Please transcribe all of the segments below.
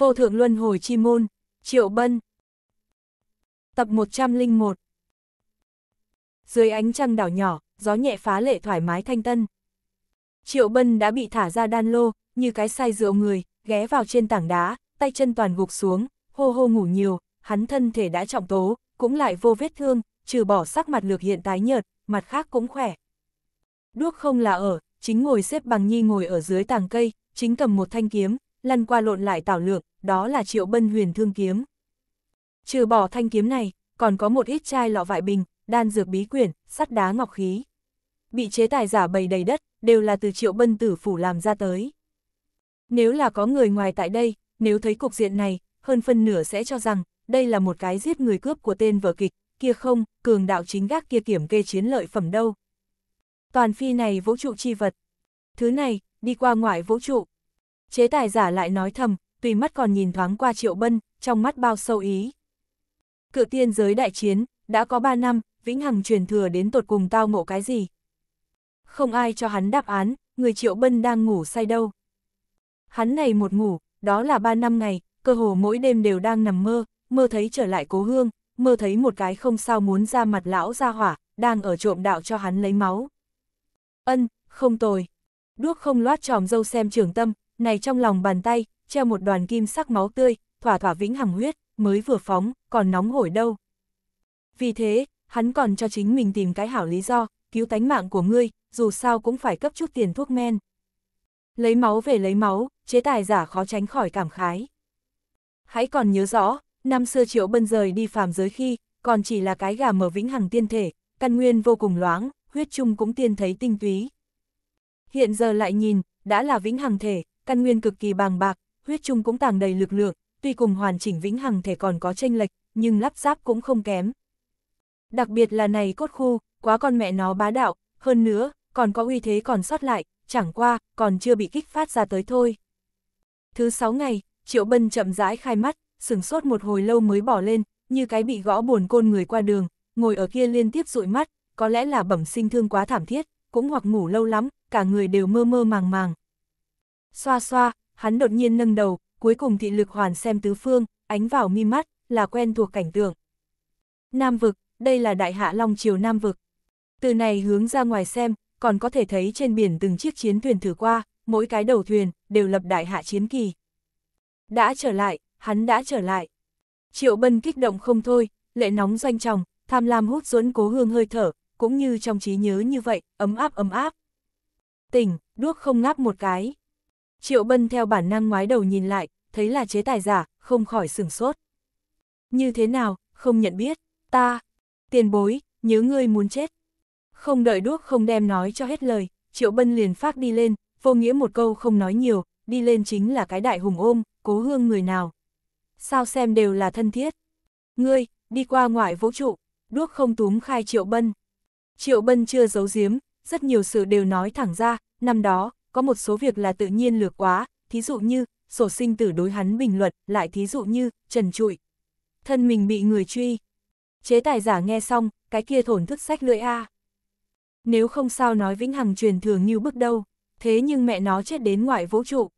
Vô thượng luân hồi chi môn, Triệu Bân. Tập 101 Dưới ánh trăng đảo nhỏ, gió nhẹ phá lệ thoải mái thanh tân. Triệu Bân đã bị thả ra đan lô, như cái say rượu người, ghé vào trên tảng đá, tay chân toàn gục xuống, hô hô ngủ nhiều, hắn thân thể đã trọng tố, cũng lại vô vết thương, trừ bỏ sắc mặt lược hiện tái nhợt, mặt khác cũng khỏe. Đuốc không là ở, chính ngồi xếp bằng nhi ngồi ở dưới tàng cây, chính cầm một thanh kiếm, lăn qua lộn lại tảo lược, đó là triệu bân huyền thương kiếm. Trừ bỏ thanh kiếm này, còn có một ít chai lọ vải bình, đan dược bí quyển, sắt đá ngọc khí. Bị chế tài giả bày đầy đất, đều là từ triệu bân tử phủ làm ra tới. Nếu là có người ngoài tại đây, nếu thấy cục diện này, hơn phân nửa sẽ cho rằng, đây là một cái giết người cướp của tên vở kịch, kia không, cường đạo chính gác kia kiểm kê chiến lợi phẩm đâu. Toàn phi này vũ trụ chi vật. Thứ này, đi qua ngoại vũ trụ. Chế tài giả lại nói thầm, tuy mắt còn nhìn thoáng qua Triệu Bân, trong mắt bao sâu ý. Cự tiên giới đại chiến, đã có 3 năm, Vĩnh Hằng truyền thừa đến tột cùng tao ngộ cái gì? Không ai cho hắn đáp án, người Triệu Bân đang ngủ say đâu. Hắn này một ngủ, đó là 3 năm ngày, cơ hồ mỗi đêm đều đang nằm mơ, mơ thấy trở lại cố hương, mơ thấy một cái không sao muốn ra mặt lão ra hỏa, đang ở trộm đạo cho hắn lấy máu. Ân, không tồi. Đuốc không loát tròm dâu xem trưởng tâm, này trong lòng bàn tay, treo một đoàn kim sắc máu tươi, thỏa thỏa vĩnh hằng huyết, mới vừa phóng, còn nóng hổi đâu. Vì thế, hắn còn cho chính mình tìm cái hảo lý do, cứu tánh mạng của ngươi, dù sao cũng phải cấp chút tiền thuốc men. Lấy máu về lấy máu, chế tài giả khó tránh khỏi cảm khái. Hãy còn nhớ rõ, năm xưa triệu bân rời đi phàm giới khi, còn chỉ là cái gà mở vĩnh hằng tiên thể, căn nguyên vô cùng loáng, huyết chung cũng tiên thấy tinh túy. Hiện giờ lại nhìn, đã là vĩnh hằng thể, căn nguyên cực kỳ bàng bạc, huyết trung cũng tàng đầy lực lượng, tuy cùng hoàn chỉnh vĩnh hằng thể còn có tranh lệch, nhưng lắp ráp cũng không kém. Đặc biệt là này cốt khu, quá con mẹ nó bá đạo, hơn nữa, còn có uy thế còn sót lại, chẳng qua, còn chưa bị kích phát ra tới thôi. Thứ sáu ngày, Triệu Bân chậm rãi khai mắt, sửng sốt một hồi lâu mới bỏ lên, như cái bị gõ buồn côn người qua đường, ngồi ở kia liên tiếp dụi mắt, có lẽ là bẩm sinh thương quá thảm thiết, cũng hoặc ngủ lâu lắm, cả người đều mơ mơ màng màng. Xoa xoa, hắn đột nhiên nâng đầu, cuối cùng thị lực hoàn xem tứ phương, ánh vào mi mắt, là quen thuộc cảnh tượng. Nam vực, đây là đại hạ Long Triều Nam vực. Từ này hướng ra ngoài xem, còn có thể thấy trên biển từng chiếc chiến thuyền thử qua, mỗi cái đầu thuyền, đều lập đại hạ chiến kỳ. Đã trở lại, hắn đã trở lại. Triệu Bân kích động không thôi, lệ nóng doanh tròng, tham lam hút dẫn cố hương hơi thở, cũng như trong trí nhớ như vậy, ấm áp ấm áp. Tỉnh, đuốc không ngáp một cái. Triệu Bân theo bản năng ngoái đầu nhìn lại, thấy là chế tài giả, không khỏi sửng sốt. Như thế nào, không nhận biết, ta, tiền bối, nhớ ngươi muốn chết. Không đợi đuốc không đem nói cho hết lời, Triệu Bân liền phát đi lên, vô nghĩa một câu không nói nhiều, đi lên chính là cái đại hùng ôm, cố hương người nào. Sao xem đều là thân thiết. Ngươi, đi qua ngoại vũ trụ, đuốc không túm khai Triệu Bân. Triệu Bân chưa giấu giếm, rất nhiều sự đều nói thẳng ra, năm đó, có một số việc là tự nhiên lược quá, thí dụ như, sổ sinh tử đối hắn bình luận, lại thí dụ như, trần trụi. Thân mình bị người truy. Chế tài giả nghe xong, cái kia thổn thức sách lưỡi a. Nếu không sao nói vĩnh hằng truyền thường như bước đâu, thế nhưng mẹ nó chết đến ngoại vũ trụ.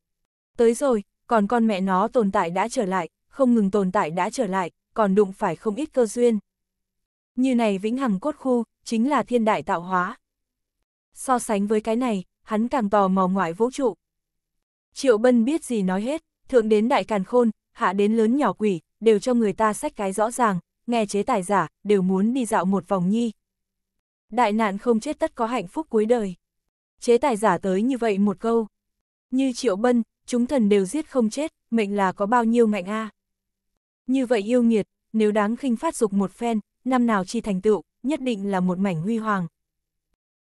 Tới rồi, còn con mẹ nó tồn tại đã trở lại, không ngừng tồn tại đã trở lại, còn đụng phải không ít cơ duyên. Như này vĩnh hằng cốt khu, chính là thiên đại tạo hóa. So sánh với cái này, hắn càng tò mò ngoại vũ trụ. Triệu Bân biết gì nói hết, thượng đến đại càn khôn, hạ đến lớn nhỏ quỷ, đều cho người ta sách cái rõ ràng, nghe chế tài giả, đều muốn đi dạo một vòng nhi. Đại nạn không chết tất có hạnh phúc cuối đời. Chế tài giả tới như vậy một câu. Như Triệu Bân, chúng thần đều giết không chết, mệnh là có bao nhiêu mạnh a Như vậy yêu nghiệt, nếu đáng khinh phát dục một phen, năm nào chi thành tựu, nhất định là một mảnh huy hoàng.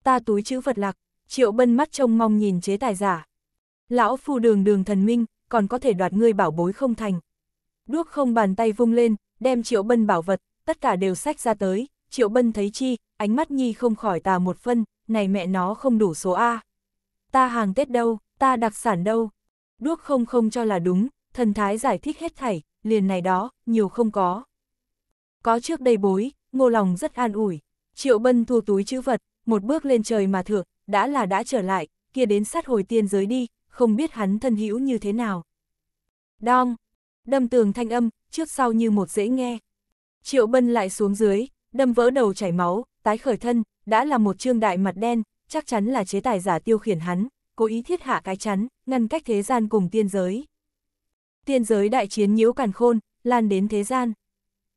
Ta túi chữ vật lạc, triệu bân mắt trông mong nhìn chế tài giả. Lão phu đường đường thần minh, còn có thể đoạt ngươi bảo bối không thành. Đuốc không bàn tay vung lên, đem triệu bân bảo vật, tất cả đều sách ra tới, triệu bân thấy chi, ánh mắt nhi không khỏi tà một phân, này mẹ nó không đủ số A. Ta hàng Tết đâu, ta đặc sản đâu. Đuốc không không cho là đúng, thần thái giải thích hết thảy, liền này đó, nhiều không có. Có trước đây bối, ngô lòng rất an ủi, triệu bân thu túi chữ vật, một bước lên trời mà thượng, đã là đã trở lại, kia đến sát hồi tiên giới đi, không biết hắn thân hữu như thế nào. Đong, đâm tường thanh âm, trước sau như một dễ nghe. Triệu bân lại xuống dưới, đâm vỡ đầu chảy máu, tái khởi thân, đã là một trương đại mặt đen, chắc chắn là chế tài giả tiêu khiển hắn, cố ý thiết hạ cái chắn, ngăn cách thế gian cùng tiên giới. Tiên giới đại chiến nhiễu càn khôn, lan đến thế gian.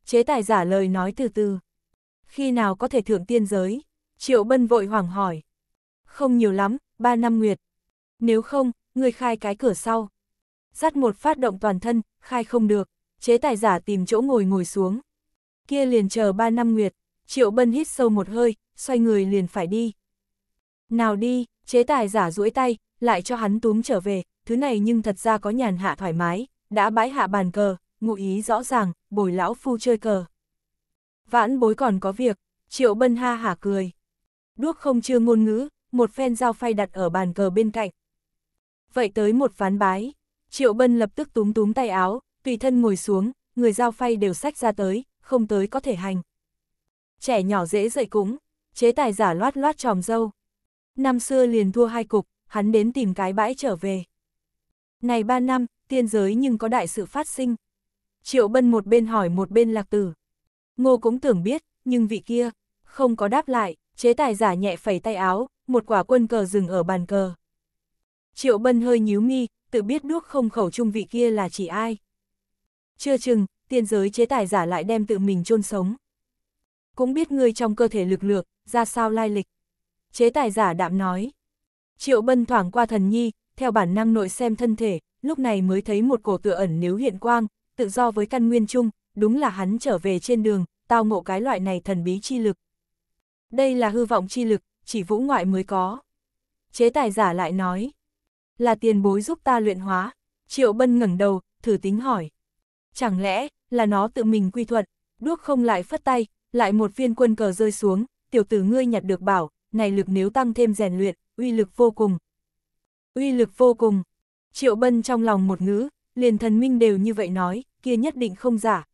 Chế tài giả lời nói từ từ. Khi nào có thể thượng tiên giới? Triệu bân vội hoảng hỏi không nhiều lắm, ba năm nguyệt. Nếu không, người khai cái cửa sau. Dắt một phát động toàn thân, khai không được, chế tài giả tìm chỗ ngồi ngồi xuống. Kia liền chờ ba năm nguyệt, triệu bân hít sâu một hơi, xoay người liền phải đi. Nào đi, chế tài giả duỗi tay, lại cho hắn túm trở về, thứ này nhưng thật ra có nhàn hạ thoải mái, đã bãi hạ bàn cờ, ngụ ý rõ ràng, bồi lão phu chơi cờ. Vãn bối còn có việc, triệu bân ha hả cười. Đuốc không chưa ngôn ngữ, một phen dao phay đặt ở bàn cờ bên cạnh. Vậy tới một phán bái, Triệu Bân lập tức túm túm tay áo, tùy thân ngồi xuống, người dao phay đều sách ra tới, không tới có thể hành. Trẻ nhỏ dễ dậy cúng, chế tài giả loát loát tròm dâu. Năm xưa liền thua hai cục, hắn đến tìm cái bãi trở về. Này ba năm, tiên giới nhưng có đại sự phát sinh. Triệu Bân một bên hỏi một bên lạc tử. Ngô cũng tưởng biết, nhưng vị kia, không có đáp lại, chế tài giả nhẹ phẩy tay áo, một quả quân cờ dừng ở bàn cờ. Triệu Bân hơi nhíu mi, tự biết đuốc không khẩu trung vị kia là chỉ ai. Chưa chừng, tiên giới chế tài giả lại đem tự mình chôn sống. Cũng biết người trong cơ thể lực lược, ra sao lai lịch. Chế tài giả đạm nói. Triệu Bân thoảng qua thần nhi, theo bản năng nội xem thân thể, lúc này mới thấy một cổ tựa ẩn nếu hiện quang, tự do với căn nguyên chung, đúng là hắn trở về trên đường, tao ngộ cái loại này thần bí chi lực. Đây là hư vọng chi lực, chỉ vũ ngoại mới có. Chế tài giả lại nói, là tiền bối giúp ta luyện hóa, triệu bân ngẩng đầu, thử tính hỏi. Chẳng lẽ, là nó tự mình quy thuận, đuốc không lại phất tay, lại một viên quân cờ rơi xuống, tiểu tử ngươi nhặt được bảo, này lực nếu tăng thêm rèn luyện, uy lực vô cùng. Uy lực vô cùng, triệu bân trong lòng một ngữ, liền thần minh đều như vậy nói, kia nhất định không giả.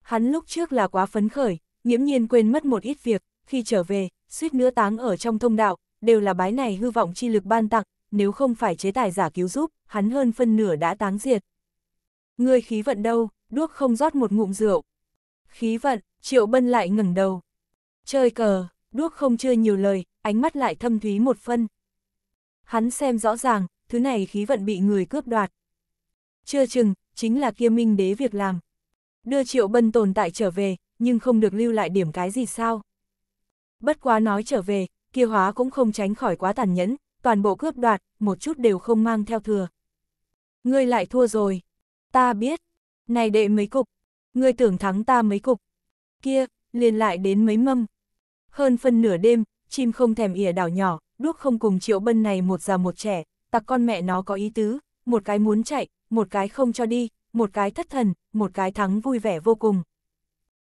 Hắn lúc trước là quá phấn khởi, nghiễm nhiên quên mất một ít việc, khi trở về, suýt nữa táng ở trong thông đạo, đều là bái này hư vọng chi lực ban tặng, nếu không phải chế tài giả cứu giúp, hắn hơn phân nửa đã táng diệt. Người khí vận đâu, đuốc không rót một ngụm rượu. Khí vận, triệu bân lại ngẩng đầu. Chơi cờ, đuốc không chưa nhiều lời, ánh mắt lại thâm thúy một phân. Hắn xem rõ ràng, thứ này khí vận bị người cướp đoạt. Chưa chừng, chính là kia minh đế việc làm. Đưa triệu bân tồn tại trở về, nhưng không được lưu lại điểm cái gì sao. Bất quá nói trở về, kia hóa cũng không tránh khỏi quá tàn nhẫn, toàn bộ cướp đoạt, một chút đều không mang theo thừa. Ngươi lại thua rồi. Ta biết. Này đệ mấy cục. Ngươi tưởng thắng ta mấy cục. Kia, liền lại đến mấy mâm. Hơn phân nửa đêm, chim không thèm ỉa đảo nhỏ, đuốc không cùng triệu bân này một già một trẻ, tặc con mẹ nó có ý tứ, một cái muốn chạy, một cái không cho đi, một cái thất thần, một cái thắng vui vẻ vô cùng.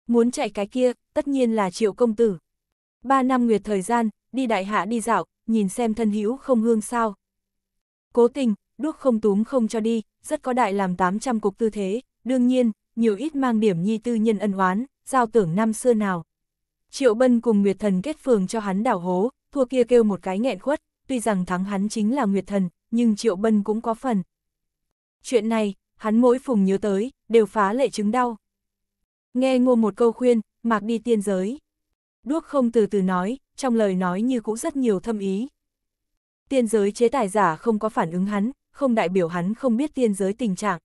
Muốn chạy cái kia, tất nhiên là triệu công tử, Ba năm nguyệt thời gian, đi đại hạ đi dạo, nhìn xem thân hữu không hương sao. Cố tình, đúc không túm không cho đi, rất có đại làm 800 cục tư thế, đương nhiên, nhiều ít mang điểm nhi tư nhân ân oán, giao tưởng năm xưa nào. Triệu Bân cùng Nguyệt Thần kết phường cho hắn đảo hố, thua kia kêu một cái nghẹn khuất, tuy rằng thắng hắn chính là Nguyệt Thần, nhưng Triệu Bân cũng có phần. Chuyện này, hắn mỗi phùng nhớ tới, đều phá lệ chứng đau. Nghe ngô một câu khuyên, mạc đi tiên giới. Đuốc không từ từ nói, trong lời nói như cũng rất nhiều thâm ý. Tiên giới chế tài giả không có phản ứng hắn, không đại biểu hắn không biết tiên giới tình trạng.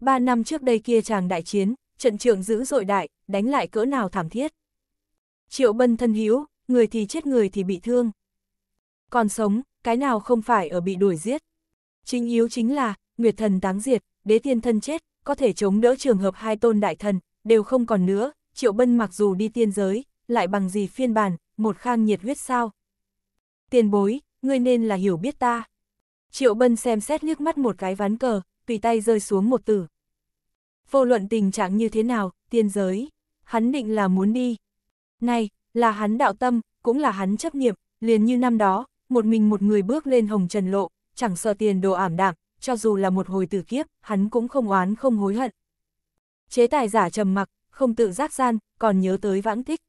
Ba năm trước đây kia chàng đại chiến, trận trường dữ dội đại, đánh lại cỡ nào thảm thiết. Triệu bân thân hiếu, người thì chết người thì bị thương. Còn sống, cái nào không phải ở bị đuổi giết. Chính yếu chính là, Nguyệt thần táng diệt, đế tiên thân chết, có thể chống đỡ trường hợp hai tôn đại thần, đều không còn nữa, Triệu Bân mặc dù đi tiên giới, lại bằng gì phiên bản, một khang nhiệt huyết sao. Tiền bối, ngươi nên là hiểu biết ta. Triệu Bân xem xét liếc mắt một cái ván cờ, tùy tay rơi xuống một tử. Vô luận tình trạng như thế nào, tiên giới, hắn định là muốn đi. Này, là hắn đạo tâm, cũng là hắn chấp niệm, liền như năm đó, một mình một người bước lên hồng trần lộ, chẳng sợ tiền đồ ảm đạm, cho dù là một hồi tử kiếp, hắn cũng không oán không hối hận. Chế tài giả trầm mặc, không tự giác gian, còn nhớ tới vãng tích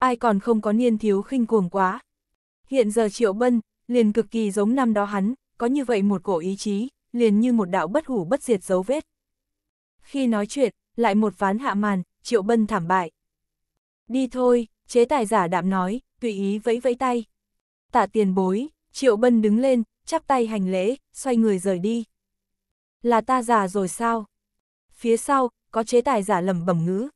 ai còn không có niên thiếu khinh cuồng quá. Hiện giờ Triệu Bân, liền cực kỳ giống năm đó hắn, có như vậy một cổ ý chí, liền như một đạo bất hủ bất diệt dấu vết. Khi nói chuyện, lại một ván hạ màn, Triệu Bân thảm bại. Đi thôi, chế tài giả đạm nói, tùy ý vẫy vẫy tay. Tạ tiền bối, Triệu Bân đứng lên, chắp tay hành lễ, xoay người rời đi. Là ta già rồi sao? Phía sau, có chế tài giả lầm bẩm ngữ.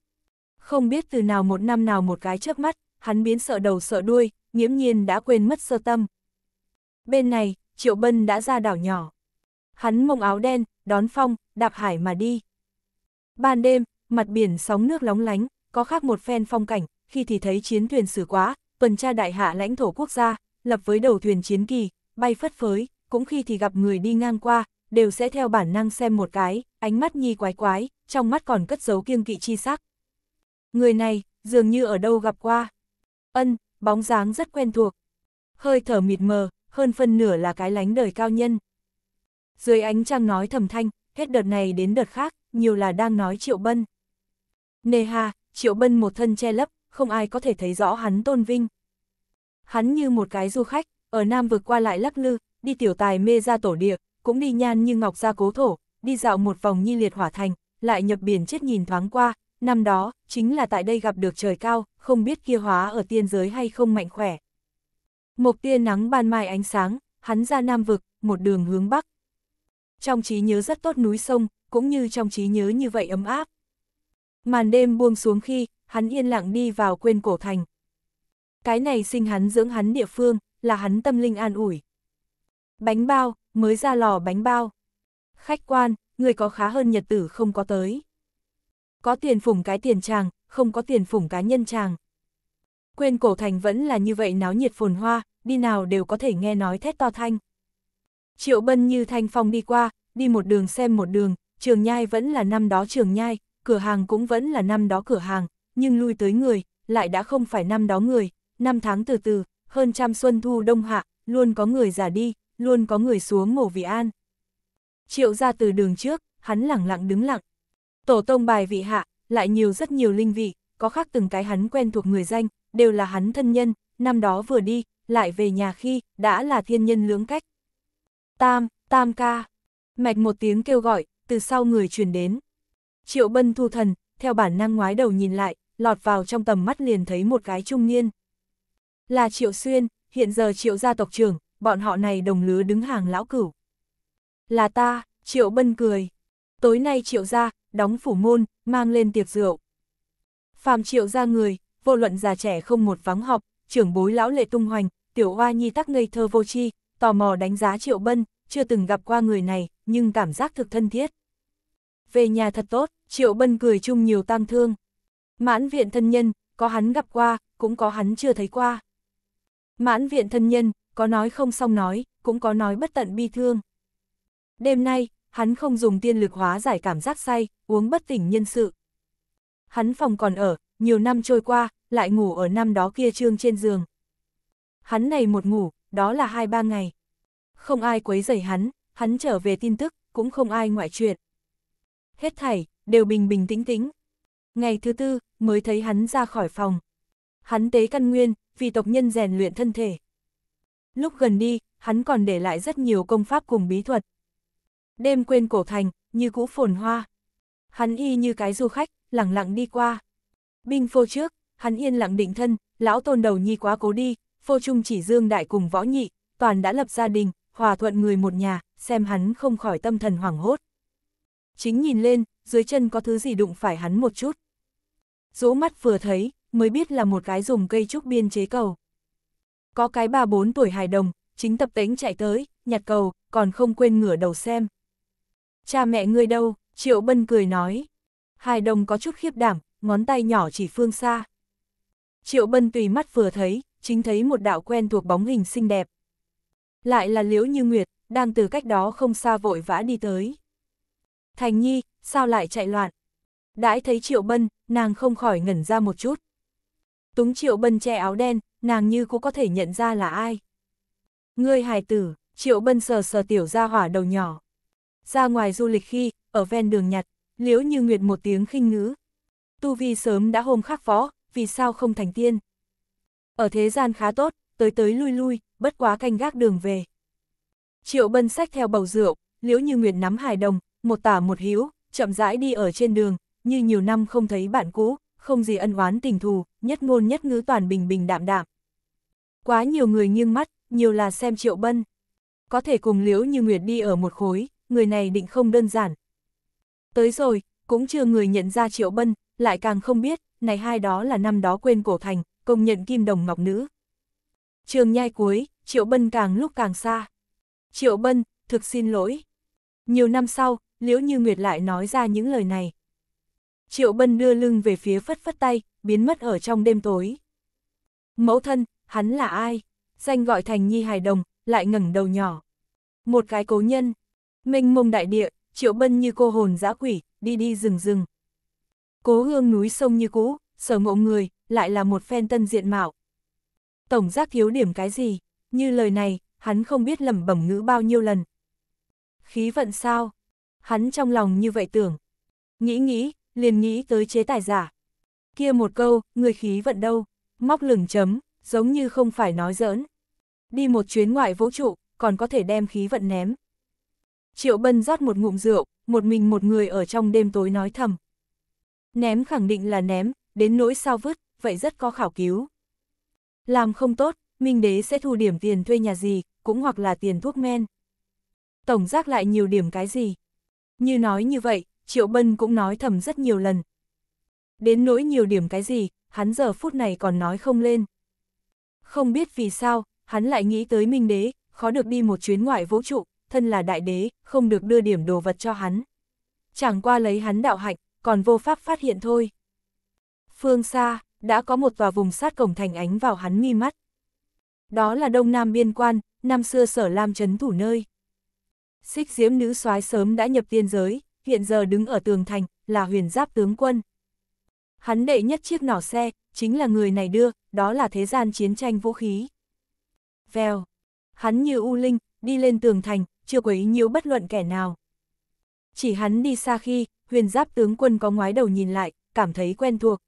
Không biết từ nào một năm nào một cái chớp mắt, hắn biến sợ đầu sợ đuôi, nghiễm nhiên đã quên mất sơ tâm. Bên này, Triệu Bân đã ra đảo nhỏ. Hắn mông áo đen, đón phong, đạp hải mà đi. Ban đêm, mặt biển sóng nước lóng lánh, có khác một phen phong cảnh, khi thì thấy chiến thuyền xử quá, tuần tra đại hạ lãnh thổ quốc gia, lập với đầu thuyền chiến kỳ, bay phất phới, cũng khi thì gặp người đi ngang qua, đều sẽ theo bản năng xem một cái, ánh mắt nhi quái quái, trong mắt còn cất giấu kiêng kỵ chi sắc, Người này, dường như ở đâu gặp qua. Ân, bóng dáng rất quen thuộc. Hơi thở mịt mờ, hơn phân nửa là cái lánh đời cao nhân. Dưới ánh trăng nói thầm thanh, hết đợt này đến đợt khác, nhiều là đang nói Triệu Bân. Nề hà, Triệu Bân một thân che lấp, không ai có thể thấy rõ hắn tôn vinh. Hắn như một cái du khách, ở Nam vực qua lại lắc lư, đi tiểu tài mê ra tổ địa, cũng đi nhan như ngọc ra cố thổ, đi dạo một vòng nhi liệt hỏa thành, lại nhập biển chết nhìn thoáng qua, Năm đó, chính là tại đây gặp được trời cao, không biết kia hóa ở tiên giới hay không mạnh khỏe. Mộc tiên nắng ban mai ánh sáng, hắn ra Nam Vực, một đường hướng Bắc. Trong trí nhớ rất tốt núi sông, cũng như trong trí nhớ như vậy ấm áp. Màn đêm buông xuống khi, hắn yên lặng đi vào quên cổ thành. Cái này sinh hắn dưỡng hắn địa phương, là hắn tâm linh an ủi. Bánh bao, mới ra lò bánh bao. Khách quan, người có khá hơn nhật tử không có tới có tiền phủng cái tiền chàng, không có tiền phủng cá nhân chàng. Quên cổ thành vẫn là như vậy náo nhiệt phồn hoa, đi nào đều có thể nghe nói thét to thanh. Triệu Bân như thanh phong đi qua, đi một đường xem một đường, trường nhai vẫn là năm đó trường nhai, cửa hàng cũng vẫn là năm đó cửa hàng, nhưng lui tới người, lại đã không phải năm đó người, năm tháng từ từ, hơn trăm xuân thu đông hạ, luôn có người giả đi, luôn có người xuống mổ vì an. Triệu ra từ đường trước, hắn lặng lặng đứng lặng, Tổ tông bài vị hạ, lại nhiều rất nhiều linh vị, có khác từng cái hắn quen thuộc người danh, đều là hắn thân nhân, năm đó vừa đi, lại về nhà khi, đã là thiên nhân lưỡng cách. Tam, tam ca. Mạch một tiếng kêu gọi, từ sau người truyền đến. Triệu bân thu thần, theo bản năng ngoái đầu nhìn lại, lọt vào trong tầm mắt liền thấy một cái trung niên. Là Triệu Xuyên, hiện giờ Triệu gia tộc trưởng, bọn họ này đồng lứa đứng hàng lão cửu. Là ta, Triệu Bân cười. Tối nay Triệu gia, đóng phủ môn, mang lên tiệc rượu. Phạm triệu ra người, vô luận già trẻ không một vắng học, trưởng bối lão lệ tung hoành, tiểu hoa nhi tắc ngây thơ vô chi tò mò đánh giá triệu bân, chưa từng gặp qua người này, nhưng cảm giác thực thân thiết. Về nhà thật tốt, triệu bân cười chung nhiều tang thương. Mãn viện thân nhân, có hắn gặp qua, cũng có hắn chưa thấy qua. Mãn viện thân nhân, có nói không xong nói, cũng có nói bất tận bi thương. Đêm nay, hắn không dùng tiên lực hóa giải cảm giác say, uống bất tỉnh nhân sự. Hắn phòng còn ở, nhiều năm trôi qua, lại ngủ ở năm đó kia trương trên giường. Hắn này một ngủ, đó là hai ba ngày. Không ai quấy rầy hắn, hắn trở về tin tức, cũng không ai ngoại chuyện. Hết thảy, đều bình bình tĩnh tĩnh. Ngày thứ tư, mới thấy hắn ra khỏi phòng. Hắn tế căn nguyên, vì tộc nhân rèn luyện thân thể. Lúc gần đi, hắn còn để lại rất nhiều công pháp cùng bí thuật. Đêm quên cổ thành, như cũ phồn hoa. Hắn y như cái du khách, lẳng lặng đi qua. Binh phô trước, hắn yên lặng định thân, lão tôn đầu nhi quá cố đi, phô trung chỉ dương đại cùng võ nhị, toàn đã lập gia đình, hòa thuận người một nhà, xem hắn không khỏi tâm thần hoảng hốt. Chính nhìn lên, dưới chân có thứ gì đụng phải hắn một chút. Dỗ mắt vừa thấy, mới biết là một cái dùng cây trúc biên chế cầu. Có cái ba bốn tuổi hài đồng, chính tập tính chạy tới, nhặt cầu, còn không quên ngửa đầu xem. Cha mẹ ngươi đâu, Triệu Bân cười nói. Hải đồng có chút khiếp đảm, ngón tay nhỏ chỉ phương xa. Triệu Bân tùy mắt vừa thấy, chính thấy một đạo quen thuộc bóng hình xinh đẹp. Lại là Liễu Như Nguyệt, đang từ cách đó không xa vội vã đi tới. Thành Nhi, sao lại chạy loạn? Đãi thấy Triệu Bân, nàng không khỏi ngẩn ra một chút. Túng Triệu Bân che áo đen, nàng như cũng có thể nhận ra là ai. Ngươi hài tử, Triệu Bân sờ sờ tiểu ra hỏa đầu nhỏ ra ngoài du lịch khi, ở ven đường nhặt, liễu như nguyệt một tiếng khinh ngữ. Tu vi sớm đã hôm khắc phó vì sao không thành tiên? Ở thế gian khá tốt, tới tới lui lui, bất quá canh gác đường về. Triệu bân sách theo bầu rượu, liễu như nguyệt nắm hài đồng, một tả một hiếu chậm rãi đi ở trên đường, như nhiều năm không thấy bạn cũ, không gì ân oán tình thù, nhất ngôn nhất ngữ toàn bình bình đạm đạm. Quá nhiều người nghiêng mắt, nhiều là xem triệu bân. Có thể cùng liễu như nguyệt đi ở một khối, người này định không đơn giản. Tới rồi, cũng chưa người nhận ra Triệu Bân, lại càng không biết, này hai đó là năm đó quên cổ thành, công nhận kim đồng ngọc nữ. Trường nhai cuối, Triệu Bân càng lúc càng xa. Triệu Bân, thực xin lỗi. Nhiều năm sau, Liễu Như Nguyệt lại nói ra những lời này. Triệu Bân đưa lưng về phía phất phất tay, biến mất ở trong đêm tối. Mẫu thân, hắn là ai? Danh gọi thành nhi hải đồng, lại ngẩng đầu nhỏ. Một cái cố nhân. Mênh mông đại địa, triệu bân như cô hồn dã quỷ, đi đi rừng rừng. Cố hương núi sông như cũ, sở ngộ người, lại là một phen tân diện mạo. Tổng giác thiếu điểm cái gì, như lời này, hắn không biết lẩm bẩm ngữ bao nhiêu lần. Khí vận sao? Hắn trong lòng như vậy tưởng. Nghĩ nghĩ, liền nghĩ tới chế tài giả. Kia một câu, người khí vận đâu, móc lửng chấm, giống như không phải nói giỡn. Đi một chuyến ngoại vũ trụ, còn có thể đem khí vận ném. Triệu Bân rót một ngụm rượu, một mình một người ở trong đêm tối nói thầm. Ném khẳng định là ném, đến nỗi sao vứt, vậy rất có khảo cứu. Làm không tốt, Minh Đế sẽ thu điểm tiền thuê nhà gì, cũng hoặc là tiền thuốc men. Tổng giác lại nhiều điểm cái gì? Như nói như vậy, Triệu Bân cũng nói thầm rất nhiều lần. Đến nỗi nhiều điểm cái gì, hắn giờ phút này còn nói không lên. Không biết vì sao, hắn lại nghĩ tới Minh Đế, khó được đi một chuyến ngoại vũ trụ, thân là đại đế, không được đưa điểm đồ vật cho hắn. Chẳng qua lấy hắn đạo hạnh, còn vô pháp phát hiện thôi. Phương xa, đã có một tòa vùng sát cổng thành ánh vào hắn mi mắt. Đó là Đông Nam Biên Quan, năm xưa sở Lam Trấn thủ nơi. Xích diễm nữ soái sớm đã nhập tiên giới, hiện giờ đứng ở tường thành, là huyền giáp tướng quân. Hắn đệ nhất chiếc nỏ xe, chính là người này đưa, đó là thế gian chiến tranh vũ khí. Vèo, hắn như u linh, đi lên tường thành, chưa quấy nhiễu bất luận kẻ nào. Chỉ hắn đi xa khi, huyền giáp tướng quân có ngoái đầu nhìn lại, cảm thấy quen thuộc.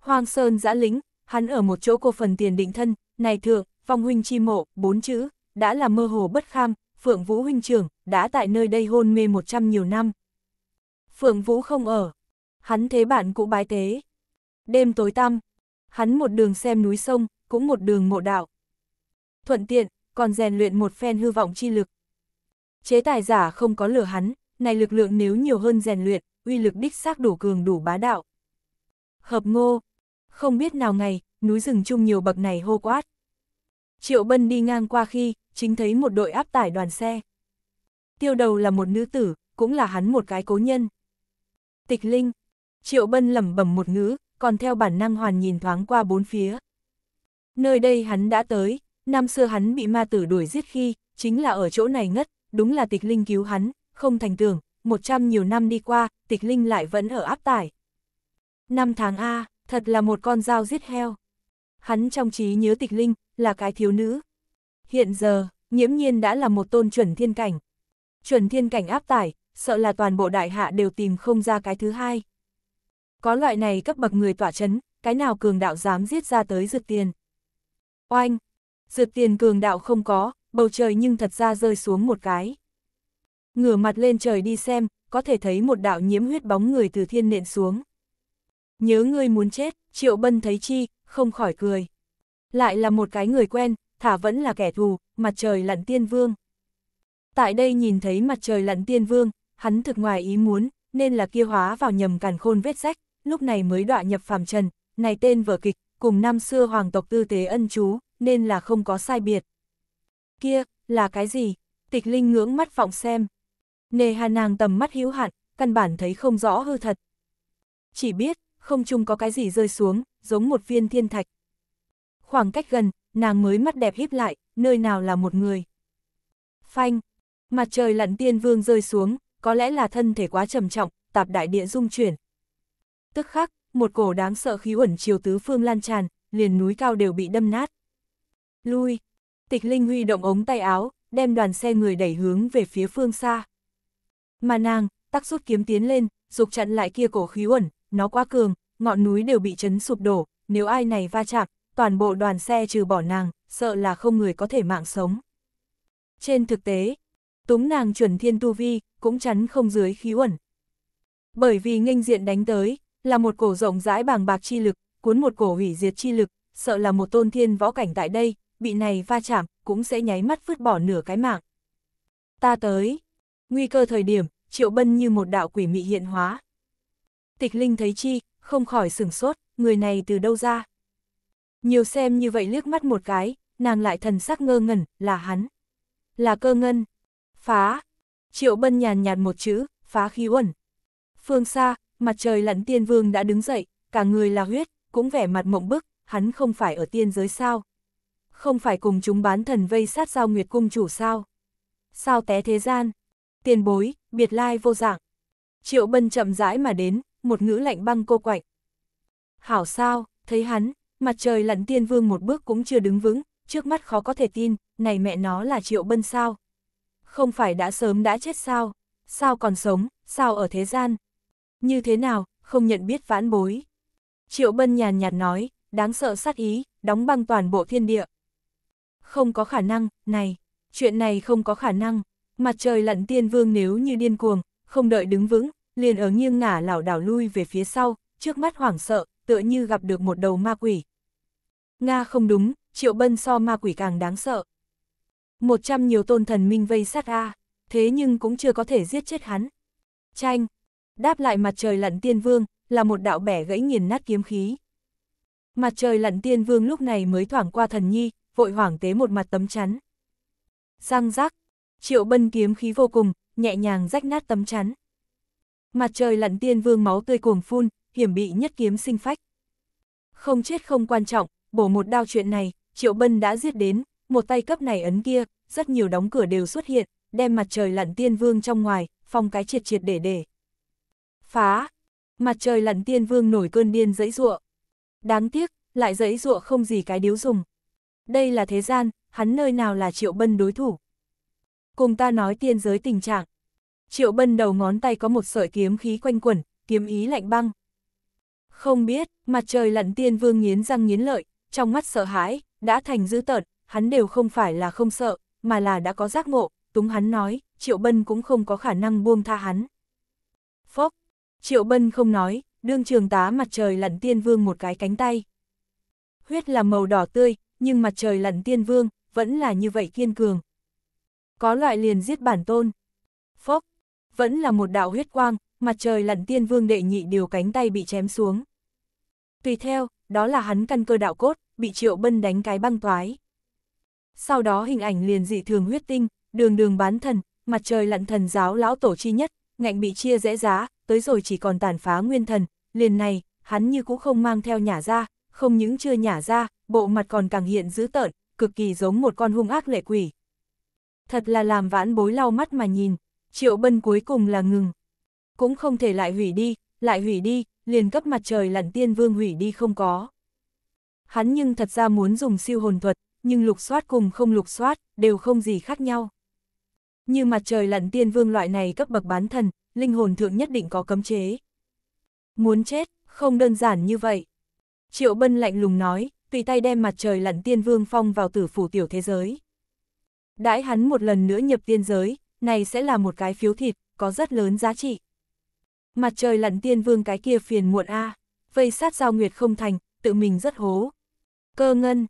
Hoàng Sơn giã lính, hắn ở một chỗ cô phần tiền định thân, này thượng, phong huynh chi mộ, bốn chữ, đã là mơ hồ bất kham, Phượng Vũ huynh trưởng, đã tại nơi đây hôn mê một trăm nhiều năm. Phượng Vũ không ở, hắn thế bạn cũ bái tế. Đêm tối tăm, hắn một đường xem núi sông, cũng một đường mộ đạo. Thuận tiện, còn rèn luyện một phen hư vọng chi lực, chế tài giả không có lửa hắn, này lực lượng nếu nhiều hơn rèn luyện, uy lực đích xác đủ cường đủ bá đạo. Hợp ngô, không biết nào ngày, núi rừng chung nhiều bậc này hô quát. Triệu Bân đi ngang qua khi, chính thấy một đội áp tải đoàn xe. Tiêu đầu là một nữ tử, cũng là hắn một cái cố nhân. Tịch Linh, Triệu Bân lẩm bẩm một ngữ, còn theo bản năng hoàn nhìn thoáng qua bốn phía. Nơi đây hắn đã tới, năm xưa hắn bị ma tử đuổi giết khi, chính là ở chỗ này ngất, đúng là tịch linh cứu hắn, không thành tưởng, 100 nhiều năm đi qua, tịch linh lại vẫn ở áp tải. Năm tháng A, thật là một con dao giết heo. Hắn trong trí nhớ tịch linh, là cái thiếu nữ. Hiện giờ, nhiễm nhiên đã là một tôn chuẩn thiên cảnh. Chuẩn thiên cảnh áp tải, sợ là toàn bộ đại hạ đều tìm không ra cái thứ hai. Có loại này cấp bậc người tỏa chấn, cái nào cường đạo dám giết ra tới dược tiền. Oanh, dược tiền cường đạo không có, bầu trời nhưng thật ra rơi xuống một cái. Ngửa mặt lên trời đi xem, có thể thấy một đạo nhiễm huyết bóng người từ thiên nện xuống. Nhớ ngươi muốn chết, Triệu Bân thấy chi, không khỏi cười. Lại là một cái người quen, thả vẫn là kẻ thù, mặt trời lặn tiên vương. Tại đây nhìn thấy mặt trời lặn tiên vương, hắn thực ngoài ý muốn, nên là kia hóa vào nhầm càn khôn vết rách, lúc này mới đọa nhập phàm trần, này tên vở kịch, cùng năm xưa hoàng tộc tư tế ân chú, nên là không có sai biệt. Kia, là cái gì? Tịch Linh ngưỡng mắt vọng xem. Nề hà nàng tầm mắt hữu hạn, căn bản thấy không rõ hư thật. Chỉ biết, không chung có cái gì rơi xuống, giống một viên thiên thạch. Khoảng cách gần, nàng mới mắt đẹp híp lại, nơi nào là một người. Phanh, mặt trời lặn tiên vương rơi xuống, có lẽ là thân thể quá trầm trọng, tạp đại địa dung chuyển. Tức khắc, một cổ đáng sợ khí uẩn chiều tứ phương lan tràn, liền núi cao đều bị đâm nát. Lui, Tịch Linh huy động ống tay áo, đem đoàn xe người đẩy hướng về phía phương xa. Mà nàng, tắc rút kiếm tiến lên, dục chặn lại kia cổ khí uẩn, nó quá cường, ngọn núi đều bị chấn sụp đổ, nếu ai này va chạm, toàn bộ đoàn xe trừ bỏ nàng, sợ là không người có thể mạng sống. Trên thực tế, túng nàng chuẩn thiên tu vi, cũng chắn không dưới khí uẩn. Bởi vì nghênh diện đánh tới, là một cổ rộng rãi bàng bạc chi lực, cuốn một cổ hủy diệt chi lực, sợ là một tôn thiên võ cảnh tại đây, bị này va chạm, cũng sẽ nháy mắt vứt bỏ nửa cái mạng. Ta tới. Nguy cơ thời điểm, Triệu Bân như một đạo quỷ mị hiện hóa. Tịch Linh thấy chi, không khỏi sửng sốt, người này từ đâu ra. Nhiều xem như vậy liếc mắt một cái, nàng lại thần sắc ngơ ngẩn, là hắn. Là cơ ngân. Phá. Triệu Bân nhàn nhạt một chữ, phá khí uẩn. Phương xa, mặt trời lặn tiên vương đã đứng dậy, cả người là huyết, cũng vẻ mặt mộng bức, hắn không phải ở tiên giới sao, không phải cùng chúng bán thần vây sát giao nguyệt cung chủ sao? Sao té thế gian? Tiền bối, biệt lai vô dạng. Triệu bân chậm rãi mà đến, một ngữ lạnh băng cô quạnh. Hảo sao, thấy hắn, mặt trời lặn tiên vương một bước cũng chưa đứng vững, trước mắt khó có thể tin, này mẹ nó là triệu bân sao? Không phải đã sớm đã chết sao? Sao còn sống, sao ở thế gian? Như thế nào, không nhận biết vãn bối. Triệu bân nhàn nhạt nói, đáng sợ sát ý, đóng băng toàn bộ thiên địa không có khả năng, này, chuyện này không có khả năng, mặt trời lặn tiên vương nếu như điên cuồng, không đợi đứng vững, liền ở nghiêng ngả lảo đảo lui về phía sau, trước mắt hoảng sợ, tựa như gặp được một đầu ma quỷ. Nga không đúng, triệu bân so ma quỷ càng đáng sợ. Một trăm nhiều tôn thần minh vây sát A, thế nhưng cũng chưa có thể giết chết hắn. Tranh, đáp lại mặt trời lặn tiên vương, là một đạo bẻ gãy nghiền nát kiếm khí. Mặt trời lặn tiên vương lúc này mới thoảng qua thần nhi, vội hoảng tế một mặt tấm chắn. Răng rắc, triệu bân kiếm khí vô cùng, nhẹ nhàng rách nát tấm chắn. Mặt trời lặn tiên vương máu tươi cuồng phun, hiểm bị nhất kiếm sinh phách. Không chết không quan trọng, bổ một đao chuyện này, triệu bân đã giết đến, một tay cấp này ấn kia, rất nhiều đóng cửa đều xuất hiện, đem mặt trời lặn tiên vương trong ngoài, phong cái triệt triệt để để. Phá! Mặt trời lặn tiên vương nổi cơn điên dẫy ruộng. Đáng tiếc, lại dẫy ruộng không gì cái điếu dùng đây là thế gian, hắn nơi nào là Triệu Bân đối thủ. Cùng ta nói tiên giới tình trạng. Triệu Bân đầu ngón tay có một sợi kiếm khí quanh quẩn, kiếm ý lạnh băng. Không biết, mặt trời lặn tiên vương nghiến răng nghiến lợi, trong mắt sợ hãi, đã thành dữ tợn, hắn đều không phải là không sợ, mà là đã có giác ngộ, túng hắn nói, Triệu Bân cũng không có khả năng buông tha hắn. Phốc, Triệu Bân không nói, đương trường tá mặt trời lặn tiên vương một cái cánh tay. Huyết là màu đỏ tươi, nhưng mặt trời lặn tiên vương, vẫn là như vậy kiên cường. Có loại liền giết bản tôn. Phốc, vẫn là một đạo huyết quang, mặt trời lặn tiên vương đệ nhị điều cánh tay bị chém xuống. Tùy theo, đó là hắn căn cơ đạo cốt, bị triệu bân đánh cái băng toái. Sau đó hình ảnh liền dị thường huyết tinh, đường đường bán thần, mặt trời lặn thần giáo lão tổ chi nhất, ngạnh bị chia rẽ giá, tới rồi chỉ còn tàn phá nguyên thần, liền này, hắn như cũng không mang theo nhả ra, không những chưa nhả ra, bộ mặt còn càng hiện dữ tợn, cực kỳ giống một con hung ác lệ quỷ. Thật là làm vãn bối lau mắt mà nhìn, triệu bân cuối cùng là ngừng. Cũng không thể lại hủy đi, lại hủy đi, liền cấp mặt trời lặn tiên vương hủy đi không có. Hắn nhưng thật ra muốn dùng siêu hồn thuật, nhưng lục soát cùng không lục soát, đều không gì khác nhau. Như mặt trời lặn tiên vương loại này cấp bậc bán thần, linh hồn thượng nhất định có cấm chế. Muốn chết, không đơn giản như vậy. Triệu Bân lạnh lùng nói, tùy tay đem mặt trời lặn tiên vương phong vào tử phủ tiểu thế giới. Đãi hắn một lần nữa nhập tiên giới, này sẽ là một cái phiếu thịt, có rất lớn giá trị. Mặt trời lặn tiên vương cái kia phiền muộn a vây sát giao nguyệt không thành, tự mình rất hố. Cơ ngân,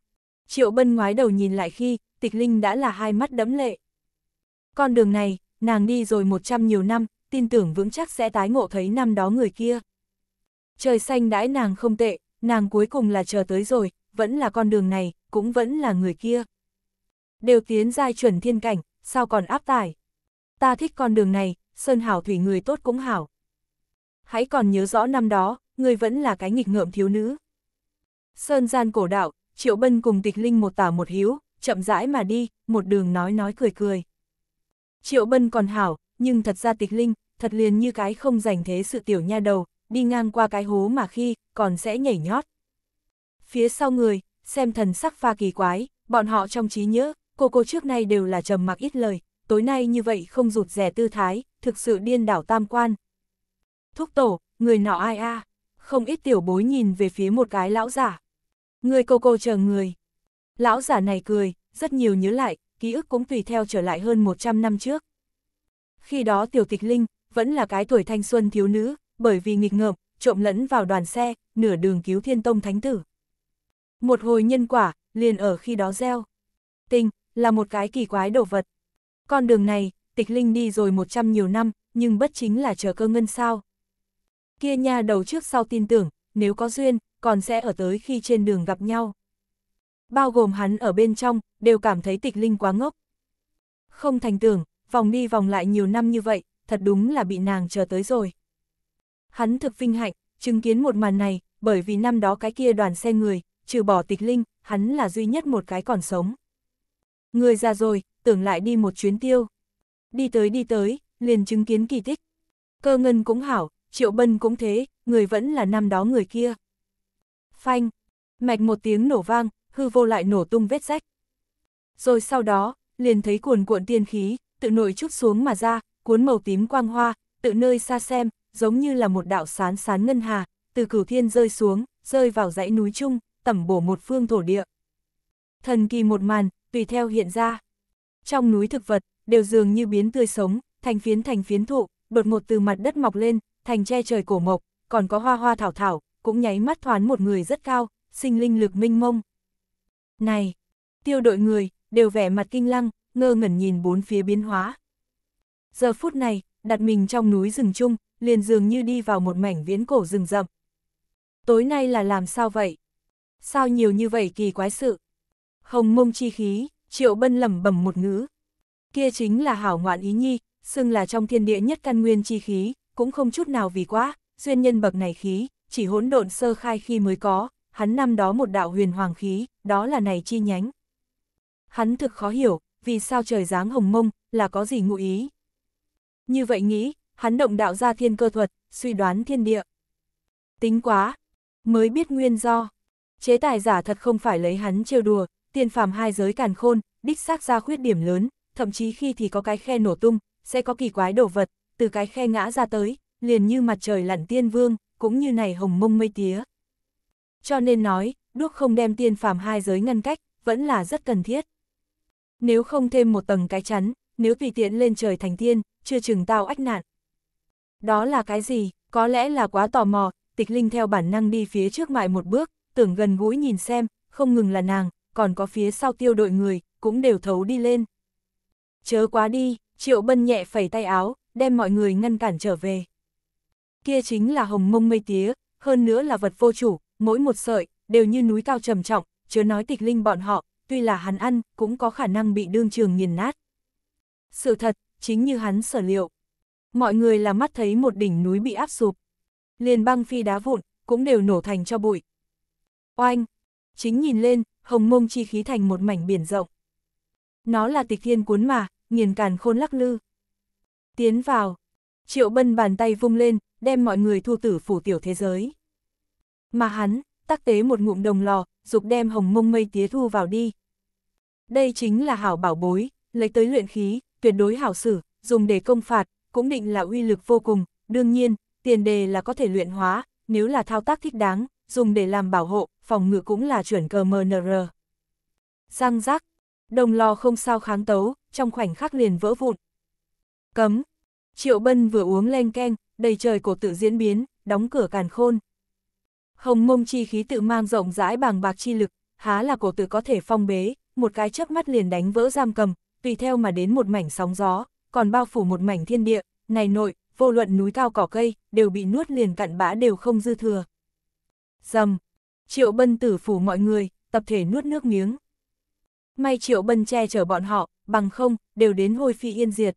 triệu bân ngoái đầu nhìn lại khi, tịch linh đã là hai mắt đẫm lệ. Con đường này, nàng đi rồi một trăm nhiều năm, tin tưởng vững chắc sẽ tái ngộ thấy năm đó người kia. Trời xanh đãi nàng không tệ, nàng cuối cùng là chờ tới rồi, vẫn là con đường này, cũng vẫn là người kia. Đều tiến giai chuẩn thiên cảnh, sao còn áp tải? Ta thích con đường này, Sơn Hảo Thủy người tốt cũng hảo. Hãy còn nhớ rõ năm đó, người vẫn là cái nghịch ngợm thiếu nữ. Sơn gian cổ đạo, Triệu Bân cùng tịch linh một tả một hiếu, chậm rãi mà đi, một đường nói nói cười cười. Triệu Bân còn hảo, nhưng thật ra tịch linh, thật liền như cái không dành thế sự tiểu nha đầu, đi ngang qua cái hố mà khi, còn sẽ nhảy nhót phía sau người, xem thần sắc pha kỳ quái, bọn họ trong trí nhớ, cô cô trước nay đều là trầm mặc ít lời, tối nay như vậy không rụt rẻ tư thái, thực sự điên đảo tam quan. Thúc tổ, người nọ ai a? Không ít tiểu bối nhìn về phía một cái lão giả. Người cô cô chờ người. Lão giả này cười, rất nhiều nhớ lại, ký ức cũng tùy theo trở lại hơn 100 năm trước. Khi đó tiểu tịch linh, vẫn là cái tuổi thanh xuân thiếu nữ, bởi vì nghịch ngợm, trộm lẫn vào đoàn xe, nửa đường cứu thiên tông thánh tử, một hồi nhân quả, liền ở khi đó gieo. Tình, là một cái kỳ quái đồ vật. Con đường này, tịch linh đi rồi một trăm nhiều năm, nhưng bất chính là chờ cơ ngân sao. Kia nha đầu trước sau tin tưởng, nếu có duyên, còn sẽ ở tới khi trên đường gặp nhau. Bao gồm hắn ở bên trong, đều cảm thấy tịch linh quá ngốc. Không thành tưởng, vòng đi vòng lại nhiều năm như vậy, thật đúng là bị nàng chờ tới rồi. Hắn thực vinh hạnh, chứng kiến một màn này, bởi vì năm đó cái kia đoàn xe người, trừ bỏ tịch linh, hắn là duy nhất một cái còn sống. Người già rồi, tưởng lại đi một chuyến tiêu. Đi tới đi tới, liền chứng kiến kỳ tích. Cơ ngân cũng hảo, triệu bân cũng thế, người vẫn là năm đó người kia. Phanh, mạch một tiếng nổ vang, hư vô lại nổ tung vết rách. Rồi sau đó, liền thấy cuồn cuộn tiên khí, tự nổi chút xuống mà ra, cuốn màu tím quang hoa, tự nơi xa xem, giống như là một đạo sán sán ngân hà, từ cửu thiên rơi xuống, rơi vào dãy núi chung tẩm bổ một phương thổ địa. Thần kỳ một màn, tùy theo hiện ra. Trong núi thực vật, đều dường như biến tươi sống, thành phiến thành phiến thụ, đột ngột từ mặt đất mọc lên, thành che trời cổ mộc, còn có hoa hoa thảo thảo, cũng nháy mắt thoán một người rất cao, sinh linh lực minh mông. Này, tiêu đội người, đều vẻ mặt kinh lăng, ngơ ngẩn nhìn bốn phía biến hóa. Giờ phút này, đặt mình trong núi rừng chung, liền dường như đi vào một mảnh viễn cổ rừng rậm. Tối nay là làm sao vậy? sao nhiều như vậy kỳ quái sự. Hồng mông chi khí, triệu bân lẩm bẩm một ngữ. Kia chính là hảo ngoạn ý nhi, xưng là trong thiên địa nhất căn nguyên chi khí, cũng không chút nào vì quá, duyên nhân bậc này khí, chỉ hỗn độn sơ khai khi mới có, hắn năm đó một đạo huyền hoàng khí, đó là này chi nhánh. Hắn thực khó hiểu, vì sao trời dáng hồng mông, là có gì ngụ ý. Như vậy nghĩ, hắn động đạo ra thiên cơ thuật, suy đoán thiên địa. Tính quá, mới biết nguyên do chế tài giả thật không phải lấy hắn trêu đùa, tiên phàm hai giới càn khôn, đích xác ra khuyết điểm lớn, thậm chí khi thì có cái khe nổ tung, sẽ có kỳ quái đổ vật, từ cái khe ngã ra tới, liền như mặt trời lặn tiên vương, cũng như này hồng mông mây tía. Cho nên nói, đuốc không đem tiên phàm hai giới ngăn cách, vẫn là rất cần thiết. Nếu không thêm một tầng cái chắn, nếu tùy tiện lên trời thành tiên, chưa chừng tao ách nạn. Đó là cái gì, có lẽ là quá tò mò, tịch linh theo bản năng đi phía trước mại một bước, tưởng gần gũi nhìn xem, không ngừng là nàng, còn có phía sau tiêu đội người, cũng đều thấu đi lên. Chớ quá đi, Triệu Bân nhẹ phẩy tay áo, đem mọi người ngăn cản trở về. Kia chính là hồng mông mây tía, hơn nữa là vật vô chủ, mỗi một sợi, đều như núi cao trầm trọng, chớ nói tịch linh bọn họ, tuy là hắn ăn, cũng có khả năng bị đương trường nghiền nát. Sự thật, chính như hắn sở liệu. Mọi người là mắt thấy một đỉnh núi bị áp sụp. Liền băng phi đá vụn, cũng đều nổ thành cho bụi, Oanh! Chính nhìn lên, hồng mông chi khí thành một mảnh biển rộng. Nó là tịch thiên cuốn mà, nghiền càn khôn lắc lư. Tiến vào. Triệu bân bàn tay vung lên, đem mọi người thu tử phủ tiểu thế giới. Mà hắn, tắc tế một ngụm đồng lò, dục đem hồng mông mây tía thu vào đi. Đây chính là hảo bảo bối, lấy tới luyện khí, tuyệt đối hảo sử, dùng để công phạt, cũng định là uy lực vô cùng, đương nhiên, tiền đề là có thể luyện hóa, nếu là thao tác thích đáng, dùng để làm bảo hộ, phòng ngự cũng là chuẩn cờ MNR. Răng rắc, đồng lò không sao kháng tấu, trong khoảnh khắc liền vỡ vụn. Cấm, triệu bân vừa uống len keng, đầy trời cổ tự diễn biến, đóng cửa càn khôn. Hồng mông chi khí tự mang rộng rãi bàng bạc chi lực, há là cổ tự có thể phong bế, một cái chớp mắt liền đánh vỡ giam cầm, tùy theo mà đến một mảnh sóng gió, còn bao phủ một mảnh thiên địa, này nội, vô luận núi cao cỏ cây, đều bị nuốt liền cặn bã đều không dư thừa. Dầm, Triệu Bân tử phủ mọi người, tập thể nuốt nước miếng. May Triệu Bân che chở bọn họ, bằng không, đều đến hôi phi yên diệt.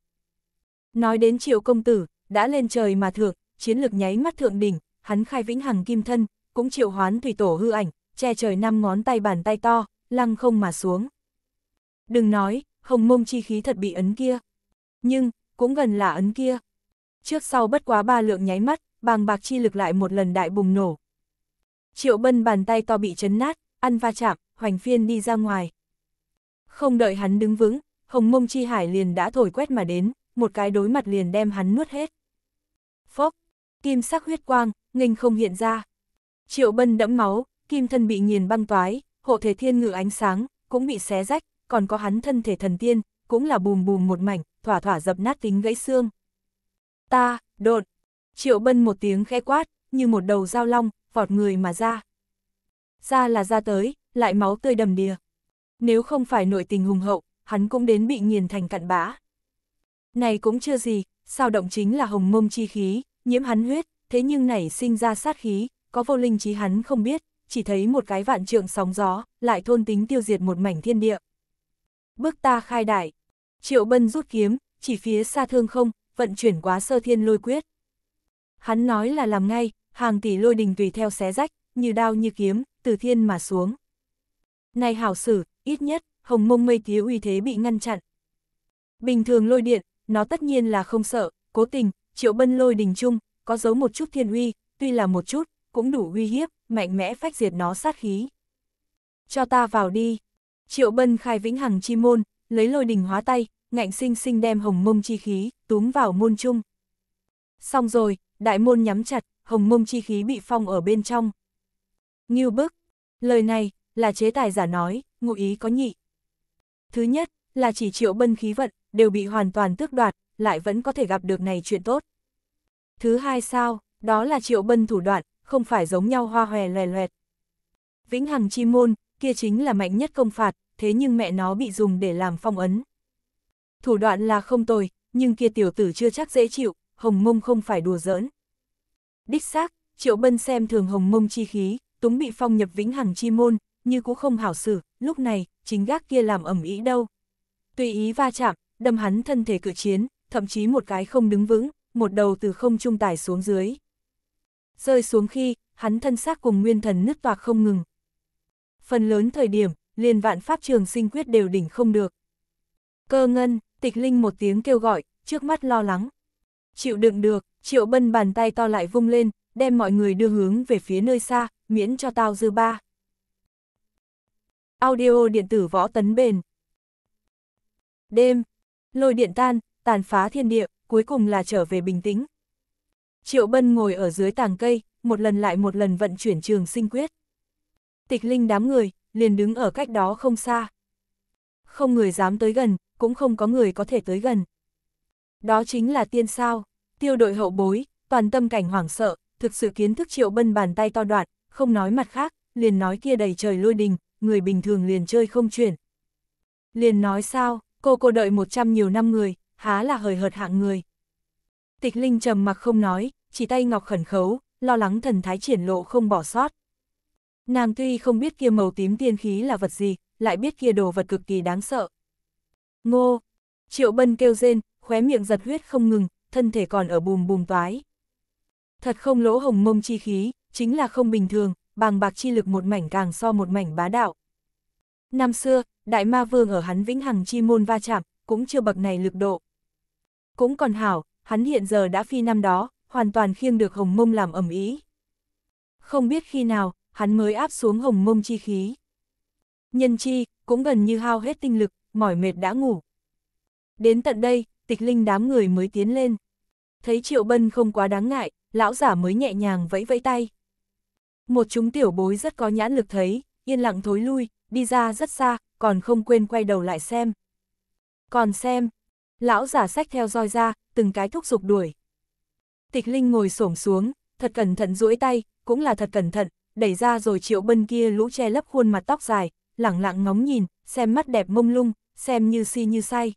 Nói đến Triệu Công Tử, đã lên trời mà thượng, chiến lực nháy mắt thượng đỉnh, hắn khai vĩnh hằng kim thân, cũng triệu hoán thủy tổ hư ảnh, che trời năm ngón tay bàn tay to, lăng không mà xuống. Đừng nói, hồng mông chi khí thật bị ấn kia. Nhưng, cũng gần là ấn kia. Trước sau bất quá ba lượng nháy mắt, bàng bạc chi lực lại một lần đại bùng nổ, Triệu Bân bàn tay to bị chấn nát, ăn va chạm, hoành phiên đi ra ngoài. Không đợi hắn đứng vững, hồng mông chi hải liền đã thổi quét mà đến, một cái đối mặt liền đem hắn nuốt hết. Phốc, kim sắc huyết quang, nghênh không hiện ra. Triệu Bân đẫm máu, kim thân bị nghiền băng toái, hộ thể thiên ngự ánh sáng, cũng bị xé rách, còn có hắn thân thể thần tiên, cũng là bùm bùm một mảnh, thỏa thỏa dập nát tính gãy xương. Ta, đột. Triệu Bân một tiếng khẽ quát, như một đầu dao long, vọt người mà ra. Ra là ra tới, lại máu tươi đầm đìa. Nếu không phải nội tình hùng hậu, hắn cũng đến bị nghiền thành cặn bã. Này cũng chưa gì, sao động chính là hồng mông chi khí, nhiễm hắn huyết, thế nhưng nảy sinh ra sát khí, có vô linh trí hắn không biết, chỉ thấy một cái vạn trượng sóng gió, lại thôn tính tiêu diệt một mảnh thiên địa. Bước ta khai đại, triệu bân rút kiếm, chỉ phía xa thương không, vận chuyển quá sơ thiên lôi quyết. Hắn nói là làm ngay, hàng tỷ lôi đình tùy theo xé rách, như đao như kiếm, từ thiên mà xuống. Này hảo sử, ít nhất, hồng mông mây tía uy thế bị ngăn chặn. Bình thường lôi điện, nó tất nhiên là không sợ, cố tình, triệu bân lôi đình chung, có giấu một chút thiên uy, tuy là một chút, cũng đủ uy hiếp, mạnh mẽ phách diệt nó sát khí. Cho ta vào đi. Triệu bân khai vĩnh hằng chi môn, lấy lôi đình hóa tay, ngạnh sinh sinh đem hồng mông chi khí, túm vào môn chung. Xong rồi, đại môn nhắm chặt, hồng mông chi khí bị phong ở bên trong. Ngưu bức, lời này, là chế tài giả nói, ngụ ý có nhị. Thứ nhất, là chỉ triệu bân khí vận, đều bị hoàn toàn tước đoạt, lại vẫn có thể gặp được này chuyện tốt. Thứ hai sao, đó là triệu bân thủ đoạn, không phải giống nhau hoa hòe lè loẹt. Vĩnh Hằng Chi Môn, kia chính là mạnh nhất công phạt, thế nhưng mẹ nó bị dùng để làm phong ấn. Thủ đoạn là không tồi, nhưng kia tiểu tử chưa chắc dễ chịu, hồng mông không phải đùa giỡn. Đích xác, Triệu Bân xem thường hồng mông chi khí, túng bị phong nhập vĩnh hằng chi môn, như cũng không hảo xử, lúc này, chính gác kia làm ẩm ý đâu. Tùy ý va chạm, đâm hắn thân thể cự chiến, thậm chí một cái không đứng vững, một đầu từ không trung tải xuống dưới. Rơi xuống khi, hắn thân xác cùng nguyên thần nứt toạc không ngừng. Phần lớn thời điểm, liền vạn pháp trường sinh quyết đều đỉnh không được. Cơ ngân, tịch linh một tiếng kêu gọi, trước mắt lo lắng. Chịu đựng được, Triệu Bân bàn tay to lại vung lên, đem mọi người đưa hướng về phía nơi xa, miễn cho tao dư ba. Audio điện tử võ tấn bền. Đêm, lôi điện tan, tàn phá thiên địa, cuối cùng là trở về bình tĩnh. Triệu Bân ngồi ở dưới tàng cây, một lần lại một lần vận chuyển trường sinh quyết. Tịch linh đám người, liền đứng ở cách đó không xa. Không người dám tới gần, cũng không có người có thể tới gần. Đó chính là tiên sao. Tiêu đội hậu bối, toàn tâm cảnh hoảng sợ, thực sự kiến thức triệu bân bàn tay to đoạn, không nói mặt khác, liền nói kia đầy trời lôi đình, người bình thường liền chơi không chuyển. Liền nói sao, cô cô đợi một trăm nhiều năm người, há là hời hợt hạng người. Tịch Linh trầm mặc không nói, chỉ tay ngọc khẩn khấu, lo lắng thần thái triển lộ không bỏ sót. Nàng tuy không biết kia màu tím tiên khí là vật gì, lại biết kia đồ vật cực kỳ đáng sợ. Ngô! Triệu Bân kêu rên, khóe miệng giật huyết không ngừng, thân thể còn ở bùm bùm toái. Thật không lỗ hồng mông chi khí, chính là không bình thường, bàng bạc chi lực một mảnh càng so một mảnh bá đạo. Năm xưa, đại ma vương ở hắn vĩnh hằng chi môn va chạm, cũng chưa bậc này lực độ. Cũng còn hảo, hắn hiện giờ đã phi năm đó, hoàn toàn khiêng được hồng mông làm ẩm ý. Không biết khi nào, hắn mới áp xuống hồng mông chi khí. Nhân chi, cũng gần như hao hết tinh lực, mỏi mệt đã ngủ. Đến tận đây, tịch linh đám người mới tiến lên. Thấy Triệu Bân không quá đáng ngại, lão giả mới nhẹ nhàng vẫy vẫy tay. Một chúng tiểu bối rất có nhãn lực thấy, yên lặng thối lui, đi ra rất xa, còn không quên quay đầu lại xem. Còn xem, lão giả sách theo roi ra, từng cái thúc giục đuổi. Tịch Linh ngồi xổm xuống, thật cẩn thận duỗi tay, cũng là thật cẩn thận, đẩy ra rồi triệu bân kia lũ che lấp khuôn mặt tóc dài, lẳng lặng ngóng nhìn, xem mắt đẹp mông lung, xem như si như say.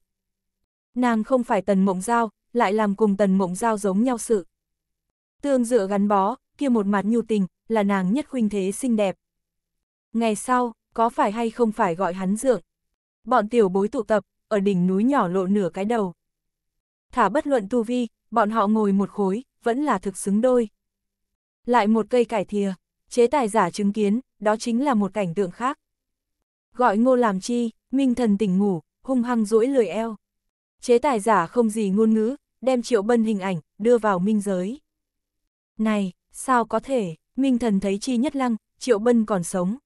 Nàng không phải tần mộng giao, lại làm cùng tần mộng giao giống nhau sự. Tương dựa gắn bó, kia một mặt nhu tình, là nàng nhất khuynh thế xinh đẹp. Ngày sau, có phải hay không phải gọi hắn dượng? Bọn tiểu bối tụ tập, ở đỉnh núi nhỏ lộ nửa cái đầu. Thả bất luận tu vi, bọn họ ngồi một khối, vẫn là thực xứng đôi. Lại một cây cải thìa, chế tài giả chứng kiến, đó chính là một cảnh tượng khác. Gọi ngô làm chi, minh thần tỉnh ngủ, hung hăng duỗi lười eo chế tài giả không gì ngôn ngữ, đem triệu bân hình ảnh, đưa vào minh giới. Này, sao có thể, minh thần thấy chi nhất lăng, triệu bân còn sống.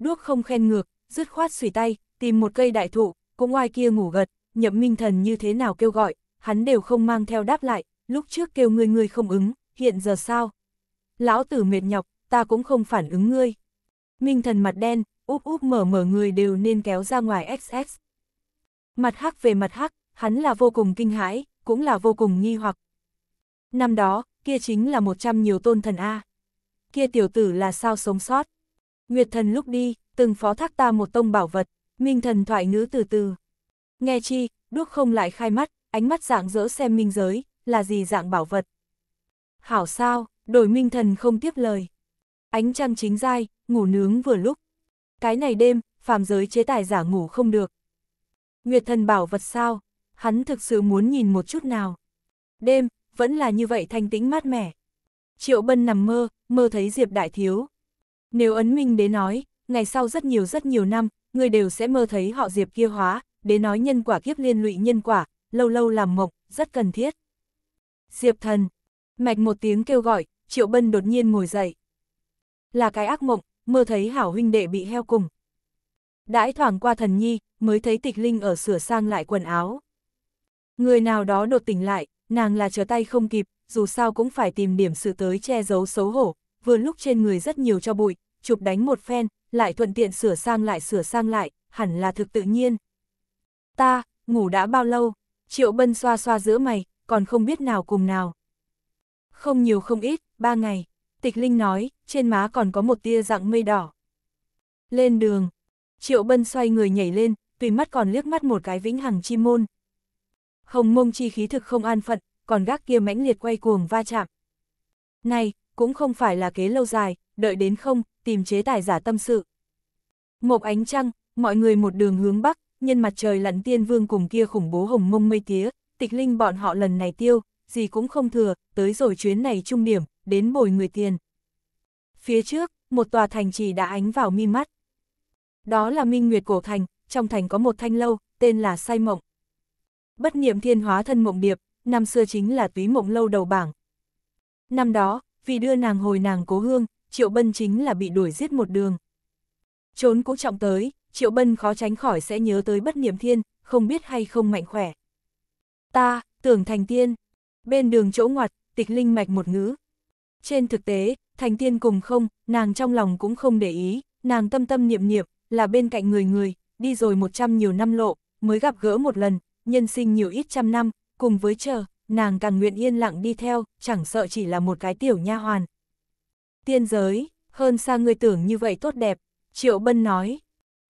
Đuốc không khen ngược, dứt khoát xùy tay, tìm một cây đại thụ, cũng ngoài kia ngủ gật, nhậm minh thần như thế nào kêu gọi, hắn đều không mang theo đáp lại, lúc trước kêu ngươi ngươi không ứng, hiện giờ sao? Lão tử mệt nhọc, ta cũng không phản ứng ngươi. Minh thần mặt đen, úp úp mở mở người đều nên kéo ra ngoài XX. Mặt hắc về mặt hắc, hắn là vô cùng kinh hãi, cũng là vô cùng nghi hoặc. Năm đó, kia chính là một trăm nhiều tôn thần A. Kia tiểu tử là sao sống sót. Nguyệt thần lúc đi, từng phó thác ta một tông bảo vật, minh thần thoại ngữ từ từ. Nghe chi, đúc không lại khai mắt, ánh mắt dạng dỡ xem minh giới, là gì dạng bảo vật. Hảo sao, đổi minh thần không tiếp lời. Ánh trăng chính dai, ngủ nướng vừa lúc. Cái này đêm, phàm giới chế tài giả ngủ không được. Nguyệt thần bảo vật sao, hắn thực sự muốn nhìn một chút nào. Đêm, vẫn là như vậy thanh tĩnh mát mẻ. Triệu Bân nằm mơ, mơ thấy Diệp Đại Thiếu. Nếu ấn minh đế nói, ngày sau rất nhiều rất nhiều năm, người đều sẽ mơ thấy họ Diệp kia hóa, đế nói nhân quả kiếp liên lụy nhân quả, lâu lâu làm mộc, rất cần thiết. Diệp thần, mạch một tiếng kêu gọi, Triệu Bân đột nhiên ngồi dậy. Là cái ác mộng, mơ thấy hảo huynh đệ bị heo cùng. Đãi thoảng qua thần nhi, mới thấy tịch linh ở sửa sang lại quần áo. Người nào đó đột tỉnh lại, nàng là trở tay không kịp, dù sao cũng phải tìm điểm sự tới che giấu xấu hổ, vừa lúc trên người rất nhiều cho bụi, chụp đánh một phen, lại thuận tiện sửa sang lại sửa sang lại, hẳn là thực tự nhiên. Ta, ngủ đã bao lâu? Triệu Bân xoa xoa giữa mày, còn không biết nào cùng nào. Không nhiều không ít, ba ngày. Tịch Linh nói, trên má còn có một tia dạng mây đỏ. Lên đường. Triệu Bân xoay người nhảy lên, tùy mắt còn liếc mắt một cái vĩnh hằng chi môn, hồng mông chi khí thực không an phận, còn gác kia mãnh liệt quay cuồng va chạm. Này, cũng không phải là kế lâu dài, đợi đến không, tìm chế tài giả tâm sự. Một ánh trăng, mọi người một đường hướng bắc, nhân mặt trời lặn tiên vương cùng kia khủng bố hồng mông mây tía, tịch linh bọn họ lần này tiêu, gì cũng không thừa, tới rồi chuyến này trung điểm, đến bồi người tiền. Phía trước, một tòa thành trì đã ánh vào mi mắt. Đó là Minh Nguyệt Cổ Thành, trong thành có một thanh lâu, tên là say Mộng bất niệm thiên hóa thân mộng điệp, năm xưa chính là túy mộng lâu đầu bảng. Năm đó, vì đưa nàng hồi nàng cố hương, Triệu Bân chính là bị đuổi giết một đường. Trốn cũ trọng tới, Triệu Bân khó tránh khỏi sẽ nhớ tới bất niệm thiên, không biết hay không mạnh khỏe. Ta, tưởng thành tiên, bên đường chỗ ngoặt, tịch linh mạch một ngữ. Trên thực tế, thành tiên cùng không, nàng trong lòng cũng không để ý, nàng tâm tâm niệm niệm, là bên cạnh người người, đi rồi một trăm nhiều năm lộ, mới gặp gỡ một lần, nhân sinh nhiều ít trăm năm, cùng với chờ, nàng càng nguyện yên lặng đi theo, chẳng sợ chỉ là một cái tiểu nha hoàn. Tiên giới, hơn xa người tưởng như vậy tốt đẹp, Triệu Bân nói,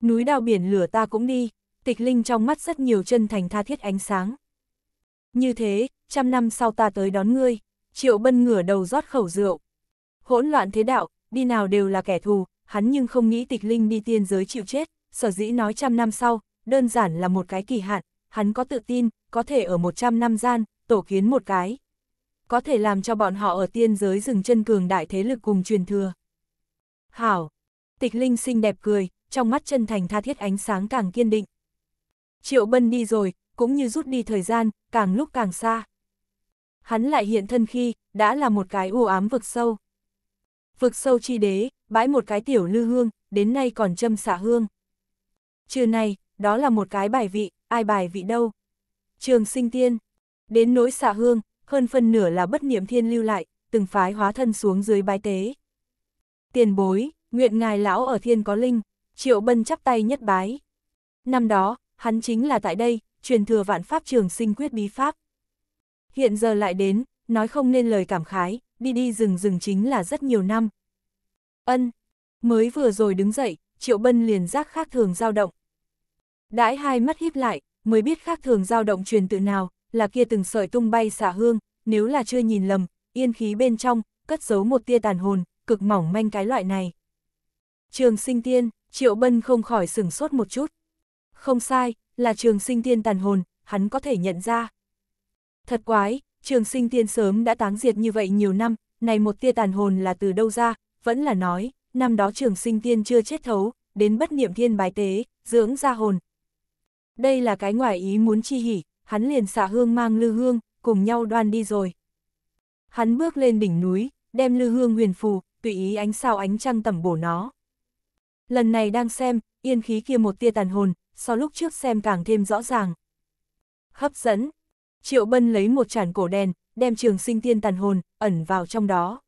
núi đào biển lửa ta cũng đi, tịch linh trong mắt rất nhiều chân thành tha thiết ánh sáng. Như thế, trăm năm sau ta tới đón ngươi, Triệu Bân ngửa đầu rót khẩu rượu. Hỗn loạn thế đạo, đi nào đều là kẻ thù, hắn nhưng không nghĩ tịch linh đi tiên giới chịu chết, sở dĩ nói trăm năm sau, đơn giản là một cái kỳ hạn, hắn có tự tin, có thể ở 100 năm gian, tổ kiến một cái. Có thể làm cho bọn họ ở tiên giới dừng chân cường đại thế lực cùng truyền thừa. Hảo! Tịch Linh xinh đẹp cười, trong mắt chân thành tha thiết ánh sáng càng kiên định. Triệu Bân đi rồi, cũng như rút đi thời gian, càng lúc càng xa. Hắn lại hiện thân khi, đã là một cái u ám vực sâu. Vực sâu chi đế, bãi một cái tiểu lư hương, đến nay còn châm xạ hương. Trừ này, đó là một cái bài vị, ai bài vị đâu. Trường sinh tiên, đến nỗi xạ hương, hơn phần nửa là bất niệm thiên lưu lại, từng phái hóa thân xuống dưới bái tế. Tiền bối, nguyện ngài lão ở thiên có linh, triệu bân chắp tay nhất bái. Năm đó, hắn chính là tại đây, truyền thừa vạn pháp trường sinh quyết bí pháp. Hiện giờ lại đến, nói không nên lời cảm khái, đi đi rừng rừng chính là rất nhiều năm. Ân, mới vừa rồi đứng dậy, triệu bân liền giác khác thường dao động. Đãi hai mắt híp lại, mới biết khác thường dao động truyền tự nào, là kia từng sợi tung bay xả hương, nếu là chưa nhìn lầm, yên khí bên trong, cất giấu một tia tàn hồn, cực mỏng manh cái loại này. Trường sinh tiên, Triệu Bân không khỏi sửng sốt một chút. Không sai, là trường sinh tiên tàn hồn, hắn có thể nhận ra. Thật quái, trường sinh tiên sớm đã táng diệt như vậy nhiều năm, này một tia tàn hồn là từ đâu ra, vẫn là nói, năm đó trường sinh tiên chưa chết thấu, đến bất niệm thiên bái tế, dưỡng ra hồn, đây là cái ngoài ý muốn chi hỉ, hắn liền xả hương mang lư hương, cùng nhau đoan đi rồi. Hắn bước lên đỉnh núi, đem lư hương huyền phù, tùy ý ánh sao ánh trăng tẩm bổ nó. Lần này đang xem, yên khí kia một tia tàn hồn, so lúc trước xem càng thêm rõ ràng. Hấp dẫn, Triệu Bân lấy một chản cổ đèn, đem trường sinh tiên tàn hồn, ẩn vào trong đó.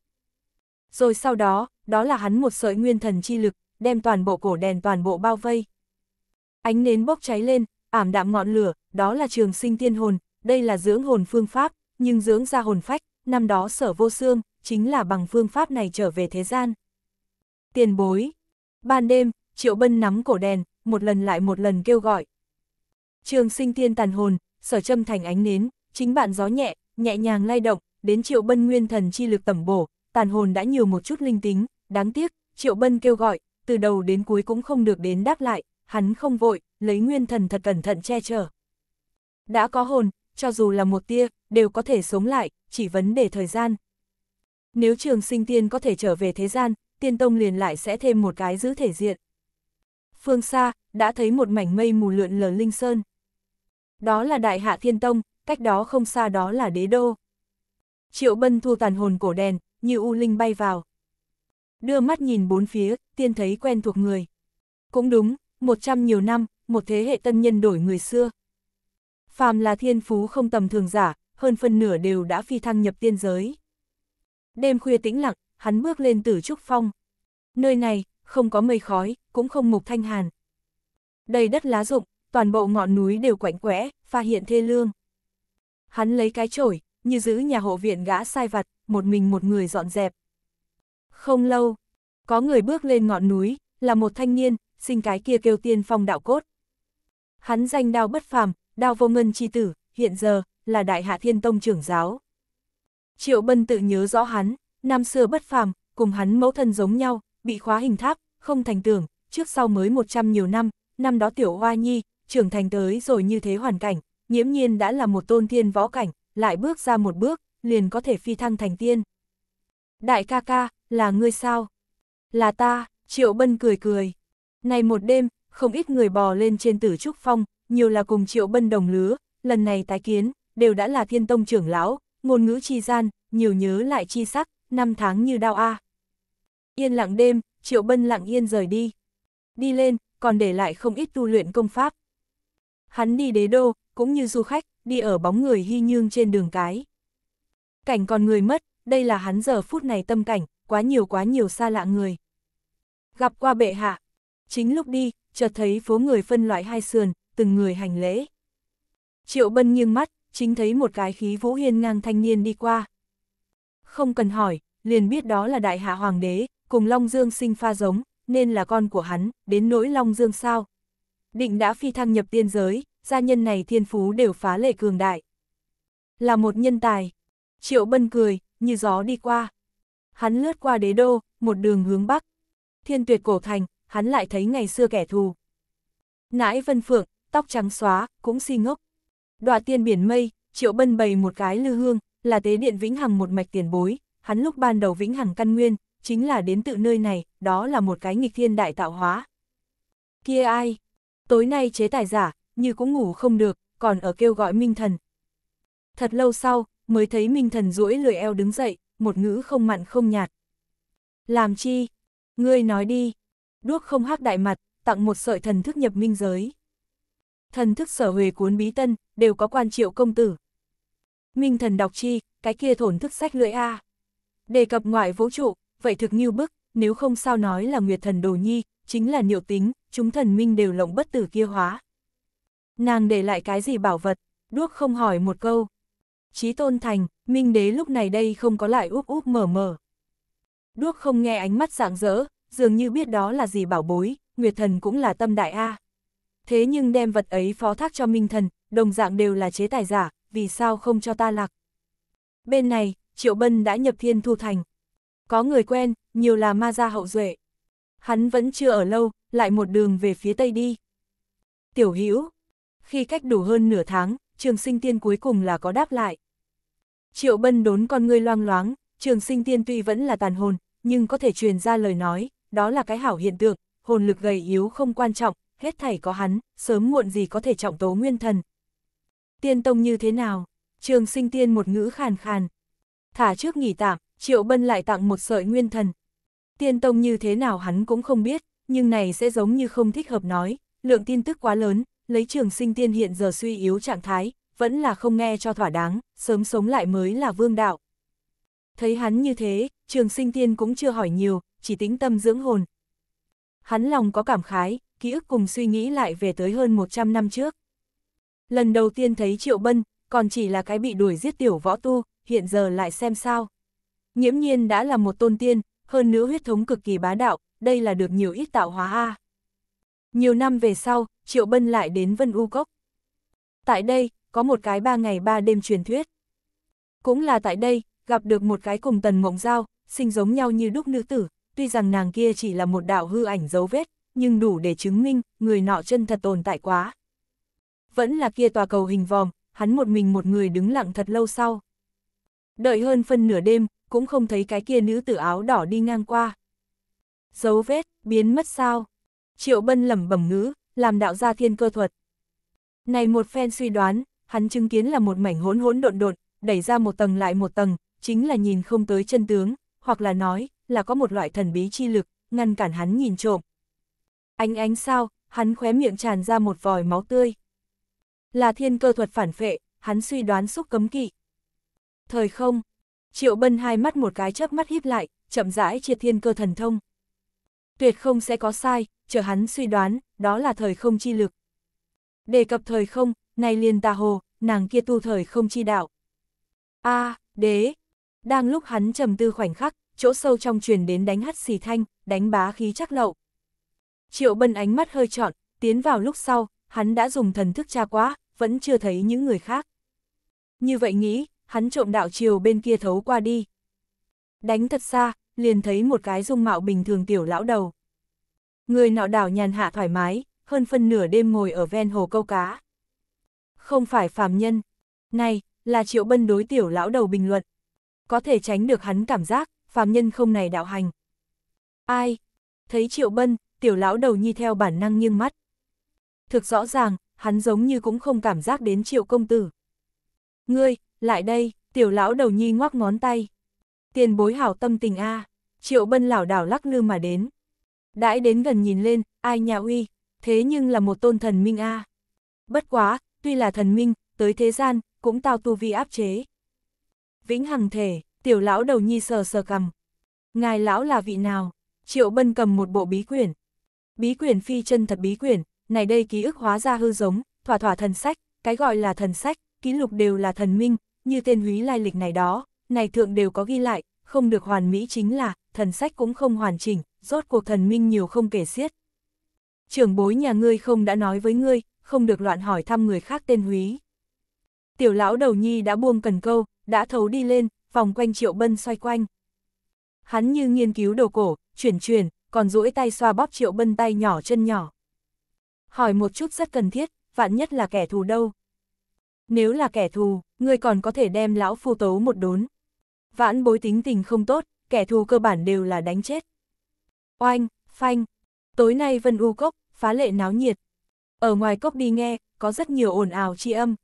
Rồi sau đó, đó là hắn một sợi nguyên thần chi lực, đem toàn bộ cổ đèn toàn bộ bao vây. Ánh nến bốc cháy lên, Ảm đạm ngọn lửa, đó là trường sinh tiên hồn, đây là dưỡng hồn phương pháp, nhưng dưỡng ra hồn phách, năm đó sở vô xương, chính là bằng phương pháp này trở về thế gian. Tiền bối. Ban đêm, Triệu Bân nắm cổ đèn, một lần lại một lần kêu gọi. Trường sinh tiên tàn hồn, sở châm thành ánh nến, chính bạn gió nhẹ, nhẹ nhàng lay động, đến Triệu Bân nguyên thần chi lực tẩm bổ, tàn hồn đã nhiều một chút linh tính, đáng tiếc, Triệu Bân kêu gọi, từ đầu đến cuối cũng không được đến đáp lại, hắn không vội, lấy nguyên thần thật cẩn thận che chở. Đã có hồn, cho dù là một tia, đều có thể sống lại, chỉ vấn đề thời gian. Nếu trường sinh tiên có thể trở về thế gian, tiên tông liền lại sẽ thêm một cái giữ thể diện. Phương xa, đã thấy một mảnh mây mù lượn lờ linh sơn. Đó là đại hạ thiên tông, cách đó không xa đó là đế đô. Triệu bân thu tàn hồn cổ đèn, như u linh bay vào. Đưa mắt nhìn bốn phía, tiên thấy quen thuộc người. Cũng đúng, một trăm nhiều năm, một thế hệ tân nhân đổi người xưa. Phàm là thiên phú không tầm thường giả, hơn phân nửa đều đã phi thăng nhập tiên giới. Đêm khuya tĩnh lặng, hắn bước lên tử trúc phong. Nơi này, không có mây khói, cũng không mục thanh hàn. Đầy đất lá rụng, toàn bộ ngọn núi đều quạnh quẽ, pha hiện thê lương. Hắn lấy cái chổi, như giữ nhà hộ viện gã sai vặt, một mình một người dọn dẹp. Không lâu, có người bước lên ngọn núi, là một thanh niên, sinh cái kia kêu tiên phong đạo cốt. Hắn danh đao bất phàm, đao vô ngân chi tử, hiện giờ, là đại hạ thiên tông trưởng giáo. Triệu Bân tự nhớ rõ hắn, năm xưa bất phàm, cùng hắn mẫu thân giống nhau, bị khóa hình tháp, không thành tưởng, trước sau mới 100 nhiều năm, năm đó tiểu hoa nhi, trưởng thành tới rồi như thế hoàn cảnh, nhiễm nhiên đã là một tôn thiên võ cảnh, lại bước ra một bước, liền có thể phi thăng thành tiên. Đại ca ca, là ngươi sao? Là ta, Triệu Bân cười cười. Này một đêm, không ít người bò lên trên tử trúc phong, nhiều là cùng triệu bân đồng lứa, lần này tái kiến, đều đã là thiên tông trưởng lão, ngôn ngữ chi gian, nhiều nhớ lại chi sắc, năm tháng như đao a. Yên lặng đêm, triệu bân lặng yên rời đi. Đi lên, còn để lại không ít tu luyện công pháp. Hắn đi đế đô, cũng như du khách, đi ở bóng người hy nhương trên đường cái. Cảnh còn người mất, đây là hắn giờ phút này tâm cảnh, quá nhiều quá nhiều xa lạ người. Gặp qua bệ hạ, chính lúc đi, chợt thấy phố người phân loại hai sườn, từng người hành lễ. Triệu Bân nghiêng mắt, chính thấy một cái khí vũ hiên ngang thanh niên đi qua. Không cần hỏi, liền biết đó là đại hạ hoàng đế, cùng Long Dương sinh pha giống, nên là con của hắn, đến nỗi Long Dương sao. Định đã phi thăng nhập tiên giới, gia nhân này thiên phú đều phá lệ cường đại. Là một nhân tài. Triệu Bân cười, như gió đi qua. Hắn lướt qua đế đô, một đường hướng bắc. Thiên tuyệt cổ thành, hắn lại thấy ngày xưa kẻ thù. Nãi Vân Phượng, tóc trắng xóa, cũng si ngốc. Đoạ tiên biển mây, triệu bân bày một cái lư hương, là tế điện vĩnh hằng một mạch tiền bối, hắn lúc ban đầu vĩnh hằng căn nguyên, chính là đến tự nơi này, đó là một cái nghịch thiên đại tạo hóa. Kia ai? Tối nay chế tài giả, như cũng ngủ không được, còn ở kêu gọi Minh Thần. Thật lâu sau, mới thấy Minh Thần duỗi lười eo đứng dậy, một ngữ không mặn không nhạt. Làm chi? Ngươi nói đi đuốc không hắc đại mặt, tặng một sợi thần thức nhập minh giới. Thần thức sở huề cuốn bí tân, đều có quan triệu công tử. Minh thần đọc chi, cái kia thổn thức sách lưỡi A. Đề cập ngoại vũ trụ, vậy thực như bức, nếu không sao nói là nguyệt thần đồ nhi, chính là niệu tính, chúng thần minh đều lộng bất tử kia hóa. Nàng để lại cái gì bảo vật, đuốc không hỏi một câu. Chí tôn thành, minh đế lúc này đây không có lại úp úp mở mở. Đuốc không nghe ánh mắt sảng rỡ, dường như biết đó là gì bảo bối, Nguyệt Thần cũng là tâm đại A. Thế nhưng đem vật ấy phó thác cho Minh Thần, đồng dạng đều là chế tài giả, vì sao không cho ta lạc. Bên này, Triệu Bân đã nhập thiên thu thành. Có người quen, nhiều là ma gia hậu duệ. Hắn vẫn chưa ở lâu, lại một đường về phía tây đi. Tiểu Hữu Khi cách đủ hơn nửa tháng, trường sinh tiên cuối cùng là có đáp lại. Triệu Bân đốn con ngươi loang loáng, trường sinh tiên tuy vẫn là tàn hồn, nhưng có thể truyền ra lời nói, đó là cái hảo hiện tượng, hồn lực gầy yếu không quan trọng, hết thảy có hắn, sớm muộn gì có thể trọng tố nguyên thần. Tiên tông như thế nào? Trường sinh tiên một ngữ khàn khàn. Thả trước nghỉ tạm, Triệu Bân lại tặng một sợi nguyên thần. Tiên tông như thế nào hắn cũng không biết, nhưng này sẽ giống như không thích hợp nói, lượng tin tức quá lớn, lấy trường sinh tiên hiện giờ suy yếu trạng thái, vẫn là không nghe cho thỏa đáng, sớm sống lại mới là vương đạo. Thấy hắn như thế, trường sinh tiên cũng chưa hỏi nhiều, chỉ tính tâm dưỡng hồn. Hắn lòng có cảm khái, ký ức cùng suy nghĩ lại về tới hơn 100 năm trước. Lần đầu tiên thấy Triệu Bân, còn chỉ là cái bị đuổi giết tiểu võ tu, hiện giờ lại xem sao. nhiễm nhiên đã là một tôn tiên, hơn nữa huyết thống cực kỳ bá đạo, đây là được nhiều ít tạo hóa a. Nhiều năm về sau, Triệu Bân lại đến Vân U Cốc. Tại đây, có một cái ba ngày ba đêm truyền thuyết. Cũng là tại đây, gặp được một cái cùng tần mộng giao, sinh giống nhau như đúc nữ tử, tuy rằng nàng kia chỉ là một đạo hư ảnh dấu vết, nhưng đủ để chứng minh, người nọ chân thật tồn tại quá. Vẫn là kia tòa cầu hình vòm, hắn một mình một người đứng lặng thật lâu sau. Đợi hơn phân nửa đêm, cũng không thấy cái kia nữ tử áo đỏ đi ngang qua. Dấu vết, biến mất sao? Triệu Bân lẩm bẩm ngữ, làm đạo gia thiên cơ thuật. Này một phen suy đoán, hắn chứng kiến là một mảnh hỗn hỗn độn độn, đẩy ra một tầng lại một tầng, chính là nhìn không tới chân tướng, hoặc là nói, là có một loại thần bí chi lực, ngăn cản hắn nhìn trộm. Ánh ánh sao, hắn khóe miệng tràn ra một vòi máu tươi. Là thiên cơ thuật phản phệ, hắn suy đoán xúc cấm kỵ. Thời không, triệu bân hai mắt một cái chớp mắt híp lại, chậm rãi chia thiên cơ thần thông. Tuyệt không sẽ có sai, chờ hắn suy đoán, đó là thời không chi lực. Đề cập thời không, nay liền tà hồ, nàng kia tu thời không chi đạo. a đế, đang lúc hắn trầm tư khoảnh khắc, chỗ sâu trong truyền đến đánh hắt xì thanh, đánh bá khí chắc lậu. Triệu Bân ánh mắt hơi trọn, tiến vào lúc sau, hắn đã dùng thần thức tra quá, vẫn chưa thấy những người khác. Như vậy nghĩ, hắn trộm đạo chiều bên kia thấu qua đi. Đánh thật xa, liền thấy một cái dung mạo bình thường tiểu lão đầu. Người nọ đảo nhàn hạ thoải mái, hơn phân nửa đêm ngồi ở ven hồ câu cá. Không phải phàm nhân. Này, là triệu bân đối tiểu lão đầu bình luận. Có thể tránh được hắn cảm giác, phàm nhân không này đạo hành. Ai? Thấy Triệu Bân, tiểu lão đầu nhi theo bản năng nghiêng mắt. Thực rõ ràng, hắn giống như cũng không cảm giác đến Triệu công tử. Ngươi, lại đây, tiểu lão đầu nhi ngoắc ngón tay. Tiền bối hảo tâm tình a Triệu Bân lảo đảo lắc lư mà đến. Đãi đến gần nhìn lên, ai nhà uy, thế nhưng là một tôn thần minh a Bất quá, tuy là thần minh, tới thế gian, cũng tao tu vi áp chế. Vĩnh hằng thể, Tiểu lão đầu nhi sờ sờ cầm. Ngài lão là vị nào? Triệu Bân cầm một bộ bí quyển. Bí quyển phi chân thật bí quyển, này đây ký ức hóa ra hư giống, thỏa thỏa thần sách, cái gọi là thần sách, ký lục đều là thần minh, như tên húy lai lịch này đó, này thượng đều có ghi lại, không được hoàn mỹ chính là, thần sách cũng không hoàn chỉnh, rốt cuộc thần minh nhiều không kể xiết. Trưởng bối nhà ngươi không đã nói với ngươi, không được loạn hỏi thăm người khác tên húy. Tiểu lão đầu nhi đã buông cần câu, đã thấu đi lên, vòng quanh Triệu Bân xoay quanh. Hắn như nghiên cứu đồ cổ, chuyển chuyển, còn duỗi tay xoa bóp Triệu Bân tay nhỏ chân nhỏ. Hỏi một chút rất cần thiết, vạn nhất là kẻ thù đâu. Nếu là kẻ thù, người còn có thể đem lão phu tấu một đốn. Vãn bối tính tình không tốt, kẻ thù cơ bản đều là đánh chết. Oanh, phanh, tối nay Vân U Cốc, phá lệ náo nhiệt. Ở ngoài cốc đi nghe, có rất nhiều ồn ào chi âm.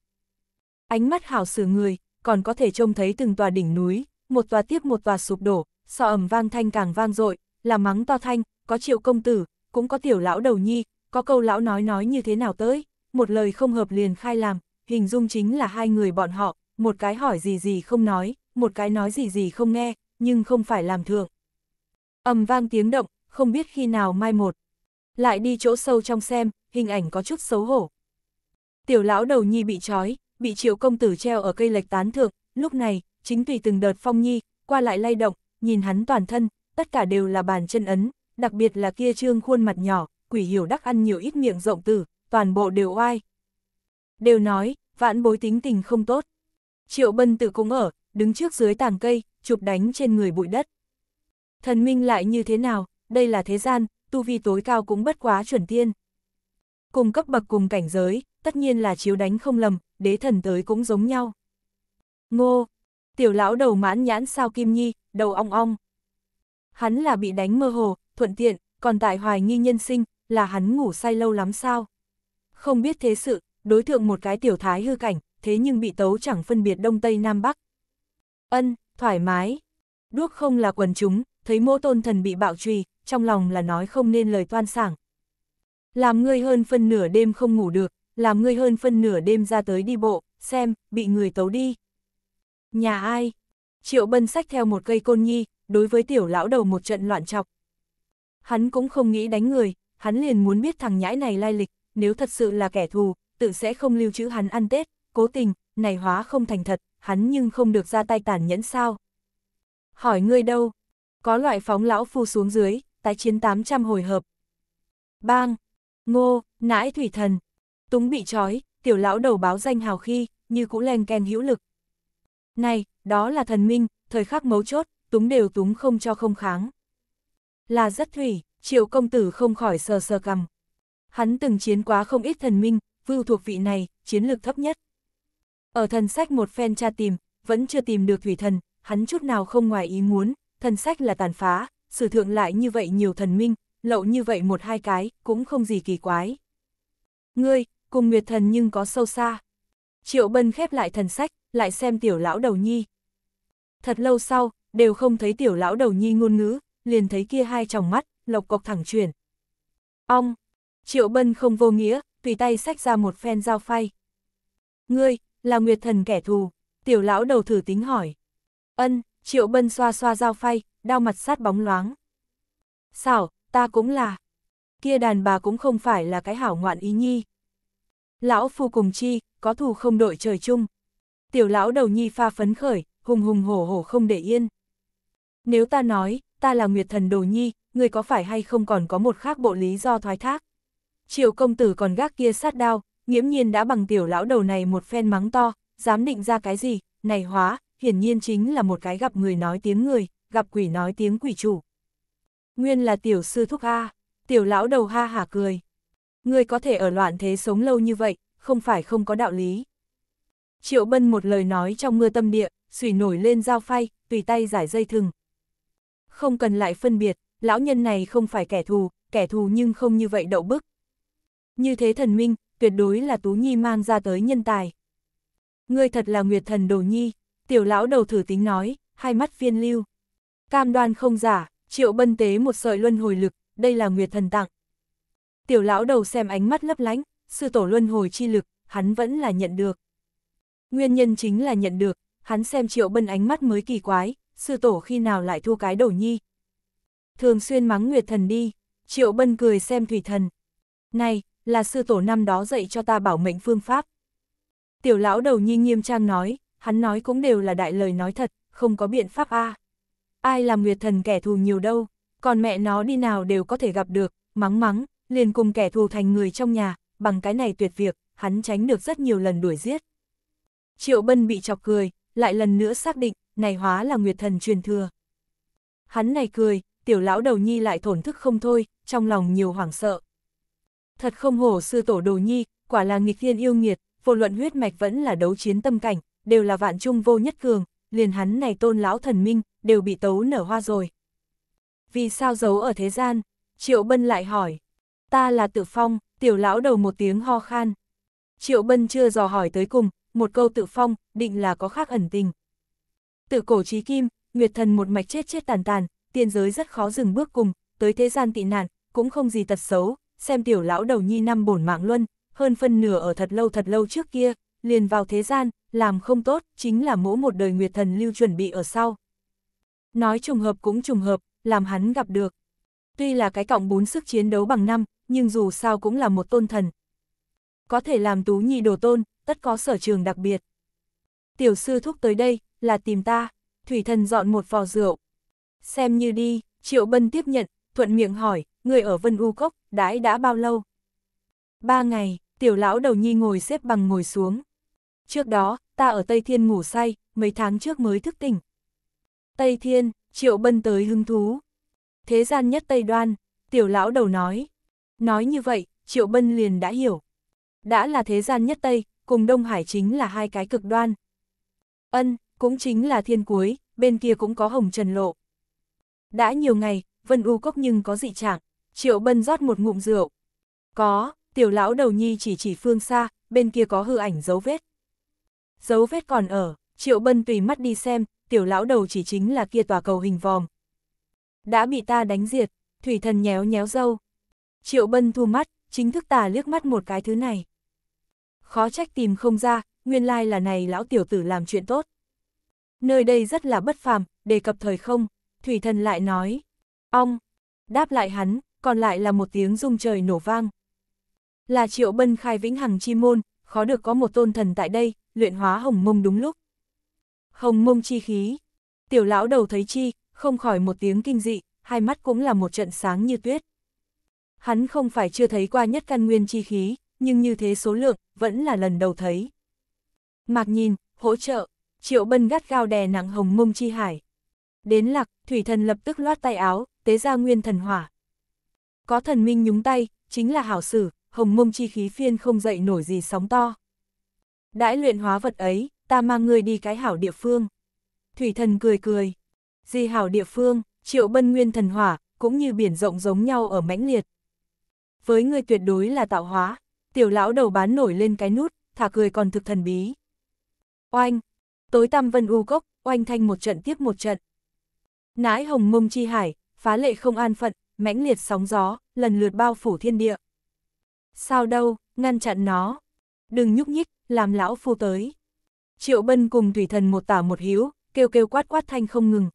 Ánh mắt hảo xử người, còn có thể trông thấy từng tòa đỉnh núi, một tòa tiếp một tòa sụp đổ, so ẩm vang thanh càng vang dội, là mắng to thanh, có triệu công tử, cũng có tiểu lão đầu nhi, có câu lão nói nói như thế nào tới, một lời không hợp liền khai làm, hình dung chính là hai người bọn họ, một cái hỏi gì gì không nói, một cái nói gì gì không nghe, nhưng không phải làm thường. Ẩm vang tiếng động, không biết khi nào mai một. Lại đi chỗ sâu trong xem, hình ảnh có chút xấu hổ. Tiểu lão đầu nhi bị trói, bị triệu công tử treo ở cây lệch tán thượng, lúc này, chính tùy từng đợt phong nhi, qua lại lay động, nhìn hắn toàn thân, tất cả đều là bàn chân ấn, đặc biệt là kia trương khuôn mặt nhỏ, quỷ hiểu đắc ăn nhiều ít miệng rộng tử, toàn bộ đều oai. Đều nói, vãn bối tính tình không tốt. Triệu bân tự cũng ở, đứng trước dưới tàng cây, chụp đánh trên người bụi đất. Thần minh lại như thế nào, đây là thế gian, tu vi tối cao cũng bất quá chuẩn tiên. Cùng cấp bậc cùng cảnh giới, tất nhiên là chiếu đánh không lầm, đế thần tới cũng giống nhau. Ngô, tiểu lão đầu mãn nhãn sao kim nhi, đầu ong ong. Hắn là bị đánh mơ hồ, thuận tiện, còn tại hoài nghi nhân sinh, là hắn ngủ say lâu lắm sao. Không biết thế sự, đối tượng một cái tiểu thái hư cảnh, thế nhưng bị tấu chẳng phân biệt đông tây nam bắc. Ân, thoải mái. Đuốc không là quần chúng, thấy mô tôn thần bị bạo trùy, trong lòng là nói không nên lời toan sảng. Làm ngươi hơn phân nửa đêm không ngủ được, làm ngươi hơn phân nửa đêm ra tới đi bộ, xem, bị người tấu đi. Nhà ai? Triệu bân sách theo một cây côn nhi, đối với tiểu lão đầu một trận loạn chọc. Hắn cũng không nghĩ đánh người, hắn liền muốn biết thằng nhãi này lai lịch, nếu thật sự là kẻ thù, tự sẽ không lưu trữ hắn ăn Tết, cố tình, này hóa không thành thật, hắn nhưng không được ra tay tàn nhẫn sao. Hỏi ngươi đâu? Có loại phóng lão phu xuống dưới, tái chiến 800 hồi hợp. Bang! Ngô, nãi thủy thần, Túng bị trói, tiểu lão đầu báo danh hào khi, như cũ len ken hữu lực. Này, đó là thần minh, thời khắc mấu chốt, túng đều túng không cho không kháng. Là rất thủy, triệu công tử không khỏi sờ sờ cầm. Hắn từng chiến quá không ít thần minh, vưu thuộc vị này, chiến lược thấp nhất. Ở thần sách một phen tra tìm, vẫn chưa tìm được thủy thần, hắn chút nào không ngoài ý muốn, thần sách là tàn phá, sử thượng lại như vậy nhiều thần minh, lậu như vậy một hai cái, cũng không gì kỳ quái. Ngươi, cùng Nguyệt Thần nhưng có sâu xa. Triệu Bân khép lại thần sách, lại xem tiểu lão đầu nhi. Thật lâu sau, đều không thấy tiểu lão đầu nhi ngôn ngữ, liền thấy kia hai tròng mắt, lộc cộc thẳng chuyển. Ong! Triệu Bân không vô nghĩa, tùy tay sách ra một phen dao phay. Ngươi, là Nguyệt Thần kẻ thù, tiểu lão đầu thử tính hỏi. Ân, Triệu Bân xoa xoa dao phay, đau mặt sát bóng loáng. Xảo, ta cũng là. Kia đàn bà cũng không phải là cái hảo ngoạn ý nhi. Lão phu cùng chi, có thù không đội trời chung. Tiểu lão đầu nhi pha phấn khởi, hùng hùng hổ hổ không để yên. Nếu ta nói, ta là nguyệt thần đồ nhi, người có phải hay không còn có một khác bộ lý do thoái thác. Triệu công tử còn gác kia sát đao, nghiễm nhiên đã bằng tiểu lão đầu này một phen mắng to, dám định ra cái gì, này hóa, hiển nhiên chính là một cái gặp người nói tiếng người, gặp quỷ nói tiếng quỷ chủ. Nguyên là tiểu sư thúc A, tiểu lão đầu ha hả cười ngươi có thể ở loạn thế sống lâu như vậy, không phải không có đạo lý. Triệu Bân một lời nói trong mưa tâm địa, xùy nổi lên dao phay, tùy tay giải dây thừng. Không cần lại phân biệt, lão nhân này không phải kẻ thù, kẻ thù nhưng không như vậy đậu bức. Như thế thần minh, tuyệt đối là Tú Nhi mang ra tới nhân tài. Ngươi thật là nguyệt thần đồ nhi, tiểu lão đầu thử tính nói, hai mắt viên lưu. Cam đoan không giả, triệu bân tế một sợi luân hồi lực, đây là nguyệt thần tặng. Tiểu lão đầu xem ánh mắt lấp lánh, sư tổ luân hồi chi lực, hắn vẫn là nhận được. Nguyên nhân chính là nhận được, hắn xem triệu bân ánh mắt mới kỳ quái, sư tổ khi nào lại thua cái đầu nhi. Thường xuyên mắng nguyệt thần đi, triệu bân cười xem thủy thần. Này, là sư tổ năm đó dạy cho ta bảo mệnh phương pháp. Tiểu lão đầu nhi nghiêm trang nói, hắn nói cũng đều là đại lời nói thật, không có biện pháp a. Ai làm nguyệt thần kẻ thù nhiều đâu, còn mẹ nó đi nào đều có thể gặp được, mắng mắng, liền cùng kẻ thù thành người trong nhà, bằng cái này tuyệt việc, hắn tránh được rất nhiều lần đuổi giết. Triệu Bân bị chọc cười, lại lần nữa xác định, này hóa là Nguyệt Thần truyền thừa. Hắn này cười, tiểu lão đầu nhi lại thổn thức không thôi, trong lòng nhiều hoảng sợ. Thật không hổ sư tổ đồ nhi, quả là nghịch thiên yêu nghiệt, vô luận huyết mạch vẫn là đấu chiến tâm cảnh, đều là vạn trung vô nhất cường, liền hắn này tôn lão thần minh, đều bị tấu nở hoa rồi. Vì sao giấu ở thế gian? Triệu Bân lại hỏi ta là tự phong, tiểu lão đầu một tiếng ho khan. Triệu Bân chưa dò hỏi tới cùng, một câu tự phong, định là có khác ẩn tình. Tự cổ trí kim, Nguyệt thần một mạch chết chết tàn tàn, tiên giới rất khó dừng bước cùng, tới thế gian tị nạn, cũng không gì tật xấu, xem tiểu lão đầu nhi năm bổn mạng luân, hơn phân nửa ở thật lâu thật lâu trước kia, liền vào thế gian, làm không tốt, chính là mỗ một đời Nguyệt thần lưu chuẩn bị ở sau. Nói trùng hợp cũng trùng hợp, làm hắn gặp được. Tuy là cái cọng bún sức chiến đấu bằng năm, nhưng dù sao cũng là một tôn thần. Có thể làm Tú Nhi đồ tôn, tất có sở trường đặc biệt. Tiểu sư thúc tới đây, là tìm ta, thủy thần dọn một vò rượu. Xem như đi, Triệu Bân tiếp nhận, thuận miệng hỏi, người ở Vân U Cốc, đãi đã bao lâu? Ba ngày, tiểu lão đầu nhi ngồi xếp bằng ngồi xuống. Trước đó, ta ở Tây Thiên ngủ say, mấy tháng trước mới thức tỉnh. Tây Thiên, Triệu Bân tới hứng thú. Thế gian nhất Tây Đoan, tiểu lão đầu nói. Nói như vậy, Triệu Bân liền đã hiểu. Đã là thế gian nhất Tây, cùng Đông Hải chính là hai cái cực đoan. Ân, cũng chính là thiên cuối, bên kia cũng có hồng trần lộ. Đã nhiều ngày, Vân U Cốc nhưng có dị trạng, Triệu Bân rót một ngụm rượu. Có, tiểu lão đầu nhi chỉ chỉ phương xa, bên kia có hư ảnh dấu vết. Dấu vết còn ở, Triệu Bân tùy mắt đi xem, tiểu lão đầu chỉ chính là kia tòa cầu hình vòm. Đã bị ta đánh diệt, thủy thần nhéo nhéo dâu. Triệu Bân thu mắt, chính thức tà liếc mắt một cái thứ này. Khó trách tìm không ra, nguyên lai là này lão tiểu tử làm chuyện tốt. Nơi đây rất là bất phàm, đề cập thời không, thủy thần lại nói. Ong, đáp lại hắn, còn lại là một tiếng rung trời nổ vang. Là triệu bân khai vĩnh hằng chi môn, khó được có một tôn thần tại đây, luyện hóa hồng mông đúng lúc. Hồng mông chi khí. Tiểu lão đầu thấy chi, không khỏi một tiếng kinh dị, hai mắt cũng là một trận sáng như tuyết. Hắn không phải chưa thấy qua nhất căn nguyên chi khí, nhưng như thế số lượng, vẫn là lần đầu thấy. Mạc nhìn, hỗ trợ, triệu bân gắt gao đè nặng hồng mông chi hải. Đến lạc, thủy thần lập tức loát tay áo, tế ra nguyên thần hỏa. Có thần minh nhúng tay, chính là hảo sử, hồng mông chi khí phiên không dậy nổi gì sóng to. Đãi luyện hóa vật ấy, ta mang người đi cái hảo địa phương. Thủy thần cười cười. Di hảo địa phương, triệu bân nguyên thần hỏa, cũng như biển rộng giống nhau ở mãnh liệt với người tuyệt đối là tạo hóa, tiểu lão đầu bán nổi lên cái nút, thả cười còn thực thần bí. Oanh, tối tăm vân u cốc, oanh thanh một trận tiếp một trận. Nãi hồng mông chi hải, phá lệ không an phận, mãnh liệt sóng gió, lần lượt bao phủ thiên địa. Sao đâu, ngăn chặn nó. Đừng nhúc nhích, làm lão phu tới. Triệu bân cùng thủy thần một tả một hiếu, kêu kêu quát quát thanh không ngừng.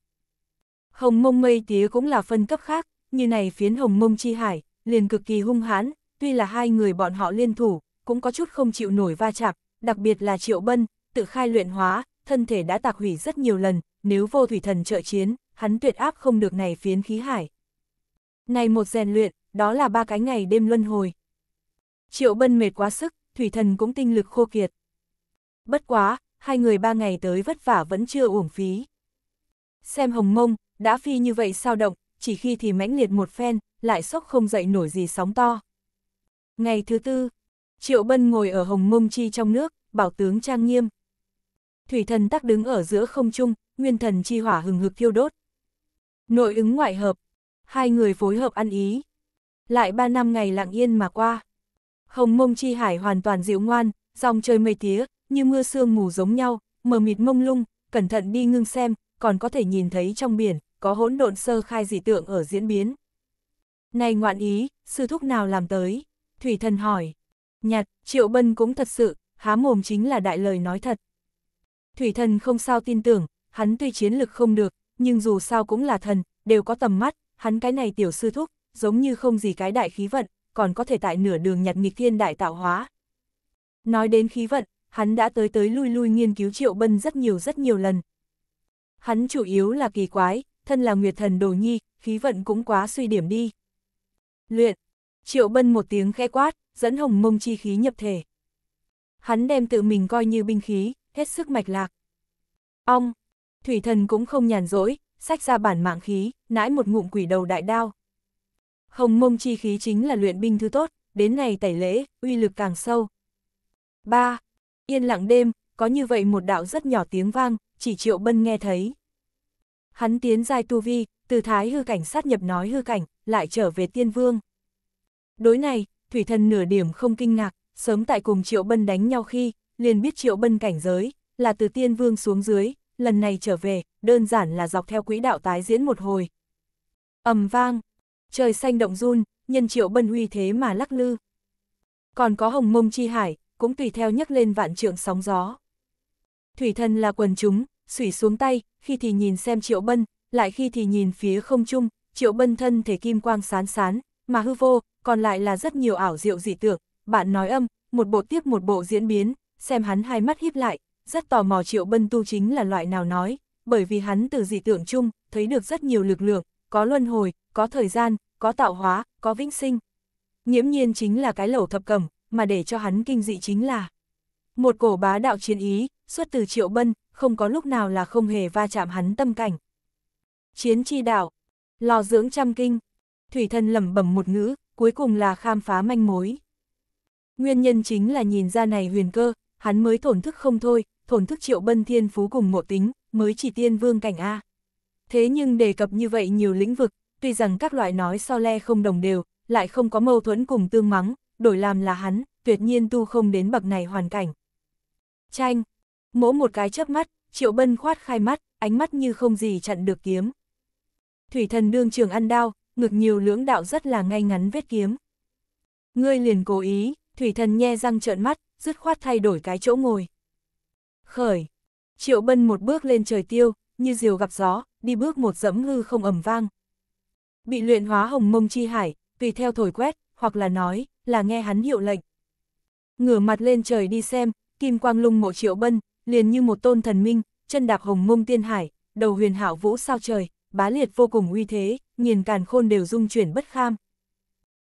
Hồng mông mây tía cũng là phân cấp khác, như này phiến hồng mông chi hải, liền cực kỳ hung hãn, tuy là hai người bọn họ liên thủ, cũng có chút không chịu nổi va chạm, đặc biệt là Triệu Bân, tự khai luyện hóa, thân thể đã tạc hủy rất nhiều lần, nếu vô thủy thần trợ chiến, hắn tuyệt áp không được này phiến khí hải. Này một rèn luyện, đó là ba cái ngày đêm luân hồi. Triệu Bân mệt quá sức, thủy thần cũng tinh lực khô kiệt. Bất quá, hai người ba ngày tới vất vả vẫn chưa uổng phí. Xem hồng mông, đã phi như vậy sao động, chỉ khi thì mãnh liệt một phen, lại sốc không dậy nổi gì sóng to. Ngày thứ tư, Triệu Bân ngồi ở hồng mông chi trong nước, bảo tướng trang nghiêm. Thủy thần tắc đứng ở giữa không trung, nguyên thần chi hỏa hừng hực thiêu đốt. Nội ứng ngoại hợp, hai người phối hợp ăn ý. Lại ba năm ngày lặng yên mà qua. Hồng mông chi hải hoàn toàn dịu ngoan, dòng trời mây tía, như mưa sương mù giống nhau, mờ mịt mông lung, cẩn thận đi ngưng xem, còn có thể nhìn thấy trong biển, có hỗn độn sơ khai dị tượng ở diễn biến. Này ngoạn ý, sư thúc nào làm tới? Thủy thần hỏi. Nhạt, triệu bân cũng thật sự, há mồm chính là đại lời nói thật. Thủy thần không sao tin tưởng, hắn tuy chiến lực không được, nhưng dù sao cũng là thần, đều có tầm mắt, hắn cái này tiểu sư thúc, giống như không gì cái đại khí vận, còn có thể tại nửa đường nhặt nghịch thiên đại tạo hóa. Nói đến khí vận, hắn đã tới tới lui lui nghiên cứu triệu bân rất nhiều rất nhiều lần. Hắn chủ yếu là kỳ quái, thân là nguyệt thần đồ nhi, khí vận cũng quá suy điểm đi luyện. Triệu Bân một tiếng khẽ quát, dẫn hồng mông chi khí nhập thể. Hắn đem tự mình coi như binh khí, hết sức mạch lạc. Ong, thủy thần cũng không nhàn rỗi, sách ra bản mạng khí, nãi một ngụm quỷ đầu đại đao. Hồng mông chi khí chính là luyện binh thứ tốt, đến này tẩy lễ, uy lực càng sâu. 3. Yên lặng đêm, có như vậy một đạo rất nhỏ tiếng vang, chỉ triệu bân nghe thấy. Hắn tiến dài tu vi, từ thái hư cảnh sát nhập nói hư cảnh, lại trở về tiên vương. Đối này, thủy thần nửa điểm không kinh ngạc, sớm tại cùng Triệu Bân đánh nhau khi, liền biết Triệu Bân cảnh giới, là từ tiên vương xuống dưới, lần này trở về, đơn giản là dọc theo quỹ đạo tái diễn một hồi. ầm vang, trời xanh động run, nhân Triệu Bân uy thế mà lắc lư. Còn có hồng mông chi hải, cũng tùy theo nhấc lên vạn trượng sóng gió. Thủy thần là quần chúng, xủy xuống tay, khi thì nhìn xem Triệu Bân, lại khi thì nhìn phía không chung triệu bân thân thể kim quang sán sán, mà hư vô, còn lại là rất nhiều ảo diệu dị tưởng, bạn nói âm, một bộ tiếp một bộ diễn biến, xem hắn hai mắt híp lại, rất tò mò triệu bân tu chính là loại nào nói, bởi vì hắn từ dị tưởng chung, thấy được rất nhiều lực lượng, có luân hồi, có thời gian, có tạo hóa, có vĩnh sinh. Nhiễm nhiên chính là cái lẩu thập cẩm, mà để cho hắn kinh dị chính là một cổ bá đạo chiến ý, xuất từ triệu bân, không có lúc nào là không hề va chạm hắn tâm cảnh. Chiến chi đạo, Lò dưỡng trăm kinh. Thủy thần lẩm bẩm một ngữ, cuối cùng là khám phá manh mối. Nguyên nhân chính là nhìn ra này huyền cơ, hắn mới thổn thức không thôi, thổn thức triệu bân thiên phú cùng ngộ tính, mới chỉ tiên vương cảnh A. Thế nhưng đề cập như vậy nhiều lĩnh vực, tuy rằng các loại nói so le không đồng đều, lại không có mâu thuẫn cùng tương mắng, đổi làm là hắn, tuyệt nhiên tu không đến bậc này hoàn cảnh. tranh mỗ một cái chớp mắt, triệu bân khoát khai mắt, ánh mắt như không gì chặn được kiếm thủy thần đương trường ăn đao, ngực nhiều lưỡng đạo rất là ngay ngắn vết kiếm. Ngươi liền cố ý, thủy thần nhe răng trợn mắt, dứt khoát thay đổi cái chỗ ngồi. Khởi, triệu bân một bước lên trời tiêu, như diều gặp gió, đi bước một dẫm hư không ẩm vang. Bị luyện hóa hồng mông chi hải, tùy theo thổi quét, hoặc là nói, là nghe hắn hiệu lệnh. Ngửa mặt lên trời đi xem, kim quang lung mộ triệu bân, liền như một tôn thần minh, chân đạp hồng mông tiên hải, đầu huyền hảo vũ sao trời, bá liệt vô cùng uy thế, nghiền càn khôn đều dung chuyển bất kham.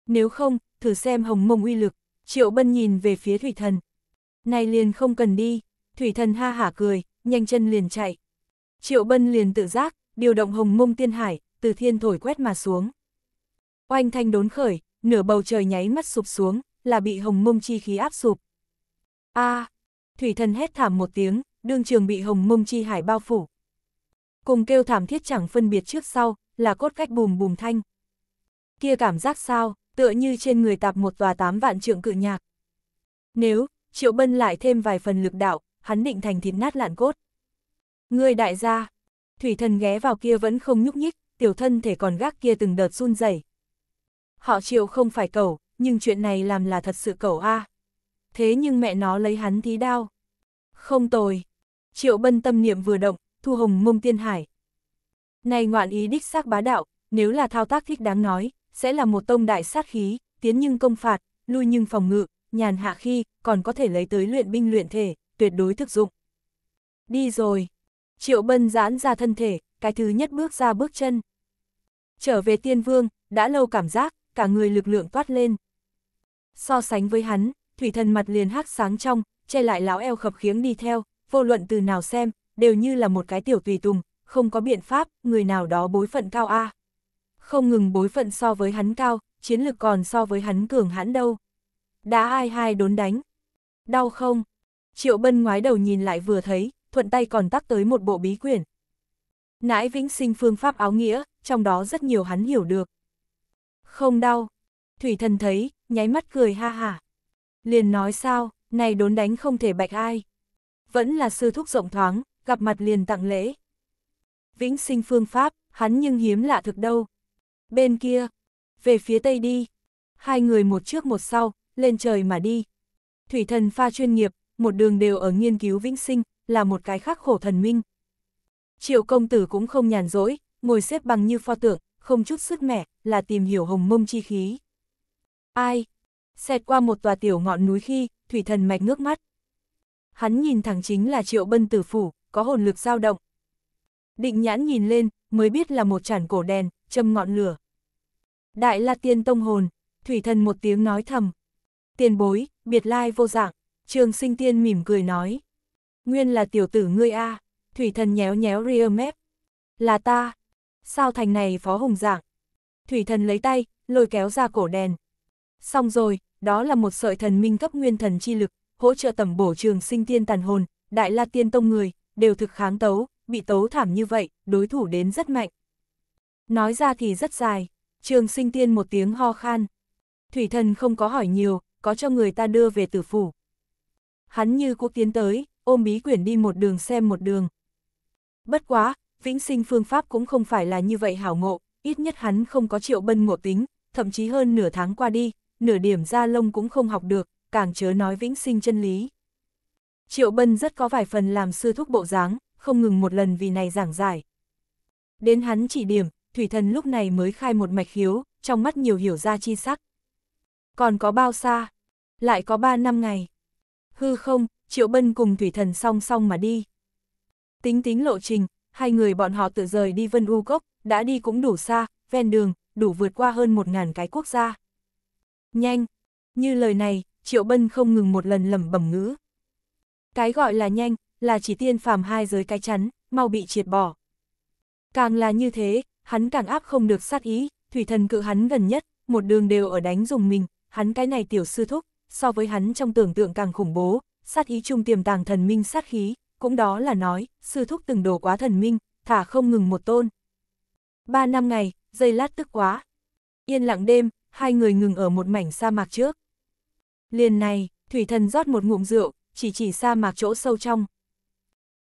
Nếu không, thử xem hồng mông uy lực, triệu bân nhìn về phía thủy thần. Này liền không cần đi, thủy thần ha hả cười, nhanh chân liền chạy. Triệu bân liền tự giác, điều động hồng mông tiên hải, từ thiên thổi quét mà xuống. Oanh thanh đốn khởi, nửa bầu trời nháy mắt sụp xuống, là bị hồng mông chi khí áp sụp. a à, thủy thần hét thảm một tiếng, đương trường bị hồng mông chi hải bao phủ cùng kêu thảm thiết chẳng phân biệt trước sau, là cốt cách bùm bùm thanh. Kia cảm giác sao, tựa như trên người tạp một tòa tám vạn trượng cự nhạc. Nếu, Triệu Bân lại thêm vài phần lực đạo, hắn định thành thịt nát lạn cốt. Người đại gia, thủy thần ghé vào kia vẫn không nhúc nhích, tiểu thân thể còn gác kia từng đợt run rẩy. Họ Triệu không phải cầu nhưng chuyện này làm là thật sự cầu a. À. Thế nhưng mẹ nó lấy hắn thí đao. Không tồi. Triệu Bân tâm niệm vừa động, thu hồng mông tiên hải. Này ngoạn ý đích xác bá đạo, nếu là thao tác thích đáng nói, sẽ là một tông đại sát khí, tiến nhưng công phạt, lui nhưng phòng ngự, nhàn hạ khi, còn có thể lấy tới luyện binh luyện thể, tuyệt đối thực dụng. Đi rồi. Triệu Bân giãn ra thân thể, cái thứ nhất bước ra bước chân. Trở về tiên vương, đã lâu cảm giác, cả người lực lượng toát lên. So sánh với hắn, thủy thần mặt liền hắc sáng trong, che lại lão eo khập khiếng đi theo, vô luận từ nào xem, đều như là một cái tiểu tùy tùng, không có biện pháp, người nào đó bối phận cao a. Không ngừng bối phận so với hắn cao, chiến lực còn so với hắn cường hãn đâu. Đã ai hai đốn đánh. Đau không? Triệu bân ngoái đầu nhìn lại vừa thấy, thuận tay còn tắt tới một bộ bí quyển. Nãi vĩnh sinh phương pháp áo nghĩa, trong đó rất nhiều hắn hiểu được. Không đau. Thủy thần thấy, nháy mắt cười ha hả. Liền nói sao, này đốn đánh không thể bạch ai. Vẫn là sư thúc rộng thoáng, gặp mặt liền tặng lễ. Vĩnh sinh phương pháp, hắn nhưng hiếm lạ thực đâu. Bên kia, về phía tây đi, hai người một trước một sau, lên trời mà đi. Thủy thần pha chuyên nghiệp, một đường đều ở nghiên cứu vĩnh sinh, là một cái khắc khổ thần minh. Triệu công tử cũng không nhàn rỗi, ngồi xếp bằng như pho tượng, không chút sức mẻ, là tìm hiểu hồng mông chi khí. Ai? Xẹt qua một tòa tiểu ngọn núi khi, thủy thần mạch ngước mắt. Hắn nhìn thẳng chính là triệu bân tử phủ, có hồn lực dao động. Định nhãn nhìn lên, mới biết là một chản cổ đèn, châm ngọn lửa. Đại La Tiên Tông Hồn, Thủy Thần một tiếng nói thầm. Tiền bối, biệt lai vô dạng, Trường Sinh Tiên mỉm cười nói. Nguyên là tiểu tử ngươi A, Thủy Thần nhéo nhéo rear mép. Là ta, sao thành này phó hùng dạng. Thủy Thần lấy tay, lôi kéo ra cổ đèn. Xong rồi, đó là một sợi thần minh cấp nguyên thần chi lực, hỗ trợ tẩm bổ Trường Sinh Tiên tàn hồn, Đại La Tiên Tông người, đều thực kháng tấu, bị tấu thảm như vậy, đối thủ đến rất mạnh. Nói ra thì rất dài, trường sinh tiên một tiếng ho khan. Thủy thần không có hỏi nhiều, có cho người ta đưa về tử phủ. Hắn như cuộc tiến tới, ôm bí quyển đi một đường xem một đường. Bất quá, vĩnh sinh phương pháp cũng không phải là như vậy hảo ngộ, ít nhất hắn không có triệu bân ngộ tính, thậm chí hơn nửa tháng qua đi, nửa điểm ra lông cũng không học được, càng chớ nói vĩnh sinh chân lý. Triệu Bân rất có vài phần làm sư thúc bộ dáng, không ngừng một lần vì này giảng giải. Đến hắn chỉ điểm, Thủy Thần lúc này mới khai một mạch hiếu, trong mắt nhiều hiểu ra chi sắc. Còn có bao xa? Lại có ba năm ngày. Hư không, Triệu Bân cùng Thủy Thần song song mà đi. Tính tính lộ trình, hai người bọn họ tự rời đi Vân U Cốc, đã đi cũng đủ xa, ven đường, đủ vượt qua hơn một ngàn cái quốc gia. Nhanh! Như lời này, Triệu Bân không ngừng một lần lẩm bẩm ngữ. Cái gọi là nhanh, là chỉ tiên phàm hai giới cái chắn, mau bị triệt bỏ. Càng là như thế, hắn càng áp không được sát ý, thủy thần cự hắn gần nhất, một đường đều ở đánh dùng mình, hắn cái này tiểu sư thúc, so với hắn trong tưởng tượng càng khủng bố, sát ý chung tiềm tàng thần minh sát khí, cũng đó là nói, sư thúc từng đổ quá thần minh, thả không ngừng một tôn. Ba năm ngày, giây lát tức quá. Yên lặng đêm, hai người ngừng ở một mảnh sa mạc trước. Liền này, thủy thần rót một ngụm rượu, chỉ chỉ sa mạc chỗ sâu trong.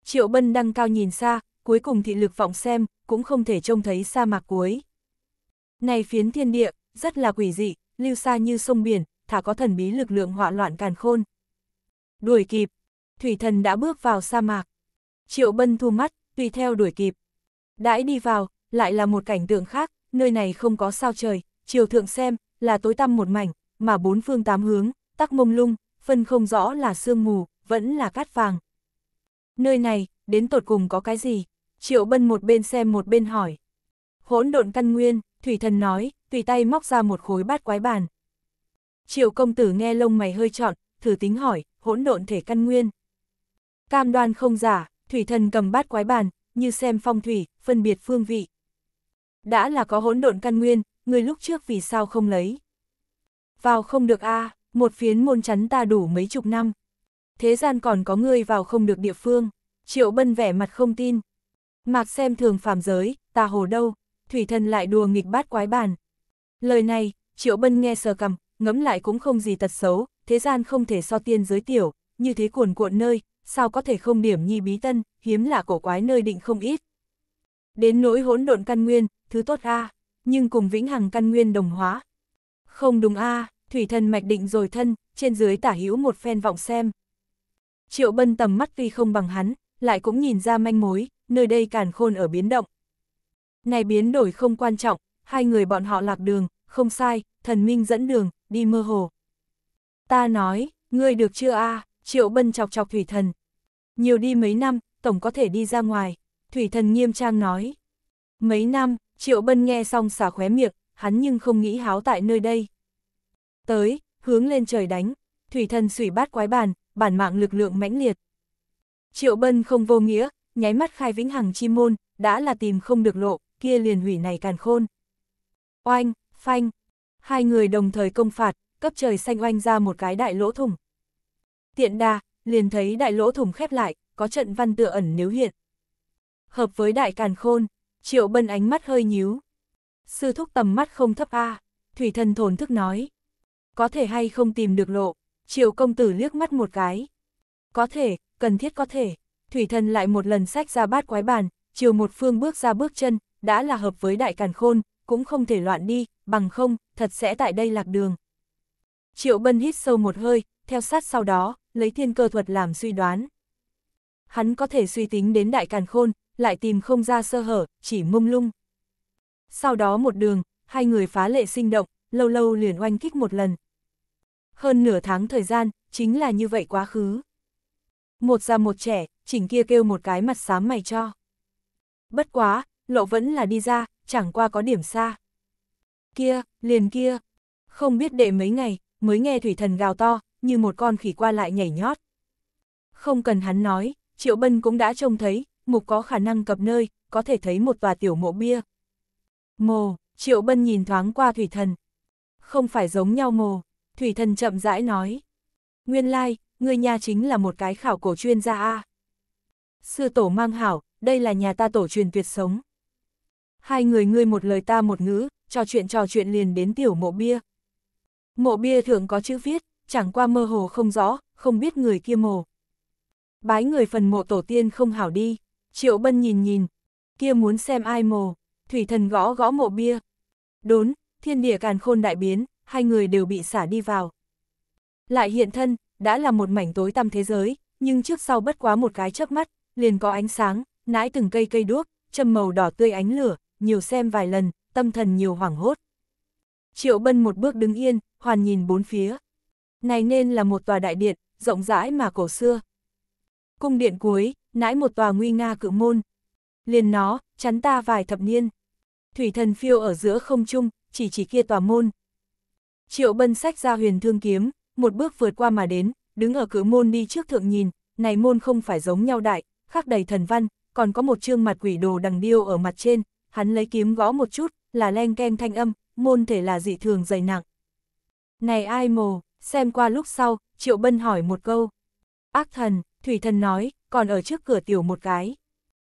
Triệu Bân đăng cao nhìn xa, cuối cùng thị lực vọng xem, cũng không thể trông thấy sa mạc cuối. Này phiến thiên địa, rất là quỷ dị, lưu xa như sông biển, thả có thần bí lực lượng họa loạn càn khôn. Đuổi kịp, thủy thần đã bước vào sa mạc. Triệu Bân thu mắt, tùy theo đuổi kịp. Đãi đi vào, lại là một cảnh tượng khác, nơi này không có sao trời, chiều thượng xem, là tối tăm một mảnh, mà bốn phương tám hướng, tắc mông lung, phân không rõ là sương mù, vẫn là cát vàng. Nơi này, đến tột cùng có cái gì? Triệu Bân một bên xem một bên hỏi. Hỗn độn căn nguyên, Thủy Thần nói, tùy tay móc ra một khối bát quái bàn. Triệu công tử nghe lông mày hơi trọn, thử tính hỏi, hỗn độn thể căn nguyên. Cam đoan không giả, Thủy Thần cầm bát quái bàn, như xem phong thủy, phân biệt phương vị. Đã là có hỗn độn căn nguyên, người lúc trước vì sao không lấy? Vào không được a à một phiến môn chắn ta đủ mấy chục năm. Thế gian còn có người vào không được địa phương, triệu bân vẻ mặt không tin. Mạc xem thường phàm giới, ta hồ đâu, thủy thần lại đùa nghịch bát quái bàn. Lời này, triệu bân nghe sờ cầm, ngẫm lại cũng không gì tật xấu, thế gian không thể so tiên giới tiểu, như thế cuồn cuộn nơi, sao có thể không điểm nhi bí tân, hiếm là cổ quái nơi định không ít. Đến nỗi hỗn độn căn nguyên, thứ tốt a, nhưng cùng vĩnh hằng căn nguyên đồng hóa. Không đúng a, thủy thần mạch định rồi thân, trên dưới tả hữu một phen vọng xem. Triệu bân tầm mắt tuy không bằng hắn, lại cũng nhìn ra manh mối, nơi đây càn khôn ở biến động. Này biến đổi không quan trọng, hai người bọn họ lạc đường, không sai, thần minh dẫn đường, đi mơ hồ. Ta nói, ngươi được chưa a à? triệu bân chọc chọc thủy thần. Nhiều đi mấy năm, tổng có thể đi ra ngoài, thủy thần nghiêm trang nói. Mấy năm, triệu bân nghe xong xả khóe miệng, hắn nhưng không nghĩ háo tại nơi đây tới, hướng lên trời đánh, thủy thần sủy bát quái bàn, bản mạng lực lượng mãnh liệt. Triệu Bân không vô nghĩa, nháy mắt khai vĩnh hằng chi môn, đã là tìm không được lộ, kia liền hủy này càn khôn. Oanh, phanh, hai người đồng thời công phạt, cấp trời xanh oanh ra một cái đại lỗ thủng. Tiện đà, liền thấy đại lỗ thủng khép lại, có trận văn tựa ẩn nếu hiện. Hợp với đại càn khôn, Triệu Bân ánh mắt hơi nhíu. Sư thúc tầm mắt không thấp a, Thủy Thần thồn thức nói có thể hay không tìm được lộ, triệu công tử liếc mắt một cái. Có thể, cần thiết có thể, thủy thần lại một lần sách ra bát quái bàn, chiều một phương bước ra bước chân, đã là hợp với đại càn khôn, cũng không thể loạn đi, bằng không, thật sẽ tại đây lạc đường. Triệu bân hít sâu một hơi, theo sát sau đó, lấy thiên cơ thuật làm suy đoán. Hắn có thể suy tính đến đại càn khôn, lại tìm không ra sơ hở, chỉ mông lung. Sau đó một đường, hai người phá lệ sinh động, lâu lâu liền oanh kích một lần hơn nửa tháng thời gian, chính là như vậy quá khứ. Một già một trẻ, chỉnh kia kêu một cái mặt xám mày cho. Bất quá, lộ vẫn là đi ra, chẳng qua có điểm xa. Kia, liền kia, không biết đệ mấy ngày, mới nghe thủy thần gào to, như một con khỉ qua lại nhảy nhót. Không cần hắn nói, Triệu Bân cũng đã trông thấy, mục có khả năng cập nơi, có thể thấy một tòa tiểu mộ bia. Mồ, Triệu Bân nhìn thoáng qua thủy thần. Không phải giống nhau mồ, Thủy thần chậm rãi nói. Nguyên lai, like, người nhà chính là một cái khảo cổ chuyên gia A. Sư tổ mang hảo, đây là nhà ta tổ truyền tuyệt sống. Hai người ngươi một lời ta một ngữ, trò chuyện trò chuyện liền đến tiểu mộ bia. Mộ bia thường có chữ viết, chẳng qua mơ hồ không rõ, không biết người kia mồ. Bái người phần mộ tổ tiên không hảo đi, triệu bân nhìn nhìn, kia muốn xem ai mồ, thủy thần gõ gõ mộ bia. Đốn, thiên địa càn khôn đại biến, hai người đều bị xả đi vào. Lại hiện thân, đã là một mảnh tối tăm thế giới, nhưng trước sau bất quá một cái chớp mắt, liền có ánh sáng, nãi từng cây cây đuốc, châm màu đỏ tươi ánh lửa, nhiều xem vài lần, tâm thần nhiều hoảng hốt. Triệu Bân một bước đứng yên, hoàn nhìn bốn phía. Này nên là một tòa đại điện, rộng rãi mà cổ xưa. Cung điện cuối, nãi một tòa nguy nga cự môn. Liền nó, chắn ta vài thập niên. Thủy thần phiêu ở giữa không trung, chỉ chỉ kia tòa môn, Triệu bân sách ra huyền thương kiếm, một bước vượt qua mà đến, đứng ở cửa môn đi trước thượng nhìn, này môn không phải giống nhau đại, khác đầy thần văn, còn có một chương mặt quỷ đồ đằng điêu ở mặt trên, hắn lấy kiếm gõ một chút, là len keng thanh âm, môn thể là dị thường dày nặng. Này ai mồ, xem qua lúc sau, Triệu Bân hỏi một câu. Ác thần, Thủy thần nói, còn ở trước cửa tiểu một cái.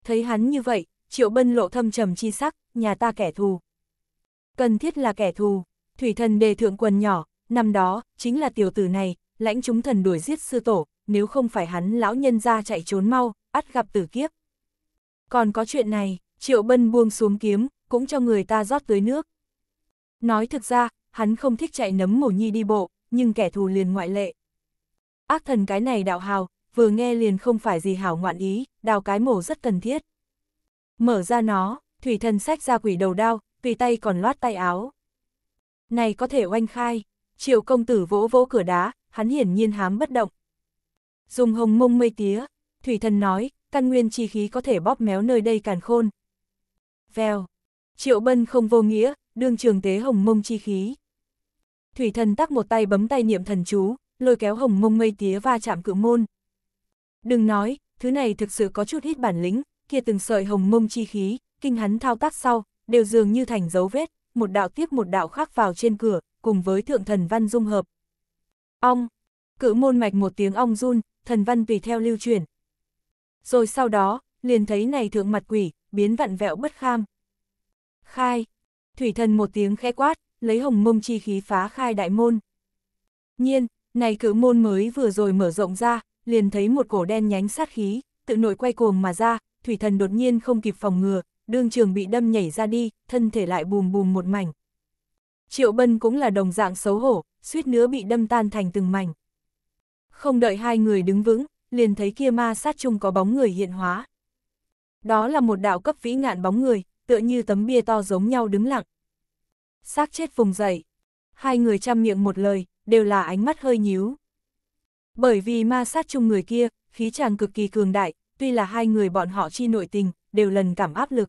Thấy hắn như vậy, Triệu Bân lộ thâm trầm chi sắc, nhà ta kẻ thù. Cần thiết là kẻ thù. Thủy thần đề thượng quần nhỏ, năm đó, chính là tiểu tử này, lãnh chúng thần đuổi giết sư tổ, nếu không phải hắn lão nhân ra chạy trốn mau, ắt gặp tử kiếp. Còn có chuyện này, triệu bân buông xuống kiếm, cũng cho người ta rót tới nước. Nói thực ra, hắn không thích chạy nấm mổ nhi đi bộ, nhưng kẻ thù liền ngoại lệ. Ác thần cái này đạo hào, vừa nghe liền không phải gì hảo ngoạn ý, đào cái mổ rất cần thiết. Mở ra nó, thủy thần sách ra quỷ đầu đao, tùy tay còn loát tay áo. Này có thể oanh khai, triệu công tử vỗ vỗ cửa đá, hắn hiển nhiên hám bất động. Dùng hồng mông mây tía, thủy thần nói, căn nguyên chi khí có thể bóp méo nơi đây càn khôn. Vèo, triệu bân không vô nghĩa, đương trường tế hồng mông chi khí. Thủy thần tắc một tay bấm tay niệm thần chú, lôi kéo hồng mông mây tía va chạm cự môn. Đừng nói, thứ này thực sự có chút hít bản lĩnh, kia từng sợi hồng mông chi khí, kinh hắn thao tác sau, đều dường như thành dấu vết, một đạo tiếp một đạo khắc vào trên cửa, cùng với thượng thần văn dung hợp. Ong, cự môn mạch một tiếng ong run, thần văn tùy theo lưu chuyển. Rồi sau đó, liền thấy này thượng mặt quỷ, biến vặn vẹo bất kham. Khai, thủy thần một tiếng khẽ quát, lấy hồng mông chi khí phá khai đại môn. Nhiên, này cự môn mới vừa rồi mở rộng ra, liền thấy một cổ đen nhánh sát khí, tự nội quay cuồng mà ra, thủy thần đột nhiên không kịp phòng ngừa, đương trường bị đâm nhảy ra đi, thân thể lại bùm bùm một mảnh. Triệu Bân cũng là đồng dạng xấu hổ, suýt nữa bị đâm tan thành từng mảnh. Không đợi hai người đứng vững, liền thấy kia ma sát chung có bóng người hiện hóa. Đó là một đạo cấp vĩ ngạn bóng người, tựa như tấm bia to giống nhau đứng lặng. Xác chết vùng dậy. Hai người chăm miệng một lời, đều là ánh mắt hơi nhíu. Bởi vì ma sát chung người kia, khí chàng cực kỳ cường đại, tuy là hai người bọn họ chi nội tình, đều lần cảm áp lực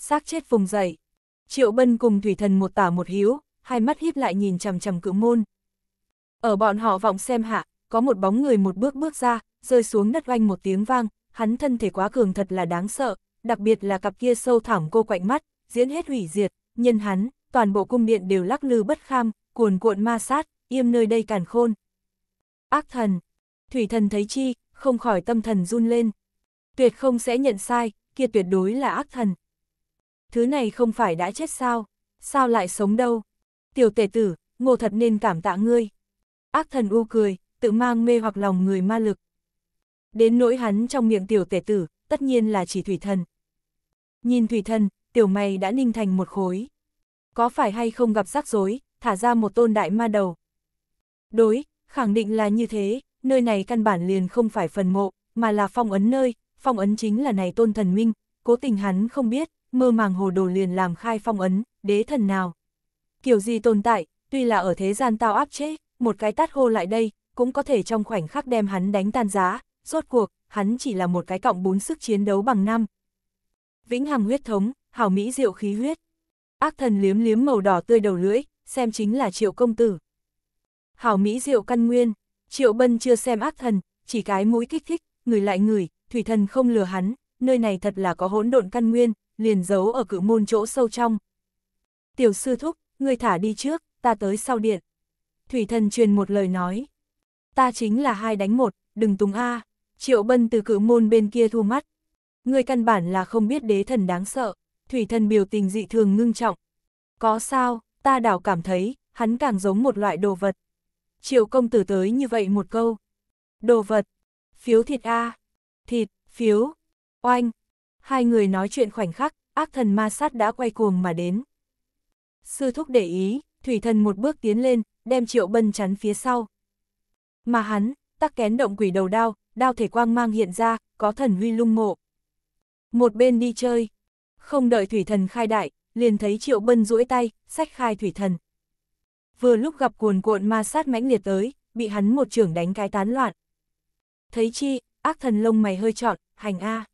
xác chết vùng dậy. Triệu Bân cùng Thủy Thần một tả một hiếu, hai mắt híp lại nhìn chằm chằm cự môn. Ở bọn họ vọng xem hạ, có một bóng người một bước bước ra, rơi xuống đất oanh một tiếng vang, hắn thân thể quá cường thật là đáng sợ, đặc biệt là cặp kia sâu thẳm cô quạnh mắt, diễn hết hủy diệt, nhân hắn, toàn bộ cung điện đều lắc lư bất kham, cuồn cuộn ma sát, yêm nơi đây càn khôn. Ác thần, thủy thần thấy chi, không khỏi tâm thần run lên. Tuyệt không sẽ nhận sai, kia tuyệt đối là ác thần, thứ này không phải đã chết sao, sao lại sống đâu. Tiểu tể tử, ngô thật nên cảm tạ ngươi. Ác thần u cười, tự mang mê hoặc lòng người ma lực. Đến nỗi hắn trong miệng tiểu tể tử, tất nhiên là chỉ thủy thần. Nhìn thủy thần, tiểu mày đã ninh thành một khối. Có phải hay không gặp rắc rối, thả ra một tôn đại ma đầu. Đối, khẳng định là như thế, nơi này căn bản liền không phải phần mộ, mà là phong ấn nơi, phong ấn chính là này tôn thần minh, cố tình hắn không biết, mơ màng hồ đồ liền làm khai phong ấn, đế thần nào. Kiểu gì tồn tại, tuy là ở thế gian tao áp chế, một cái tát hô lại đây, cũng có thể trong khoảnh khắc đem hắn đánh tan giá, rốt cuộc, hắn chỉ là một cái cọng bốn sức chiến đấu bằng năm. Vĩnh hằng huyết thống, hảo mỹ diệu khí huyết. Ác thần liếm liếm màu đỏ tươi đầu lưỡi, xem chính là triệu công tử. Hảo mỹ diệu căn nguyên, triệu bân chưa xem ác thần, chỉ cái mũi kích thích, người lại người, thủy thần không lừa hắn, nơi này thật là có hỗn độn căn nguyên, liền giấu ở cự môn chỗ sâu trong. Tiểu sư thúc, người thả đi trước, ta tới sau điện. Thủy thần truyền một lời nói. Ta chính là hai đánh một, đừng túng A. Triệu bân từ cự môn bên kia thu mắt. Ngươi căn bản là không biết đế thần đáng sợ. Thủy thần biểu tình dị thường ngưng trọng. Có sao, ta đảo cảm thấy, hắn càng giống một loại đồ vật. Triệu công tử tới như vậy một câu. Đồ vật, phiếu thịt A, thịt, phiếu, oanh, Hai người nói chuyện khoảnh khắc, ác thần ma sát đã quay cuồng mà đến. Sư thúc để ý, thủy thần một bước tiến lên, đem triệu bân chắn phía sau. Mà hắn, tắc kén động quỷ đầu đao, đao thể quang mang hiện ra, có thần huy lung mộ. Một bên đi chơi, không đợi thủy thần khai đại, liền thấy triệu bân duỗi tay, sách khai thủy thần. Vừa lúc gặp cuồn cuộn ma sát mãnh liệt tới, bị hắn một trưởng đánh cái tán loạn. Thấy chi, ác thần lông mày hơi trọn, hành A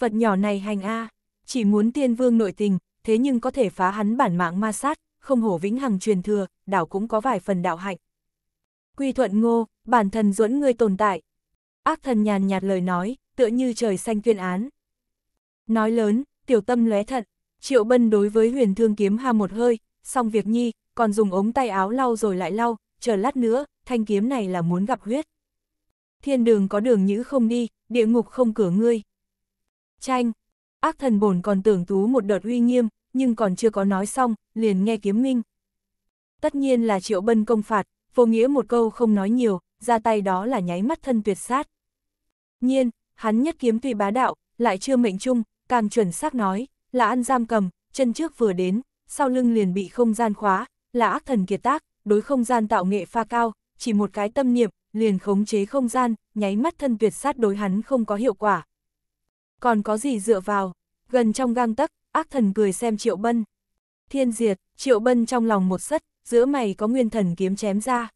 vật nhỏ này hành a, chỉ muốn tiên vương nội tình, thế nhưng có thể phá hắn bản mạng ma sát, không hổ vĩnh hằng truyền thừa, đảo cũng có vài phần đạo hạnh. Quy thuận ngô, bản thần duẫn ngươi tồn tại. Ác thần nhàn nhạt lời nói, tựa như trời xanh tuyên án. Nói lớn, tiểu tâm lóe thận, triệu bân đối với huyền thương kiếm hà một hơi, xong việc nhi, còn dùng ống tay áo lau rồi lại lau, chờ lát nữa, thanh kiếm này là muốn gặp huyết. Thiên đường có đường nhữ không đi, địa ngục không cửa ngươi. Tranh, ác thần bổn còn tưởng tú một đợt uy nghiêm, nhưng còn chưa có nói xong, liền nghe kiếm minh. Tất nhiên là triệu bân công phạt, vô nghĩa một câu không nói nhiều, ra tay đó là nháy mắt thân tuyệt sát. Nhiên, hắn nhất kiếm tuy bá đạo, lại chưa mệnh chung, càng chuẩn xác nói, là ăn giam cầm, chân trước vừa đến, sau lưng liền bị không gian khóa, là ác thần kiệt tác, đối không gian tạo nghệ pha cao, chỉ một cái tâm niệm, liền khống chế không gian, nháy mắt thân tuyệt sát đối hắn không có hiệu quả, còn có gì dựa vào, gần trong gang tấc, ác thần cười xem Triệu Bân. Thiên diệt, Triệu Bân trong lòng một sất, giữa mày có nguyên thần kiếm chém ra.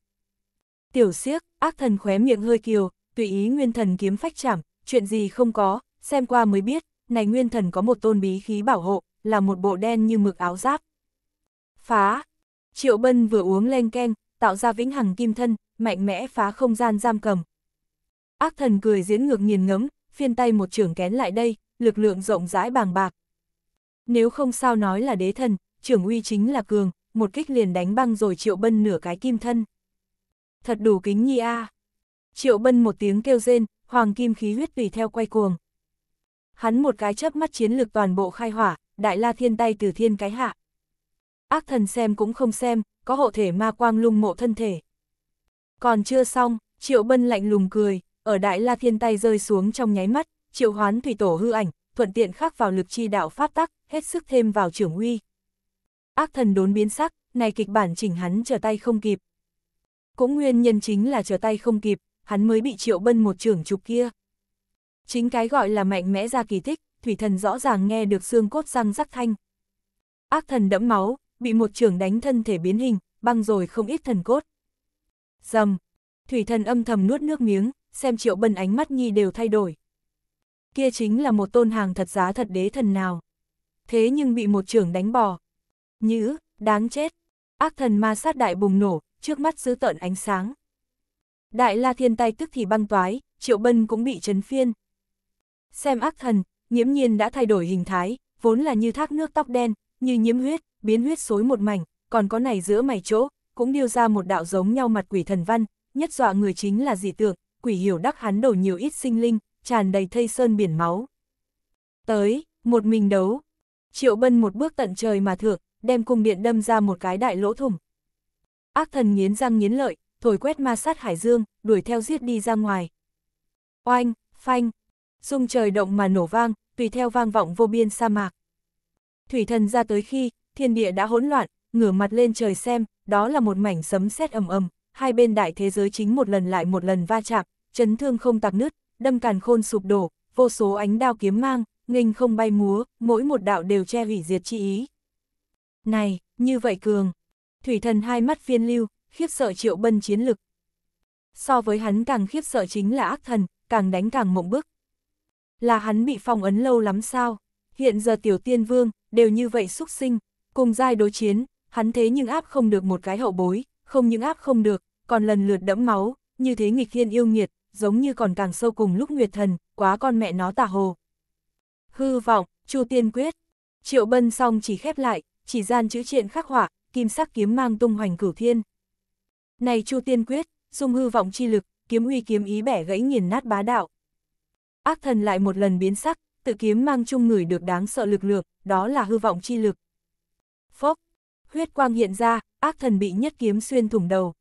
Tiểu siếc, ác thần khóe miệng hơi kiều, tùy ý nguyên thần kiếm phách chảm, chuyện gì không có, xem qua mới biết, này nguyên thần có một tôn bí khí bảo hộ, là một bộ đen như mực áo giáp. Phá! Triệu Bân vừa uống len keng, tạo ra vĩnh hằng kim thân, mạnh mẽ phá không gian giam cầm. Ác thần cười diễn ngược nghiền ngấm phiên tay một trưởng kén lại đây, lực lượng rộng rãi bàng bạc. Nếu không sao nói là đế thần, trưởng uy chính là cường, một kích liền đánh băng rồi triệu bân nửa cái kim thân. Thật đủ kính nhi a. Triệu bân một tiếng kêu rên, hoàng kim khí huyết tùy theo quay cuồng. Hắn một cái chớp mắt chiến lược toàn bộ khai hỏa, đại la thiên tay từ thiên cái hạ. Ác thần xem cũng không xem, có hộ thể ma quang lung mộ thân thể. Còn chưa xong, triệu bân lạnh lùng cười, ở Đại La Thiên tay rơi xuống trong nháy mắt, triệu hoán thủy tổ hư ảnh, thuận tiện khắc vào lực chi đạo pháp tắc, hết sức thêm vào trưởng uy. Ác thần đốn biến sắc, này kịch bản chỉnh hắn trở tay không kịp. Cũng nguyên nhân chính là trở tay không kịp, hắn mới bị triệu bân một trưởng chụp kia. Chính cái gọi là mạnh mẽ ra kỳ thích, thủy thần rõ ràng nghe được xương cốt răng rắc thanh. Ác thần đẫm máu, bị một trưởng đánh thân thể biến hình, băng rồi không ít thần cốt. Dầm, thủy thần âm thầm nuốt nước miếng, xem Triệu Bân ánh mắt nhi đều thay đổi. Kia chính là một tôn hàng thật giá thật đế thần nào. Thế nhưng bị một trưởng đánh bò. Nhữ, đáng chết. Ác thần ma sát đại bùng nổ, trước mắt giữ tợn ánh sáng. Đại la thiên tay tức thì băng toái, Triệu Bân cũng bị chấn phiên. Xem ác thần, nhiễm nhiên đã thay đổi hình thái, vốn là như thác nước tóc đen, như nhiễm huyết, biến huyết xối một mảnh, còn có này giữa mày chỗ, cũng điêu ra một đạo giống nhau mặt quỷ thần văn, nhất dọa người chính là dị tượng, quỷ hiểu đắc hắn đổ nhiều ít sinh linh, tràn đầy thây sơn biển máu. Tới, một mình đấu. Triệu Bân một bước tận trời mà thượng, đem cung điện đâm ra một cái đại lỗ thủng. Ác thần nghiến răng nghiến lợi, thổi quét ma sát hải dương, đuổi theo giết đi ra ngoài. Oanh, phanh, rung trời động mà nổ vang, tùy theo vang vọng vô biên sa mạc. Thủy thần ra tới khi, thiên địa đã hỗn loạn, ngửa mặt lên trời xem, đó là một mảnh sấm sét ầm ầm, hai bên đại thế giới chính một lần lại một lần va chạm, chấn thương không tạc nứt, đâm càn khôn sụp đổ, vô số ánh đao kiếm mang, nghênh không bay múa, mỗi một đạo đều che hủy diệt chi ý. Này, như vậy cường. Thủy thần hai mắt phiên lưu, khiếp sợ triệu bân chiến lực. So với hắn càng khiếp sợ chính là ác thần, càng đánh càng mộng bức. Là hắn bị phong ấn lâu lắm sao? Hiện giờ tiểu tiên vương, đều như vậy xúc sinh, cùng giai đối chiến, hắn thế nhưng áp không được một cái hậu bối, không những áp không được, còn lần lượt đẫm máu, như thế nghịch thiên yêu nghiệt, giống như còn càng sâu cùng lúc Nguyệt Thần, quá con mẹ nó tà hồ. Hư vọng, Chu Tiên Quyết. Triệu Bân xong chỉ khép lại, chỉ gian chữ triện khắc họa, kim sắc kiếm mang tung hoành cửu thiên. Này Chu Tiên Quyết, dung hư vọng chi lực, kiếm uy kiếm ý bẻ gãy nghiền nát bá đạo. Ác thần lại một lần biến sắc, tự kiếm mang chung người được đáng sợ lực lượng, đó là hư vọng chi lực. Phốc, huyết quang hiện ra, ác thần bị nhất kiếm xuyên thủng đầu.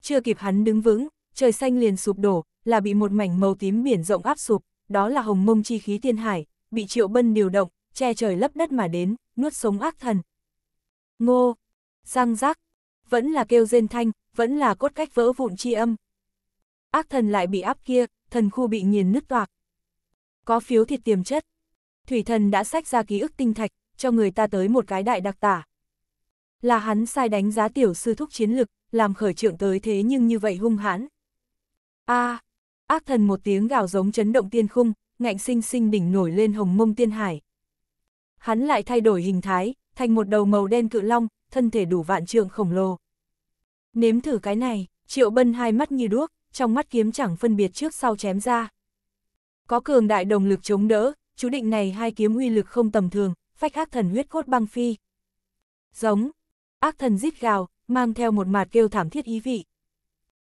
Chưa kịp hắn đứng vững, trời xanh liền sụp đổ, là bị một mảnh màu tím biển rộng áp sụp, đó là hồng mông chi khí thiên hải, bị Triệu Bân điều động, che trời lấp đất mà đến, nuốt sống ác thần. Ngô, răng rác, vẫn là kêu rên thanh, vẫn là cốt cách vỡ vụn chi âm. Ác thần lại bị áp kia, thần khu bị nghiền nứt toạc. Có phiếu thịt tiềm chất. Thủy thần đã sách ra ký ức tinh thạch, cho người ta tới một cái đại đặc tả. Là hắn sai đánh giá tiểu sư thúc chiến lực, làm khởi trưởng tới thế nhưng như vậy hung hãn, a à, ác thần một tiếng gào giống chấn động tiên khung, ngạnh sinh sinh đỉnh nổi lên hồng mông tiên hải. Hắn lại thay đổi hình thái, thành một đầu màu đen cự long, thân thể đủ vạn trượng khổng lồ. Nếm thử cái này, triệu bân hai mắt như đuốc, trong mắt kiếm chẳng phân biệt trước sau chém ra. Có cường đại đồng lực chống đỡ, chú định này hai kiếm uy lực không tầm thường, phách ác thần huyết cốt băng phi. Giống, ác thần rít gào, mang theo một mạt kêu thảm thiết ý vị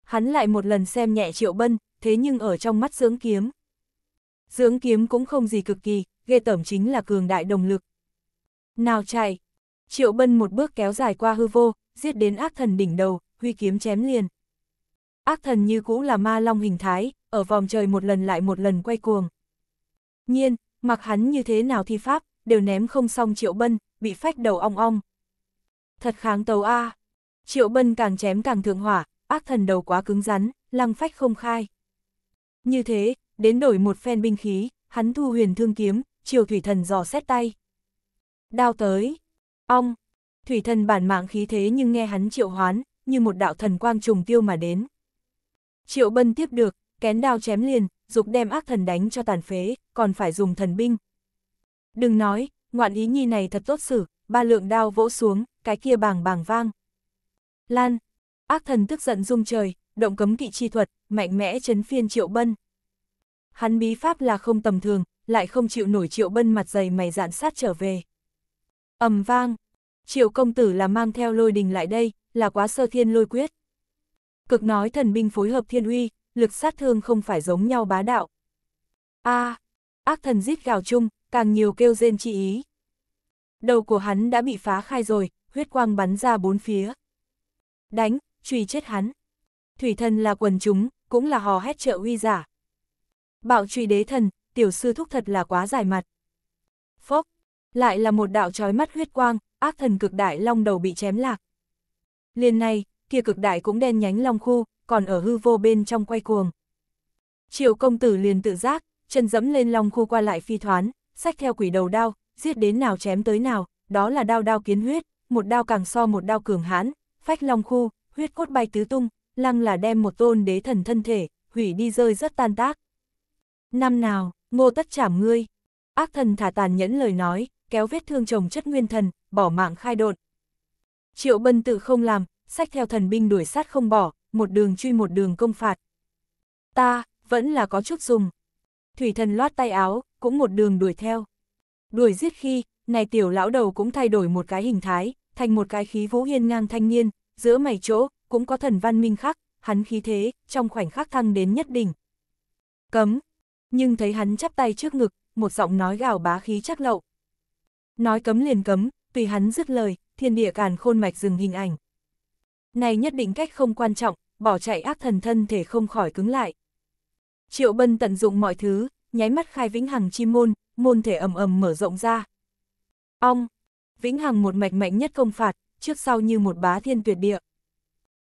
hắn lại một lần xem nhẹ Triệu Bân, thế nhưng ở trong mắt dưỡng kiếm. Dưỡng kiếm cũng không gì cực kỳ, ghê tởm chính là cường đại đồng lực. Nào chạy! Triệu Bân một bước kéo dài qua hư vô, giết đến ác thần đỉnh đầu, huy kiếm chém liền. Ác thần như cũ là ma long hình thái, ở vòng trời một lần lại một lần quay cuồng. Nhiên, mặc hắn như thế nào thi pháp, đều ném không xong Triệu Bân, bị phách đầu ong ong. Thật kháng tấu a. À. Triệu Bân càng chém càng thượng hỏa, ác thần đầu quá cứng rắn, lăng phách không khai. Như thế, đến đổi một phen binh khí, hắn thu huyền thương kiếm, chiều thủy thần dò xét tay. Đao tới, ong, thủy thần bản mạng khí thế nhưng nghe hắn triệu hoán, như một đạo thần quang trùng tiêu mà đến. Triệu bân tiếp được, kén đao chém liền, dục đem ác thần đánh cho tàn phế, còn phải dùng thần binh. Đừng nói, ngoạn ý nhi này thật tốt xử, ba lượng đao vỗ xuống, cái kia bàng bàng vang. Lan, Ác thần tức giận rung trời, động cấm kỵ chi thuật, mạnh mẽ chấn phiên Triệu Bân. Hắn bí pháp là không tầm thường, lại không chịu nổi Triệu Bân mặt dày mày dạn sát trở về. ầm vang, Triệu công tử là mang theo lôi đình lại đây, là quá sơ thiên lôi quyết. Cực nói thần binh phối hợp thiên uy, lực sát thương không phải giống nhau bá đạo. a à, ác thần giết gào chung, càng nhiều kêu rên chi ý. Đầu của hắn đã bị phá khai rồi, huyết quang bắn ra bốn phía. Đánh, truy chết hắn. Thủy thần là quần chúng, cũng là hò hét trợ uy giả. Bạo truy đế thần, tiểu sư thúc thật là quá dài mặt. Phốc, lại là một đạo trói mắt huyết quang, ác thần cực đại long đầu bị chém lạc. Liên này, kia cực đại cũng đen nhánh long khu, còn ở hư vô bên trong quay cuồng. Triệu công tử liền tự giác, chân dẫm lên long khu qua lại phi thoán, sách theo quỷ đầu đao, giết đến nào chém tới nào, đó là đao đao kiến huyết, một đao càng so một đao cường hãn, phách long khu, huyết cốt bay tứ tung, lăng là đem một tôn đế thần thân thể, hủy đi rơi rất tan tác. Năm nào, ngô tất chảm ngươi. Ác thần thả tàn nhẫn lời nói, kéo vết thương chồng chất nguyên thần, bỏ mạng khai đột. Triệu bân tự không làm, sách theo thần binh đuổi sát không bỏ, một đường truy một đường công phạt. Ta, vẫn là có chút dùng. Thủy thần loát tay áo, cũng một đường đuổi theo. Đuổi giết khi, này tiểu lão đầu cũng thay đổi một cái hình thái, thành một cái khí vũ hiên ngang thanh niên, giữa mày chỗ, cũng có thần văn minh khắc, hắn khí thế, trong khoảnh khắc thăng đến nhất đỉnh. Cấm, nhưng thấy hắn chắp tay trước ngực, một giọng nói gào bá khí chắc lậu. Nói cấm liền cấm, tùy hắn dứt lời, thiên địa càn khôn mạch dừng hình ảnh. Này nhất định cách không quan trọng, bỏ chạy ác thần thân thể không khỏi cứng lại. Triệu Bân tận dụng mọi thứ, nháy mắt khai vĩnh hằng chi môn, môn thể ầm ầm mở rộng ra. Ong, vĩnh hằng một mạch mạnh nhất công phạt, trước sau như một bá thiên tuyệt địa.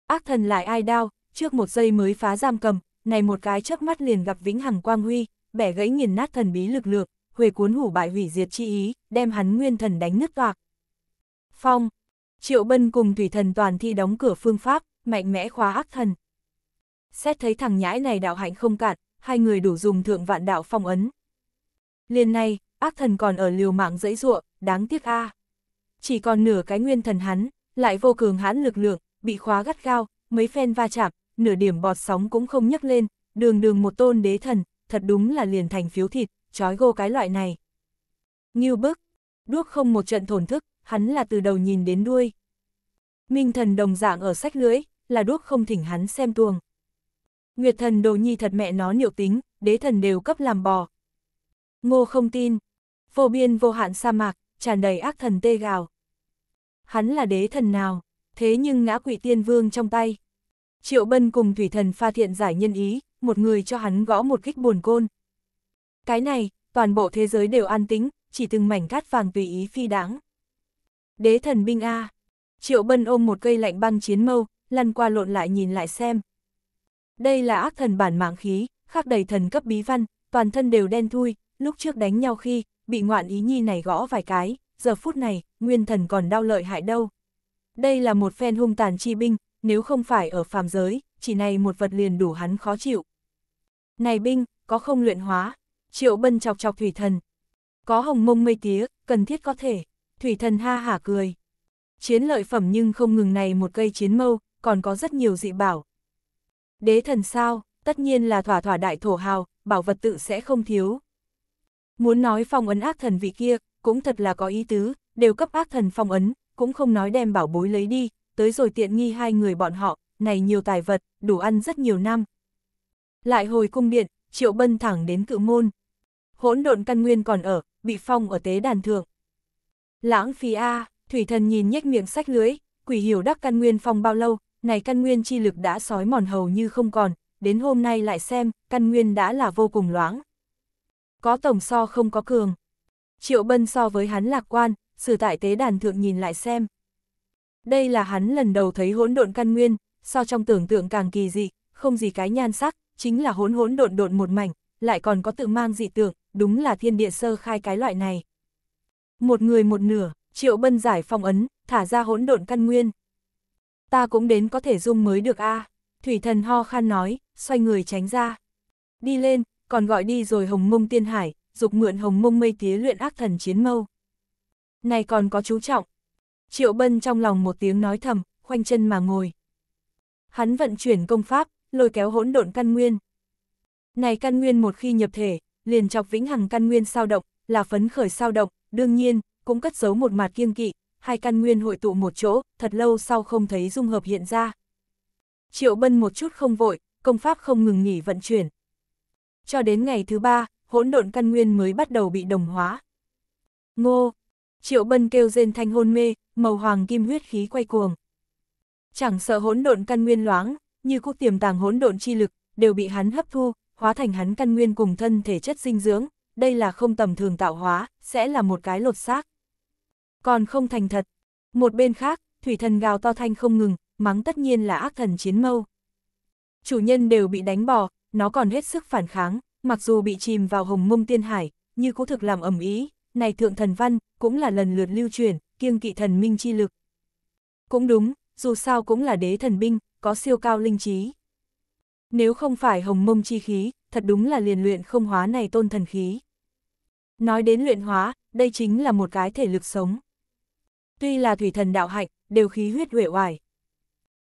Ác thần lại ai đao, trước một giây mới phá giam cầm, này một cái chớp mắt liền gặp vĩnh hằng quang huy, bẻ gãy nghiền nát thần bí lực lượng, huề cuốn hủ bại hủy diệt chi ý, đem hắn nguyên thần đánh nứt toạc. Phong, Triệu Bân cùng thủy thần toàn thi đóng cửa phương pháp, mạnh mẽ khóa ác thần. Xét thấy thằng nhãi này đạo hạnh không cạn, hai người đủ dùng thượng vạn đạo phong ấn. Liên này, ác thần còn ở liều mạng dẫy ruộng, đáng tiếc a. À chỉ còn nửa cái nguyên thần hắn, lại vô cường hãn lực lượng, bị khóa gắt gao, mấy phen va chạm, nửa điểm bọt sóng cũng không nhấc lên, đường đường một tôn đế thần, thật đúng là liền thành phiếu thịt, trói gô cái loại này. Ngưu bức, đuốc không một trận thổn thức, hắn là từ đầu nhìn đến đuôi. Minh thần đồng dạng ở sách lưỡi, là đuốc không thỉnh hắn xem tuồng. Nguyệt thần đồ nhi thật mẹ nó niệu tính, đế thần đều cấp làm bò. Ngô không tin, vô biên vô hạn sa mạc, tràn đầy ác thần tê gào. Hắn là đế thần nào, thế nhưng ngã quỷ tiên vương trong tay. Triệu Bân cùng thủy thần pha thiện giải nhân ý, một người cho hắn gõ một kích buồn côn. Cái này, toàn bộ thế giới đều an tĩnh, chỉ từng mảnh cát vàng tùy ý phi đáng. Đế thần binh A. Triệu Bân ôm một cây lạnh băng chiến mâu, lăn qua lộn lại nhìn lại xem. Đây là ác thần bản mạng khí, khắc đầy thần cấp bí văn, toàn thân đều đen thui, lúc trước đánh nhau khi, bị ngoạn ý nhi này gõ vài cái, giờ phút này, nguyên thần còn đau lợi hại đâu. Đây là một phen hung tàn chi binh, nếu không phải ở phàm giới, chỉ này một vật liền đủ hắn khó chịu. Này binh, có không luyện hóa, triệu bân chọc chọc thủy thần. Có hồng mông mây tía, cần thiết có thể, thủy thần ha hả cười. Chiến lợi phẩm nhưng không ngừng này một cây chiến mâu, còn có rất nhiều dị bảo. Đế thần sao, tất nhiên là thỏa thỏa đại thổ hào, bảo vật tự sẽ không thiếu. Muốn nói phong ấn ác thần vị kia, cũng thật là có ý tứ, đều cấp ác thần phong ấn, cũng không nói đem bảo bối lấy đi, tới rồi tiện nghi hai người bọn họ, này nhiều tài vật, đủ ăn rất nhiều năm. Lại hồi cung điện, Triệu Bân thẳng đến cự môn. Hỗn độn căn nguyên còn ở, bị phong ở tế đàn thượng. Lãng phí A, thủy thần nhìn nhếch miệng sách lưới, quỷ hiểu đắc căn nguyên phong bao lâu, này căn nguyên chi lực đã sói mòn hầu như không còn, đến hôm nay lại xem, căn nguyên đã là vô cùng loãng có tổng so không có cường. Triệu Bân so với hắn lạc quan, sử tại tế đàn thượng nhìn lại xem. Đây là hắn lần đầu thấy hỗn độn căn nguyên, so trong tưởng tượng càng kỳ dị, không gì cái nhan sắc, chính là hỗn hỗn độn độn một mảnh, lại còn có tự mang dị tượng, đúng là thiên địa sơ khai cái loại này. Một người một nửa, Triệu Bân giải phong ấn, thả ra hỗn độn căn nguyên. Ta cũng đến có thể dung mới được a à. Thủy thần ho khan nói, xoay người tránh ra. Đi lên, còn gọi đi rồi hồng mông tiên hải, dục mượn hồng mông mây tía luyện ác thần chiến mâu. Này còn có chú trọng. Triệu Bân trong lòng một tiếng nói thầm, khoanh chân mà ngồi. Hắn vận chuyển công pháp, lôi kéo hỗn độn căn nguyên. Này căn nguyên một khi nhập thể, liền chọc vĩnh hằng căn nguyên sao động, là phấn khởi sao động, đương nhiên, cũng cất giấu một mặt kiêng kỵ, hai căn nguyên hội tụ một chỗ, thật lâu sau không thấy dung hợp hiện ra. Triệu Bân một chút không vội, công pháp không ngừng nghỉ vận chuyển, cho đến ngày thứ ba, hỗn độn căn nguyên mới bắt đầu bị đồng hóa. Ngô! Triệu Bân kêu rên thanh hôn mê, màu hoàng kim huyết khí quay cuồng. Chẳng sợ hỗn độn căn nguyên loáng, như cúc tiềm tàng hỗn độn chi lực, đều bị hắn hấp thu, hóa thành hắn căn nguyên cùng thân thể chất dinh dưỡng, đây là không tầm thường tạo hóa, sẽ là một cái lột xác. Còn không thành thật. Một bên khác, thủy thần gào to thanh không ngừng, mắng tất nhiên là ác thần chiến mâu. Chủ nhân đều bị đánh bỏ, nó còn hết sức phản kháng, mặc dù bị chìm vào hồng mông tiên hải, như cố thực làm ẩm ý, này thượng thần văn, cũng là lần lượt lưu truyền, kiêng kỵ thần minh chi lực. Cũng đúng, dù sao cũng là đế thần binh, có siêu cao linh trí. Nếu không phải hồng mông chi khí, thật đúng là liền luyện không hóa này tôn thần khí. Nói đến luyện hóa, đây chính là một cái thể lực sống. Tuy là thủy thần đạo hạnh, đều khí huyết uể oải.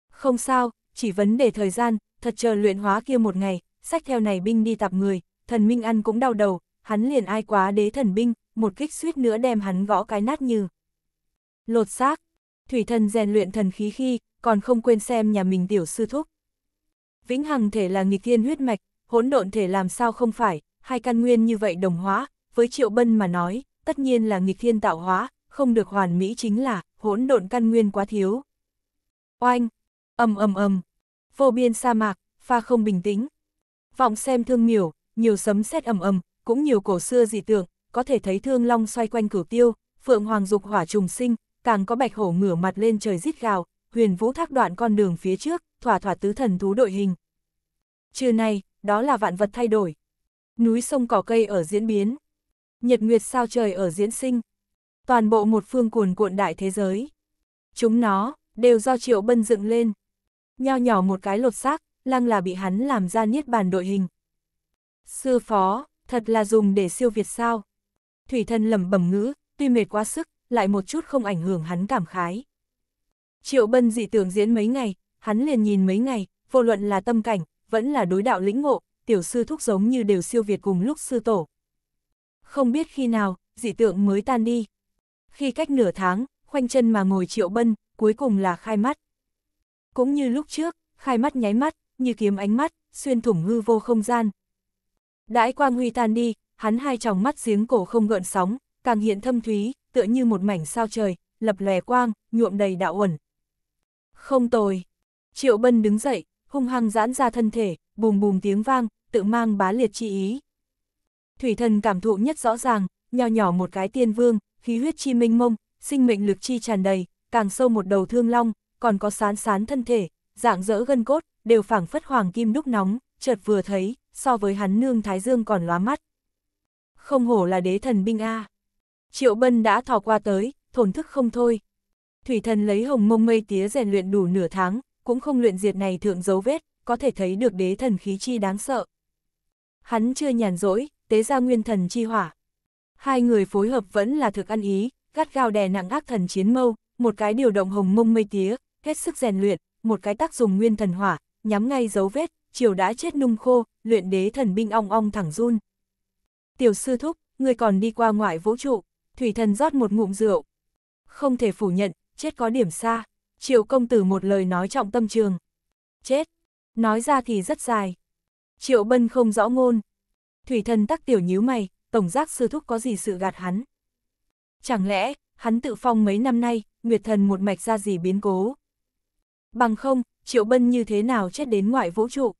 Không sao, chỉ vấn đề thời gian, thật chờ luyện hóa kia một ngày, sách theo này binh đi tạp người, thần Minh ăn cũng đau đầu, hắn liền ai quá đế thần binh, một kích suýt nữa đem hắn gõ cái nát như. Lột xác, thủy thần rèn luyện thần khí khi, còn không quên xem nhà mình tiểu sư thúc. Vĩnh hằng thể là nghịch thiên huyết mạch, hỗn độn thể làm sao không phải, hai căn nguyên như vậy đồng hóa, với Triệu Bân mà nói, tất nhiên là nghịch thiên tạo hóa, không được hoàn mỹ chính là hỗn độn căn nguyên quá thiếu. Oanh, ầm ầm ầm, vô biên sa mạc, pha không bình tĩnh, Vọng xem thương miểu, nhiều sấm sét ầm ầm, cũng nhiều cổ xưa dị tượng, có thể thấy thương long xoay quanh cửu tiêu, phượng hoàng dục hỏa trùng sinh, càng có bạch hổ ngửa mặt lên trời rít gào, huyền vũ thác đoạn con đường phía trước, thỏa thỏa tứ thần thú đội hình. Trừ này, đó là vạn vật thay đổi. Núi sông cỏ cây ở diễn biến. Nhật nguyệt sao trời ở diễn sinh. Toàn bộ một phương cuồn cuộn đại thế giới. Chúng nó, đều do triệu bân dựng lên. Nho nhỏ một cái lột xác, lăng là bị hắn làm ra niết bàn đội hình. Sư phó, thật là dùng để siêu việt sao. Thủy thân lẩm bẩm ngữ, tuy mệt quá sức, lại một chút không ảnh hưởng hắn cảm khái. Triệu bân dị tưởng diễn mấy ngày, hắn liền nhìn mấy ngày, vô luận là tâm cảnh, vẫn là đối đạo lĩnh ngộ, tiểu sư thúc giống như đều siêu việt cùng lúc sư tổ. Không biết khi nào, dị tượng mới tan đi. Khi cách nửa tháng, khoanh chân mà ngồi triệu bân, cuối cùng là khai mắt. Cũng như lúc trước, khai mắt nháy mắt, như kiếm ánh mắt, xuyên thủng hư vô không gian. Đãi quang huy tan đi, hắn hai tròng mắt giếng cổ không gợn sóng, càng hiện thâm thúy, tựa như một mảnh sao trời, lập lòe quang, nhuộm đầy đạo uẩn. Không tồi. Triệu Bân đứng dậy, hung hăng giãn ra thân thể, bùm bùm tiếng vang, tự mang bá liệt chi ý. Thủy thần cảm thụ nhất rõ ràng, nho nhỏ một cái tiên vương, khí huyết chi minh mông, sinh mệnh lực chi tràn đầy, càng sâu một đầu thương long, còn có sán sán thân thể, dạng dỡ gân cốt, đều phảng phất hoàng kim đúc nóng, chợt vừa thấy, so với hắn nương Thái Dương còn lóa mắt. Không hổ là đế thần binh A. Triệu Bân đã thò qua tới, thổn thức không thôi. Thủy thần lấy hồng mông mây tía rèn luyện đủ nửa tháng, cũng không luyện diệt này thượng dấu vết, có thể thấy được đế thần khí chi đáng sợ. Hắn chưa nhàn rỗi, tế ra nguyên thần chi hỏa. Hai người phối hợp vẫn là thực ăn ý, gắt gao đè nặng ác thần chiến mâu, một cái điều động hồng mông mây tía, hết sức rèn luyện, một cái tác dùng nguyên thần hỏa, nhắm ngay dấu vết, chiều đã chết nung khô, luyện đế thần binh ong ong thẳng run. Tiểu sư thúc, người còn đi qua ngoại vũ trụ, thủy thần rót một ngụm rượu. Không thể phủ nhận, chết có điểm xa, triệu công tử một lời nói trọng tâm trường. Chết, nói ra thì rất dài. Triệu bân không rõ ngôn. Thủy thần tắc tiểu nhíu mày, tổng giác sư thúc có gì sự gạt hắn. Chẳng lẽ, hắn tự phong mấy năm nay, Nguyệt thần một mạch ra gì biến cố bằng không, Triệu Bân như thế nào chết đến ngoại vũ trụ.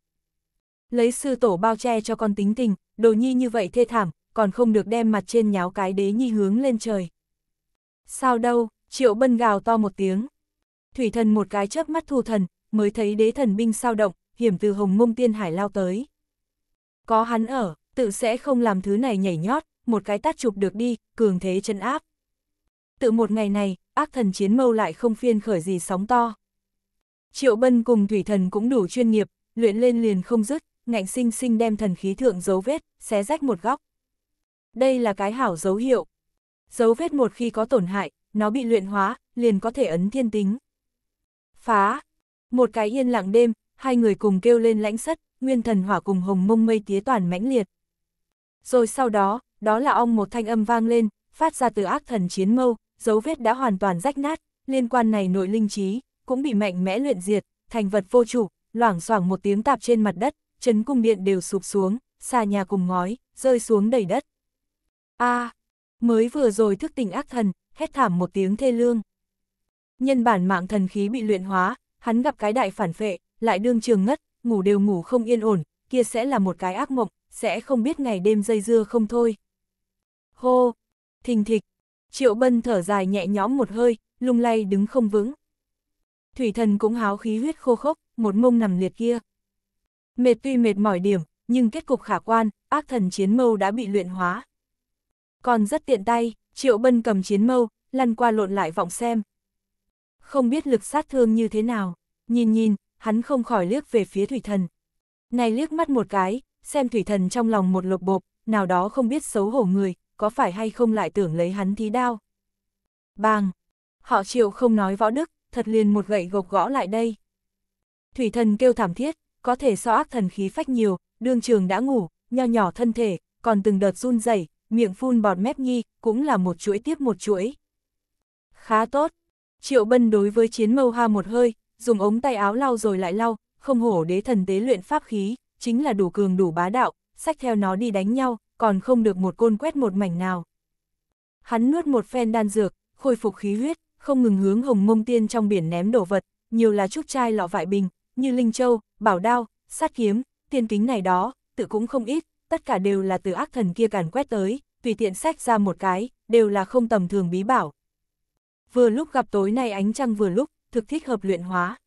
Lấy sư tổ bao che cho con tính tình, đồ nhi như vậy thê thảm, còn không được đem mặt trên nháo cái đế nhi hướng lên trời. Sao đâu, Triệu Bân gào to một tiếng. Thủy thần một cái chớp mắt thu thần, mới thấy đế thần binh sao động, hiểm từ hồng mông tiên hải lao tới. Có hắn ở, tự sẽ không làm thứ này nhảy nhót, một cái tát chụp được đi, cường thế chân áp. Tự một ngày này, ác thần chiến mâu lại không phiên khởi gì sóng to. Triệu Bân cùng Thủy Thần cũng đủ chuyên nghiệp, luyện lên liền không dứt, ngạnh sinh sinh đem thần khí thượng dấu vết, xé rách một góc. Đây là cái hảo dấu hiệu. Dấu vết một khi có tổn hại, nó bị luyện hóa, liền có thể ấn thiên tính. Phá! Một cái yên lặng đêm, hai người cùng kêu lên lãnh sắt, nguyên thần hỏa cùng hồng mông mây tía toàn mãnh liệt. Rồi sau đó, đó là ong một thanh âm vang lên, phát ra từ ác thần chiến mâu, dấu vết đã hoàn toàn rách nát, liên quan này nội linh trí, cũng bị mạnh mẽ luyện diệt, thành vật vô chủ, loảng xoảng một tiếng tạp trên mặt đất, chấn cung điện đều sụp xuống, xa nhà cùng ngói, rơi xuống đầy đất. a à, mới vừa rồi thức tỉnh ác thần, hét thảm một tiếng thê lương. Nhân bản mạng thần khí bị luyện hóa, hắn gặp cái đại phản phệ, lại đương trường ngất, ngủ đều ngủ không yên ổn, kia sẽ là một cái ác mộng, sẽ không biết ngày đêm dây dưa không thôi. Hô, thình thịch, triệu bân thở dài nhẹ nhõm một hơi, lung lay đứng không vững thủy thần cũng háo khí huyết khô khốc, một mông nằm liệt kia. Mệt tuy mệt mỏi điểm, nhưng kết cục khả quan, ác thần chiến mâu đã bị luyện hóa. Còn rất tiện tay, triệu bân cầm chiến mâu, lăn qua lộn lại vọng xem. Không biết lực sát thương như thế nào, nhìn nhìn, hắn không khỏi liếc về phía thủy thần. Này liếc mắt một cái, xem thủy thần trong lòng một lộc bộp, nào đó không biết xấu hổ người, có phải hay không lại tưởng lấy hắn thí đao. Bàng! Họ triệu không nói võ đức, thật liền một gậy gộc gõ lại đây. Thủy thần kêu thảm thiết, có thể so ác thần khí phách nhiều, đương trường đã ngủ, nho nhỏ thân thể, còn từng đợt run rẩy, miệng phun bọt mép nhi, cũng là một chuỗi tiếp một chuỗi. Khá tốt. Triệu Bân đối với chiến mâu ha một hơi, dùng ống tay áo lau rồi lại lau, không hổ đế thần tế luyện pháp khí, chính là đủ cường đủ bá đạo, sách theo nó đi đánh nhau, còn không được một côn quét một mảnh nào. Hắn nuốt một phen đan dược, khôi phục khí huyết, không ngừng hướng hồng mông tiên trong biển ném đổ vật, nhiều là trúc chai lọ vại bình, như linh châu, bảo đao, sát kiếm, tiên kính này đó, tự cũng không ít, tất cả đều là từ ác thần kia càn quét tới, tùy tiện sách ra một cái, đều là không tầm thường bí bảo. Vừa lúc gặp tối nay ánh trăng vừa lúc, thực thích hợp luyện hóa.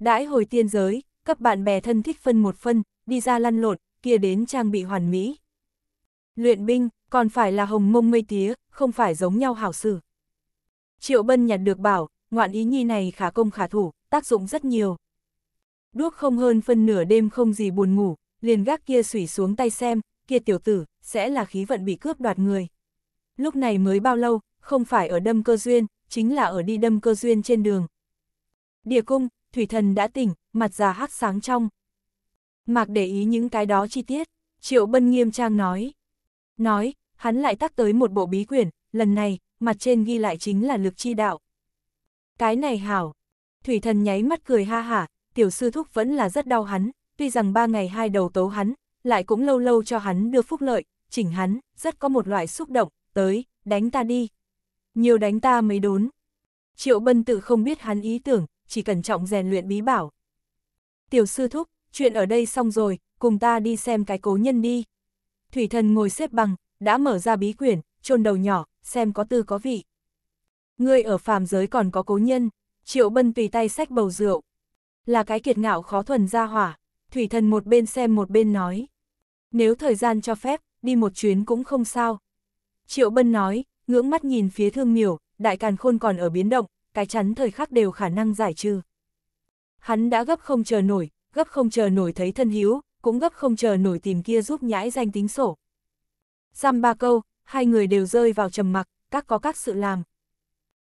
Đãi hồi tiên giới, cấp bạn bè thân thích phân một phân, đi ra lăn lộn, kia đến trang bị hoàn mỹ. Luyện binh, còn phải là hồng mông mây tía, không phải giống nhau hảo sử. Triệu Bân nhặt được bảo, ngoạn ý nhi này khả công khả thủ, tác dụng rất nhiều. Đuốc không hơn phân nửa đêm không gì buồn ngủ, liền gác kia sủy xuống tay xem, kia tiểu tử, sẽ là khí vận bị cướp đoạt người. Lúc này mới bao lâu, không phải ở đâm cơ duyên, chính là ở đi đâm cơ duyên trên đường. Địa cung, thủy thần đã tỉnh, mặt già hắc sáng trong. Mạc để ý những cái đó chi tiết, Triệu Bân nghiêm trang nói. Nói, hắn lại tắc tới một bộ bí quyển, lần này, mặt trên ghi lại chính là lực chi đạo. Cái này hảo. Thủy thần nháy mắt cười ha hả, tiểu sư thúc vẫn là rất đau hắn, tuy rằng ba ngày hai đầu tấu hắn, lại cũng lâu lâu cho hắn đưa phúc lợi, chỉnh hắn, rất có một loại xúc động, tới, đánh ta đi. Nhiều đánh ta mới đốn. Triệu bân tự không biết hắn ý tưởng, chỉ cẩn trọng rèn luyện bí bảo. Tiểu sư thúc, chuyện ở đây xong rồi, cùng ta đi xem cái cố nhân đi. Thủy thần ngồi xếp bằng, đã mở ra bí quyển, chôn đầu nhỏ, xem có tư có vị. Ngươi ở phàm giới còn có cố nhân, triệu bân tùy tay sách bầu rượu. Là cái kiệt ngạo khó thuần ra hỏa, thủy thần một bên xem một bên nói. Nếu thời gian cho phép, đi một chuyến cũng không sao. Triệu bân nói, ngưỡng mắt nhìn phía thương miểu, đại càn khôn còn ở biến động, cái chắn thời khắc đều khả năng giải trừ. Hắn đã gấp không chờ nổi, gấp không chờ nổi thấy thân hiếu, cũng gấp không chờ nổi tìm kia giúp nhãi danh tính sổ. Xăm ba câu, hai người đều rơi vào trầm mặc, các có các sự làm.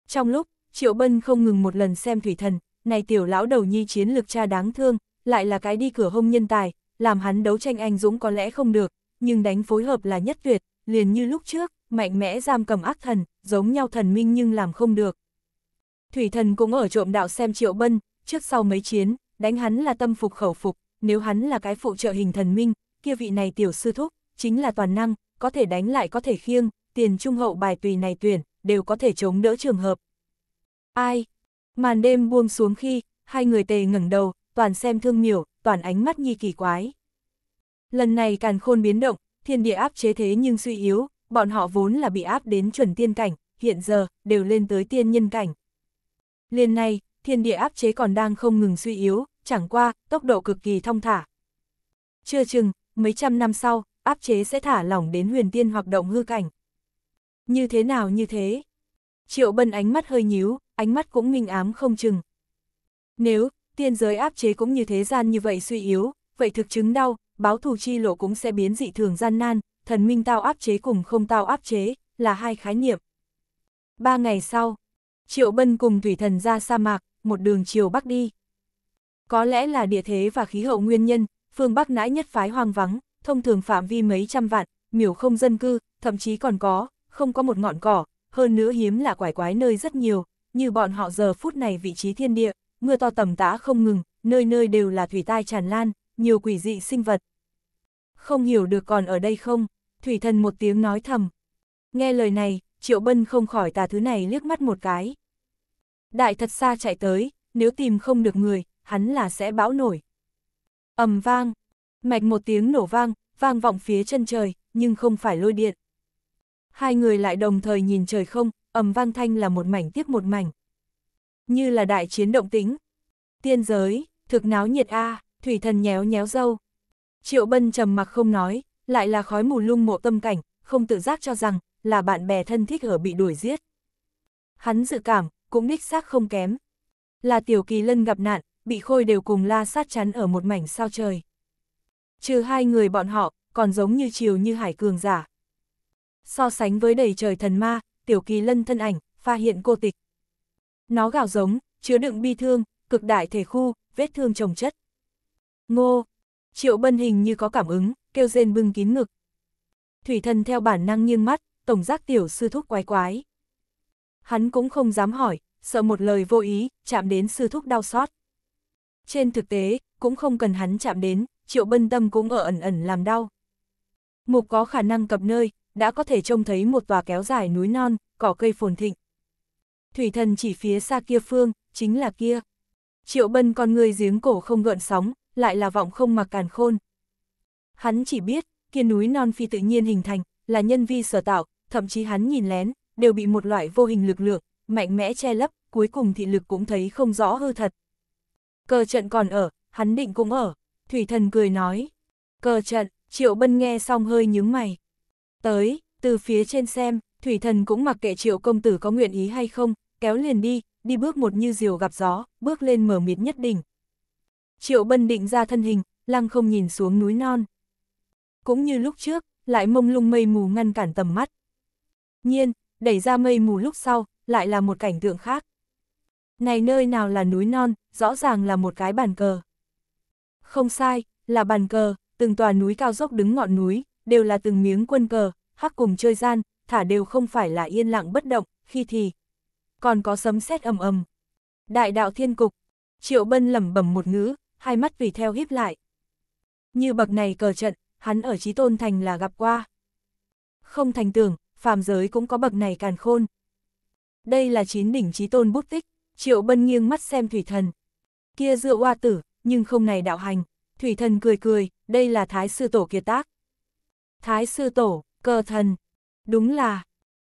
Trong lúc, Triệu Bân không ngừng một lần xem Thủy Thần, này tiểu lão đầu nhi chiến lực cha đáng thương, lại là cái đi cửa hông nhân tài, làm hắn đấu tranh anh dũng có lẽ không được, nhưng đánh phối hợp là nhất tuyệt, liền như lúc trước, mạnh mẽ giam cầm ác thần, giống nhau thần minh nhưng làm không được. Thủy Thần cũng ở trộm đạo xem Triệu Bân, trước sau mấy chiến, đánh hắn là tâm phục khẩu phục, nếu hắn là cái phụ trợ hình thần minh, kia vị này tiểu sư thúc, chính là toàn năng, có thể đánh lại có thể khiêng, tiền trung hậu bài tùy này tuyển, đều có thể chống đỡ trường hợp. Ai? Màn đêm buông xuống khi, hai người tề ngẩng đầu, toàn xem thương miểu, toàn ánh mắt nghi kỳ quái. Lần này càn khôn biến động, thiên địa áp chế thế nhưng suy yếu, bọn họ vốn là bị áp đến chuẩn tiên cảnh, hiện giờ, đều lên tới tiên nhân cảnh. Liên này, thiên địa áp chế còn đang không ngừng suy yếu, chẳng qua, tốc độ cực kỳ thong thả. Chưa chừng, mấy trăm năm sau, áp chế sẽ thả lỏng đến huyền tiên hoạt động hư cảnh. Như thế nào như thế? Triệu Bân ánh mắt hơi nhíu, ánh mắt cũng minh ám không chừng. Nếu, tiên giới áp chế cũng như thế gian như vậy suy yếu, vậy thực chứng đau, báo thù chi lộ cũng sẽ biến dị thường gian nan, thần minh tao áp chế cùng không tao áp chế, là hai khái niệm. Ba ngày sau, Triệu Bân cùng Thủy Thần ra sa mạc, một đường chiều bắc đi. Có lẽ là địa thế và khí hậu nguyên nhân, phương Bắc nãi nhất phái hoang vắng, thông thường phạm vi mấy trăm vạn, miểu không dân cư, thậm chí còn có, không có một ngọn cỏ, hơn nữa hiếm là quải quái nơi rất nhiều, như bọn họ giờ phút này vị trí thiên địa, mưa to tầm tã không ngừng, nơi nơi đều là thủy tai tràn lan, nhiều quỷ dị sinh vật. Không hiểu được còn ở đây không, thủy thần một tiếng nói thầm. Nghe lời này, Triệu Bân không khỏi tà thứ này liếc mắt một cái. Đại thật xa chạy tới, nếu tìm không được người, hắn là sẽ bão nổi. ầm vang, mạch một tiếng nổ vang, vang vọng phía chân trời, nhưng không phải lôi điện. Hai người lại đồng thời nhìn trời không, ầm vang thanh là một mảnh tiếp một mảnh. Như là đại chiến động tính. Tiên giới, thực náo nhiệt a, à, thủy thần nhéo nhéo dâu. Triệu Bân trầm mặc không nói, lại là khói mù lung mộ tâm cảnh, không tự giác cho rằng là bạn bè thân thích ở bị đuổi giết. Hắn dự cảm, cũng đích xác không kém. Là tiểu kỳ lân gặp nạn, bị khôi đều cùng la sát chắn ở một mảnh sao trời trừ hai người bọn họ, còn giống như chiều như hải cường giả. So sánh với đầy trời thần ma, tiểu kỳ lân thân ảnh, pha hiện cô tịch. Nó gào giống, chứa đựng bi thương, cực đại thể khu, vết thương trồng chất. Ngô, triệu bân hình như có cảm ứng, kêu rên bưng kín ngực. Thủy thần theo bản năng nghiêng mắt, tổng giác tiểu sư thúc quái quái. Hắn cũng không dám hỏi, sợ một lời vô ý, chạm đến sư thúc đau xót. Trên thực tế, cũng không cần hắn chạm đến, triệu bân tâm cũng ở ẩn ẩn làm đau. Mục có khả năng cập nơi, đã có thể trông thấy một tòa kéo dài núi non, cỏ cây phồn thịnh. Thủy thần chỉ phía xa kia phương, chính là kia. Triệu bân con người giếng cổ không gợn sóng, lại là vọng không mặc càn khôn. Hắn chỉ biết, kia núi non phi tự nhiên hình thành, là nhân vi sở tạo, thậm chí hắn nhìn lén, đều bị một loại vô hình lực lượng, mạnh mẽ che lấp, cuối cùng thị lực cũng thấy không rõ hư thật. Cờ trận còn ở, hắn định cũng ở. Thủy thần cười nói. Cờ trận, Triệu Bân nghe xong hơi nhướng mày. Tới, từ phía trên xem, Thủy thần cũng mặc kệ Triệu công tử có nguyện ý hay không, kéo liền đi, đi bước một như diều gặp gió, bước lên mở miệt nhất đỉnh. Triệu Bân định ra thân hình, lăng không nhìn xuống núi non. Cũng như lúc trước, lại mông lung mây mù ngăn cản tầm mắt. Nhiên, đẩy ra mây mù lúc sau, lại là một cảnh tượng khác. Này nơi nào là núi non, rõ ràng là một cái bàn cờ. Không sai, là bàn cờ, từng tòa núi cao dốc đứng ngọn núi, đều là từng miếng quân cờ, hắc cùng chơi gian, thả đều không phải là yên lặng bất động, khi thì còn có sấm sét ầm ầm. Đại đạo thiên cục, Triệu Bân lẩm bẩm một ngữ, hai mắt vì theo híp lại. Như bậc này cờ trận, hắn ở Chí Tôn Thành là gặp qua. Không thành tưởng, phàm giới cũng có bậc này càn khôn. Đây là chín đỉnh Chí Tôn bút tích, Triệu Bân nghiêng mắt xem Thủy Thần. Kia dựa oa tử, nhưng không này đạo hành. Thủy thần cười cười, đây là thái sư tổ kia tác. Thái sư tổ, cờ thần. Đúng là,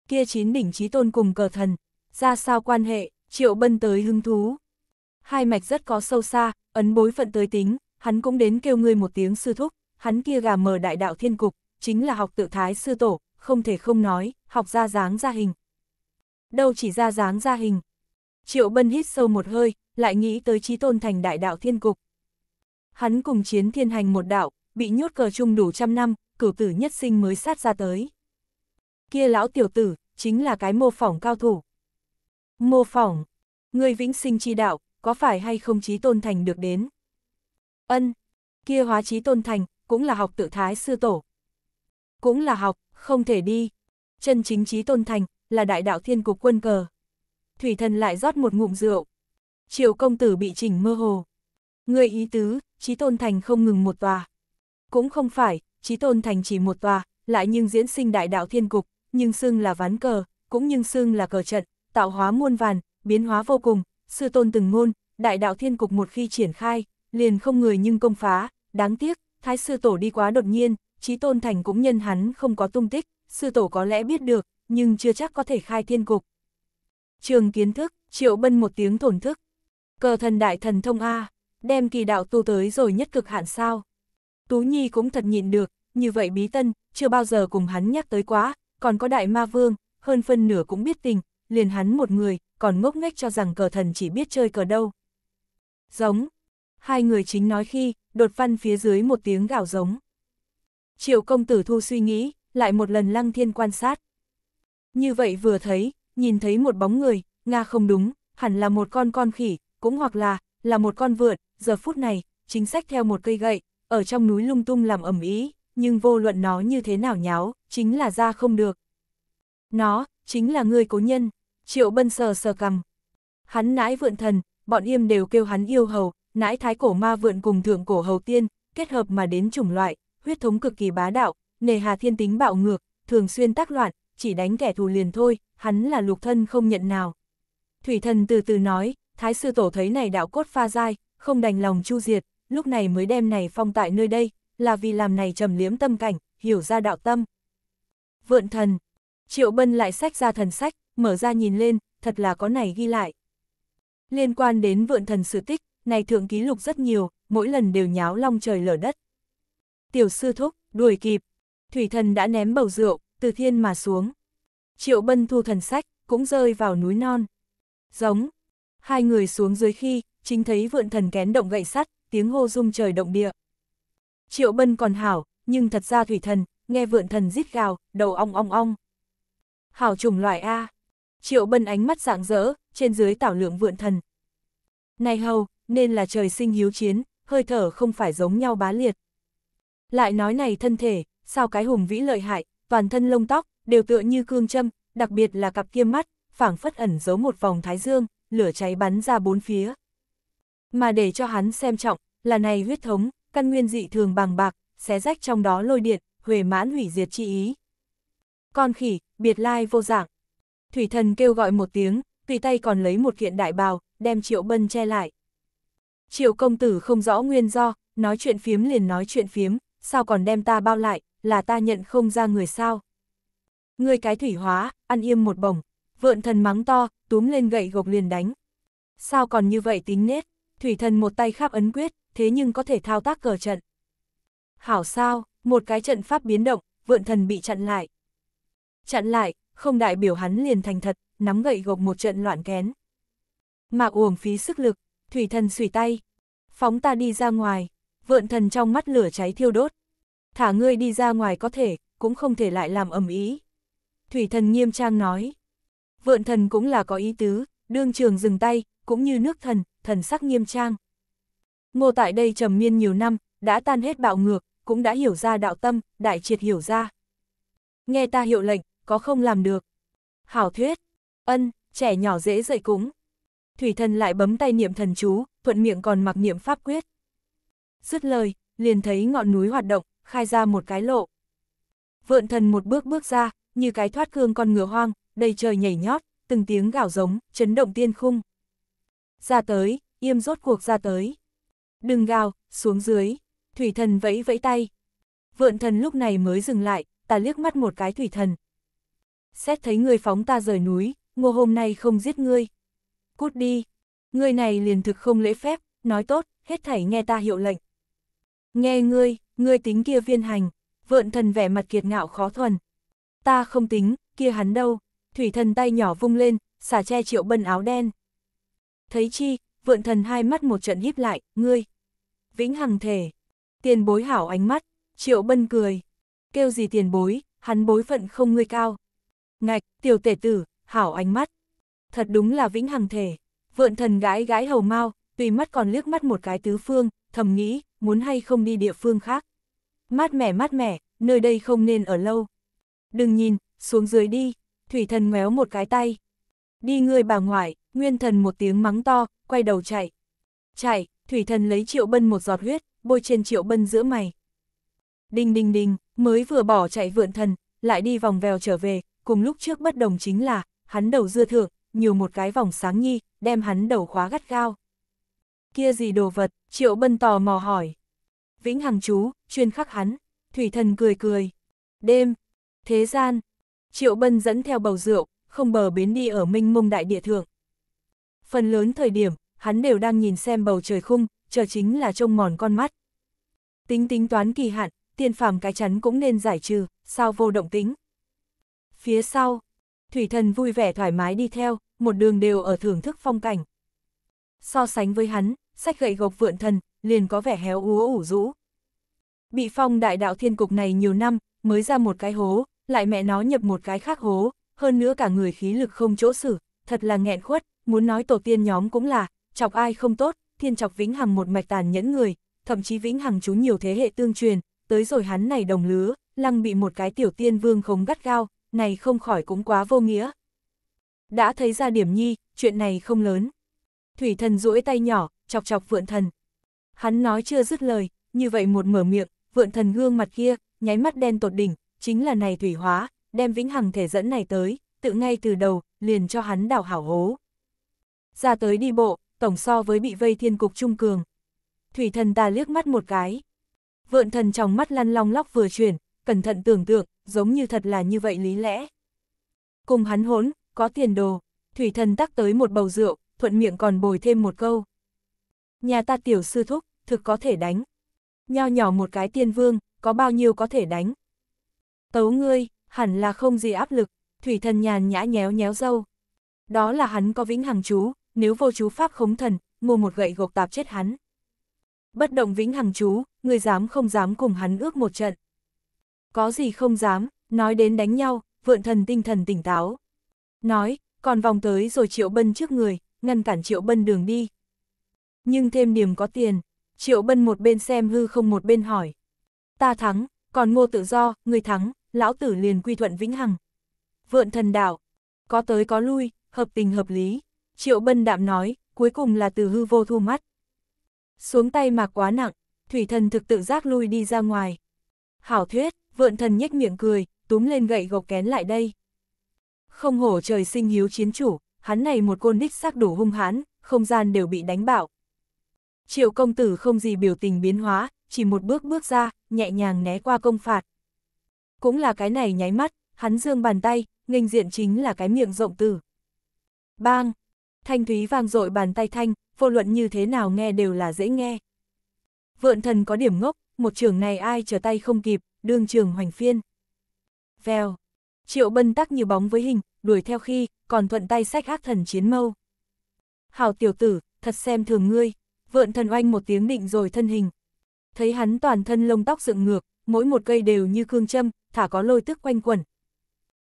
kia chín đỉnh trí tôn cùng cờ thần. Ra sao quan hệ, triệu bân tới hứng thú. Hai mạch rất có sâu xa, ấn bối phận tới tính, hắn cũng đến kêu ngươi một tiếng sư thúc. Hắn kia gà mờ đại đạo thiên cục, chính là học tự thái sư tổ, không thể không nói, học ra dáng ra hình. Đâu chỉ ra dáng ra hình. Triệu bân hít sâu một hơi, lại nghĩ tới trí tôn thành đại đạo thiên cục hắn cùng chiến thiên hành một đạo, bị nhốt cờ chung đủ trăm năm, cửu tử nhất sinh mới sát ra tới. Kia lão tiểu tử, chính là cái mô phỏng cao thủ. Mô phỏng, người vĩnh sinh chi đạo, có phải hay không chí tôn thành được đến? Ân, kia hóa chí tôn thành, cũng là học tự thái sư tổ. Cũng là học, không thể đi. Chân chính chí tôn thành, là đại đạo thiên cục quân cờ. Thủy thần lại rót một ngụm rượu. Triệu công tử bị chỉnh mơ hồ. Người ý tứ, Chí Tôn Thành không ngừng một tòa. Cũng không phải, Chí Tôn Thành chỉ một tòa, lại nhưng diễn sinh đại đạo thiên cục, nhưng xưng là ván cờ, cũng nhưng xưng là cờ trận, tạo hóa muôn vàn, biến hóa vô cùng, sư tôn từng ngôn, đại đạo thiên cục một khi triển khai, liền không người nhưng công phá, đáng tiếc, thái sư tổ đi quá đột nhiên, Chí Tôn Thành cũng nhân hắn không có tung tích, sư tổ có lẽ biết được, nhưng chưa chắc có thể khai thiên cục. Trường kiến thức, triệu bân một tiếng thổn thức. Cờ thần đại thần thông A đem kỳ đạo tu tới rồi nhất cực hạn sao. Tú Nhi cũng thật nhịn được, như vậy bí tân, chưa bao giờ cùng hắn nhắc tới quá, còn có đại ma vương, hơn phân nửa cũng biết tình, liền hắn một người, còn ngốc nghếch cho rằng cờ thần chỉ biết chơi cờ đâu. Giống, hai người chính nói khi, đột văn phía dưới một tiếng gào giống. Triệu công tử thu suy nghĩ, lại một lần lăng thiên quan sát. Như vậy vừa thấy, nhìn thấy một bóng người, Nga không đúng, hẳn là một con con khỉ, cũng hoặc là, là một con vượn, giờ phút này, chính sách theo một cây gậy, ở trong núi lung tung làm ẩm ý, nhưng vô luận nó như thế nào nháo, chính là ra không được. Nó, chính là người cố nhân, triệu bân sờ sờ cầm. Hắn nãi vượn thần, bọn yêm đều kêu hắn yêu hầu, nãi thái cổ ma vượn cùng thượng cổ hầu tiên, kết hợp mà đến chủng loại, huyết thống cực kỳ bá đạo, nề hà thiên tính bạo ngược, thường xuyên tác loạn, chỉ đánh kẻ thù liền thôi, hắn là lục thân không nhận nào. Thủy thần từ từ nói, Thái sư tổ thấy này đạo cốt pha dai, không đành lòng chu diệt, lúc này mới đem này phong tại nơi đây, là vì làm này trầm liếm tâm cảnh, hiểu ra đạo tâm. Vượn thần, Triệu Bân lại sách ra thần sách, mở ra nhìn lên, thật là có này ghi lại. Liên quan đến vượn thần sự tích, này thượng ký lục rất nhiều, mỗi lần đều nháo long trời lở đất. Tiểu sư thúc, đuổi kịp, thủy thần đã ném bầu rượu, từ thiên mà xuống. Triệu Bân thu thần sách, cũng rơi vào núi non. Giống, Hai người xuống dưới khi, chính thấy vượn thần kén động gậy sắt, tiếng hô rung trời động địa. Triệu Bân còn hảo, nhưng thật ra thủy thần, nghe vượn thần rít gào, đầu ong ong ong. Hảo trùng loại A. Triệu Bân ánh mắt rạng rỡ, trên dưới tảo lượng vượn thần. Này hầu, nên là trời sinh hiếu chiến, hơi thở không phải giống nhau bá liệt. Lại nói này thân thể, sao cái hùng vĩ lợi hại, toàn thân lông tóc, đều tựa như cương châm, đặc biệt là cặp kiêm mắt, phảng phất ẩn giấu một vòng thái dương lửa cháy bắn ra bốn phía. Mà để cho hắn xem trọng, là này huyết thống, căn nguyên dị thường bằng bạc, xé rách trong đó lôi điện, huề mãn hủy diệt chi ý. Con khỉ, biệt lai vô dạng. Thủy thần kêu gọi một tiếng, tùy tay còn lấy một kiện đại bào, đem triệu bân che lại. Triệu công tử không rõ nguyên do, nói chuyện phiếm liền nói chuyện phiếm, sao còn đem ta bao lại, là ta nhận không ra người sao. Người cái thủy hóa, ăn im một bồng, vượn thần mắng to, túm lên gậy gộc liền đánh. Sao còn như vậy tính nết, thủy thần một tay khắp ấn quyết, thế nhưng có thể thao tác cờ trận. Hảo sao, một cái trận pháp biến động, vượn thần bị chặn lại. Chặn lại, không đại biểu hắn liền thành thật, nắm gậy gộc một trận loạn kén. Mạc uổng phí sức lực, thủy thần xủy tay. Phóng ta đi ra ngoài, vượn thần trong mắt lửa cháy thiêu đốt. Thả ngươi đi ra ngoài có thể, cũng không thể lại làm ầm ý. Thủy thần nghiêm trang nói, vượn thần cũng là có ý tứ, đương trường dừng tay, cũng như nước thần, thần sắc nghiêm trang. Ngô tại đây trầm miên nhiều năm, đã tan hết bạo ngược, cũng đã hiểu ra đạo tâm, đại triệt hiểu ra. Nghe ta hiệu lệnh, có không làm được. Hảo thuyết, ân, trẻ nhỏ dễ dậy cúng. Thủy thần lại bấm tay niệm thần chú, thuận miệng còn mặc niệm pháp quyết. Dứt lời, liền thấy ngọn núi hoạt động, khai ra một cái lộ. Vượn thần một bước bước ra, như cái thoát cương con ngựa hoang, đầy trời nhảy nhót, từng tiếng gào giống, chấn động tiên khung. Ra tới, yêm rốt cuộc ra tới. Đừng gào, xuống dưới. Thủy thần vẫy vẫy tay. Vượn thần lúc này mới dừng lại, ta liếc mắt một cái thủy thần. Xét thấy người phóng ta rời núi, ngô hôm nay không giết ngươi. Cút đi. người này liền thực không lễ phép, nói tốt, hết thảy nghe ta hiệu lệnh. Nghe ngươi, ngươi tính kia viên hành, vượn thần vẻ mặt kiệt ngạo khó thuần. Ta không tính, kia hắn đâu thủy thần tay nhỏ vung lên, xả che triệu bân áo đen. Thấy chi, vượn thần hai mắt một trận híp lại, ngươi. Vĩnh hằng thể, tiền bối hảo ánh mắt, triệu bân cười. Kêu gì tiền bối, hắn bối phận không ngươi cao. Ngạch, tiểu tể tử, hảo ánh mắt. Thật đúng là vĩnh hằng thể. Vượn thần gái gái hầu mau, tùy mắt còn liếc mắt một cái tứ phương, thầm nghĩ, muốn hay không đi địa phương khác. Mát mẻ mát mẻ, nơi đây không nên ở lâu. Đừng nhìn, xuống dưới đi, thủy thần méo một cái tay. Đi ngươi bà ngoại, nguyên thần một tiếng mắng to, quay đầu chạy. Chạy, thủy thần lấy triệu bân một giọt huyết, bôi trên triệu bân giữa mày. Đinh đinh đinh, mới vừa bỏ chạy vượn thần, lại đi vòng vèo trở về, cùng lúc trước bất đồng chính là, hắn đầu dưa thượng, nhiều một cái vòng sáng nhi, đem hắn đầu khóa gắt gao. Kia gì đồ vật, triệu bân tò mò hỏi. Vĩnh Hằng chú, chuyên khắc hắn, thủy thần cười cười. Đêm, thế gian, Triệu Bân dẫn theo bầu rượu, không bờ bến đi ở minh mông đại địa thượng. Phần lớn thời điểm, hắn đều đang nhìn xem bầu trời khung, chờ chính là trông mòn con mắt. Tính tính toán kỳ hạn, tiên phàm cái chắn cũng nên giải trừ, sao vô động tính. Phía sau, thủy thần vui vẻ thoải mái đi theo, một đường đều ở thưởng thức phong cảnh. So sánh với hắn, sách gậy gộc vượn thần, liền có vẻ héo úa ủ rũ. Bị phong đại đạo thiên cục này nhiều năm, mới ra một cái hố, lại mẹ nó nhập một cái khác hố, hơn nữa cả người khí lực không chỗ xử, thật là nghẹn khuất, muốn nói tổ tiên nhóm cũng là, chọc ai không tốt, thiên chọc vĩnh hằng một mạch tàn nhẫn người, thậm chí vĩnh hằng chú nhiều thế hệ tương truyền, tới rồi hắn này đồng lứa, lăng bị một cái tiểu tiên vương khống gắt gao, này không khỏi cũng quá vô nghĩa. Đã thấy ra điểm nhi, chuyện này không lớn. Thủy thần duỗi tay nhỏ, chọc chọc vượn thần. Hắn nói chưa dứt lời, như vậy một mở miệng, vượn thần gương mặt kia, nháy mắt đen tột đỉnh, chính là này thủy hóa, đem vĩnh hằng thể dẫn này tới, tự ngay từ đầu, liền cho hắn đào hảo hố. Ra tới đi bộ, tổng so với bị vây thiên cục trung cường. Thủy thần ta liếc mắt một cái. Vượn thần trong mắt lăn long lóc vừa chuyển, cẩn thận tưởng tượng, giống như thật là như vậy lý lẽ. Cùng hắn hỗn, có tiền đồ, thủy thần tắc tới một bầu rượu, thuận miệng còn bồi thêm một câu. Nhà ta tiểu sư thúc, thực có thể đánh. Nho nhỏ một cái tiên vương, có bao nhiêu có thể đánh. Tấu ngươi, hẳn là không gì áp lực, thủy thần nhàn nhã nhéo nhéo dâu. Đó là hắn có vĩnh hằng chú, nếu vô chú pháp khống thần, mua một gậy gộc tạp chết hắn. Bất động vĩnh hằng chú, người dám không dám cùng hắn ước một trận. Có gì không dám, nói đến đánh nhau, vượn thần tinh thần tỉnh táo. Nói, còn vòng tới rồi triệu bân trước người, ngăn cản triệu bân đường đi. Nhưng thêm điểm có tiền, triệu bân một bên xem hư không một bên hỏi. Ta thắng, còn ngô tự do, người thắng, lão tử liền quy thuận vĩnh hằng. Vượn thần đảo, có tới có lui, hợp tình hợp lý, triệu bân đạm nói, cuối cùng là từ hư vô thu mắt. Xuống tay mà quá nặng, thủy thần thực tự giác lui đi ra ngoài. Hảo thuyết, vượn thần nhếch miệng cười, túm lên gậy gộc kén lại đây. Không hổ trời sinh hiếu chiến chủ, hắn này một côn đích sắc đủ hung hãn, không gian đều bị đánh bạo. Triệu công tử không gì biểu tình biến hóa, chỉ một bước bước ra, nhẹ nhàng né qua công phạt, cũng là cái này nháy mắt, hắn dương bàn tay, nghênh diện chính là cái miệng rộng từ. Bang! Thanh thúy vang dội bàn tay thanh, vô luận như thế nào nghe đều là dễ nghe. Vượn thần có điểm ngốc, một trường này ai trở tay không kịp, đương trường hoành phiên. Vèo! Triệu bân tắc như bóng với hình, đuổi theo khi, còn thuận tay sách ác thần chiến mâu. hào tiểu tử, thật xem thường ngươi, vượn thần oanh một tiếng định rồi thân hình. Thấy hắn toàn thân lông tóc dựng ngược, mỗi một cây đều như cương châm, thả có lôi tức quanh quẩn.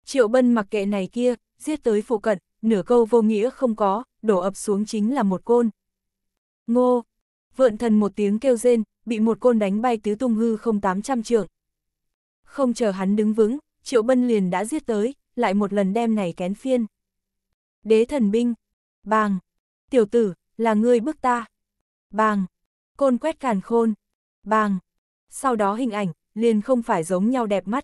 Triệu Bân mặc kệ này kia, giết tới phụ cận, nửa câu vô nghĩa không có, đổ ập xuống chính là một côn. Ngô, vượn thần một tiếng kêu rên, bị một côn đánh bay tứ tung hư không tám trăm trượng. Không chờ hắn đứng vững, Triệu Bân liền đã giết tới, lại một lần đem này kén phiên. Đế thần binh, bàng, tiểu tử, là ngươi bức ta, bàng, côn quét càn khôn, bàng. Sau đó hình ảnh, liền không phải giống nhau đẹp mắt.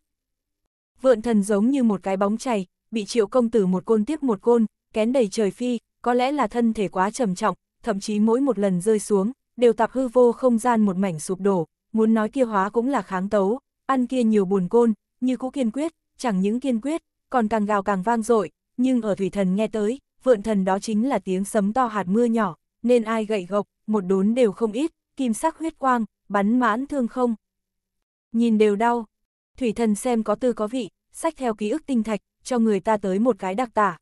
Vượn thần giống như một cái bóng chày, bị triệu công tử một côn tiếp một côn, kén đầy trời phi, có lẽ là thân thể quá trầm trọng, thậm chí mỗi một lần rơi xuống, đều tạp hư vô không gian một mảnh sụp đổ, muốn nói kia hóa cũng là kháng tấu, ăn kia nhiều buồn côn, như cũ kiên quyết, chẳng những kiên quyết, còn càng gào càng vang dội, nhưng ở thủy thần nghe tới, vượn thần đó chính là tiếng sấm to hạt mưa nhỏ, nên ai gậy gộc, một đốn đều không ít, kim sắc huyết quang, bắn mãn thương không nhìn đều đau. Thủy thần xem có tư có vị, sách theo ký ức tinh thạch, cho người ta tới một cái đặc tả.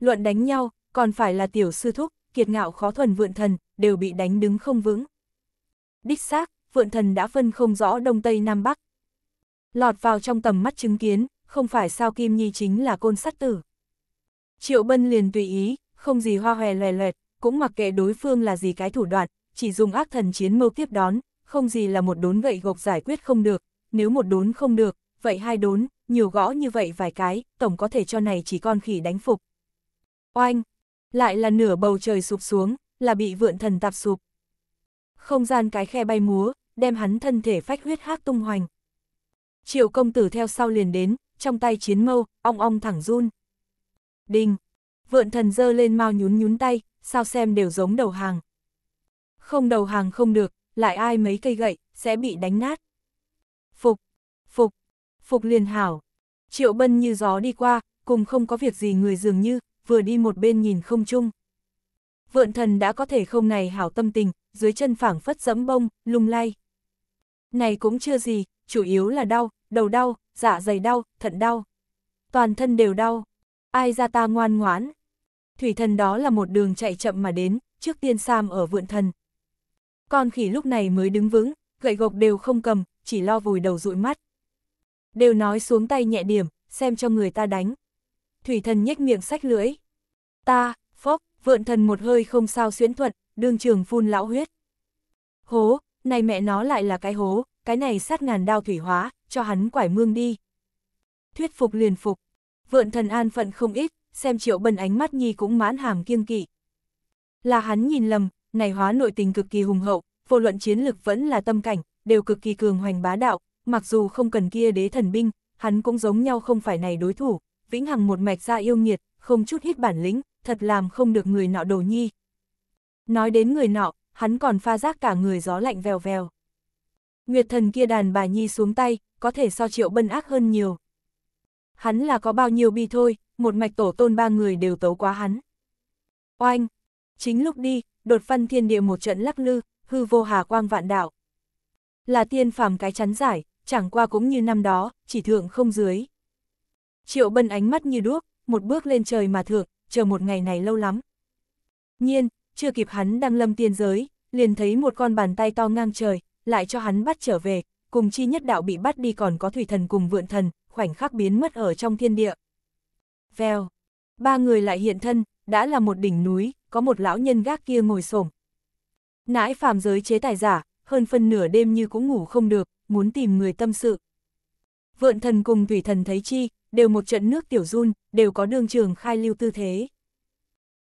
Luận đánh nhau, còn phải là tiểu sư thúc, kiệt ngạo khó thuần vượn thần, đều bị đánh đứng không vững. Đích xác, vượn thần đã phân không rõ Đông Tây Nam Bắc. Lọt vào trong tầm mắt chứng kiến, không phải sao Kim Nhi chính là côn sát tử. Triệu Bân liền tùy ý, không gì hoa hòe lè loẹt, cũng mặc kệ đối phương là gì cái thủ đoạn, chỉ dùng ác thần chiến mâu tiếp đón, không gì là một đốn gậy gộc giải quyết không được, nếu một đốn không được, vậy hai đốn, nhiều gõ như vậy vài cái, tổng có thể cho này chỉ con khỉ đánh phục. Oanh! Lại là nửa bầu trời sụp xuống, là bị vượn thần tạp sụp. Không gian cái khe bay múa, đem hắn thân thể phách huyết hát tung hoành. Triệu công tử theo sau liền đến, trong tay chiến mâu, ong ong thẳng run. Đinh! Vượn thần dơ lên mau nhún nhún tay, sao xem đều giống đầu hàng. Không đầu hàng không được, lại ai mấy cây gậy, sẽ bị đánh nát. Phục, phục, phục liền hảo. Triệu bân như gió đi qua, cùng không có việc gì người dường như, vừa đi một bên nhìn không chung. Vượn thần đã có thể không này hảo tâm tình, dưới chân phảng phất dẫm bông, lung lay. Này cũng chưa gì, chủ yếu là đau, đầu đau, dạ dày đau, thận đau. Toàn thân đều đau. Ai ra ta ngoan ngoãn. Thủy thần đó là một đường chạy chậm mà đến, trước tiên Sam ở vượn thần, con khỉ lúc này mới đứng vững, gậy gộc đều không cầm, chỉ lo vùi đầu dụi mắt. Đều nói xuống tay nhẹ điểm, xem cho người ta đánh. Thủy thần nhếch miệng sách lưỡi. Ta, phốc, vượn thần một hơi không sao xuyến thuận, đương trường phun lão huyết. Hố, này mẹ nó lại là cái hố, cái này sát ngàn đao thủy hóa, cho hắn quải mương đi. Thuyết phục liền phục, vượn thần an phận không ít, xem triệu bần ánh mắt nhi cũng mãn hàm kiêng kỵ. Là hắn nhìn lầm, này hóa nội tình cực kỳ hùng hậu, vô luận chiến lực vẫn là tâm cảnh, đều cực kỳ cường hoành bá đạo, mặc dù không cần kia đế thần binh, hắn cũng giống nhau không phải này đối thủ, vĩnh hằng một mạch ra yêu nghiệt, không chút hít bản lĩnh, thật làm không được người nọ đồ nhi. Nói đến người nọ, hắn còn pha giác cả người gió lạnh vèo vèo. Nguyệt thần kia đàn bà nhi xuống tay, có thể so triệu bân ác hơn nhiều. Hắn là có bao nhiêu bi thôi, một mạch tổ tôn ba người đều tấu quá hắn. Oanh! Chính lúc đi, đột văn thiên địa một trận lắc lư, hư vô hà quang vạn đạo. Là tiên phàm cái chắn giải, chẳng qua cũng như năm đó, chỉ thượng không dưới. Triệu bân ánh mắt như đuốc, một bước lên trời mà thượng, chờ một ngày này lâu lắm. Nhiên, chưa kịp hắn đang lâm tiên giới, liền thấy một con bàn tay to ngang trời, lại cho hắn bắt trở về, cùng chi nhất đạo bị bắt đi còn có thủy thần cùng vượn thần, khoảnh khắc biến mất ở trong thiên địa. Vèo. Ba người lại hiện thân, đã là một đỉnh núi, có một lão nhân gác kia ngồi xổm. Nãi phàm giới chế tài giả, hơn phân nửa đêm như cũng ngủ không được, muốn tìm người tâm sự. Vượn thần cùng thủy thần thấy chi, đều một trận nước tiểu run, đều có đường trường khai lưu tư thế.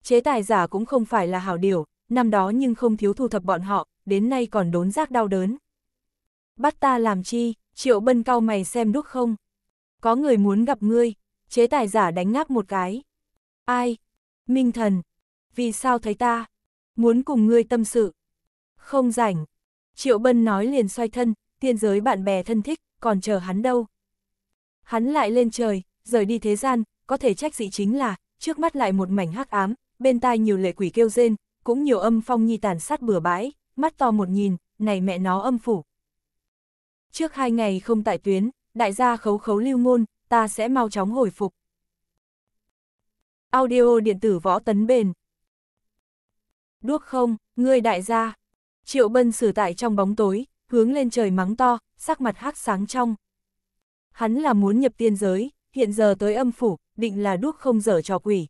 Chế tài giả cũng không phải là hảo điều, năm đó nhưng không thiếu thu thập bọn họ, đến nay còn đốn giác đau đớn. Bắt ta làm chi, triệu bân cao mày xem đúc không? Có người muốn gặp ngươi, chế tài giả đánh ngáp một cái. Ai? Minh thần. Vì sao thấy ta? Muốn cùng ngươi tâm sự. Không rảnh. Triệu Bân nói liền xoay thân, tiên giới bạn bè thân thích, còn chờ hắn đâu. Hắn lại lên trời, rời đi thế gian, có thể trách dị chính là, trước mắt lại một mảnh hắc ám, bên tai nhiều lệ quỷ kêu rên, cũng nhiều âm phong nhi tàn sát bừa bãi, mắt to một nhìn, này mẹ nó âm phủ. Trước hai ngày không tại tuyến, đại gia khấu khấu lưu ngôn, ta sẽ mau chóng hồi phục. Audio điện tử võ tấn bền. Đuốc không, ngươi đại gia. Triệu Bân sử tại trong bóng tối, hướng lên trời mắng to, sắc mặt hắc sáng trong. Hắn là muốn nhập tiên giới, hiện giờ tới âm phủ, định là đuốc không dở trò quỷ.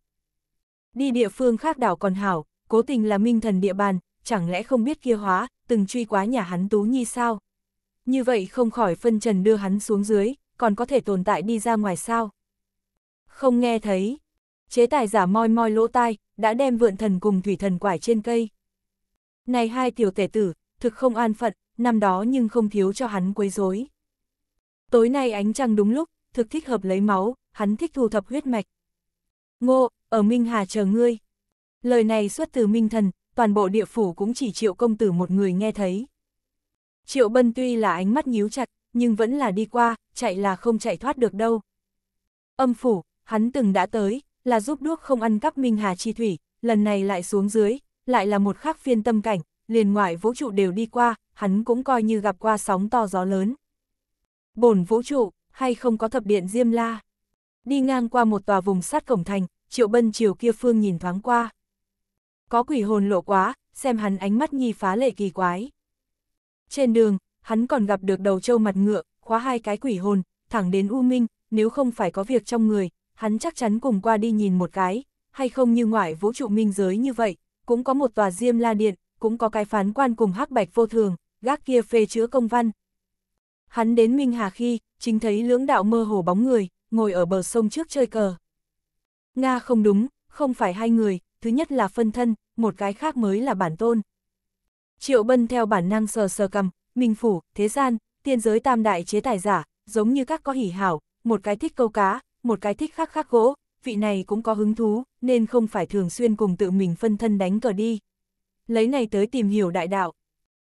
Đi địa phương khác đảo còn hảo, cố tình là minh thần địa bàn, chẳng lẽ không biết kia hóa, từng truy quá nhà hắn tú nhi sao? Như vậy không khỏi phân trần đưa hắn xuống dưới, còn có thể tồn tại đi ra ngoài sao? Không nghe thấy, chế tài giả moi moi lỗ tai, đã đem vượn thần cùng thủy thần quải trên cây. Này hai tiểu tể tử, thực không an phận, năm đó nhưng không thiếu cho hắn quấy rối. Tối nay ánh trăng đúng lúc, thực thích hợp lấy máu, hắn thích thu thập huyết mạch. Ngô, ở Minh Hà chờ ngươi. Lời này xuất từ Minh Thần, toàn bộ địa phủ cũng chỉ triệu công tử một người nghe thấy. Triệu Bân tuy là ánh mắt nhíu chặt, nhưng vẫn là đi qua, chạy là không chạy thoát được đâu. Âm phủ, hắn từng đã tới, là giúp đuốc không ăn cắp Minh Hà Chi Thủy, lần này lại xuống dưới, lại là một khắc phiên tâm cảnh, liền ngoại vũ trụ đều đi qua, hắn cũng coi như gặp qua sóng to gió lớn. Bổn vũ trụ, hay không có thập điện Diêm La? Đi ngang qua một tòa vùng sát cổng thành, Triệu Bân chiều kia phương nhìn thoáng qua. Có quỷ hồn lộ quá, xem hắn ánh mắt nghi phá lệ kỳ quái. Trên đường, hắn còn gặp được đầu trâu mặt ngựa, khóa hai cái quỷ hồn, thẳng đến U Minh, nếu không phải có việc trong người, hắn chắc chắn cùng qua đi nhìn một cái, hay không như ngoại vũ trụ minh giới như vậy, cũng có một tòa diêm la điện, cũng có cái phán quan cùng hắc bạch vô thường, gác kia phê chữa công văn. Hắn đến Minh Hà khi, chính thấy lưỡng đạo mơ hồ bóng người, ngồi ở bờ sông trước chơi cờ. Nga không đúng, không phải hai người, thứ nhất là phân thân, một cái khác mới là bản tôn. Triệu Bân theo bản năng sờ sờ cầm, Minh Phủ, Thế Gian, tiên giới tam đại chế tài giả, giống như các có hỉ hảo, một cái thích câu cá, một cái thích khắc khắc gỗ, vị này cũng có hứng thú, nên không phải thường xuyên cùng tự mình phân thân đánh cờ đi. Lấy này tới tìm hiểu đại đạo.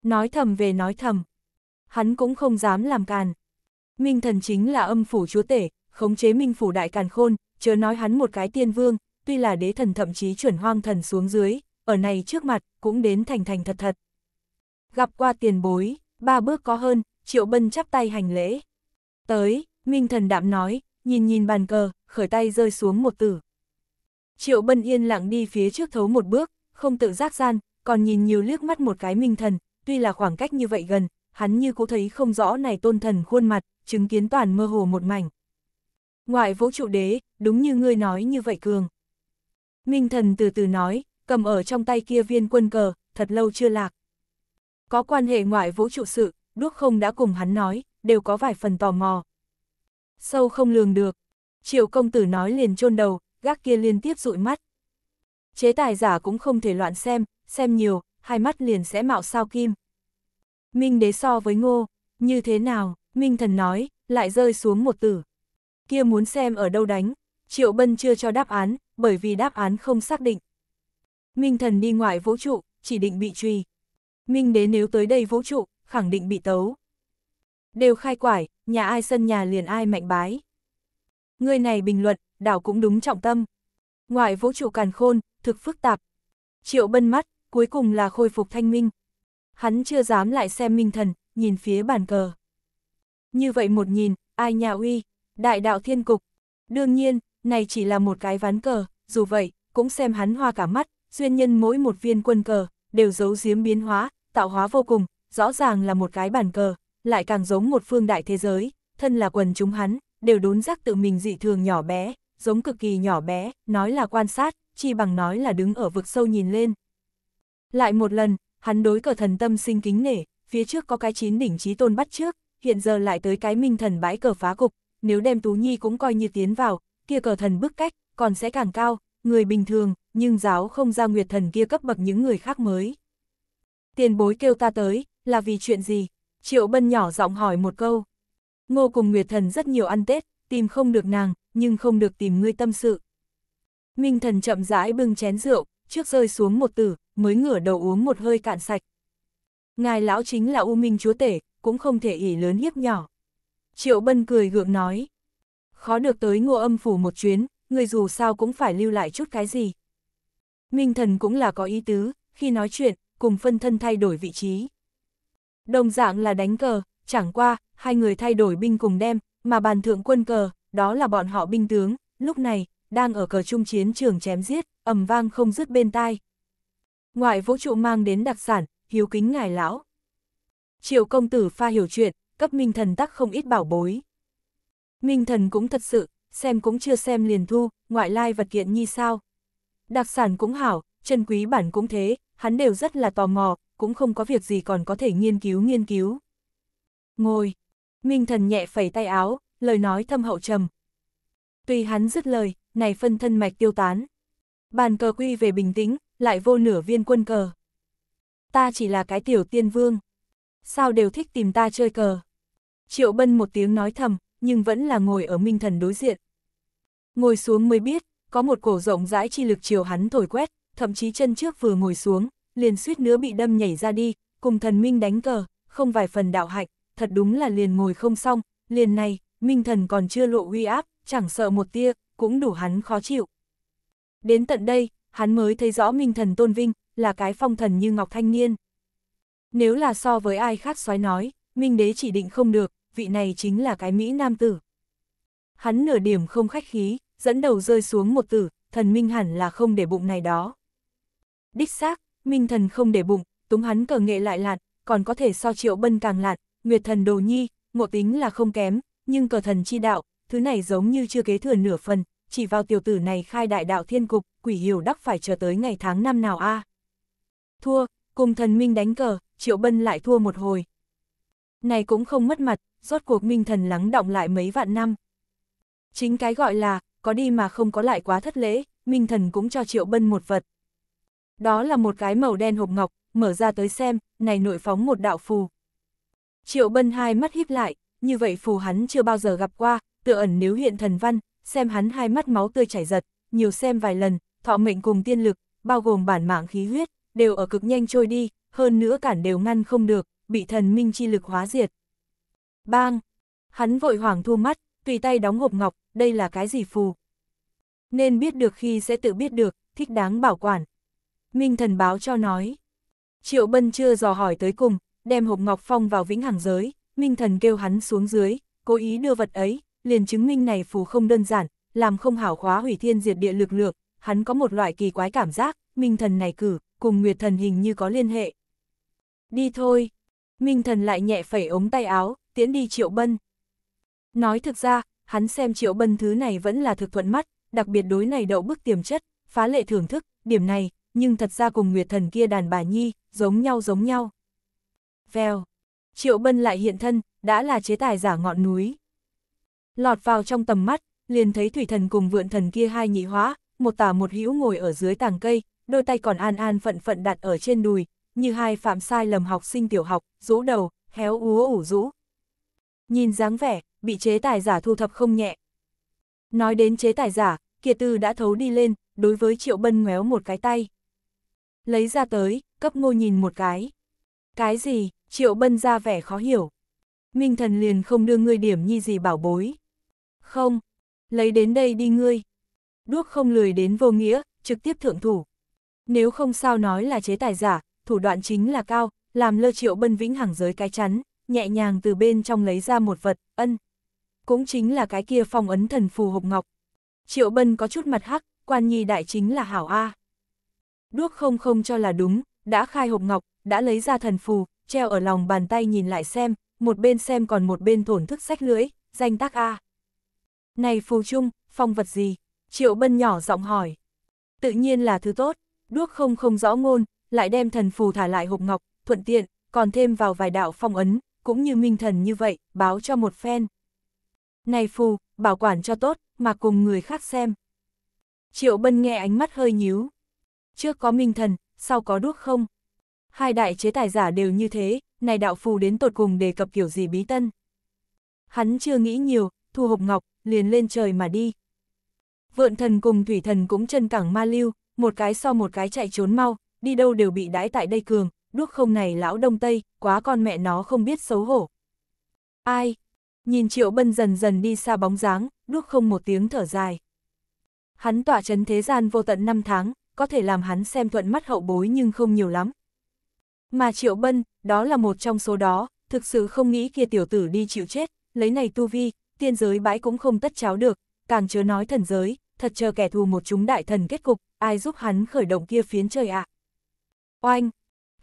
Nói thầm về nói thầm. Hắn cũng không dám làm càn. Minh thần chính là âm phủ chúa tể, khống chế minh phủ đại càn khôn, chớ nói hắn một cái tiên vương, tuy là đế thần thậm chí chuẩn hoang thần xuống dưới, ở này trước mặt, cũng đến thành thành thật thật. Gặp qua tiền bối, ba bước có hơn, triệu bân chắp tay hành lễ. Tới, minh thần đạm nói, nhìn nhìn bàn cờ, khởi tay rơi xuống một tử. Triệu Bân yên lặng đi phía trước thấu một bước, không tự giác gian, còn nhìn nhiều liếc mắt một cái minh thần, tuy là khoảng cách như vậy gần, hắn như cũng thấy không rõ này tôn thần khuôn mặt, chứng kiến toàn mơ hồ một mảnh. Ngoại vũ trụ đế, đúng như ngươi nói như vậy cường. Minh thần từ từ nói, cầm ở trong tay kia viên quân cờ, thật lâu chưa lạc. Có quan hệ ngoại vũ trụ sự, đuốc không đã cùng hắn nói, đều có vài phần tò mò, Sâu không lường được. Triệu công tử nói liền chôn đầu, gác kia liên tiếp dụi mắt. Chế tài giả cũng không thể loạn xem, xem nhiều, hai mắt liền sẽ mạo sao kim. Minh đế so với ngô, như thế nào, Minh thần nói, lại rơi xuống một tử. Kia muốn xem ở đâu đánh, Triệu Bân chưa cho đáp án, bởi vì đáp án không xác định. Minh thần đi ngoại vũ trụ, chỉ định bị truy. Minh đế nếu tới đây vũ trụ, khẳng định bị tấu đều khai quải, nhà ai sân nhà liền ai mạnh bái. Người này bình luận, đảo cũng đúng trọng tâm. Ngoại vũ trụ càn khôn, thực phức tạp. Triệu bân mắt, cuối cùng là khôi phục thanh minh. Hắn chưa dám lại xem minh thần, nhìn phía bàn cờ. Như vậy một nhìn, ai nhà uy, đại đạo thiên cục. Đương nhiên, này chỉ là một cái ván cờ, dù vậy, cũng xem hắn hoa cả mắt, duyên nhân mỗi một viên quân cờ, đều giấu giếm biến hóa, tạo hóa vô cùng, rõ ràng là một cái bàn cờ, lại càng giống một phương đại thế giới, thân là quần chúng hắn, đều đốn giác tự mình dị thường nhỏ bé, giống cực kỳ nhỏ bé, nói là quan sát, chi bằng nói là đứng ở vực sâu nhìn lên. Lại một lần, hắn đối cờ thần tâm sinh kính nể, phía trước có cái chín đỉnh trí tôn bắt trước, hiện giờ lại tới cái minh thần bãi cờ phá cục, nếu đem Tú Nhi cũng coi như tiến vào, kia cờ thần bức cách, còn sẽ càng cao, người bình thường, nhưng giáo không ra nguyệt thần kia cấp bậc những người khác mới. Tiền bối kêu ta tới, là vì chuyện gì, Triệu Bân nhỏ giọng hỏi một câu. Ngô cùng Nguyệt Thần rất nhiều ăn Tết, tìm không được nàng, nhưng không được tìm ngươi tâm sự. Minh Thần chậm rãi bưng chén rượu, trước rơi xuống một tử, mới ngửa đầu uống một hơi cạn sạch. Ngài lão chính là U Minh Chúa Tể, cũng không thể ỉ lớn hiếp nhỏ. Triệu Bân cười gượng nói. Khó được tới ngô âm phủ một chuyến, người dù sao cũng phải lưu lại chút cái gì. Minh Thần cũng là có ý tứ, khi nói chuyện, cùng phân thân thay đổi vị trí. Đồng dạng là đánh cờ, chẳng qua, hai người thay đổi binh cùng đem, mà bàn thượng quân cờ, đó là bọn họ binh tướng, lúc này, đang ở cờ trung chiến trường chém giết, ầm vang không dứt bên tai. Ngoại vũ trụ mang đến đặc sản, hiếu kính ngài lão. Triệu công tử pha hiểu chuyện, cấp minh thần tắc không ít bảo bối. Minh thần cũng thật sự, xem cũng chưa xem liền thu, ngoại lai vật kiện như sao. Đặc sản cũng hảo, chân quý bản cũng thế, hắn đều rất là tò mò, cũng không có việc gì còn có thể nghiên cứu nghiên cứu. Ngồi, Minh thần nhẹ phẩy tay áo, lời nói thâm hậu trầm. Tuy hắn dứt lời, này phân thân mạch tiêu tán. Bàn cờ quy về bình tĩnh, lại vô nửa viên quân cờ. Ta chỉ là cái tiểu tiên vương. Sao đều thích tìm ta chơi cờ? Triệu Bân một tiếng nói thầm, nhưng vẫn là ngồi ở minh thần đối diện. Ngồi xuống mới biết, có một cổ rộng rãi chi lực chiều hắn thổi quét, thậm chí chân trước vừa ngồi xuống, liền suýt nữa bị đâm nhảy ra đi, cùng thần Minh đánh cờ, không vài phần đạo hạnh, thật đúng là liền ngồi không xong, liền này, Minh thần còn chưa lộ uy áp, chẳng sợ một tia, cũng đủ hắn khó chịu. Đến tận đây, hắn mới thấy rõ Minh thần tôn vinh, là cái phong thần như Ngọc Thanh Niên. Nếu là so với ai khác xoái nói, Minh đế chỉ định không được, vị này chính là cái Mỹ nam tử. Hắn nửa điểm không khách khí, dẫn đầu rơi xuống một tử, thần Minh hẳn là không để bụng này đó. Đích xác, Minh thần không để bụng, túng hắn cờ nghệ lại lạn, còn có thể so triệu bân càng lạn, nguyệt thần đồ nhi, ngộ tính là không kém, nhưng cờ thần chi đạo, thứ này giống như chưa kế thừa nửa phần, chỉ vào tiểu tử này khai đại đạo thiên cục, quỷ hiểu đắc phải chờ tới ngày tháng năm nào a Thua, cùng thần Minh đánh cờ, triệu bân lại thua một hồi. Này cũng không mất mặt, rốt cuộc Minh thần lắng động lại mấy vạn năm. Chính cái gọi là, có đi mà không có lại quá thất lễ, Minh thần cũng cho triệu bân một vật. Đó là một cái màu đen hộp ngọc, mở ra tới xem, này nội phóng một đạo phù. Triệu Bân hai mắt híp lại, như vậy phù hắn chưa bao giờ gặp qua, tựa ẩn nếu hiện thần văn, xem hắn hai mắt máu tươi chảy giật, nhiều xem vài lần, thọ mệnh cùng tiên lực, bao gồm bản mạng khí huyết, đều ở cực nhanh trôi đi, hơn nữa cản đều ngăn không được, bị thần minh chi lực hóa diệt. Bang! Hắn vội hoảng thu mắt, tùy tay đóng hộp ngọc, đây là cái gì phù? Nên biết được khi sẽ tự biết được, thích đáng bảo quản, Minh thần báo cho nói. Triệu Bân chưa dò hỏi tới cùng, đem hộp ngọc phong vào vĩnh hằng giới, Minh thần kêu hắn xuống dưới, cố ý đưa vật ấy, liền chứng minh này phù không đơn giản, làm không hảo khóa hủy thiên diệt địa lực lượng, hắn có một loại kỳ quái cảm giác, Minh thần này cử, cùng Nguyệt thần hình như có liên hệ. Đi thôi. Minh thần lại nhẹ phẩy ống tay áo, tiễn đi Triệu Bân. Nói thực ra, hắn xem Triệu Bân thứ này vẫn là thực thuận mắt, đặc biệt đối này đậu bức tiềm chất, phá lệ thưởng thức, điểm này, nhưng thật ra cùng Nguyệt Thần kia đàn bà nhi, giống nhau giống nhau. Vèo, Triệu Bân lại hiện thân, đã là chế tài giả ngọn núi. Lọt vào trong tầm mắt, liền thấy Thủy Thần cùng Vượn Thần kia hai nhị hóa, một tả một hữu ngồi ở dưới tàng cây, đôi tay còn an an phận phận đặt ở trên đùi, như hai phạm sai lầm học sinh tiểu học, rũ đầu, héo úa ủ rũ. Nhìn dáng vẻ, bị chế tài giả thu thập không nhẹ. Nói đến chế tài giả, Kiệt Tư đã thấu đi lên, đối với Triệu Bân ngoéo một cái tay lấy ra tới, cấp ngô nhìn một cái. Cái gì, triệu bân ra vẻ khó hiểu. Minh thần liền không đưa ngươi điểm nhi gì bảo bối. Không, lấy đến đây đi ngươi. Đuốc không lười đến vô nghĩa, trực tiếp thượng thủ. Nếu không sao nói là chế tài giả, thủ đoạn chính là cao, làm lơ triệu bân vĩnh hằng giới cái chắn, nhẹ nhàng từ bên trong lấy ra một vật, ân. Cũng chính là cái kia phong ấn thần phù hộp ngọc. Triệu bân có chút mặt hắc, quan nhi đại chính là hảo A. Đuốc không không cho là đúng, đã khai hộp ngọc, đã lấy ra thần phù, treo ở lòng bàn tay nhìn lại xem, một bên xem còn một bên thổn thức sách lưỡi, danh tác A. Này phù chung, phong vật gì? Triệu Bân nhỏ giọng hỏi. Tự nhiên là thứ tốt, đuốc không không rõ ngôn, lại đem thần phù thả lại hộp ngọc, thuận tiện, còn thêm vào vài đạo phong ấn, cũng như minh thần như vậy, báo cho một phen. Này phù, bảo quản cho tốt, mà cùng người khác xem. Triệu Bân nghe ánh mắt hơi nhíu trước có minh thần, sau có đúc không. Hai đại chế tài giả đều như thế, này đạo phù đến tột cùng đề cập kiểu gì bí tân. Hắn chưa nghĩ nhiều, thu hộp ngọc, liền lên trời mà đi. Vượn thần cùng thủy thần cũng chân cẳng ma lưu, một cái so một cái chạy trốn mau, đi đâu đều bị đái tại đây cường, đúc không này lão đông tây, quá con mẹ nó không biết xấu hổ. Ai? Nhìn triệu bân dần dần đi xa bóng dáng, đúc không một tiếng thở dài. Hắn tỏa chấn thế gian vô tận năm tháng, có thể làm hắn xem thuận mắt hậu bối nhưng không nhiều lắm. Mà Triệu Bân, đó là một trong số đó, thực sự không nghĩ kia tiểu tử đi chịu chết, lấy này tu vi, tiên giới bãi cũng không tất cháo được, càng chớ nói thần giới, thật chờ kẻ thù một chúng đại thần kết cục, ai giúp hắn khởi động kia phiến trời ạ. À? Oanh!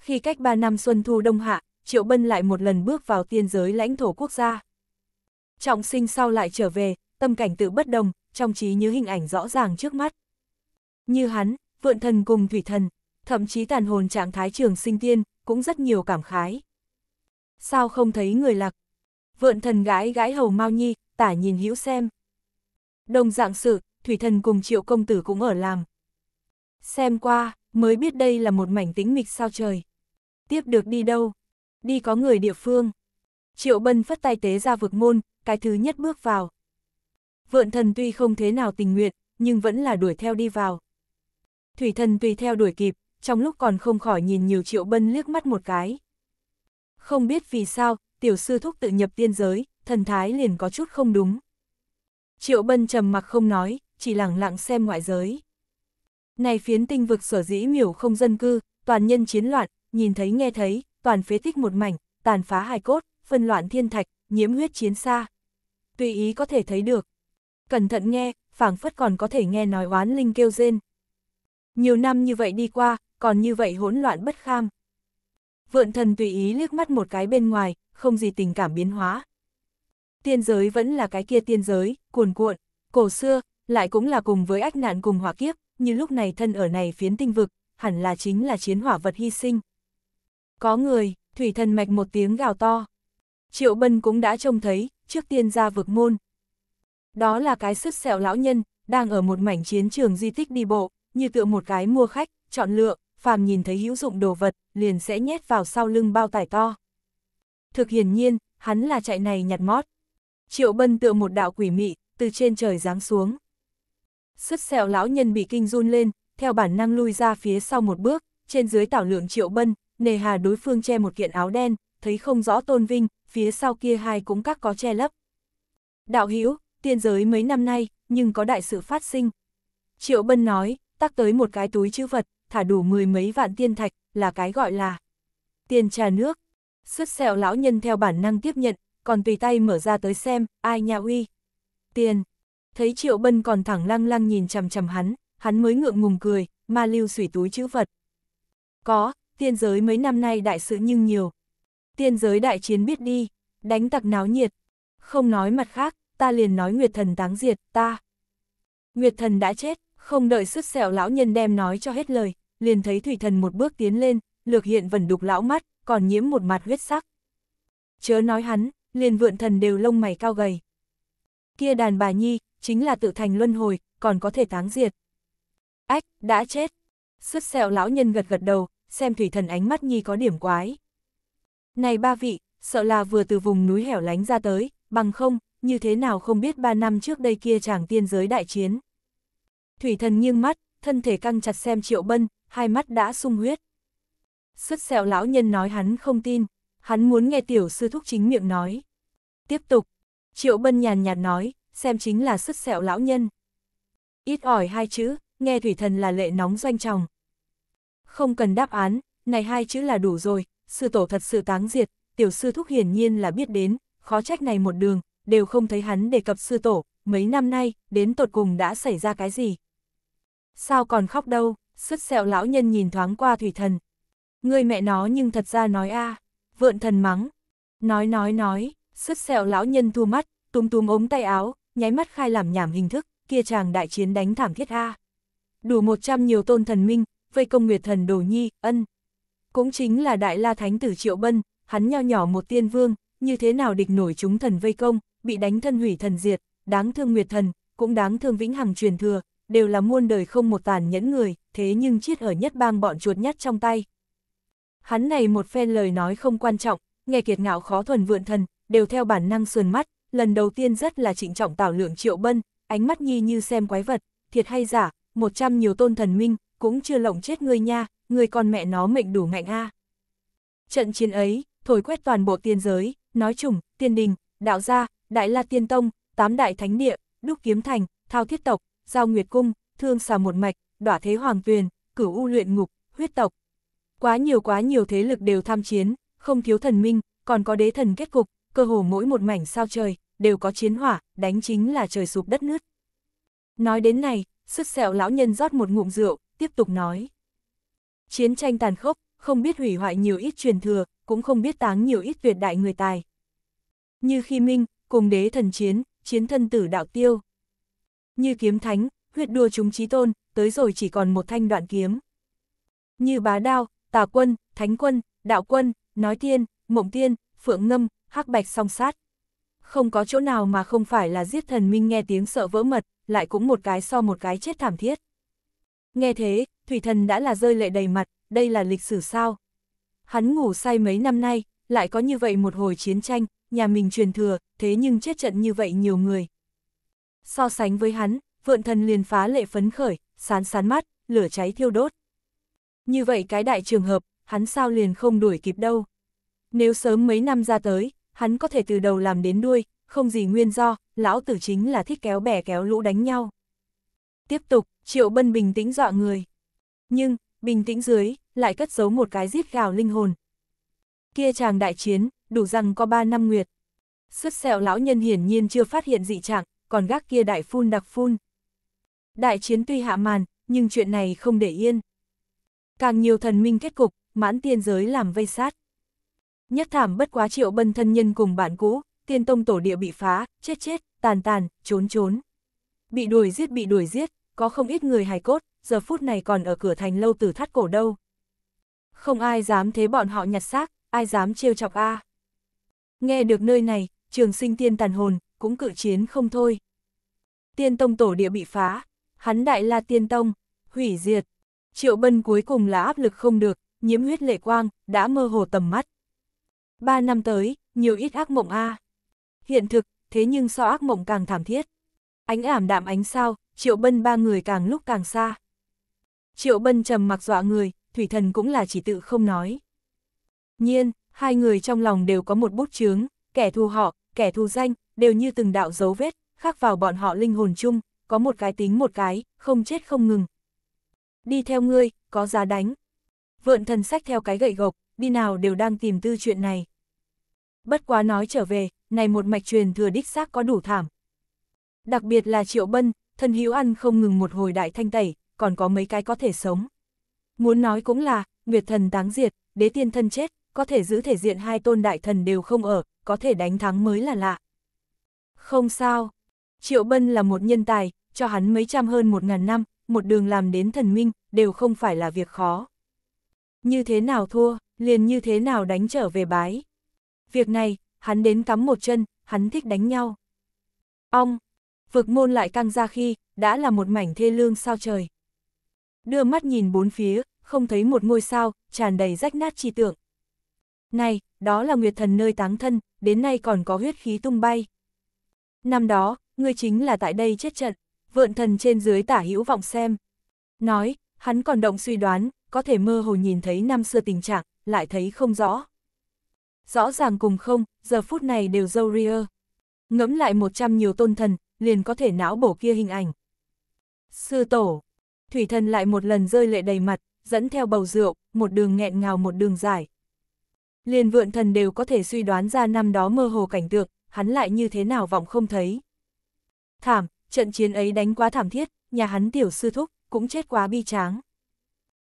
Khi cách 3 năm xuân thu đông hạ, Triệu Bân lại một lần bước vào tiên giới lãnh thổ quốc gia. Trọng sinh sau lại trở về, tâm cảnh tự bất đồng, trong trí nhớ hình ảnh rõ ràng trước mắt. Như hắn, vượn thần cùng thủy thần, thậm chí tàn hồn trạng thái trường sinh tiên, cũng rất nhiều cảm khái. Sao không thấy người lạc? Vượn thần gái gái hầu mau nhi, tả nhìn hữu xem. Đồng dạng sự, thủy thần cùng triệu công tử cũng ở làm. Xem qua, mới biết đây là một mảnh tĩnh mịch sao trời. Tiếp được đi đâu? Đi có người địa phương. Triệu bân phất tay tế ra vực môn, cái thứ nhất bước vào. Vượn thần tuy không thế nào tình nguyện, nhưng vẫn là đuổi theo đi vào. Thủy thần tùy theo đuổi kịp, trong lúc còn không khỏi nhìn nhiều triệu bân liếc mắt một cái. Không biết vì sao, tiểu sư thúc tự nhập tiên giới, thần thái liền có chút không đúng. Triệu bân trầm mặc không nói, chỉ lặng lặng xem ngoại giới. Này phiến tinh vực sở dĩ miểu không dân cư, toàn nhân chiến loạn, nhìn thấy nghe thấy, toàn phế tích một mảnh, tàn phá hài cốt, phân loạn thiên thạch, nhiễm huyết chiến xa. Tùy ý có thể thấy được. Cẩn thận nghe, phảng phất còn có thể nghe nói oán linh kêu rên, nhiều năm như vậy đi qua, còn như vậy hỗn loạn bất kham. Vượn thần tùy ý liếc mắt một cái bên ngoài, không gì tình cảm biến hóa. Tiên giới vẫn là cái kia tiên giới, cuồn cuộn, cổ xưa, lại cũng là cùng với ách nạn cùng hỏa kiếp, như lúc này thân ở này phiến tinh vực, hẳn là chính là chiến hỏa vật hy sinh. Có người, thủy thần mạch một tiếng gào to. Triệu Bân cũng đã trông thấy, trước tiên ra vực môn. Đó là cái sức sẹo lão nhân, đang ở một mảnh chiến trường di tích đi bộ như tựa một cái mua khách, chọn lựa, phàm nhìn thấy hữu dụng đồ vật, liền sẽ nhét vào sau lưng bao tải to. Thực hiển nhiên, hắn là chạy này nhặt mót. Triệu bân tựa một đạo quỷ mị, từ trên trời giáng xuống. Sứt sẹo lão nhân bị kinh run lên, theo bản năng lui ra phía sau một bước, trên dưới tảo lượng triệu bân, nề hà đối phương che một kiện áo đen, thấy không rõ tôn vinh, phía sau kia hai cũng các có che lấp. Đạo hữu tiên giới mấy năm nay, nhưng có đại sự phát sinh. Triệu bân nói, tắc tới một cái túi chữ vật, thả đủ mười mấy vạn tiên thạch, là cái gọi là tiền trà nước. xuất sẹo lão nhân theo bản năng tiếp nhận, còn tùy tay mở ra tới xem, ai nhà uy. Tiền. Thấy Triệu Bân còn thẳng lăng lăng nhìn chằm chằm hắn, hắn mới ngượng ngùng cười, ma lưu sủy túi chữ vật. Có, tiên giới mấy năm nay đại sự nhưng nhiều. Tiên giới đại chiến biết đi, đánh tặc náo nhiệt. Không nói mặt khác, ta liền nói Nguyệt Thần táng diệt, ta. Nguyệt Thần đã chết, không đợi sứt sẹo lão nhân đem nói cho hết lời, liền thấy thủy thần một bước tiến lên, lược hiện vẩn đục lão mắt, còn nhiễm một mặt huyết sắc. Chớ nói hắn, liền vượn thần đều lông mày cao gầy. Kia đàn bà nhi, chính là tự thành luân hồi, còn có thể táng diệt. Ách, đã chết. Sứt sẹo lão nhân gật gật đầu, xem thủy thần ánh mắt nhi có điểm quái. Này ba vị, sợ là vừa từ vùng núi hẻo lánh ra tới, bằng không, như thế nào không biết ba năm trước đây kia chàng tiên giới đại chiến. Thủy thần nghiêng mắt, thân thể căng chặt xem triệu bân, hai mắt đã sung huyết. Xuất sẹo lão nhân nói hắn không tin, hắn muốn nghe tiểu sư thúc chính miệng nói. Tiếp tục, triệu bân nhàn nhạt nói, xem chính là xuất sẹo lão nhân. Ít ỏi hai chữ, nghe thủy thần là lệ nóng doanh tròng. Không cần đáp án, này hai chữ là đủ rồi, sư tổ thật sự táng diệt, tiểu sư thúc hiển nhiên là biết đến, khó trách này một đường, đều không thấy hắn đề cập sư tổ, mấy năm nay, đến tột cùng đã xảy ra cái gì, Sao còn khóc đâu, xuất sẹo lão nhân nhìn thoáng qua thủy thần. Người mẹ nó nhưng thật ra nói a à, vượn thần mắng. Nói nói nói, xuất sẹo lão nhân thu mắt, túm túm ống tay áo, nháy mắt khai làm nhảm hình thức, kia chàng đại chiến đánh thảm thiết a à. Đủ trăm nhiều tôn thần minh, vây công nguyệt thần đồ nhi, ân. Cũng chính là đại la thánh tử triệu bân, hắn nho nhỏ một tiên vương, như thế nào địch nổi chúng thần vây công, bị đánh thân hủy thần diệt, đáng thương nguyệt thần, cũng đáng thương vĩnh hằng truyền thừa, đều là muôn đời không một tàn nhẫn người, thế nhưng chiết ở nhất bang bọn chuột nhắt trong tay. Hắn này một phen lời nói không quan trọng, nghe kiệt ngạo khó thuần vượn thần, đều theo bản năng sườn mắt, lần đầu tiên rất là trịnh trọng tảo lượng triệu bân, ánh mắt nhi như xem quái vật, thiệt hay giả, một trăm nhiều tôn thần minh, cũng chưa lộng chết người nha, người con mẹ nó mệnh đủ ngạnh a. Trận chiến ấy, thổi quét toàn bộ tiên giới, nói chung, tiên đình, đạo gia, đại la tiên tông, tám đại thánh địa, đúc kiếm thành, thao thiết tộc, giao nguyệt cung, thương xà một mạch, đỏa thế hoàng tuyền, cửu u luyện ngục, huyết tộc. Quá nhiều quá nhiều thế lực đều tham chiến, không thiếu thần minh, còn có đế thần kết cục, cơ hồ mỗi một mảnh sao trời, đều có chiến hỏa, đánh chính là trời sụp đất nứt. Nói đến này, sức sẹo lão nhân rót một ngụm rượu, tiếp tục nói. Chiến tranh tàn khốc, không biết hủy hoại nhiều ít truyền thừa, cũng không biết táng nhiều ít tuyệt đại người tài. Như khi Minh, cùng đế thần chiến, chiến thân tử đạo tiêu. Như kiếm thánh, huyết đua chúng trí tôn, tới rồi chỉ còn một thanh đoạn kiếm. Như bá đao, tà quân, thánh quân, đạo quân, nói tiên, mộng tiên, phượng ngâm, hắc bạch song sát. Không có chỗ nào mà không phải là giết thần minh nghe tiếng sợ vỡ mật, lại cũng một cái so một cái chết thảm thiết. Nghe thế, thủy thần đã là rơi lệ đầy mặt, đây là lịch sử sao. Hắn ngủ say mấy năm nay, lại có như vậy một hồi chiến tranh, nhà mình truyền thừa, thế nhưng chết trận như vậy nhiều người, So sánh với hắn, vượn thần liền phá lệ phấn khởi, sán sán mắt, lửa cháy thiêu đốt. Như vậy cái đại trường hợp, hắn sao liền không đuổi kịp đâu. Nếu sớm mấy năm ra tới, hắn có thể từ đầu làm đến đuôi, không gì nguyên do, lão tử chính là thích kéo bè kéo lũ đánh nhau. Tiếp tục, Triệu Bân bình tĩnh dọa người. Nhưng, bình tĩnh dưới, lại cất giấu một cái giết gào linh hồn. Kia chàng đại chiến, đủ rằng có ba năm nguyệt. Xuất sẹo lão nhân hiển nhiên chưa phát hiện dị trạng, còn gác kia đại phun đặc phun. Đại chiến tuy hạ màn, nhưng chuyện này không để yên. Càng nhiều thần minh kết cục, mãn tiên giới làm vây sát. Nhất thảm bất quá triệu bân thân nhân cùng bạn cũ, tiên tông tổ địa bị phá, chết chết, tàn tàn, trốn trốn. Bị đuổi giết bị đuổi giết, có không ít người hài cốt, giờ phút này còn ở cửa thành lâu tử thắt cổ đâu. Không ai dám thế bọn họ nhặt xác, ai dám trêu chọc a. À. Nghe được nơi này, trường sinh tiên tàn hồn, cũng cự chiến không thôi tiên tông tổ địa bị phá, hắn đại la tiên tông, hủy diệt. Triệu Bân cuối cùng là áp lực không được, nhiễm huyết lệ quang, đã mơ hồ tầm mắt. Ba năm tới, nhiều ít ác mộng a Hiện thực, thế nhưng so ác mộng càng thảm thiết. Ánh ảm đạm ánh sao, Triệu Bân ba người càng lúc càng xa. Triệu Bân trầm mặc dọa người, Thủy Thần cũng là chỉ tự không nói. Nhiên, hai người trong lòng đều có một bút chướng, kẻ thù họ, kẻ thù danh, đều như từng đạo dấu vết, khắc vào bọn họ linh hồn chung, có một cái tính một cái, không chết không ngừng. Đi theo ngươi, có giá đánh. Vượn thần sách theo cái gậy gộc, đi nào đều đang tìm tư chuyện này. Bất quá nói trở về, này một mạch truyền thừa đích xác có đủ thảm. Đặc biệt là Triệu Bân, thân hữu ăn không ngừng một hồi đại thanh tẩy, còn có mấy cái có thể sống. Muốn nói cũng là, Nguyệt thần táng diệt, đế tiên thân chết, có thể giữ thể diện hai tôn đại thần đều không ở, có thể đánh thắng mới là lạ. Không sao, Triệu Bân là một nhân tài, cho hắn mấy trăm hơn một ngàn năm, một đường làm đến thần minh, đều không phải là việc khó. Như thế nào thua, liền như thế nào đánh trở về bái. Việc này, hắn đến cắm một chân, hắn thích đánh nhau. Ông, vực môn lại căng ra khi, đã là một mảnh thê lương sao trời. Đưa mắt nhìn bốn phía, không thấy một ngôi sao, tràn đầy rách nát chi tượng. Này, đó là nguyệt thần nơi táng thân, đến nay còn có huyết khí tung bay. Năm đó, ngươi chính là tại đây chết trận, vượn thần trên dưới tả hữu vọng xem. Nói, hắn còn động suy đoán, có thể mơ hồ nhìn thấy năm xưa tình trạng, lại thấy không rõ. Rõ ràng cùng không, giờ phút này đều dâu ria. Ngẫm lại một trăm nhiều tôn thần, liền có thể não bổ kia hình ảnh. Sư tổ, thủy thần lại một lần rơi lệ đầy mặt, dẫn theo bầu rượu, một đường nghẹn ngào một đường dài. Liền vượn thần đều có thể suy đoán ra năm đó mơ hồ cảnh tượng, hắn lại như thế nào vọng không thấy thảm, trận chiến ấy đánh quá thảm thiết, nhà hắn tiểu sư thúc, cũng chết quá bi tráng.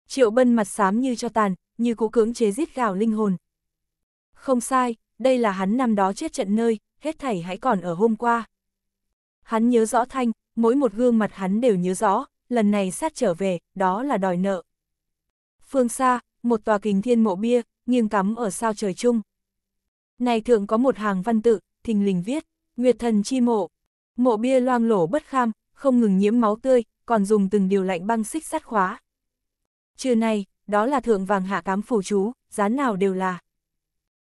Triệu bân mặt xám như cho tàn, như cũ cưỡng chế giết gào linh hồn. Không sai, đây là hắn năm đó chết trận nơi, hết thảy hãy còn ở hôm qua. Hắn nhớ rõ thanh, mỗi một gương mặt hắn đều nhớ rõ, lần này sát trở về, đó là đòi nợ. Phương xa, một tòa kính thiên mộ bia, nghiêng cắm ở sao trời chung. Này thượng có một hàng văn tự, thình lình viết, Nguyệt thần chi mộ, Mộ bia loang lổ bất kham, không ngừng nhiễm máu tươi, còn dùng từng điều lạnh băng xích sắt khóa. Trưa nay, đó là thượng vàng hạ cám phủ chú, dán nào đều là.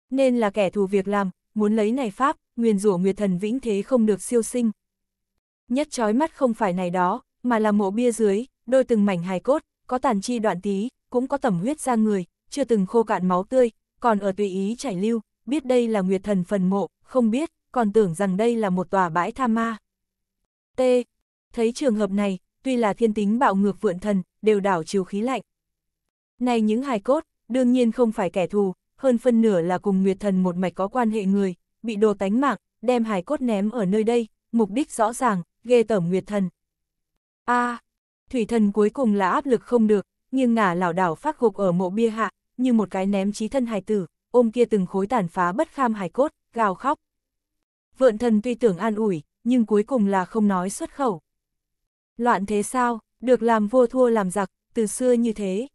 Nên là kẻ thù việc làm, muốn lấy này pháp, nguyền rủa nguyệt thần vĩnh thế không được siêu sinh. Nhất trói mắt không phải này đó, mà là mộ bia dưới, đôi từng mảnh hài cốt, có tàn chi đoạn tí, cũng có tẩm huyết ra người, chưa từng khô cạn máu tươi, còn ở tùy ý chảy lưu, biết đây là nguyệt thần phần mộ, không biết, còn tưởng rằng đây là một tòa bãi tham ma. T. Thấy trường hợp này, tuy là thiên tính bạo ngược vượn thần, đều đảo chiều khí lạnh. Này những hài cốt, đương nhiên không phải kẻ thù, hơn phân nửa là cùng Nguyệt Thần một mạch có quan hệ người, bị đồ tánh mạng, đem hài cốt ném ở nơi đây, mục đích rõ ràng, ghê tởm Nguyệt Thần. A, thủy thần cuối cùng là áp lực không được, nghiêng ngả lảo đảo phát gục ở mộ bia hạ, như một cái ném chí thân hài tử, ôm kia từng khối tàn phá bất kham hài cốt, gào khóc. Vượn thần tuy tưởng an ủi, nhưng cuối cùng là không nói xuất khẩu. Loạn thế sao, được làm vua thua làm giặc, từ xưa như thế.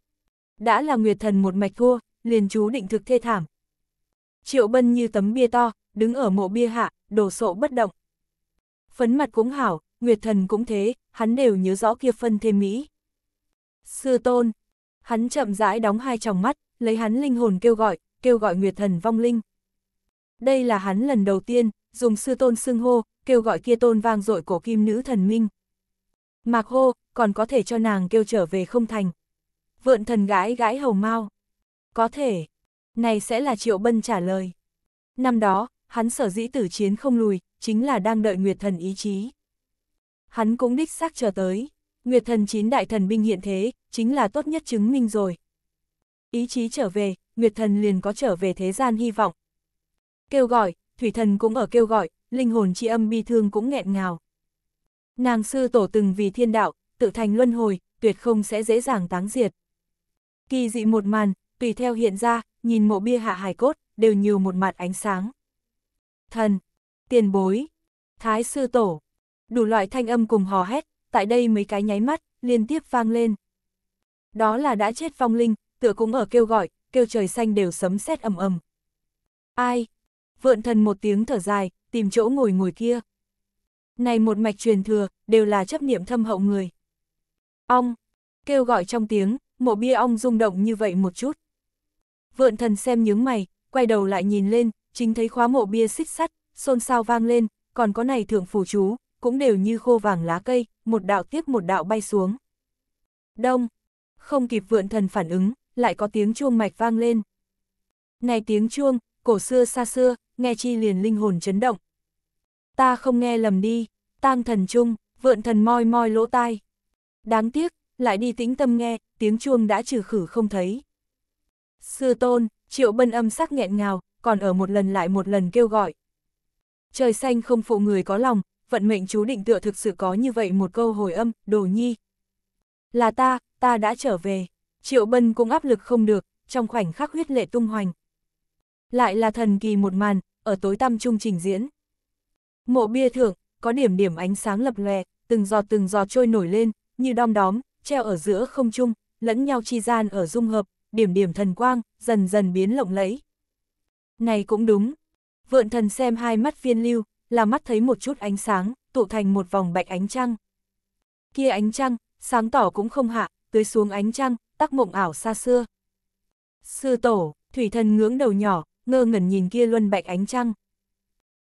Đã là nguyệt thần một mạch thua, liền chú định thực thê thảm. Triệu bân như tấm bia to, đứng ở mộ bia hạ, đổ sộ bất động. Phấn mặt cũng hảo, nguyệt thần cũng thế, hắn đều nhớ rõ kia phân thêm mỹ. Sư tôn, hắn chậm rãi đóng hai tròng mắt, lấy hắn linh hồn kêu gọi, kêu gọi nguyệt thần vong linh. Đây là hắn lần đầu tiên, dùng sư tôn xưng hô, kêu gọi kia tôn vang dội cổ kim nữ thần minh. Mạc hô, còn có thể cho nàng kêu trở về không thành. Vượn thần gái gái hầu mau. Có thể. Này sẽ là Triệu Bân trả lời. Năm đó, hắn sở dĩ tử chiến không lùi, chính là đang đợi Nguyệt thần ý chí. Hắn cũng đích xác chờ tới. Nguyệt thần chín đại thần binh hiện thế, chính là tốt nhất chứng minh rồi. Ý chí trở về, Nguyệt thần liền có trở về thế gian hy vọng. Kêu gọi, thủy thần cũng ở kêu gọi, linh hồn chi âm bi thương cũng nghẹn ngào. Nàng sư tổ từng vì thiên đạo, tự thành luân hồi, tuyệt không sẽ dễ dàng táng diệt. Kỳ dị một màn, tùy theo hiện ra, nhìn mộ bia hạ hài cốt, đều nhiều một mặt ánh sáng. Thần, tiền bối, thái sư tổ, đủ loại thanh âm cùng hò hét, tại đây mấy cái nháy mắt, liên tiếp vang lên. Đó là đã chết phong linh, tựa cũng ở kêu gọi, kêu trời xanh đều sấm sét ầm ầm. Ai, vượn thần một tiếng thở dài, tìm chỗ ngồi ngồi kia. Này một mạch truyền thừa, đều là chấp niệm thâm hậu người. Ong, kêu gọi trong tiếng, mộ bia ong rung động như vậy một chút. Vượn thần xem nhướng mày, quay đầu lại nhìn lên, chính thấy khóa mộ bia xích sắt, xôn xao vang lên, còn có này thượng phủ chú, cũng đều như khô vàng lá cây, một đạo tiếp một đạo bay xuống. Đông, không kịp vượn thần phản ứng, lại có tiếng chuông mạch vang lên. Này tiếng chuông, cổ xưa xa xưa, nghe chi liền linh hồn chấn động. Ta không nghe lầm đi, tang thần chung, vượn thần moi moi lỗ tai. Đáng tiếc, lại đi tĩnh tâm nghe, tiếng chuông đã trừ khử không thấy. Sư tôn, triệu bân âm sắc nghẹn ngào, còn ở một lần lại một lần kêu gọi. Trời xanh không phụ người có lòng, vận mệnh chú định tựa thực sự có như vậy một câu hồi âm, đồ nhi. Là ta, ta đã trở về. Triệu bân cũng áp lực không được, trong khoảnh khắc huyết lệ tung hoành. Lại là thần kỳ một màn, ở tối tăm trung trình diễn. Mộ bia thượng, có điểm điểm ánh sáng lập lòe, từng giọt từng giọt trôi nổi lên, như đom đóm, treo ở giữa không trung, lẫn nhau chi gian ở dung hợp, điểm điểm thần quang, dần dần biến lộng lẫy. Này cũng đúng. Vượn thần xem hai mắt phiên lưu, là mắt thấy một chút ánh sáng, tụ thành một vòng bạch ánh trăng. Kia ánh trăng, sáng tỏ cũng không hạ, tưới xuống ánh trăng, tắc mộng ảo xa xưa. Sư tổ, thủy thần ngưỡng đầu nhỏ, ngơ ngẩn nhìn kia luân bạch ánh trăng.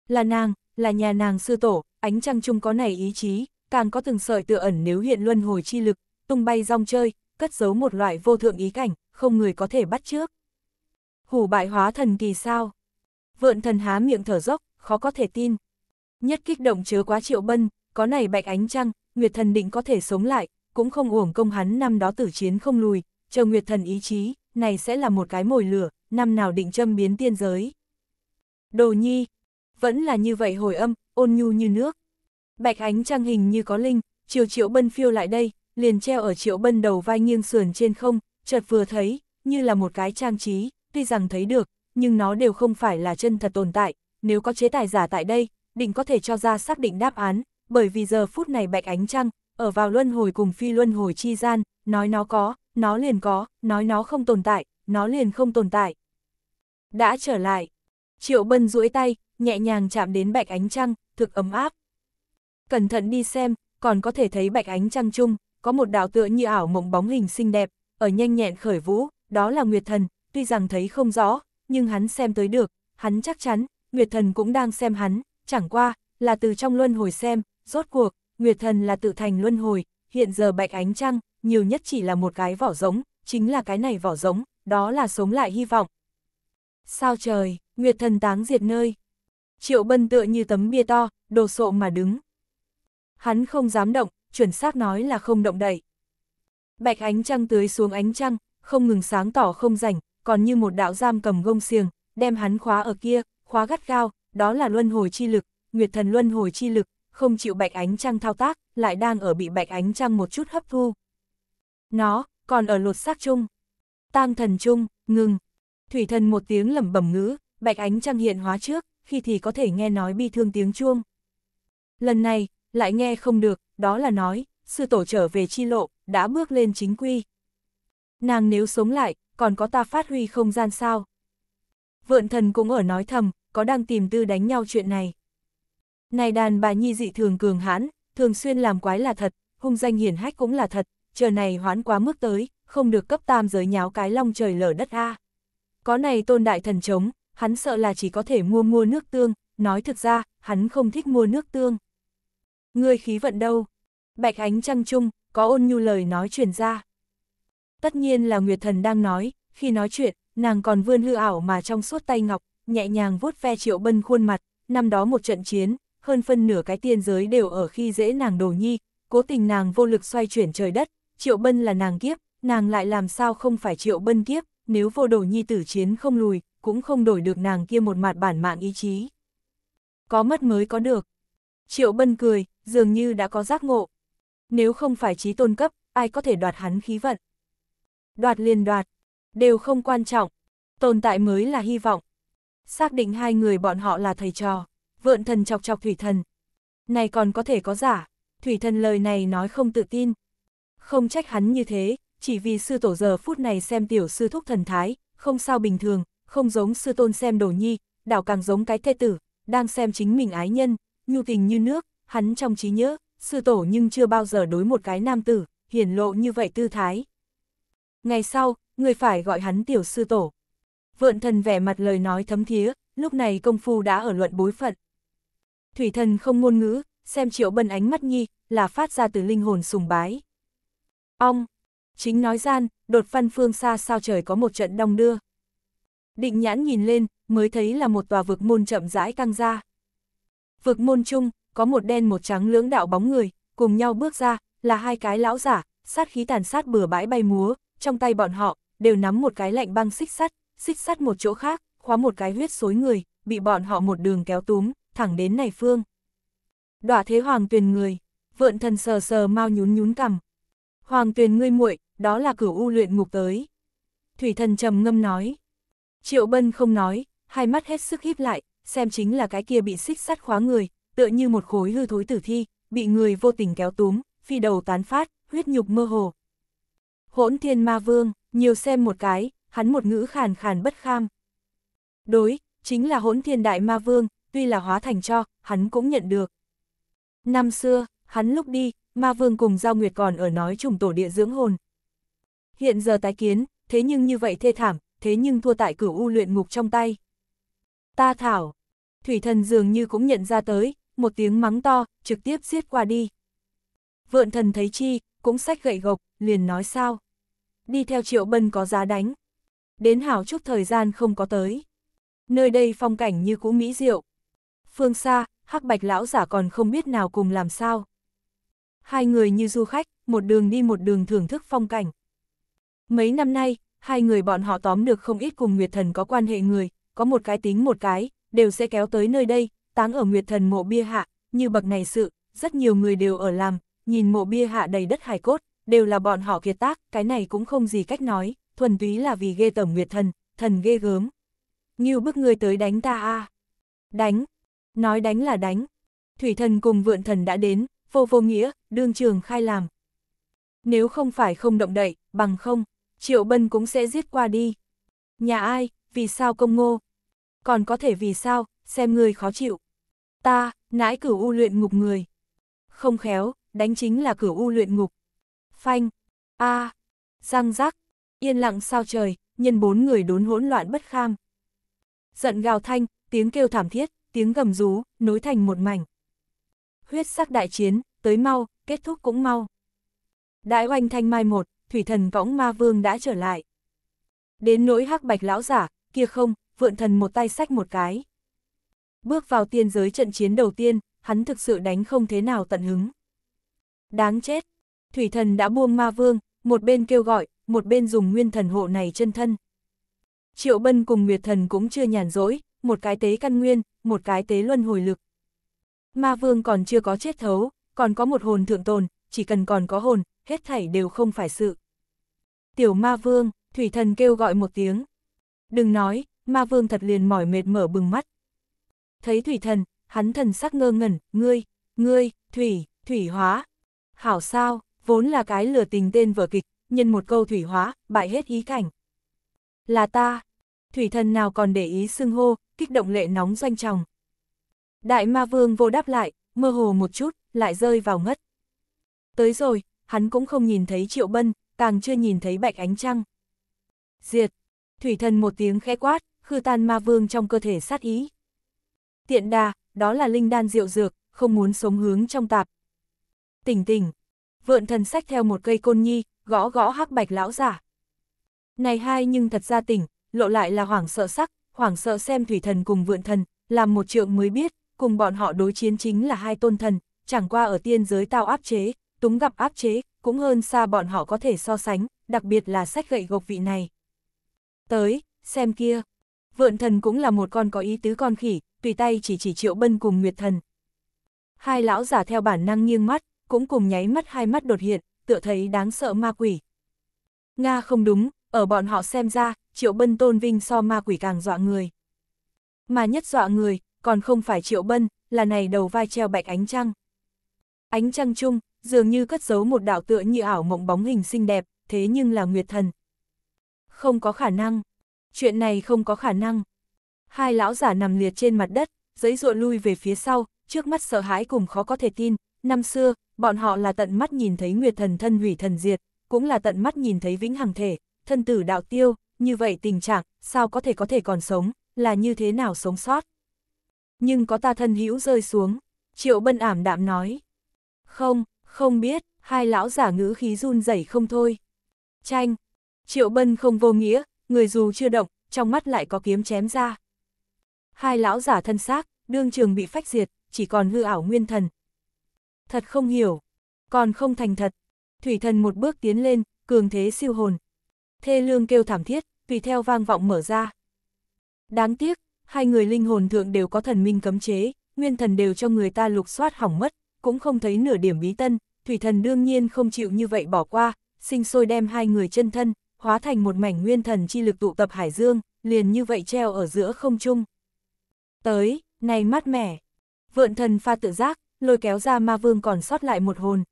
Là nàng, là nhà nàng sư tổ, ánh trăng chung có này ý chí, càng có từng sợi tựa ẩn nếu hiện luân hồi chi lực, tung bay rong chơi, cất giấu một loại vô thượng ý cảnh, không người có thể bắt trước. Hủ bại hóa thần kỳ sao? Vượn thần há miệng thở dốc, khó có thể tin. Nhất kích động chứa quá triệu bân, có này bạch ánh trăng, Nguyệt thần định có thể sống lại, cũng không uổng công hắn năm đó tử chiến không lùi, chờ Nguyệt thần ý chí, này sẽ là một cái mồi lửa, năm nào định châm biến tiên giới. Đồ nhi, vẫn là như vậy hồi âm, ôn nhu như nước. Bạch ánh trăng hình như có linh, chiều triệu bân phiêu lại đây, liền treo ở triệu bân đầu vai nghiêng sườn trên không, chợt vừa thấy, như là một cái trang trí, tuy rằng thấy được, nhưng nó đều không phải là chân thật tồn tại, nếu có chế tài giả tại đây, định có thể cho ra xác định đáp án, bởi vì giờ phút này bạch ánh trăng, ở vào luân hồi cùng phi luân hồi chi gian, nói nó có, nó liền có, nói nó không tồn tại, nó liền không tồn tại. Đã trở lại, Triệu Bân duỗi tay, nhẹ nhàng chạm đến bạch ánh trăng, thực ấm áp. Cẩn thận đi xem, còn có thể thấy bạch ánh trăng chung, có một đạo tựa như ảo mộng bóng hình xinh đẹp, ở nhanh nhẹn khởi vũ, đó là Nguyệt Thần, tuy rằng thấy không rõ, nhưng hắn xem tới được, hắn chắc chắn, Nguyệt Thần cũng đang xem hắn, chẳng qua, là từ trong luân hồi xem, rốt cuộc, Nguyệt Thần là tự thành luân hồi, hiện giờ bạch ánh trăng, nhiều nhất chỉ là một cái vỏ giống, chính là cái này vỏ giống, đó là sống lại hy vọng. Sao trời, Nguyệt thần táng diệt nơi. Triệu Bân tựa như tấm bia to, đồ sộ mà đứng. Hắn không dám động, chuẩn xác nói là không động đậy. Bạch ánh trăng tưới xuống ánh trăng, không ngừng sáng tỏ không rảnh, còn như một đạo giam cầm gông xiềng, đem hắn khóa ở kia, khóa gắt gao, đó là luân hồi chi lực, Nguyệt thần luân hồi chi lực, không chịu bạch ánh trăng thao tác, lại đang ở bị bạch ánh trăng một chút hấp thu. Nó, còn ở lột xác chung tang thần chung, ngừng. Thủy thần một tiếng lẩm bẩm ngữ, bạch ánh trăng hiện hóa trước, khi thì có thể nghe nói bi thương tiếng chuông. Lần này, lại nghe không được, đó là nói, sư tổ trở về chi lộ, đã bước lên chính quy. Nàng nếu sống lại, còn có ta phát huy không gian sao? Vượn thần cũng ở nói thầm, có đang tìm tư đánh nhau chuyện này. Này đàn bà nhi dị thường cường hãn, thường xuyên làm quái là thật, hung danh hiển hách cũng là thật, chờ này hoãn quá mức tới, không được cấp tam giới nháo cái long trời lở đất a. Có này tôn đại thần chống, hắn sợ là chỉ có thể mua mua nước tương, nói thực ra, hắn không thích mua nước tương. Ngươi khí vận đâu? Bạch ánh trăng trung, có ôn nhu lời nói truyền ra. Tất nhiên là Nguyệt Thần đang nói, khi nói chuyện, nàng còn vươn hư ảo mà trong suốt tay ngọc, nhẹ nhàng vuốt ve triệu bân khuôn mặt, năm đó một trận chiến, hơn phân nửa cái tiên giới đều ở khi dễ nàng đồ nhi, cố tình nàng vô lực xoay chuyển trời đất, triệu bân là nàng kiếp, nàng lại làm sao không phải triệu bân kiếp, nếu vô đồ nhi tử chiến không lùi, cũng không đổi được nàng kia một mặt bản mạng ý chí. Có mất mới có được. Triệu bân cười, dường như đã có giác ngộ. Nếu không phải trí tôn cấp, ai có thể đoạt hắn khí vận. Đoạt liền đoạt, đều không quan trọng, tồn tại mới là hy vọng. Xác định hai người bọn họ là thầy trò, vượn thần chọc chọc thủy thần. Này còn có thể có giả, thủy thần lời này nói không tự tin. Không trách hắn như thế, chỉ vì sư tổ giờ phút này xem tiểu sư thúc thần thái, không sao bình thường, không giống sư tôn xem đồ nhi, đảo càng giống cái thê tử, đang xem chính mình ái nhân, nhu tình như nước, hắn trong trí nhớ, sư tổ nhưng chưa bao giờ đối một cái nam tử, hiển lộ như vậy tư thái. Ngày sau, người phải gọi hắn tiểu sư tổ. Vượn thần vẻ mặt lời nói thấm thía, lúc này công phu đã ở luận bối phận. Thủy thần không ngôn ngữ, xem triệu bân ánh mắt nhi, là phát ra từ linh hồn sùng bái. Ong, Chính nói gian, đột văn phương xa sao trời có một trận đong đưa. Định nhãn nhìn lên, mới thấy là một tòa vực môn chậm rãi căng ra. Vực môn chung, có một đen một trắng lưỡng đạo bóng người, cùng nhau bước ra, là hai cái lão giả, sát khí tàn sát bừa bãi bay múa, trong tay bọn họ, đều nắm một cái lạnh băng xích sắt, xích sắt một chỗ khác, khóa một cái huyết xối người, bị bọn họ một đường kéo túm, thẳng đến này phương. đoạ thế hoàng tuyền người, vượn thần sờ sờ mau nhún nhún cằm. Hoàng tuyền ngươi muội, đó là cửu u luyện ngục tới. Thủy thần trầm ngâm nói. Triệu bân không nói, hai mắt hết sức híp lại, xem chính là cái kia bị xích sắt khóa người, tựa như một khối hư thối tử thi, bị người vô tình kéo túm, phi đầu tán phát, huyết nhục mơ hồ. Hỗn thiên ma vương, nhiều xem một cái, hắn một ngữ khàn khàn bất kham. Đối, chính là hỗn thiên đại ma vương, tuy là hóa thành cho, hắn cũng nhận được. Năm xưa, hắn lúc đi, ma vương cùng Giao Nguyệt còn ở nói trùng tổ địa dưỡng hồn, hiện giờ tái kiến, thế nhưng như vậy thê thảm, thế nhưng thua tại cửu u luyện ngục trong tay. Ta thảo, thủy thần dường như cũng nhận ra tới, một tiếng mắng to, trực tiếp giết qua đi. Vượn thần thấy chi, cũng sách gậy gộc, liền nói sao. Đi theo triệu bân có giá đánh. Đến hảo chút thời gian không có tới. Nơi đây phong cảnh như cũ mỹ diệu. Phương xa, hắc bạch lão giả còn không biết nào cùng làm sao. Hai người như du khách, một đường đi một đường thưởng thức phong cảnh. Mấy năm nay, hai người bọn họ tóm được không ít cùng Nguyệt Thần có quan hệ người, có một cái tính một cái, đều sẽ kéo tới nơi đây, táng ở Nguyệt Thần mộ bia hạ, như bậc này sự, rất nhiều người đều ở làm, nhìn mộ bia hạ đầy đất hài cốt, đều là bọn họ kiệt tác, cái này cũng không gì cách nói, thuần túy là vì ghê tởm Nguyệt Thần, thần ghê gớm. nhiều bức người tới đánh ta a Đánh. Nói đánh là đánh. Thủy thần cùng vượn thần đã đến, vô vô nghĩa, đương trường khai làm. Nếu không phải không động đậy, bằng không. Triệu Bân cũng sẽ giết qua đi. Nhà ai, vì sao công ngô? Còn có thể vì sao, xem người khó chịu. Ta, nãi cửu u luyện ngục người. Không khéo, đánh chính là cửu u luyện ngục. Phanh, a, à, răng rắc, yên lặng sao trời, nhân bốn người đốn hỗn loạn bất kham. Giận gào thanh, tiếng kêu thảm thiết, tiếng gầm rú, nối thành một mảnh. Huyết sắc đại chiến, tới mau, kết thúc cũng mau. Đại oanh thanh mai một, thủy thần võng ma vương đã trở lại. Đến nỗi hắc bạch lão giả, kia không, vượn thần một tay sách một cái. Bước vào tiên giới trận chiến đầu tiên, hắn thực sự đánh không thế nào tận hứng. Đáng chết, thủy thần đã buông ma vương, một bên kêu gọi, một bên dùng nguyên thần hộ này chân thân. Triệu Bân cùng Nguyệt Thần cũng chưa nhàn rỗi, một cái tế căn nguyên, một cái tế luân hồi lực. Ma vương còn chưa có chết thấu, còn có một hồn thượng tồn, chỉ cần còn có hồn, hết thảy đều không phải sự tiểu ma vương, thủy thần kêu gọi một tiếng. Đừng nói, ma vương thật liền mỏi mệt mở bừng mắt. Thấy thủy thần, hắn thần sắc ngơ ngẩn, ngươi, ngươi, thủy, thủy hóa. Hảo sao, vốn là cái lừa tình tên vở kịch, nhân một câu thủy hóa, bại hết ý cảnh. Là ta, thủy thần nào còn để ý xưng hô, kích động lệ nóng doanh tròng. Đại ma vương vô đáp lại, mơ hồ một chút, lại rơi vào ngất. Tới rồi, hắn cũng không nhìn thấy triệu bân, càng chưa nhìn thấy bạch ánh trăng. Diệt! Thủy thần một tiếng khẽ quát, khư tan ma vương trong cơ thể sát ý. Tiện đà, đó là linh đan diệu dược, không muốn sống hướng trong tạp. Tỉnh tỉnh! Vượn thần sách theo một cây côn nhi, gõ gõ hắc bạch lão giả. Này hai nhưng thật ra tỉnh, lộ lại là hoảng sợ sắc, hoảng sợ xem thủy thần cùng vượn thần, làm một trượng mới biết, cùng bọn họ đối chiến chính là hai tôn thần, chẳng qua ở tiên giới tao áp chế, túng gặp áp chế, cũng hơn xa bọn họ có thể so sánh, đặc biệt là sách gậy gộc vị này. Tới, xem kia. Vượn thần cũng là một con có ý tứ con khỉ, tùy tay chỉ chỉ triệu bân cùng nguyệt thần. Hai lão giả theo bản năng nghiêng mắt, cũng cùng nháy mắt hai mắt đột hiện, tựa thấy đáng sợ ma quỷ. Nga không đúng, ở bọn họ xem ra, triệu bân tôn vinh so ma quỷ càng dọa người. Mà nhất dọa người, còn không phải triệu bân, là này đầu vai treo bạch ánh trăng. Ánh trăng chung, dường như cất giấu một đạo tựa như ảo mộng bóng hình xinh đẹp, thế nhưng là Nguyệt Thần. Không có khả năng, chuyện này không có khả năng. Hai lão giả nằm liệt trên mặt đất, giấy ruộn lui về phía sau, trước mắt sợ hãi cùng khó có thể tin, năm xưa, bọn họ là tận mắt nhìn thấy Nguyệt Thần thân hủy thần diệt, cũng là tận mắt nhìn thấy vĩnh hằng thể, thân tử đạo tiêu, như vậy tình trạng, sao có thể có thể còn sống, là như thế nào sống sót. Nhưng có ta thân hữu rơi xuống, Triệu Bân ảm đạm nói. Không, không biết, hai lão giả ngữ khí run rẩy không thôi. Tranh, triệu bân không vô nghĩa, người dù chưa động, trong mắt lại có kiếm chém ra. Hai lão giả thân xác, đương trường bị phách diệt, chỉ còn hư ảo nguyên thần. Thật không hiểu, còn không thành thật. Thủy thần một bước tiến lên, cường thế siêu hồn. Thê lương kêu thảm thiết, tùy theo vang vọng mở ra. Đáng tiếc, hai người linh hồn thượng đều có thần minh cấm chế, nguyên thần đều cho người ta lục soát hỏng mất, cũng không thấy nửa điểm bí tân, thủy thần đương nhiên không chịu như vậy bỏ qua, sinh sôi đem hai người chân thân, hóa thành một mảnh nguyên thần chi lực tụ tập hải dương, liền như vậy treo ở giữa không trung. Tới, này mát mẻ, vượn thần pha tự giác, lôi kéo ra ma vương còn sót lại một hồn.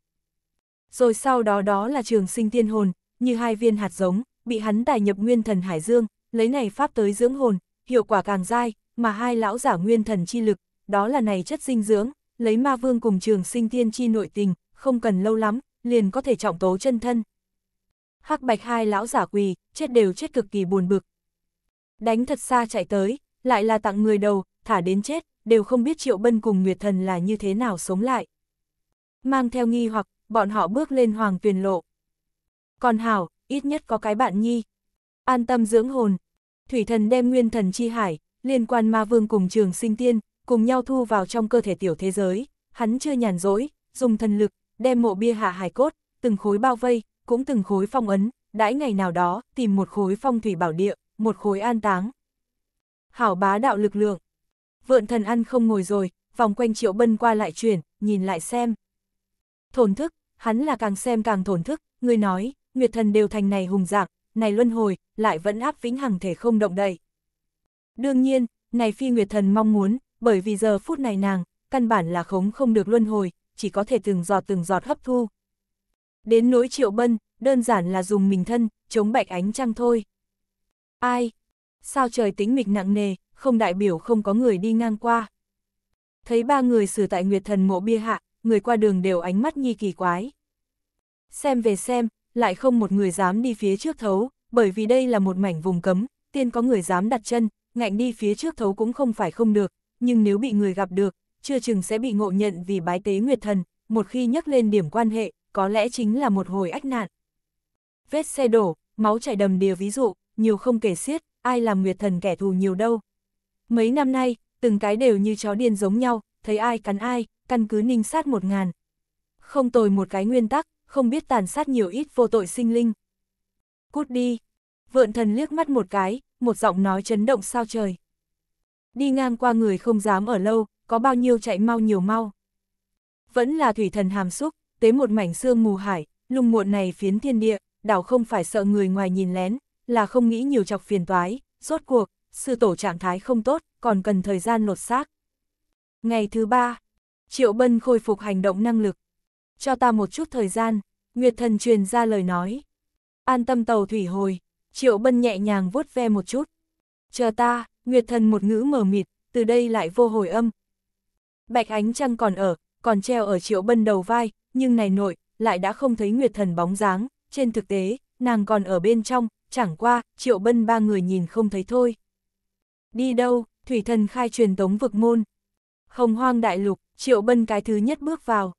Rồi sau đó đó là trường sinh tiên hồn, như hai viên hạt giống, bị hắn tài nhập nguyên thần hải dương, lấy này pháp tới dưỡng hồn, hiệu quả càng dai, mà hai lão giả nguyên thần chi lực, đó là này chất dinh dưỡng, lấy ma vương cùng trường sinh tiên chi nội tình, không cần lâu lắm, liền có thể trọng tố chân thân. Hắc bạch hai lão giả quỳ, chết đều chết cực kỳ buồn bực. Đánh thật xa chạy tới, lại là tặng người đầu, thả đến chết, đều không biết triệu bân cùng Nguyệt Thần là như thế nào sống lại. Mang theo nghi hoặc, bọn họ bước lên hoàng tuyền lộ. Còn Hảo, ít nhất có cái bạn nhi. An tâm dưỡng hồn. Thủy thần đem nguyên thần chi hải, liên quan ma vương cùng trường sinh tiên, cùng nhau thu vào trong cơ thể tiểu thế giới, hắn chưa nhàn rỗi, dùng thần lực, đem mộ bia hạ hài cốt, từng khối bao vây, cũng từng khối phong ấn, đãi ngày nào đó, tìm một khối phong thủy bảo địa, một khối an táng. Hảo bá đạo lực lượng. Vượn thần ăn không ngồi rồi, vòng quanh triệu bân qua lại chuyển, nhìn lại xem. Thổn thức, hắn là càng xem càng thổn thức, người nói, nguyệt thần đều thành này hùng dạng, này luân hồi, lại vẫn áp vĩnh hằng thể không động đậy. Đương nhiên, này phi nguyệt thần mong muốn, bởi vì giờ phút này nàng, căn bản là khống không được luân hồi, chỉ có thể từng giọt từng giọt hấp thu. Đến nỗi triệu bân, đơn giản là dùng mình thân, chống bạch ánh trăng thôi. Ai? Sao trời tính mịch nặng nề, không đại biểu không có người đi ngang qua. Thấy ba người xử tại Nguyệt Thần mộ bia hạ, người qua đường đều ánh mắt nghi kỳ quái. Xem về xem, lại không một người dám đi phía trước thấu, bởi vì đây là một mảnh vùng cấm, tiên có người dám đặt chân, ngạnh đi phía trước thấu cũng không phải không được, nhưng nếu bị người gặp được, chưa chừng sẽ bị ngộ nhận vì bái tế nguyệt thần, một khi nhắc lên điểm quan hệ, có lẽ chính là một hồi ách nạn. Vết xe đổ, máu chảy đầm đìa ví dụ, nhiều không kể xiết, ai làm nguyệt thần kẻ thù nhiều đâu. Mấy năm nay, từng cái đều như chó điên giống nhau, thấy ai cắn ai, căn cứ ninh sát một ngàn. Không tồi một cái nguyên tắc, không biết tàn sát nhiều ít vô tội sinh linh. Cút đi. Vượn thần liếc mắt một cái, một giọng nói chấn động sao trời. Đi ngang qua người không dám ở lâu, có bao nhiêu chạy mau nhiều mau. Vẫn là thủy thần hàm xúc, tế một mảnh xương mù hải, lùng muộn này phiến thiên địa, đảo không phải sợ người ngoài nhìn lén, là không nghĩ nhiều chọc phiền toái, rốt cuộc, sư tổ trạng thái không tốt, còn cần thời gian lột xác. Ngày thứ ba, Triệu Bân khôi phục hành động năng lực. Cho ta một chút thời gian, Nguyệt Thần truyền ra lời nói. An tâm tàu thủy hồi, Triệu Bân nhẹ nhàng vuốt ve một chút. Chờ ta, Nguyệt thần một ngữ mờ mịt, từ đây lại vô hồi âm. Bạch ánh trăng còn ở, còn treo ở triệu bân đầu vai, nhưng này nội, lại đã không thấy Nguyệt thần bóng dáng, trên thực tế, nàng còn ở bên trong, chẳng qua, triệu bân ba người nhìn không thấy thôi. Đi đâu, thủy thần khai truyền tống vực môn. Hồng hoang đại lục, triệu bân cái thứ nhất bước vào.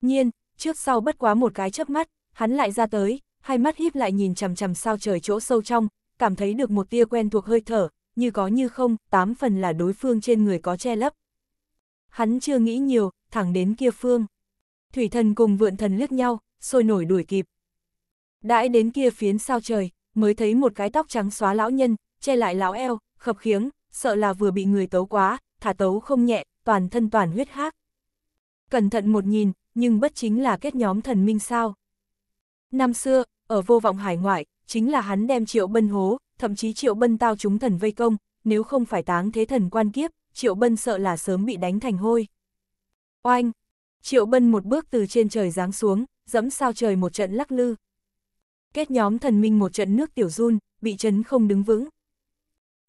Nhiên, trước sau bất quá một cái chớp mắt, hắn lại ra tới, hai mắt híp lại nhìn chằm chằm sao trời chỗ sâu trong, cảm thấy được một tia quen thuộc hơi thở, như có như không, tám phần là đối phương trên người có che lấp. Hắn chưa nghĩ nhiều, thẳng đến kia phương. Thủy thần cùng vượn thần liếc nhau, sôi nổi đuổi kịp. Đãi đến kia phiến sao trời, mới thấy một cái tóc trắng xóa lão nhân, che lại lão eo, khập khiếng, sợ là vừa bị người tấu quá, thả tấu không nhẹ, toàn thân toàn huyết hác Cẩn thận một nhìn, nhưng bất chính là kết nhóm thần minh sao. Năm xưa, ở vô vọng hải ngoại, chính là hắn đem triệu bân hố, thậm chí Triệu Bân tao chúng thần vây công, nếu không phải táng thế thần quan kiếp, Triệu Bân sợ là sớm bị đánh thành hôi. Oanh! Triệu Bân một bước từ trên trời giáng xuống, dẫm sao trời một trận lắc lư. Kết nhóm thần minh một trận nước tiểu run, bị chấn không đứng vững.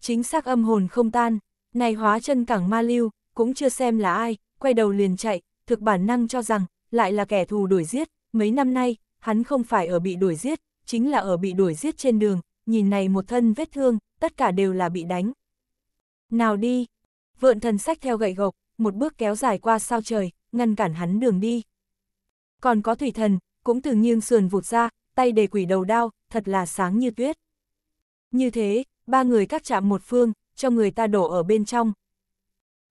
Chính xác âm hồn không tan, này hóa chân cẳng ma lưu, cũng chưa xem là ai, quay đầu liền chạy, thực bản năng cho rằng, lại là kẻ thù đuổi giết, mấy năm nay, hắn không phải ở bị đuổi giết, chính là ở bị đuổi giết trên đường, nhìn này một thân vết thương, tất cả đều là bị đánh. Nào đi! Vượn thần sách theo gậy gộc, một bước kéo dài qua sao trời, ngăn cản hắn đường đi. Còn có thủy thần, cũng từ nghiêng sườn vụt ra, tay đề quỷ đầu đao, thật là sáng như tuyết. Như thế, ba người các chạm một phương, cho người ta đổ ở bên trong.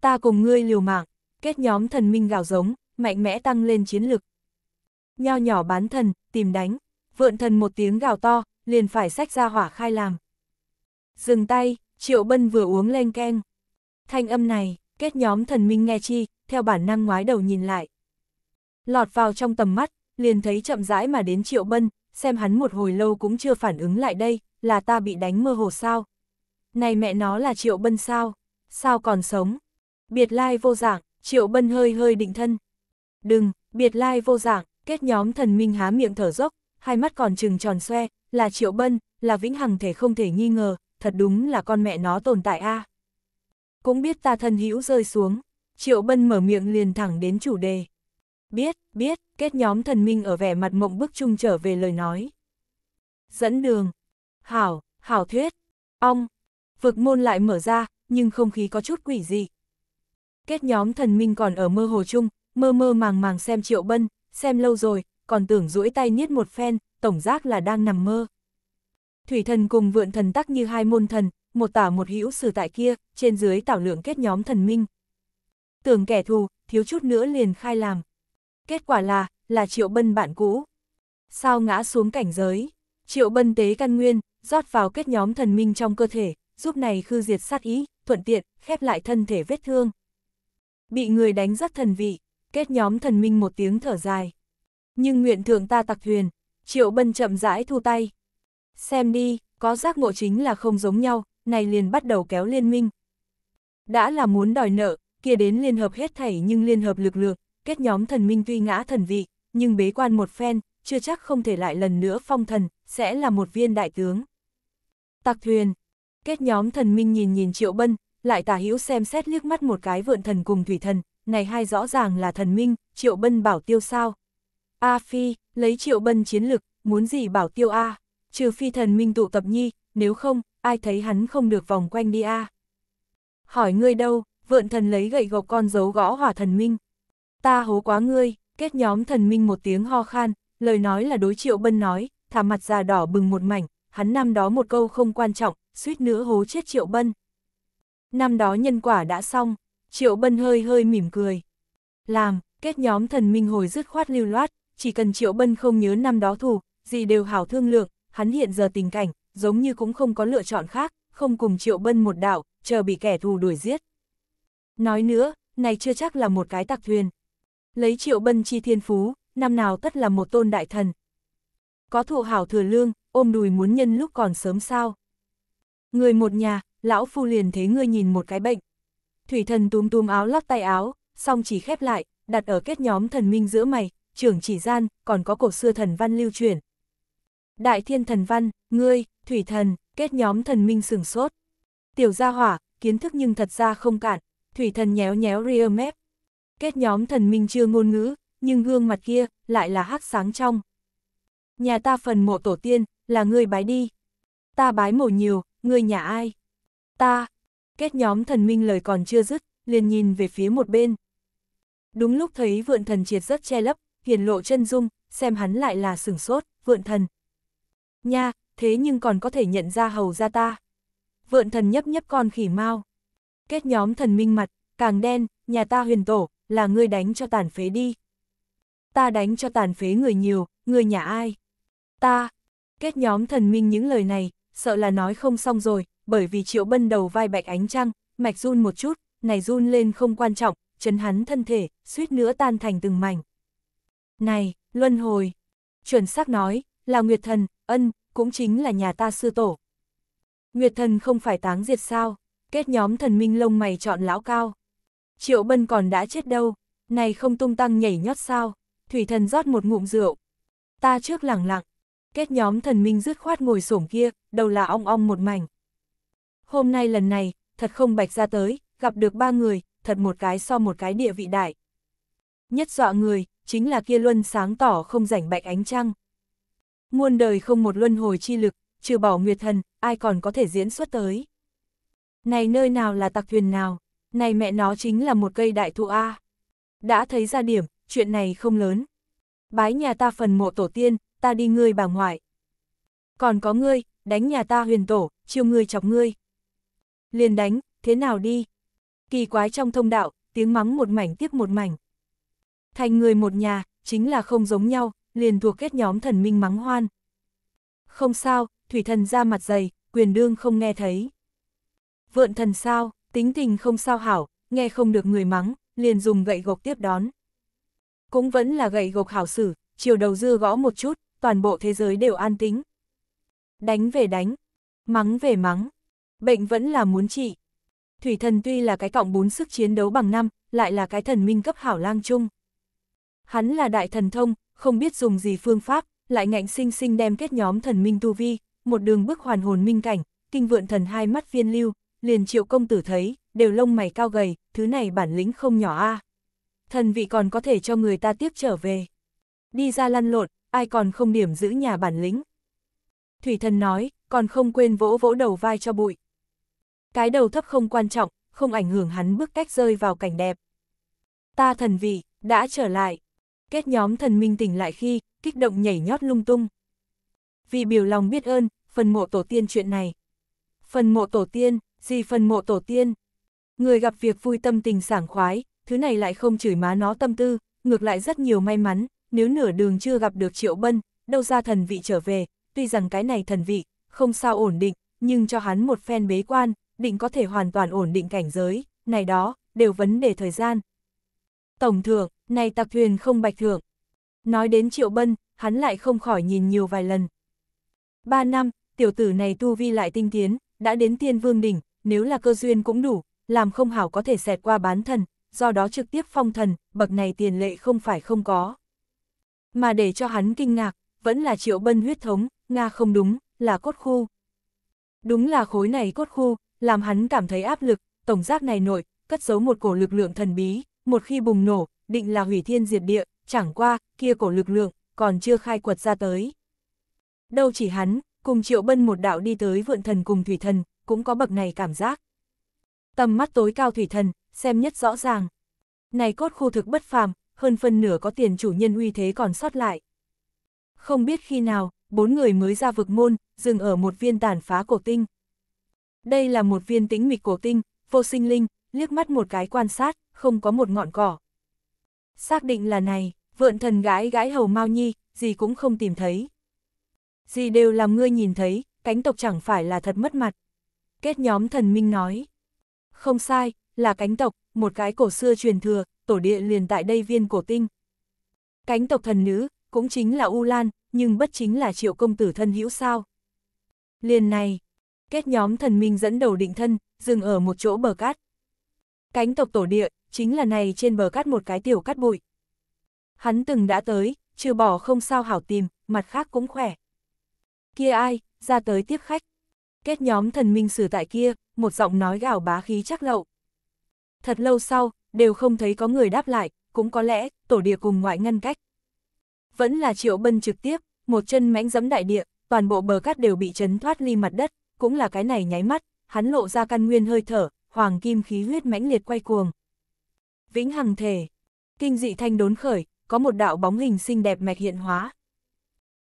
Ta cùng ngươi liều mạng, kết nhóm thần minh gào giống, mạnh mẽ tăng lên chiến lực. Nho nhỏ bán thần, tìm đánh, vượn thần một tiếng gào to, liền phải sách ra hỏa khai làm. Dừng tay, Triệu Bân vừa uống lên keng. Thanh âm này, kết nhóm thần minh nghe chi, theo bản năng ngoái đầu nhìn lại. Lọt vào trong tầm mắt, liền thấy chậm rãi mà đến Triệu Bân, xem hắn một hồi lâu cũng chưa phản ứng lại đây, là ta bị đánh mơ hồ sao. Này mẹ nó là Triệu Bân sao, sao còn sống. Biệt lai vô dạng, Triệu Bân hơi hơi định thân. Đừng, biệt lai vô dạng, kết nhóm thần minh há miệng thở dốc, hai mắt còn trừng tròn xoe, là Triệu Bân, là Vĩnh Hằng thể không thể nghi ngờ, thật đúng là con mẹ nó tồn tại a. Cũng biết ta thân hữu rơi xuống, Triệu Bân mở miệng liền thẳng đến chủ đề. Biết, biết, kết nhóm thần minh ở vẻ mặt mộng bức chung trở về lời nói. Dẫn đường, hảo, hảo thuyết, ong, vực môn lại mở ra, nhưng không khí có chút quỷ dị. Kết nhóm thần minh còn ở mơ hồ chung, mơ mơ màng màng xem Triệu Bân, xem lâu rồi, còn tưởng duỗi tay niết một phen, tổng giác là đang nằm mơ. Thủy thần cùng vượn thần tắc như hai môn thần, một tả một hữu sử tại kia, trên dưới tảo lượng kết nhóm thần minh. Tưởng kẻ thù, thiếu chút nữa liền khai làm. Kết quả là, là triệu bân bạn cũ. Sao ngã xuống cảnh giới, triệu bân tế căn nguyên, rót vào kết nhóm thần minh trong cơ thể, giúp này khư diệt sát ý, thuận tiện, khép lại thân thể vết thương. Bị người đánh rất thần vị, kết nhóm thần minh một tiếng thở dài. Nhưng nguyện thường ta tặc thuyền, Triệu Bân chậm rãi thu tay. Xem đi, có giác ngộ chính là không giống nhau, này liền bắt đầu kéo liên minh. Đã là muốn đòi nợ, kia đến liên hợp hết thảy nhưng liên hợp lực lượng, kết nhóm thần minh tuy ngã thần vị, nhưng bế quan một phen, chưa chắc không thể lại lần nữa phong thần, sẽ là một viên đại tướng. Tạc thuyền, kết nhóm thần minh nhìn nhìn Triệu Bân, lại tả hữu xem xét liếc mắt một cái vượn thần cùng thủy thần, này hai rõ ràng là thần minh, Triệu Bân bảo tiêu sao. A Phi, lấy triệu bân chiến lực, muốn gì bảo tiêu A, trừ phi thần minh tụ tập nhi, nếu không, ai thấy hắn không được vòng quanh đi A. Hỏi ngươi đâu, vượn thần lấy gậy gộc con dấu gõ hỏa thần minh. Ta hố quá ngươi, kết nhóm thần minh một tiếng ho khan, lời nói là đối triệu bân nói, thả mặt già đỏ bừng một mảnh, hắn năm đó một câu không quan trọng, suýt nữa hố chết triệu bân. Năm đó nhân quả đã xong, triệu bân hơi hơi mỉm cười. Làm, kết nhóm thần minh hồi dứt khoát lưu loát, chỉ cần Triệu Bân không nhớ năm đó thù, gì đều hảo thương lượng, hắn hiện giờ tình cảnh, giống như cũng không có lựa chọn khác, không cùng Triệu Bân một đạo, chờ bị kẻ thù đuổi giết. Nói nữa, này chưa chắc là một cái tạc thuyền. Lấy Triệu Bân chi thiên phú, năm nào tất là một tôn đại thần. Có thụ hảo thừa lương, ôm đùi muốn nhân lúc còn sớm sao. Người một nhà, lão phu liền thấy ngươi nhìn một cái bệnh. Thủy thần túm túm áo lót tay áo, xong chỉ khép lại, đặt ở kết nhóm thần minh giữa mày, trưởng chỉ gian, còn có cổ xưa thần văn lưu truyền. Đại thiên thần văn, ngươi, thủy thần, kết nhóm thần minh sừng sốt. Tiểu gia hỏa, kiến thức nhưng thật ra không cạn, thủy thần nhéo nhéo rear map. Kết nhóm thần minh chưa ngôn ngữ, nhưng gương mặt kia lại là hắc sáng trong. Nhà ta phần mộ tổ tiên, là ngươi bái đi. Ta bái mộ nhiều, ngươi nhà ai? Ta. Kết nhóm thần minh lời còn chưa dứt, liền nhìn về phía một bên. Đúng lúc thấy vượn thần triệt rất che lấp, hiển lộ chân dung, xem hắn lại là sửng sốt, vượn thần. Nha, thế nhưng còn có thể nhận ra hầu ra ta. Vượn thần nhấp nhấp con khỉ mau. Kết nhóm thần minh mặt, càng đen, nhà ta huyền tổ, là ngươi đánh cho tàn phế đi. Ta đánh cho tàn phế người nhiều, người nhà ai? Ta, kết nhóm thần minh những lời này, sợ là nói không xong rồi, bởi vì triệu bân đầu vai bạch ánh trăng, mạch run một chút, này run lên không quan trọng, chấn hắn thân thể, suýt nữa tan thành từng mảnh. Này, luân hồi. Chuẩn xác nói, là Nguyệt Thần, ân, cũng chính là nhà ta sư tổ. Nguyệt Thần không phải táng diệt sao, kết nhóm thần minh lông mày chọn lão cao. Triệu Bân còn đã chết đâu, này không tung tăng nhảy nhót sao, thủy thần rót một ngụm rượu. Ta trước lẳng lặng, kết nhóm thần minh dứt khoát ngồi xổm kia, đầu là ong ong một mảnh. Hôm nay lần này, thật không bạch ra tới, gặp được ba người, thật một cái so một cái địa vị đại. Nhất dọa người, chính là kia luân sáng tỏ không rảnh bạch ánh trăng. Muôn đời không một luân hồi chi lực, trừ bỏ nguyệt thần, ai còn có thể diễn xuất tới. Này nơi nào là tặc thuyền nào, này mẹ nó chính là một cây đại thụ A. Đã thấy ra điểm, chuyện này không lớn. Bái nhà ta phần mộ tổ tiên, ta đi ngươi bà ngoại. Còn có ngươi, đánh nhà ta huyền tổ, chiêu ngươi chọc ngươi. Liền đánh, thế nào đi? Kỳ quái trong thông đạo, tiếng mắng một mảnh tiếp một mảnh thành người một nhà, chính là không giống nhau, liền thuộc kết nhóm thần minh mắng hoan. Không sao, thủy thần ra mặt dày, quyền đương không nghe thấy. Vượn thần sao, tính tình không sao hảo, nghe không được người mắng, liền dùng gậy gộc tiếp đón. Cũng vẫn là gậy gộc hảo xử, chiều đầu dưa gõ một chút, toàn bộ thế giới đều an tính. Đánh về đánh, mắng về mắng, bệnh vẫn là muốn trị. Thủy thần tuy là cái cọng bốn sức chiến đấu bằng năm, lại là cái thần minh cấp hảo lang chung hắn là đại thần thông, không biết dùng gì phương pháp, lại ngạnh sinh sinh đem kết nhóm thần minh tu vi, một đường bước hoàn hồn minh cảnh, kinh vượn thần hai mắt viên lưu, liền triệu công tử thấy, đều lông mày cao gầy, thứ này bản lĩnh không nhỏ a. Thần vị còn có thể cho người ta tiếp trở về. Đi ra lăn lộn, ai còn không điểm giữ nhà bản lĩnh. Thủy thần nói, còn không quên vỗ vỗ đầu vai cho bụi. Cái đầu thấp không quan trọng, không ảnh hưởng hắn bước cách rơi vào cảnh đẹp. Ta thần vị, đã trở lại, Kết nhóm thần minh tỉnh lại khi, kích động nhảy nhót lung tung. Vì biểu lòng biết ơn, phần mộ tổ tiên chuyện này. Phần mộ tổ tiên, gì phần mộ tổ tiên? Người gặp việc vui tâm tình sảng khoái, thứ này lại không chửi má nó tâm tư, ngược lại rất nhiều may mắn, nếu nửa đường chưa gặp được triệu bân, đâu ra thần vị trở về, tuy rằng cái này thần vị, không sao ổn định, nhưng cho hắn một phen bế quan, định có thể hoàn toàn ổn định cảnh giới, này đó, đều vấn đề thời gian. Tổng thượng, này tặc thuyền không bạch thượng. Nói đến triệu bân, hắn lại không khỏi nhìn nhiều vài lần. Ba năm, tiểu tử này tu vi lại tinh tiến, đã đến tiên vương đỉnh, nếu là cơ duyên cũng đủ, làm không hảo có thể xẹt qua bán thần, do đó trực tiếp phong thần, bậc này tiền lệ không phải không có. Mà để cho hắn kinh ngạc, vẫn là triệu bân huyết thống, Nga không đúng, là cốt khu. Đúng là khối này cốt khu, làm hắn cảm thấy áp lực, tổng giác này nội, cất giấu một cổ lực lượng thần bí, một khi bùng nổ, định là hủy thiên diệt địa, chẳng qua, kia cổ lực lượng, còn chưa khai quật ra tới. Đâu chỉ hắn, cùng triệu bân một đạo đi tới vượn thần cùng thủy thần, cũng có bậc này cảm giác. Tầm mắt tối cao thủy thần, xem nhất rõ ràng. Này cốt khu thực bất phàm, hơn phân nửa có tiền chủ nhân uy thế còn sót lại. Không biết khi nào, bốn người mới ra vực môn, dừng ở một viên tàn phá cổ tinh. Đây là một viên tĩnh mịch cổ tinh, vô sinh linh, liếc mắt một cái quan sát, không có một ngọn cỏ. Xác định là này, vượn thần gái gái hầu Mao Nhi, gì cũng không tìm thấy. Gì đều làm ngươi nhìn thấy, cánh tộc chẳng phải là thật mất mặt. Kết nhóm thần minh nói. Không sai, là cánh tộc, một cái cổ xưa truyền thừa, tổ địa liền tại đây viên cổ tinh. Cánh tộc thần nữ, cũng chính là U Lan, nhưng bất chính là triệu công tử thân hữu sao. Liền này, kết nhóm thần minh dẫn đầu định thân, dừng ở một chỗ bờ cát. Cánh tộc tổ địa, chính là này trên bờ cát một cái tiểu cát bụi. Hắn từng đã tới, trừ bỏ không sao hảo tìm, mặt khác cũng khỏe. Kia ai, ra tới tiếp khách. Kết nhóm thần minh sử tại kia, một giọng nói gào bá khí chắc lậu. Thật lâu sau, đều không thấy có người đáp lại, cũng có lẽ, tổ địa cùng ngoại ngăn cách. Vẫn là triệu bân trực tiếp, một chân mãnh dẫm đại địa, toàn bộ bờ cát đều bị chấn thoát ly mặt đất, cũng là cái này nháy mắt, hắn lộ ra căn nguyên hơi thở, hoàng kim khí huyết mãnh liệt quay cuồng vĩnh hằng thể. Kinh dị thanh đốn khởi, có một đạo bóng hình xinh đẹp mạch hiện hóa.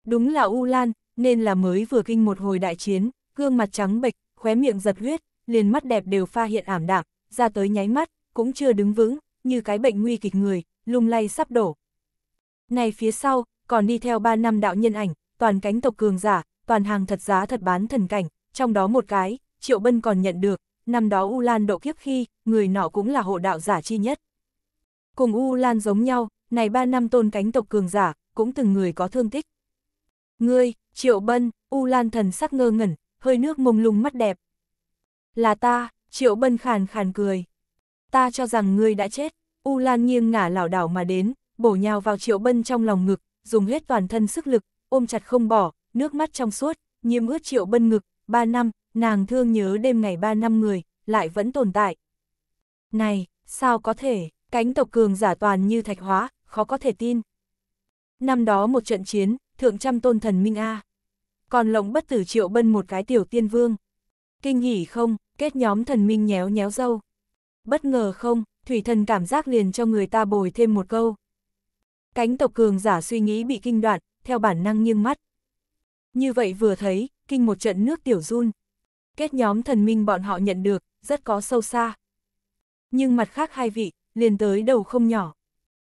Đúng là U Lan, nên là mới vừa kinh một hồi đại chiến, gương mặt trắng bệch, khóe miệng giật huyết, liền mắt đẹp đều pha hiện ảm đạm, ra tới nháy mắt, cũng chưa đứng vững, như cái bệnh nguy kịch người, lung lay sắp đổ. Này phía sau, còn đi theo ba năm đạo nhân ảnh, toàn cánh tộc cường giả, toàn hàng thật giá thật bán thần cảnh, trong đó một cái, Triệu Bân còn nhận được, năm đó U Lan độ kiếp khi, người nọ cũng là hộ đạo giả chi nhất. Cùng U Lan giống nhau, này ba năm tôn cánh tộc cường giả, cũng từng người có thương tích. Ngươi, Triệu Bân, U Lan thần sắc ngơ ngẩn, hơi nước mông lung mắt đẹp. Là ta, Triệu Bân khàn khàn cười. Ta cho rằng ngươi đã chết, U Lan nghiêng ngả lảo đảo mà đến, bổ nhào vào Triệu Bân trong lòng ngực, dùng hết toàn thân sức lực, ôm chặt không bỏ, nước mắt trong suốt, nhiễm ướt Triệu Bân ngực, ba năm, nàng thương nhớ đêm ngày ba năm người, lại vẫn tồn tại. Này, sao có thể? cánh tộc cường giả toàn như thạch hóa, khó có thể tin. Năm đó một trận chiến, thượng trăm tôn thần Minh A. Còn lộng bất tử triệu bân một cái tiểu tiên vương. Kinh hỉ không, kết nhóm thần Minh nhéo nhéo dâu. Bất ngờ không, thủy thần cảm giác liền cho người ta bồi thêm một câu. Cánh tộc cường giả suy nghĩ bị kinh đoạn, theo bản năng nghiêng mắt. Như vậy vừa thấy, kinh một trận nước tiểu run. Kết nhóm thần minh bọn họ nhận được, rất có sâu xa. Nhưng mặt khác hai vị, liền tới đầu không nhỏ.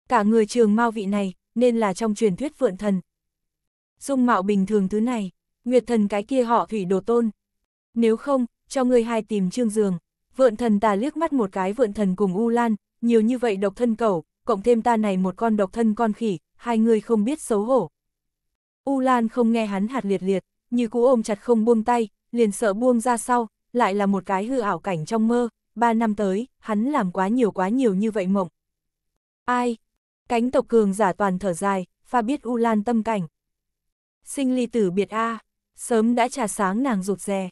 Cả người trường mau vị này, nên là trong truyền thuyết vượn thần. Dung mạo bình thường thứ này, nguyệt thần cái kia họ thủy đồ tôn. Nếu không, cho ngươi hai tìm trương giường. Vượn thần ta liếc mắt một cái vượn thần cùng U Lan, nhiều như vậy độc thân cẩu, cộng thêm ta này một con độc thân con khỉ, hai người không biết xấu hổ. U Lan không nghe hắn hạt liệt liệt, như cú ôm chặt không buông tay, liền sợ buông ra sau, lại là một cái hư ảo cảnh trong mơ ba năm tới, hắn làm quá nhiều quá nhiều như vậy mộng. Ai? Cánh tộc cường giả toàn thở dài, pha biết U Lan tâm cảnh. Sinh ly tử biệt A, sớm đã trà sáng nàng rụt rè.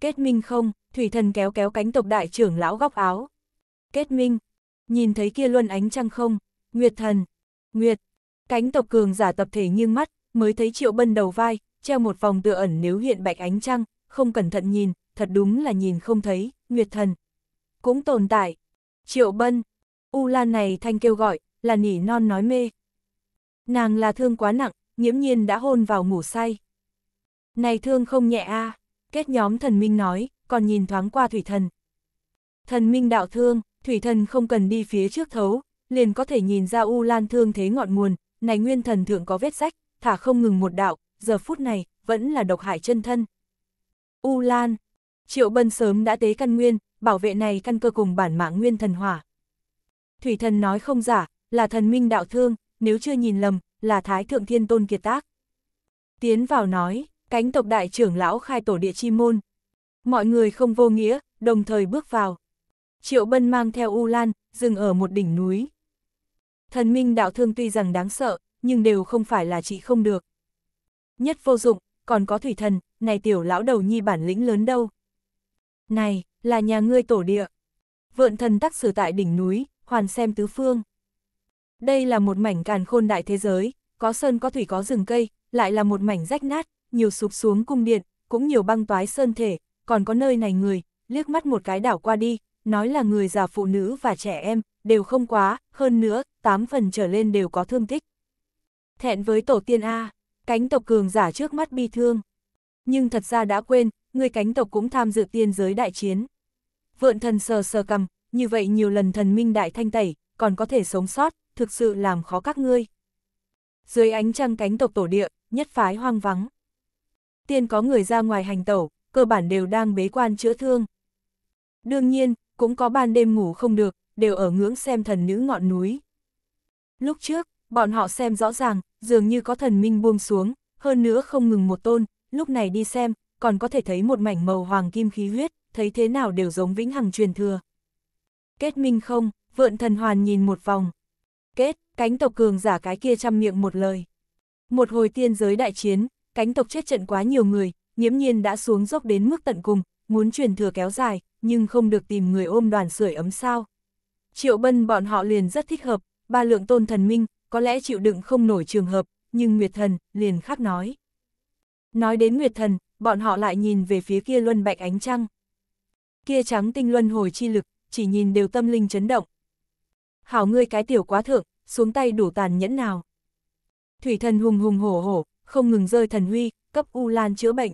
Kết minh không, thủy thần kéo kéo cánh tộc đại trưởng lão góc áo. Kết minh, nhìn thấy kia luân ánh trăng không, nguyệt thần, nguyệt, cánh tộc cường giả tập thể nghiêng mắt, mới thấy triệu bân đầu vai, treo một vòng tựa ẩn nếu hiện bạch ánh trăng, không cẩn thận nhìn, thật đúng là nhìn không thấy, nguyệt thần, cũng tồn tại. Triệu Bân, U Lan này thanh kêu gọi, là nỉ non nói mê. Nàng là thương quá nặng, nghiễm nhiên đã hôn vào ngủ say. Này thương không nhẹ a kết nhóm thần minh nói, còn nhìn thoáng qua thủy thần. Thần minh đạo thương, thủy thần không cần đi phía trước thấu, liền có thể nhìn ra U Lan thương thế ngọn nguồn, này nguyên thần thượng có vết sách thả không ngừng một đạo, giờ phút này, vẫn là độc hại chân thân. U Lan, Triệu Bân sớm đã tế căn nguyên, bảo vệ này căn cơ cùng bản mạng nguyên thần hỏa. Thủy thần nói không giả, là thần minh đạo thương, nếu chưa nhìn lầm, là Thái Thượng Thiên Tôn kiệt tác. Tiến vào nói, cánh tộc đại trưởng lão khai tổ địa chi môn. Mọi người không vô nghĩa, đồng thời bước vào. Triệu Bân mang theo U Lan, dừng ở một đỉnh núi. Thần minh đạo thương tuy rằng đáng sợ, nhưng đều không phải là chị không được. Nhất vô dụng, còn có thủy thần, này tiểu lão đầu nhi bản lĩnh lớn đâu. Này, là nhà ngươi tổ địa. Vượn thần tắc sử tại đỉnh núi, hoàn xem tứ phương. Đây là một mảnh càn khôn đại thế giới, có sơn có thủy có rừng cây, lại là một mảnh rách nát, nhiều sụp xuống cung điện, cũng nhiều băng toái sơn thể, còn có nơi này người, liếc mắt một cái đảo qua đi, nói là người già phụ nữ và trẻ em, đều không quá, hơn nữa, tám phần trở lên đều có thương tích. Thẹn với tổ tiên A, cánh tộc cường giả trước mắt bi thương. Nhưng thật ra đã quên, người cánh tộc cũng tham dự tiên giới đại chiến. Vượn thần sờ sờ cầm, như vậy nhiều lần thần minh đại thanh tẩy, còn có thể sống sót, thực sự làm khó các ngươi. Dưới ánh trăng cánh tộc tổ địa, nhất phái hoang vắng. Tiên có người ra ngoài hành tẩu, cơ bản đều đang bế quan chữa thương. Đương nhiên, cũng có ban đêm ngủ không được, đều ở ngưỡng xem thần nữ ngọn núi. Lúc trước, bọn họ xem rõ ràng, dường như có thần minh buông xuống, hơn nữa không ngừng một tôn, lúc này đi xem, còn có thể thấy một mảnh màu hoàng kim khí huyết, thấy thế nào đều giống vĩnh hằng truyền thừa. Kết minh không, vượn thần hoàn nhìn một vòng. Kết, cánh tộc cường giả cái kia chăm miệng một lời. Một hồi tiên giới đại chiến, cánh tộc chết trận quá nhiều người, nhiễm nhiên đã xuống dốc đến mức tận cùng, muốn truyền thừa kéo dài, nhưng không được tìm người ôm đoàn sưởi ấm sao. Triệu bân bọn họ liền rất thích hợp, ba lượng tôn thần minh, có lẽ chịu đựng không nổi trường hợp, nhưng Nguyệt Thần liền khác nói. Nói đến Nguyệt Thần, bọn họ lại nhìn về phía kia luân bạch ánh trăng. Kia trắng tinh luân hồi chi lực, chỉ nhìn đều tâm linh chấn động. Hảo ngươi cái tiểu quá thượng, xuống tay đủ tàn nhẫn nào. Thủy thần hùng hùng hổ hổ, không ngừng rơi thần huy, cấp U Lan chữa bệnh.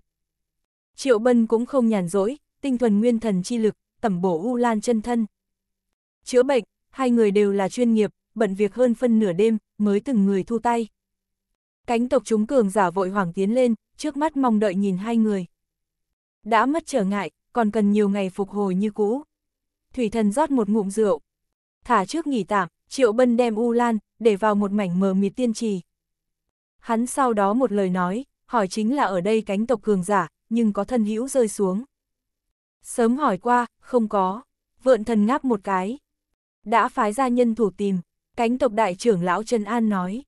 Triệu Bân cũng không nhàn rỗi, tinh thuần nguyên thần chi lực, tẩm bổ U Lan chân thân. Chữa bệnh, hai người đều là chuyên nghiệp, bận việc hơn phân nửa đêm, mới từng người thu tay. Cánh tộc chúng cường giả vội hoảng tiến lên, trước mắt mong đợi nhìn hai người. Đã mất trở ngại, còn cần nhiều ngày phục hồi như cũ. Thủy thần rót một ngụm rượu. Thả trước nghỉ tạm, Triệu Bân đem U Lan, để vào một mảnh mờ mịt tiên trì. Hắn sau đó một lời nói, hỏi chính là ở đây cánh tộc cường giả, nhưng có thân hữu rơi xuống. Sớm hỏi qua, không có. Vượn thần ngáp một cái. Đã phái ra nhân thủ tìm, cánh tộc đại trưởng lão Trần An nói.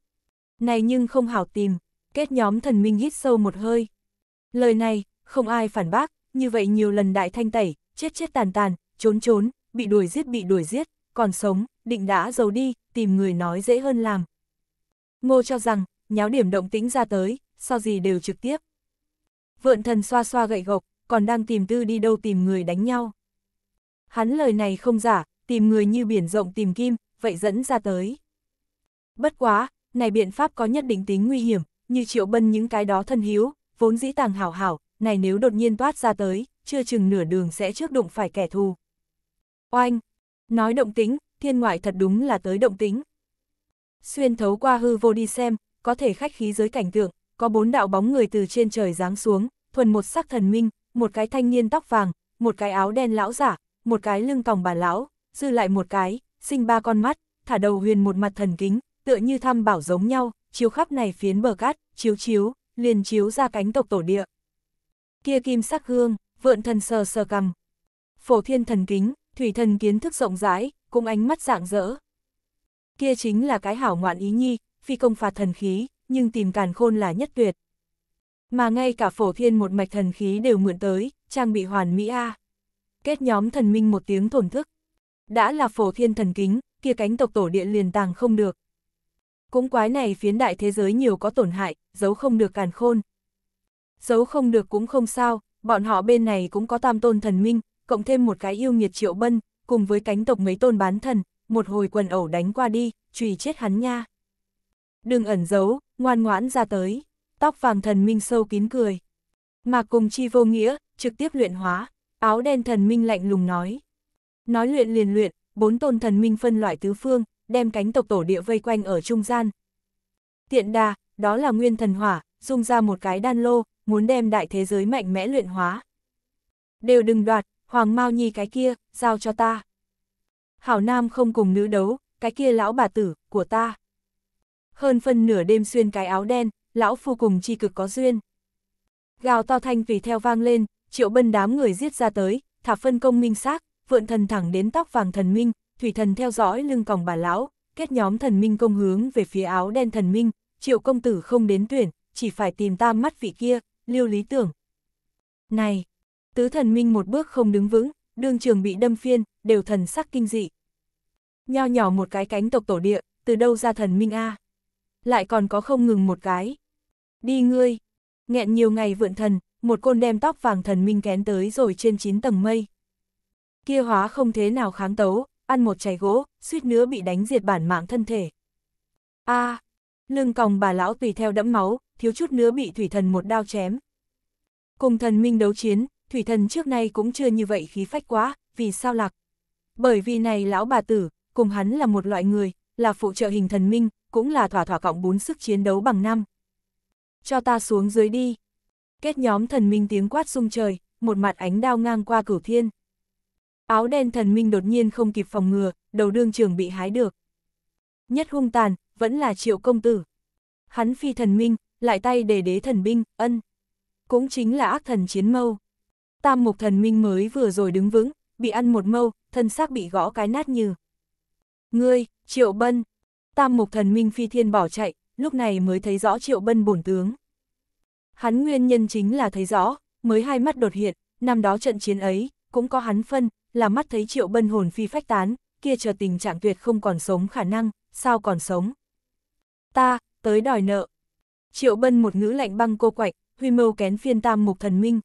Này nhưng không hảo tìm, kết nhóm thần minh hít sâu một hơi. Lời này, không ai phản bác, như vậy nhiều lần đại thanh tẩy, chết chết tàn tàn, trốn trốn, bị đuổi giết bị đuổi giết, còn sống, định đã giấu đi, tìm người nói dễ hơn làm. Ngô cho rằng, nháo điểm động tĩnh ra tới, so gì đều trực tiếp. Vượn thần xoa xoa gậy gộc, còn đang tìm tư đi đâu tìm người đánh nhau. Hắn lời này không giả, tìm người như biển rộng tìm kim, vậy dẫn ra tới. Bất quá, này biện pháp có nhất định tính nguy hiểm, như triệu bân những cái đó thân hiếu, vốn dĩ tàng hảo hảo, này nếu đột nhiên toát ra tới, chưa chừng nửa đường sẽ trước đụng phải kẻ thù. Oanh! Nói động tính, thiên ngoại thật đúng là tới động tính. Xuyên thấu qua hư vô đi xem, có thể khách khí giới cảnh tượng, có bốn đạo bóng người từ trên trời giáng xuống, thuần một sắc thần minh, một cái thanh niên tóc vàng, một cái áo đen lão giả, một cái lưng còng bà lão, dư lại một cái, sinh ba con mắt, thả đầu huyền một mặt thần kính, tựa như thăm bảo giống nhau, chiếu khắp này phiến bờ cát, chiếu chiếu, liền chiếu ra cánh tộc tổ địa. Kia kim sắc gương, vượn thần sờ sờ cầm. Phổ thiên thần kính, thủy thần kiến thức rộng rãi, cùng ánh mắt dạng dỡ. Kia chính là cái hảo ngoạn ý nhi, phi công phạt thần khí, nhưng tìm càn khôn là nhất tuyệt. Mà ngay cả phổ thiên một mạch thần khí đều mượn tới, trang bị hoàn mỹ A. Kết nhóm thần minh một tiếng thổn thức. Đã là phổ thiên thần kính, kia cánh tộc tổ địa liền tàng không được. Cũng quái này phiến đại thế giới nhiều có tổn hại, giấu không được càn khôn. Giấu không được cũng không sao, bọn họ bên này cũng có tam tôn thần minh, cộng thêm một cái yêu nghiệt triệu bân, cùng với cánh tộc mấy tôn bán thần, một hồi quần ẩu đánh qua đi, trùy chết hắn nha. Đừng ẩn giấu, ngoan ngoãn ra tới. Tóc vàng thần minh sâu kín cười. Mà cùng chi vô nghĩa, trực tiếp luyện hóa, áo đen thần minh lạnh lùng nói. Nói luyện liền luyện, bốn tôn thần minh phân loại tứ phương, đem cánh tộc tổ địa vây quanh ở trung gian. Tiện đà, đó là nguyên thần hỏa, dung ra một cái đan lô, muốn đem đại thế giới mạnh mẽ luyện hóa. Đều đừng đoạt, Hoàng mau Nhi cái kia, giao cho ta. Hảo Nam không cùng nữ đấu, cái kia lão bà tử, của ta. Hơn phân nửa đêm xuyên cái áo đen, lão phu cùng chi cực có duyên. Gào to thanh vì theo vang lên, triệu bân đám người giết ra tới, thả phân công minh xác, vượn thần thẳng đến tóc vàng thần minh, thủy thần theo dõi lưng còng bà lão, kết nhóm thần minh công hướng về phía áo đen thần minh, triệu công tử không đến tuyển, chỉ phải tìm tam mắt vị kia, Lưu lý tưởng. Này, tứ thần minh một bước không đứng vững, đương trường bị đâm phiên, đều thần sắc kinh dị. Nho nhỏ một cái cánh tộc tổ địa, từ đâu ra thần minh A? Lại còn có không ngừng một cái. Đi ngươi, nghẹn nhiều ngày vượn thần, một côn đem tóc vàng thần minh kén tới rồi trên chín tầng mây. Kia hóa không thế nào kháng tấu, ăn một chày gỗ, suýt nữa bị đánh diệt bản mạng thân thể. a à, lưng còng bà lão tùy theo đẫm máu, thiếu chút nữa bị thủy thần một đao chém. Cùng thần minh đấu chiến, thủy thần trước nay cũng chưa như vậy khí phách quá, vì sao lạc? Bởi vì này lão bà tử, cùng hắn là một loại người, là phụ trợ hình thần minh, cũng là thỏa thỏa cộng bốn sức chiến đấu bằng năm. Cho ta xuống dưới đi. Kết nhóm thần minh tiếng quát sung trời, một mặt ánh đao ngang qua cửu thiên. Áo đen thần minh đột nhiên không kịp phòng ngừa, đầu đương trường bị hái được. Nhất hung tàn, vẫn là triệu công tử. Hắn phi thần minh, lại tay để đế thần binh, ân. Cũng chính là ác thần chiến mâu. Tam mục thần minh mới vừa rồi đứng vững, bị ăn một mâu, thân xác bị gõ cái nát như. Ngươi, triệu bân. Tam mục thần minh phi thiên bỏ chạy, lúc này mới thấy rõ triệu bân bổn tướng. Hắn nguyên nhân chính là thấy rõ, mới hai mắt đột hiện, năm đó trận chiến ấy, cũng có hắn phân, là mắt thấy triệu bân hồn phi phách tán, kia chờ tình trạng tuyệt không còn sống khả năng, sao còn sống. Ta, tới đòi nợ. Triệu bân một ngữ lạnh băng cô quạch, huy mưu kén phiên tam mục thần minh.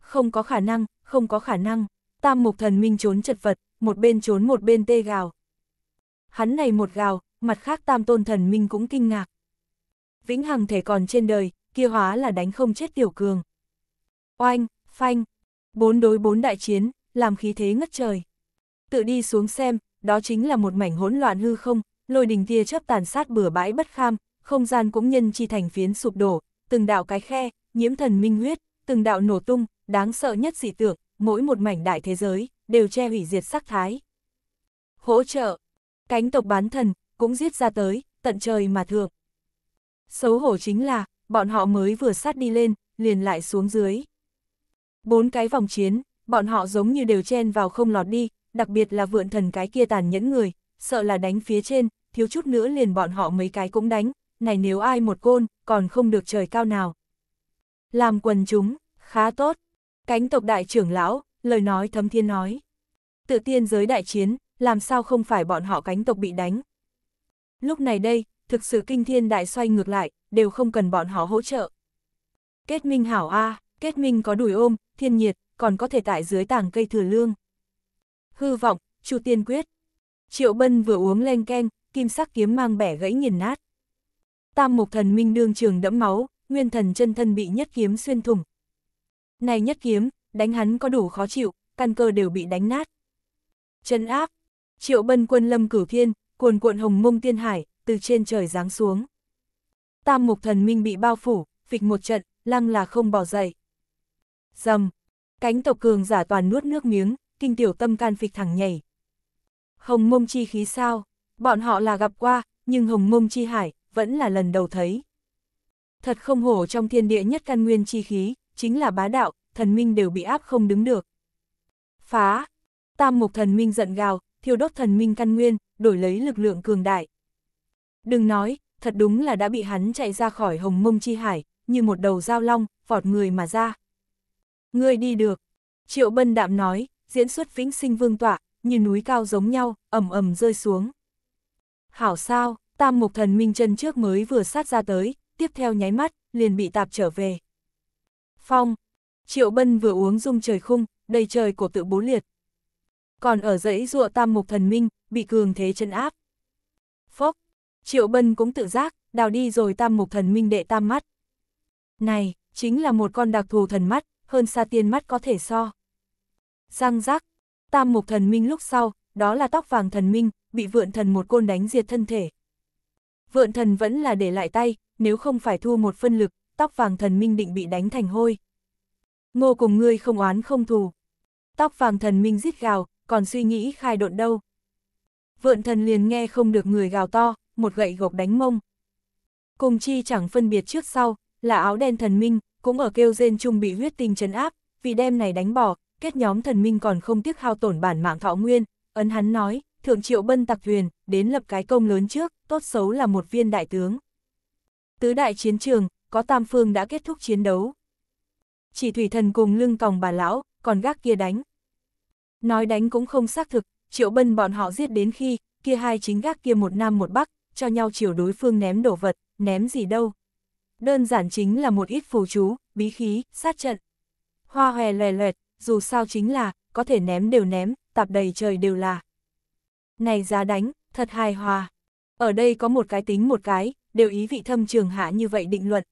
Không có khả năng, không có khả năng, tam mục thần minh trốn chật vật, một bên trốn một bên tê gào. Hắn này một gào, mặt khác tam tôn thần minh cũng kinh ngạc. Vĩnh hằng thể còn trên đời, kia hóa là đánh không chết tiểu cường. Oanh, phanh, bốn đối bốn đại chiến, làm khí thế ngất trời. Tự đi xuống xem, đó chính là một mảnh hỗn loạn hư không, lôi đình tia chớp tàn sát bừa bãi bất kham, không gian cũng nhân chi thành phiến sụp đổ, từng đạo cái khe, nhiễm thần minh huyết, từng đạo nổ tung, đáng sợ nhất dị tượng, mỗi một mảnh đại thế giới, đều che hủy diệt sắc thái. Hỗ trợ, cánh tộc bán thần, cũng giết ra tới, tận trời mà thượng. Xấu hổ chính là, bọn họ mới vừa sát đi lên, liền lại xuống dưới. Bốn cái vòng chiến, bọn họ giống như đều chen vào không lọt đi, đặc biệt là vượn thần cái kia tàn nhẫn người, sợ là đánh phía trên, thiếu chút nữa liền bọn họ mấy cái cũng đánh, này nếu ai một côn, còn không được trời cao nào. Làm quần chúng, khá tốt. Cánh tộc đại trưởng lão, lời nói thấm thiên nói. Tự tiên giới đại chiến, làm sao không phải bọn họ cánh tộc bị đánh. Lúc này đây, thực sự kinh thiên đại xoay ngược lại, đều không cần bọn họ hỗ trợ. Kết minh hảo A, kết minh có đùi ôm, thiên nhiệt, còn có thể tại dưới tảng cây thừa lương. Hư vọng, Chu Tiên Quyết. Triệu Bân vừa uống len keng, kim sắc kiếm mang bẻ gãy nghiền nát. Tam Mục Thần Minh đương trường đẫm máu, nguyên thần chân thân bị nhất kiếm xuyên thủng. Này nhất kiếm, đánh hắn có đủ khó chịu, căn cơ đều bị đánh nát. Chân áp, Triệu Bân quân lâm cửu thiên, cuồn cuộn hồng mông tiên hải, từ trên trời giáng xuống. Tam Mục Thần Minh bị bao phủ, phịch một trận, lăng là không bỏ dậy. Dầm, Cánh tộc cường giả toàn nuốt nước miếng, kinh tiểu tâm can phịch thẳng nhảy. Hồng mông chi khí sao? Bọn họ là gặp qua, nhưng hồng mông chi hải, vẫn là lần đầu thấy. Thật không hổ trong thiên địa nhất căn nguyên chi khí, chính là bá đạo, thần minh đều bị áp không đứng được. Phá! Tam mục thần minh giận gào, thiêu đốt thần minh căn nguyên, đổi lấy lực lượng cường đại. Đừng nói, thật đúng là đã bị hắn chạy ra khỏi hồng mông chi hải, như một đầu dao long, vọt người mà ra. Ngươi đi được. Triệu Bân đạm nói, diễn xuất vĩnh sinh vương tọa, như núi cao giống nhau, ẩm ẩm rơi xuống. Hảo sao, tam mục thần minh chân trước mới vừa sát ra tới, tiếp theo nháy mắt, liền bị tạp trở về. Phong, Triệu Bân vừa uống dung trời khung, đầy trời cổ tự bố liệt. Còn ở dãy ruộng tam mục thần minh, bị cường thế chân áp. Phốc, Triệu Bân cũng tự giác, đào đi rồi tam mục thần minh đệ tam mắt. Này, chính là một con đặc thù thần mắt, hơn xa tiên mắt có thể so. giang giác tam mục thần minh lúc sau, đó là tóc vàng thần minh, bị vượn thần một côn đánh diệt thân thể. Vượn thần vẫn là để lại tay, nếu không phải thua một phân lực, tóc vàng thần minh định bị đánh thành hôi. Ngô cùng ngươi không oán không thù. Tóc vàng thần minh rít gào, còn suy nghĩ khai độn đâu. Vượn thần liền nghe không được người gào to, một gậy gộc đánh mông. Cùng chi chẳng phân biệt trước sau, là áo đen thần minh, cũng ở kêu rên chung bị huyết tinh chấn áp, vì đem này đánh bỏ, kết nhóm thần minh còn không tiếc hao tổn bản mạng thọ nguyên, ấn hắn nói, thượng triệu bân tặc thuyền đến lập cái công lớn trước, tốt xấu là một viên đại tướng. Tứ đại chiến trường, có tam phương đã kết thúc chiến đấu. Chỉ thủy thần cùng lưng còng bà lão, còn gác kia đánh. Nói đánh cũng không xác thực, triệu bân bọn họ giết đến khi, kia hai chính gác kia một nam một bắc, cho nhau chiều đối phương ném đổ vật, ném gì đâu đơn giản chính là một ít phù chú, bí khí, sát trận. Hoa hòe loè loẹt, dù sao chính là, có thể ném đều ném, tạp đầy trời đều là. Này giá đánh, thật hài hòa. Ở đây có một cái tính một cái, đều ý vị thâm trường hạ như vậy định luận.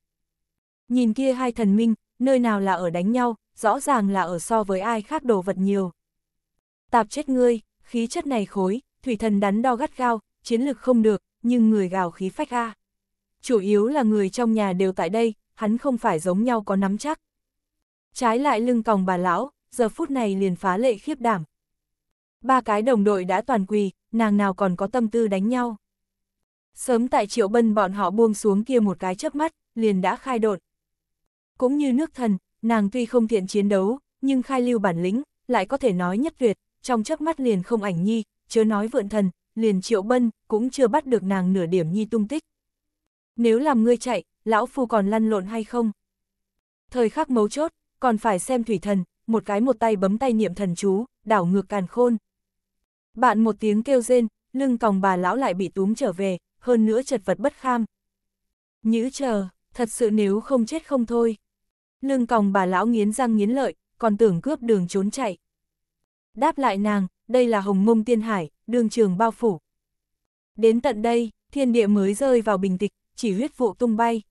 Nhìn kia hai thần minh, nơi nào là ở đánh nhau, rõ ràng là ở so với ai khác đồ vật nhiều. Tạp chết ngươi, khí chất này khối, thủy thần đắn đo gắt gao, chiến lực không được, nhưng người gào khí phách a. À chủ yếu là người trong nhà đều tại đây, hắn không phải giống nhau có nắm chắc. Trái lại lưng còng bà lão, giờ phút này liền phá lệ khiếp đảm. Ba cái đồng đội đã toàn quỳ, nàng nào còn có tâm tư đánh nhau. Sớm tại triệu bân bọn họ buông xuống kia một cái chớp mắt, liền đã khai đột. Cũng như nước thần, nàng tuy không thiện chiến đấu, nhưng khai lưu bản lĩnh, lại có thể nói nhất tuyệt, trong chớp mắt liền không ảnh nhi, chớ nói vượn thần, liền triệu bân, cũng chưa bắt được nàng nửa điểm nhi tung tích. Nếu làm ngươi chạy, lão phu còn lăn lộn hay không? Thời khắc mấu chốt, còn phải xem thủy thần, một cái một tay bấm tay niệm thần chú, đảo ngược càn khôn. Bạn một tiếng kêu rên, lưng còng bà lão lại bị túm trở về, hơn nữa chật vật bất kham. Nhữ chờ, thật sự nếu không chết không thôi. Lưng còng bà lão nghiến răng nghiến lợi, còn tưởng cướp đường trốn chạy. Đáp lại nàng, đây là hồng mông tiên hải, đường trường bao phủ. Đến tận đây, thiên địa mới rơi vào bình tịch, chỉ huyết vụ tung bay.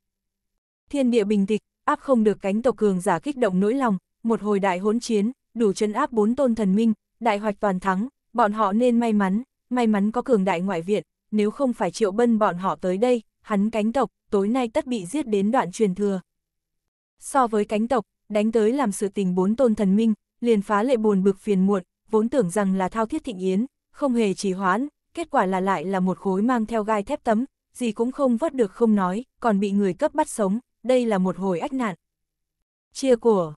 Thiên địa bình tịch, áp không được cánh tộc cường giả kích động nỗi lòng, một hồi đại hỗn chiến, đủ chân áp bốn tôn thần minh, đại hoạch toàn thắng, bọn họ nên may mắn, may mắn có cường đại ngoại viện, nếu không phải triệu bân bọn họ tới đây, hắn cánh tộc, tối nay tất bị giết đến đoạn truyền thừa. So với cánh tộc, đánh tới làm sự tình bốn tôn thần minh, liền phá lệ buồn bực phiền muộn, vốn tưởng rằng là thao thiết thịnh yến, không hề trì hoãn, kết quả là lại là một khối mang theo gai thép tấm, gì cũng không vớt được không nói, còn bị người cấp bắt sống, đây là một hồi ách nạn. Chia của.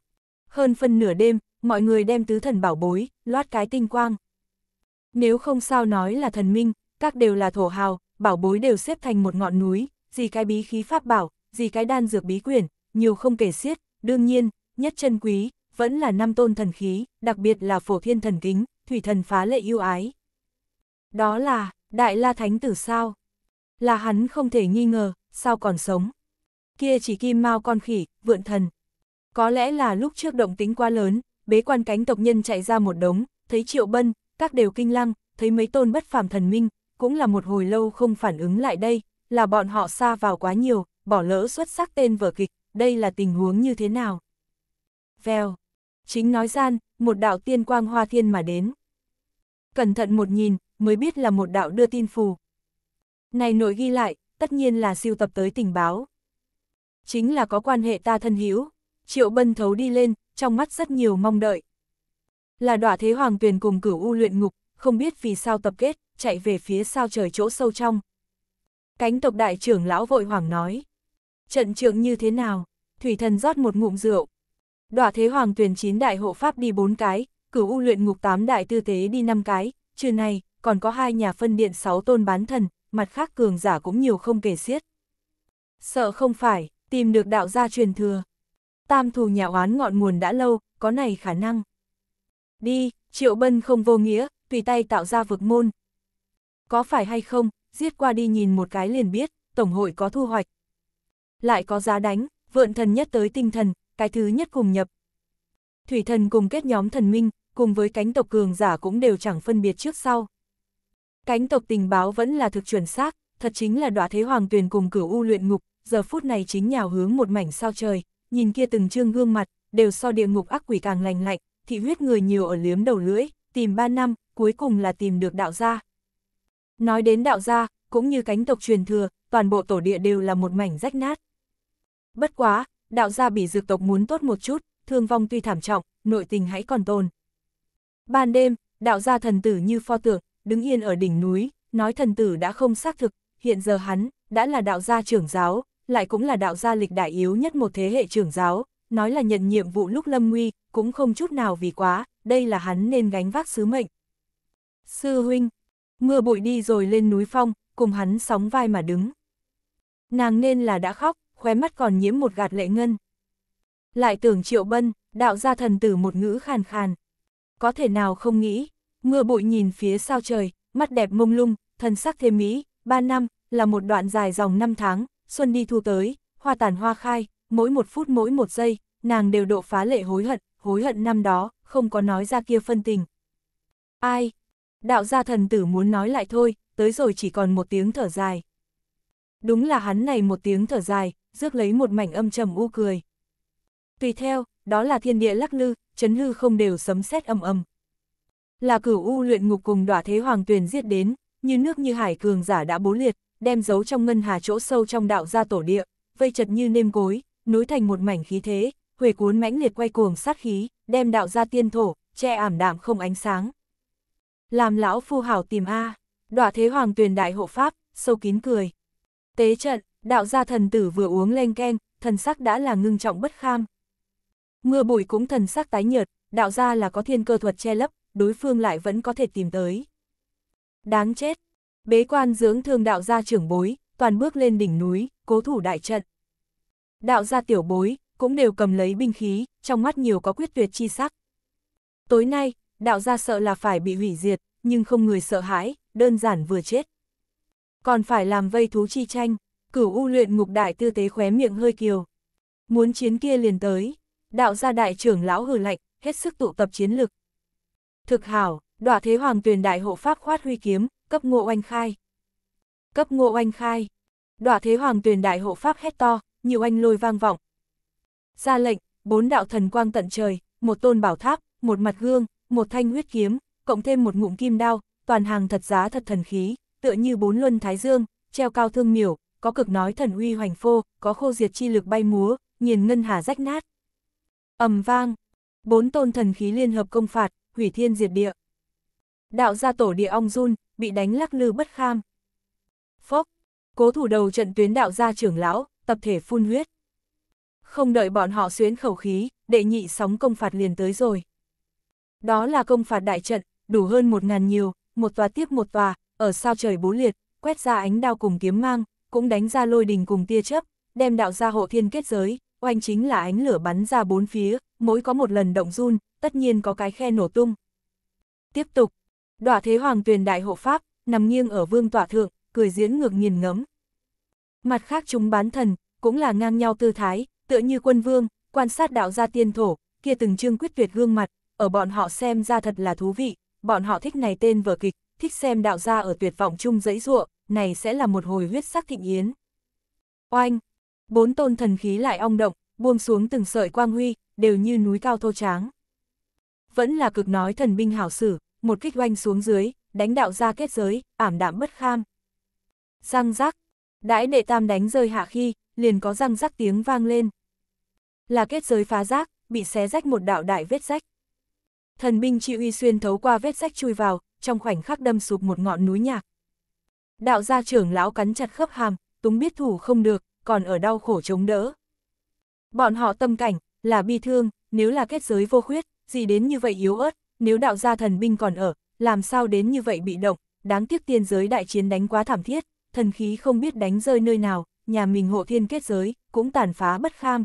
Hơn phân nửa đêm, mọi người đem tứ thần bảo bối, loát cái tinh quang. Nếu không sao nói là thần minh, các đều là thổ hào, bảo bối đều xếp thành một ngọn núi, gì cái bí khí pháp bảo, gì cái đan dược bí quyển, nhiều không kể xiết, đương nhiên, nhất chân quý, vẫn là năm tôn thần khí, đặc biệt là phổ thiên thần kính, thủy thần phá lệ yêu ái. Đó là, Đại La Thánh Tử sao? Là hắn không thể nghi ngờ, sao còn sống. Kia chỉ kim mau con khỉ, vượn thần. Có lẽ là lúc trước động tính quá lớn, bế quan cánh tộc nhân chạy ra một đống, thấy triệu bân, các đều kinh lăng, thấy mấy tôn bất phàm thần minh, cũng là một hồi lâu không phản ứng lại đây, là bọn họ xa vào quá nhiều, bỏ lỡ xuất sắc tên vở kịch, đây là tình huống như thế nào. Vèo, chính nói gian, một đạo tiên quang hoa thiên mà đến. Cẩn thận một nhìn, mới biết là một đạo đưa tin phù, này nội ghi lại, tất nhiên là siêu tập tới tình báo. Chính là có quan hệ ta thân hữu Triệu Bân thấu đi lên, trong mắt rất nhiều mong đợi. Là đọa thế hoàng tuyền cùng cửu u luyện ngục, không biết vì sao tập kết, chạy về phía sao trời chỗ sâu trong. Cánh tộc đại trưởng lão vội hoàng nói. Trận trượng như thế nào? Thủy thần rót một ngụm rượu. Đọa thế hoàng tuyền chín đại hộ pháp đi bốn cái, cửu u luyện ngục tám đại tư tế đi năm cái, trừ này, còn có hai nhà phân điện sáu tôn bán thần, mặt khác cường giả cũng nhiều không kể xiết. Sợ không phải, tìm được đạo gia truyền thừa. Tam thù nhà oán ngọn nguồn đã lâu, có này khả năng. Đi, triệu bân không vô nghĩa, tùy tay tạo ra vực môn. Có phải hay không, giết qua đi nhìn một cái liền biết, Tổng hội có thu hoạch. Lại có giá đánh, vượn thần nhất tới tinh thần, cái thứ nhất cùng nhập. Thủy thần cùng kết nhóm thần minh, cùng với cánh tộc cường giả cũng đều chẳng phân biệt trước sau. Cánh tộc tình báo vẫn là thực chuẩn xác, thật chính là đọa thế hoàng tuyền cùng cửu u luyện ngục, giờ phút này chính nhào hướng một mảnh sao trời, nhìn kia từng trương gương mặt, đều so địa ngục ác quỷ càng lành lạnh, thị huyết người nhiều ở liếm đầu lưỡi, tìm 3 năm, cuối cùng là tìm được đạo gia. Nói đến đạo gia, cũng như cánh tộc truyền thừa, toàn bộ tổ địa đều là một mảnh rách nát. Bất quá, đạo gia bị dược tộc muốn tốt một chút, thương vong tuy thảm trọng, nội tình hãy còn tồn. Ban đêm, đạo gia thần tử như pho tượng, đứng yên ở đỉnh núi, nói thần tử đã không xác thực, hiện giờ hắn, đã là đạo gia trưởng giáo, lại cũng là đạo gia lịch đại yếu nhất một thế hệ trưởng giáo, nói là nhận nhiệm vụ lúc lâm nguy, cũng không chút nào vì quá, đây là hắn nên gánh vác sứ mệnh. Sư huynh, mưa bụi đi rồi lên núi phong, cùng hắn sóng vai mà đứng. Nàng nên là đã khóc, khóe mắt còn nhiễm một gạt lệ ngân. Lại tưởng triệu bân, đạo gia thần tử một ngữ khàn khàn. Có thể nào không nghĩ, mưa bụi nhìn phía sao trời, mắt đẹp mông lung, thân sắc thêm mỹ, ba năm, là một đoạn dài dòng năm tháng, xuân đi thu tới, hoa tàn hoa khai, mỗi một phút mỗi một giây, nàng đều độ phá lệ hối hận, hối hận năm đó, không có nói ra kia phân tình. Ai? Đạo gia thần tử muốn nói lại thôi, tới rồi chỉ còn một tiếng thở dài. Đúng là hắn này một tiếng thở dài, rước lấy một mảnh âm trầm u cười. Tùy theo, đó là thiên địa lắc lư, chấn lư không đều sấm sét âm âm, là cửu u luyện ngục cùng đoạ thế hoàng tuyền giết đến, như nước như hải cường giả đã bố liệt, đem giấu trong ngân hà chỗ sâu trong đạo gia tổ địa, vây chật như nêm cối, nối thành một mảnh khí thế, huề cuốn mãnh liệt quay cuồng sát khí, đem đạo gia tiên thổ, che ảm đạm không ánh sáng. Làm lão phu hảo tìm A, đoạ thế hoàng tuyền đại hộ pháp, sâu kín cười. Tế trận, đạo gia thần tử vừa uống lên ken, thần sắc đã là ngưng trọng bất kham. Mưa bụi cũng thần sắc tái nhợt, đạo gia là có thiên cơ thuật che lấp, đối phương lại vẫn có thể tìm tới. Đáng chết! Bế quan dưỡng thương đạo gia trưởng bối, toàn bước lên đỉnh núi, cố thủ đại trận. Đạo gia tiểu bối, cũng đều cầm lấy binh khí, trong mắt nhiều có quyết tuyệt chi sắc. Tối nay, đạo gia sợ là phải bị hủy diệt, nhưng không người sợ hãi, đơn giản vừa chết. Còn phải làm vây thú chi tranh, cửu u luyện ngục đại tư tế khóe miệng hơi kiều. Muốn chiến kia liền tới, đạo gia đại trưởng lão hừ lạnh, hết sức tụ tập chiến lực. Thực hảo, đọa thế hoàng tuyền đại hộ pháp khoát huy kiếm, cấp ngộ oanh khai. Cấp ngộ oanh khai. Đọa thế hoàng tuyền đại hộ pháp hét to, nhiều anh lôi vang vọng. Ra lệnh, bốn đạo thần quang tận trời, một tôn bảo tháp, một mặt gương, một thanh huyết kiếm, cộng thêm một ngụm kim đao, toàn hàng thật giá thật thần khí, tựa như bốn luân thái dương, treo cao thương miểu, có cực nói thần uy hoành phô, có khô diệt chi lực bay múa, nghiền ngân hà rách nát. ầm vang, bốn tôn thần khí liên hợp công phạt, hủy thiên diệt địa. Đạo gia tổ địa ong run, bị đánh lắc lư bất kham. Phốc, cố thủ đầu trận tuyến đạo gia trưởng lão, tập thể phun huyết. Không đợi bọn họ xuyến khẩu khí, đệ nhị sóng công phạt liền tới rồi. Đó là công phạt đại trận, đủ hơn một ngàn nhiều, một tòa tiếp một tòa, ở sao trời bố liệt, quét ra ánh đao cùng kiếm mang, cũng đánh ra lôi đình cùng tia chớp, đem đạo gia hộ thiên kết giới, oanh chính là ánh lửa bắn ra bốn phía, mỗi có một lần động run, tất nhiên có cái khe nổ tung. Tiếp tục, đọa thế hoàng tuyền đại hộ pháp, nằm nghiêng ở vương tỏa thượng, cười diễn ngược nhìn ngấm. Mặt khác chúng bán thần, cũng là ngang nhau tư thái, tựa như quân vương, quan sát đạo gia tiên thổ, kia từng trương quyết tuyệt gương mặt, ở bọn họ xem ra thật là thú vị, bọn họ thích này tên vở kịch, thích xem đạo gia ở tuyệt vọng chung dẫy ruộng, này sẽ là một hồi huyết sắc thịnh yến. Oanh! Bốn tôn thần khí lại ong động, buông xuống từng sợi quang huy, đều như núi cao thô tráng vẫn là cực nói thần binh hảo sử, một kích oanh xuống dưới, đánh đạo ra kết giới, ảm đạm bất kham. Răng rắc, đãi đệ tam đánh rơi hạ khi, liền có răng rắc tiếng vang lên. Là kết giới phá rác, bị xé rách một đạo đại vết rách. Thần binh chịu uy xuyên thấu qua vết rách chui vào, trong khoảnh khắc đâm sụp một ngọn núi nhạc. Đạo gia trưởng lão cắn chặt khớp hàm, túng biết thủ không được, còn ở đau khổ chống đỡ. Bọn họ tâm cảnh, là bi thương, nếu là kết giới vô khuyết, gì đến như vậy yếu ớt, nếu đạo gia thần binh còn ở, làm sao đến như vậy bị động, đáng tiếc tiên giới đại chiến đánh quá thảm thiết, thần khí không biết đánh rơi nơi nào, nhà mình hộ thiên kết giới, cũng tàn phá bất kham.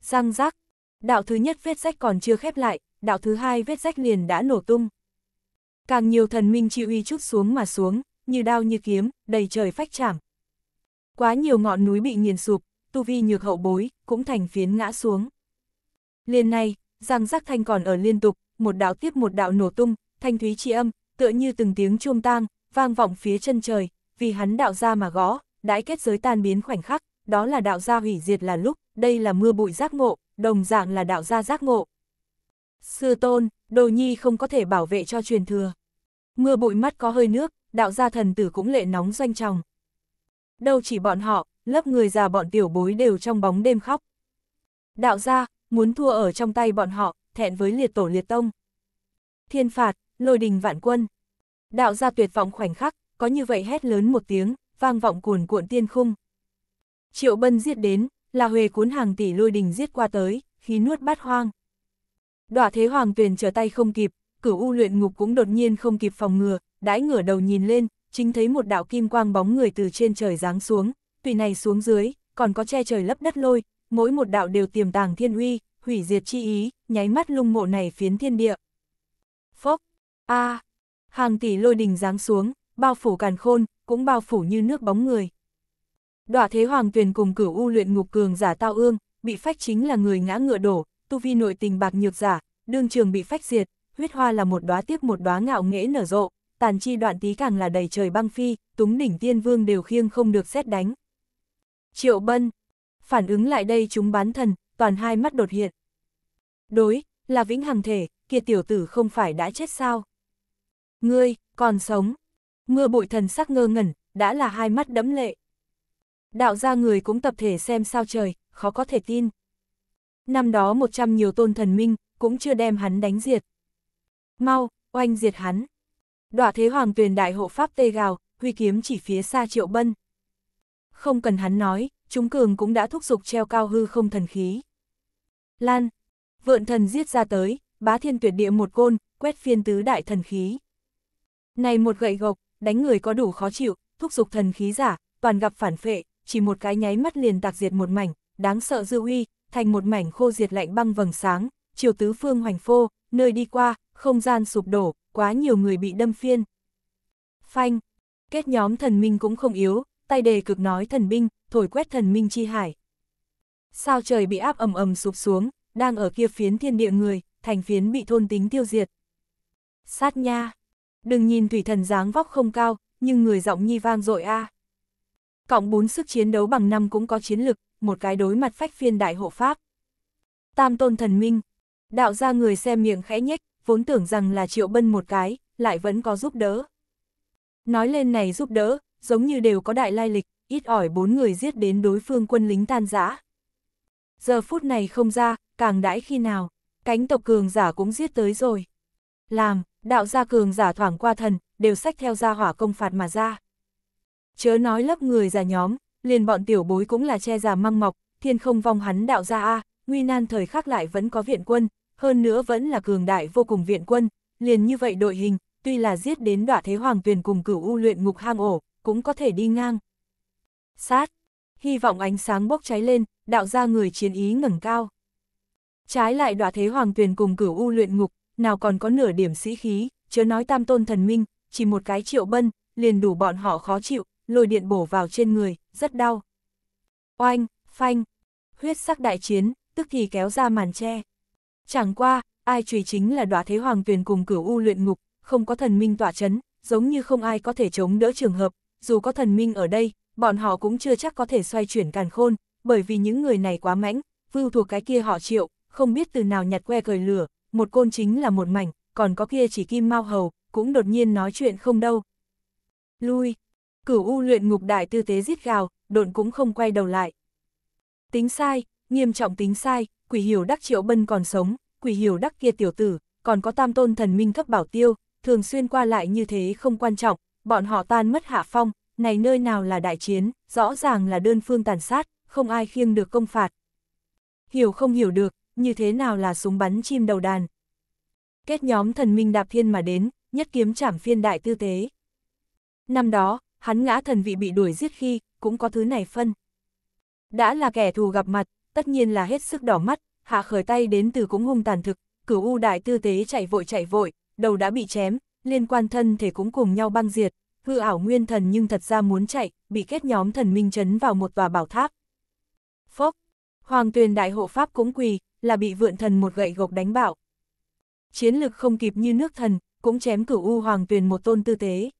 giang giác đạo thứ nhất vết rách còn chưa khép lại, đạo thứ hai vết rách liền đã nổ tung. Càng nhiều thần minh chịu uy chút xuống mà xuống, như đao như kiếm, đầy trời phách chảm. Quá nhiều ngọn núi bị nghiền sụp, tu vi nhược hậu bối, cũng thành phiến ngã xuống. Liền này, răng rắc thanh còn ở liên tục, một đạo tiếp một đạo nổ tung, thanh thúy chi âm, tựa như từng tiếng chuông tang, vang vọng phía chân trời, vì hắn đạo ra mà gõ, đãi kết giới tan biến khoảnh khắc, đó là đạo gia hủy diệt là lúc, đây là mưa bụi giác ngộ, đồng dạng là đạo gia giác ngộ. Sư tôn, đồ nhi không có thể bảo vệ cho truyền thừa. Mưa bụi mắt có hơi nước, đạo gia thần tử cũng lệ nóng doanh tròng. Đâu chỉ bọn họ, lớp người già bọn tiểu bối đều trong bóng đêm khóc. Đạo gia, muốn thua ở trong tay bọn họ, thẹn với liệt tổ liệt tông. Thiên phạt, lôi đình vạn quân. Đạo gia tuyệt vọng khoảnh khắc, có như vậy hét lớn một tiếng, vang vọng cuồn cuộn tiên khung. Triệu bân giết đến, là huề cuốn hàng tỷ lôi đình giết qua tới, khí nuốt bát hoang. đoạ thế hoàng tuyền trở tay không kịp, cửu u luyện ngục cũng đột nhiên không kịp phòng ngừa, đãi ngửa đầu nhìn lên, chính thấy một đạo kim quang bóng người từ trên trời giáng xuống, tùy này xuống dưới, còn có che trời lấp đất lôi, mỗi một đạo đều tiềm tàng thiên uy, hủy diệt chi ý, nháy mắt lung mộ này phiến thiên địa. Phốc, a, à, hàng tỷ lôi đình giáng xuống, bao phủ càn khôn, cũng bao phủ như nước bóng người. đoạ thế hoàng tuyền cùng cửu u luyện ngục cường giả tao ương, bị phách chính là người ngã ngựa đổ, tu vi nội tình bạc nhược giả, đương trường bị phách diệt, huyết hoa là một đóa tiếp một đóa ngạo nghễ nở rộ, tàn chi đoạn tí càng là đầy trời băng phi, túng đỉnh tiên vương đều khiêng không được xét đánh. Triệu Bân, phản ứng lại đây chúng bán thần, toàn hai mắt đột hiện. Đối, là vĩnh hằng thể, kia tiểu tử không phải đã chết sao? Ngươi, còn sống. Mưa bụi thần sắc ngơ ngẩn, đã là hai mắt đẫm lệ. Đạo gia người cũng tập thể xem sao trời, khó có thể tin. Năm đó một trăm nhiều tôn thần minh, cũng chưa đem hắn đánh diệt. Mau, oanh diệt hắn. đoạ thế hoàng tuyền đại hộ pháp tê gào, huy kiếm chỉ phía xa triệu bân. Không cần hắn nói, chúng cường cũng đã thúc giục treo cao hư không thần khí. Lan, vượn thần giết ra tới, bá thiên tuyệt địa một côn, quét phiên tứ đại thần khí. Này một gậy gộc, đánh người có đủ khó chịu, thúc giục thần khí giả, toàn gặp phản phệ, chỉ một cái nháy mắt liền tạc diệt một mảnh, đáng sợ dư uy, thành một mảnh khô diệt lạnh băng vầng sáng, chiều tứ phương hoành phô, nơi đi qua, không gian sụp đổ, quá nhiều người bị đâm phiên. Phanh, kết nhóm thần minh cũng không yếu, tay đề cực nói thần binh, thổi quét thần minh chi hải. Sao trời bị áp ầm ầm sụp xuống, đang ở kia phiến thiên địa người, thành phiến bị thôn tính tiêu diệt. Sát nha! Đừng nhìn thủy thần dáng vóc không cao, nhưng người giọng nhi vang dội a. À. Cộng bốn sức chiến đấu bằng năm cũng có chiến lực, một cái đối mặt phách phiên đại hộ pháp. Tam tôn thần minh, đạo ra người xem miệng khẽ nhếch, vốn tưởng rằng là triệu bân một cái, lại vẫn có giúp đỡ. Nói lên này giúp đỡ, giống như đều có đại lai lịch, ít ỏi bốn người giết đến đối phương quân lính tan rã. Giờ phút này không ra, càng đãi khi nào, cánh tộc cường giả cũng giết tới rồi. Làm, đạo gia cường giả thoảng qua thần, đều sách theo gia hỏa công phạt mà ra. Chớ nói lớp người già nhóm, liền bọn tiểu bối cũng là che già măng mọc, thiên không vong hắn đạo gia A, nguy nan thời khắc lại vẫn có viện quân, hơn nữa vẫn là cường đại vô cùng viện quân, liền như vậy đội hình, tuy là giết đến đỏa thế hoàng tuyền cùng cửu u luyện ngục hang ổ, cũng có thể đi ngang. Sát! Hy vọng ánh sáng bốc cháy lên, đạo ra người chiến ý ngẩng cao. Trái lại đọa thế hoàng tuyền cùng cửu u luyện ngục, nào còn có nửa điểm sĩ khí, chớ nói tam tôn thần minh, chỉ một cái triệu bân, liền đủ bọn họ khó chịu, lôi điện bổ vào trên người, rất đau. Oanh, phanh, huyết sắc đại chiến, tức thì kéo ra màn che. Chẳng qua, ai trùy chính là đọa thế hoàng tuyền cùng cửu u luyện ngục, không có thần minh tỏa chấn, giống như không ai có thể chống đỡ trường hợp, dù có thần minh ở đây, bọn họ cũng chưa chắc có thể xoay chuyển càn khôn, bởi vì những người này quá mãnh, vưu thuộc cái kia họ triệu, không biết từ nào nhặt que cởi lửa, một côn chính là một mảnh, còn có kia chỉ kim mau hầu, cũng đột nhiên nói chuyện không đâu. Lui, cửu u luyện ngục đại tư tế giết gào, độn cũng không quay đầu lại. Tính sai, nghiêm trọng tính sai, quỷ hiểu đắc triệu bân còn sống, quỷ hiểu đắc kia tiểu tử, còn có tam tôn thần minh cấp bảo tiêu, thường xuyên qua lại như thế không quan trọng, bọn họ tan mất hạ phong, này nơi nào là đại chiến, rõ ràng là đơn phương tàn sát, không ai khiêng được công phạt. Hiểu không hiểu được, như thế nào là súng bắn chim đầu đàn. Kết nhóm thần minh đạp thiên mà đến, nhất kiếm chảm phiên đại tư tế. Năm đó, hắn ngã thần vị bị đuổi giết khi, cũng có thứ này phân. Đã là kẻ thù gặp mặt, tất nhiên là hết sức đỏ mắt, hạ khởi tay đến từ cũng hung tàn thực, cửu u đại tư tế chạy vội chạy vội, đầu đã bị chém, liên quan thân thể cũng cùng nhau băng diệt, hư ảo nguyên thần nhưng thật ra muốn chạy, bị kết nhóm thần minh chấn vào một tòa bảo tháp. Phốc, hoàng tuyền đại hộ pháp cũng quỳ, là bị vượn thần một gậy gộc đánh bạo. Chiến lực không kịp như nước thần, cũng chém cửu u hoàng tuyền một tôn tư tế.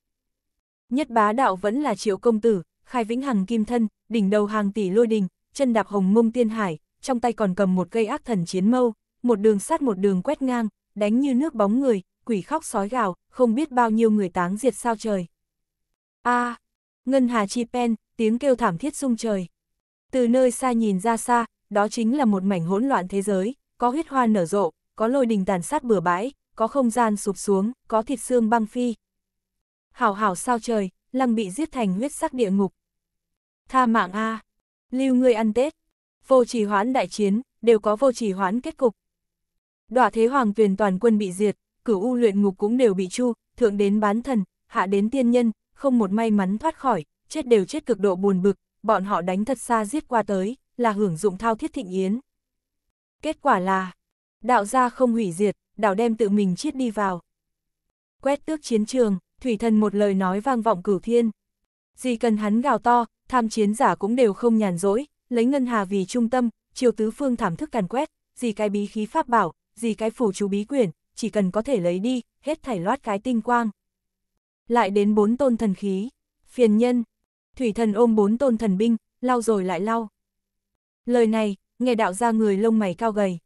Nhất bá đạo vẫn là triệu công tử, khai vĩnh hằng kim thân, đỉnh đầu hàng tỷ lôi đình, chân đạp hồng mông tiên hải, trong tay còn cầm một cây ác thần chiến mâu, một đường sát một đường quét ngang, đánh như nước bóng người, quỷ khóc sói gào, không biết bao nhiêu người táng diệt sao trời. A, à, ngân hà chi pen, tiếng kêu thảm thiết sung trời. Từ nơi xa nhìn ra xa, đó chính là một mảnh hỗn loạn thế giới, có huyết hoa nở rộ, có lôi đình tàn sát bừa bãi, có không gian sụp xuống, có thịt xương băng phi. Hảo hảo sao trời, lăng bị giết thành huyết sắc địa ngục. Tha mạng A, lưu ngươi ăn Tết, vô trì hoãn đại chiến, đều có vô trì hoãn kết cục. Đọa thế hoàng tuyền toàn quân bị diệt, cửu u luyện ngục cũng đều bị chu, thượng đến bán thần, hạ đến tiên nhân, không một may mắn thoát khỏi, chết đều chết cực độ buồn bực, bọn họ đánh thật xa giết qua tới, là hưởng dụng thao thiết thịnh yến. Kết quả là, đạo gia không hủy diệt, đạo đem tự mình chiết đi vào. Quét tước chiến trường, thủy thần một lời nói vang vọng cửu thiên. Gì cần hắn gào to, tham chiến giả cũng đều không nhàn rỗi, lấy ngân hà vì trung tâm, chiều tứ phương thảm thức càn quét, gì cái bí khí pháp bảo, gì cái phủ chú bí quyển, chỉ cần có thể lấy đi, hết thảy loát cái tinh quang. Lại đến bốn tôn thần khí, phiền nhân, thủy thần ôm bốn tôn thần binh, lau rồi lại lau. Lời này, nghe đạo ra người lông mày cao gầy.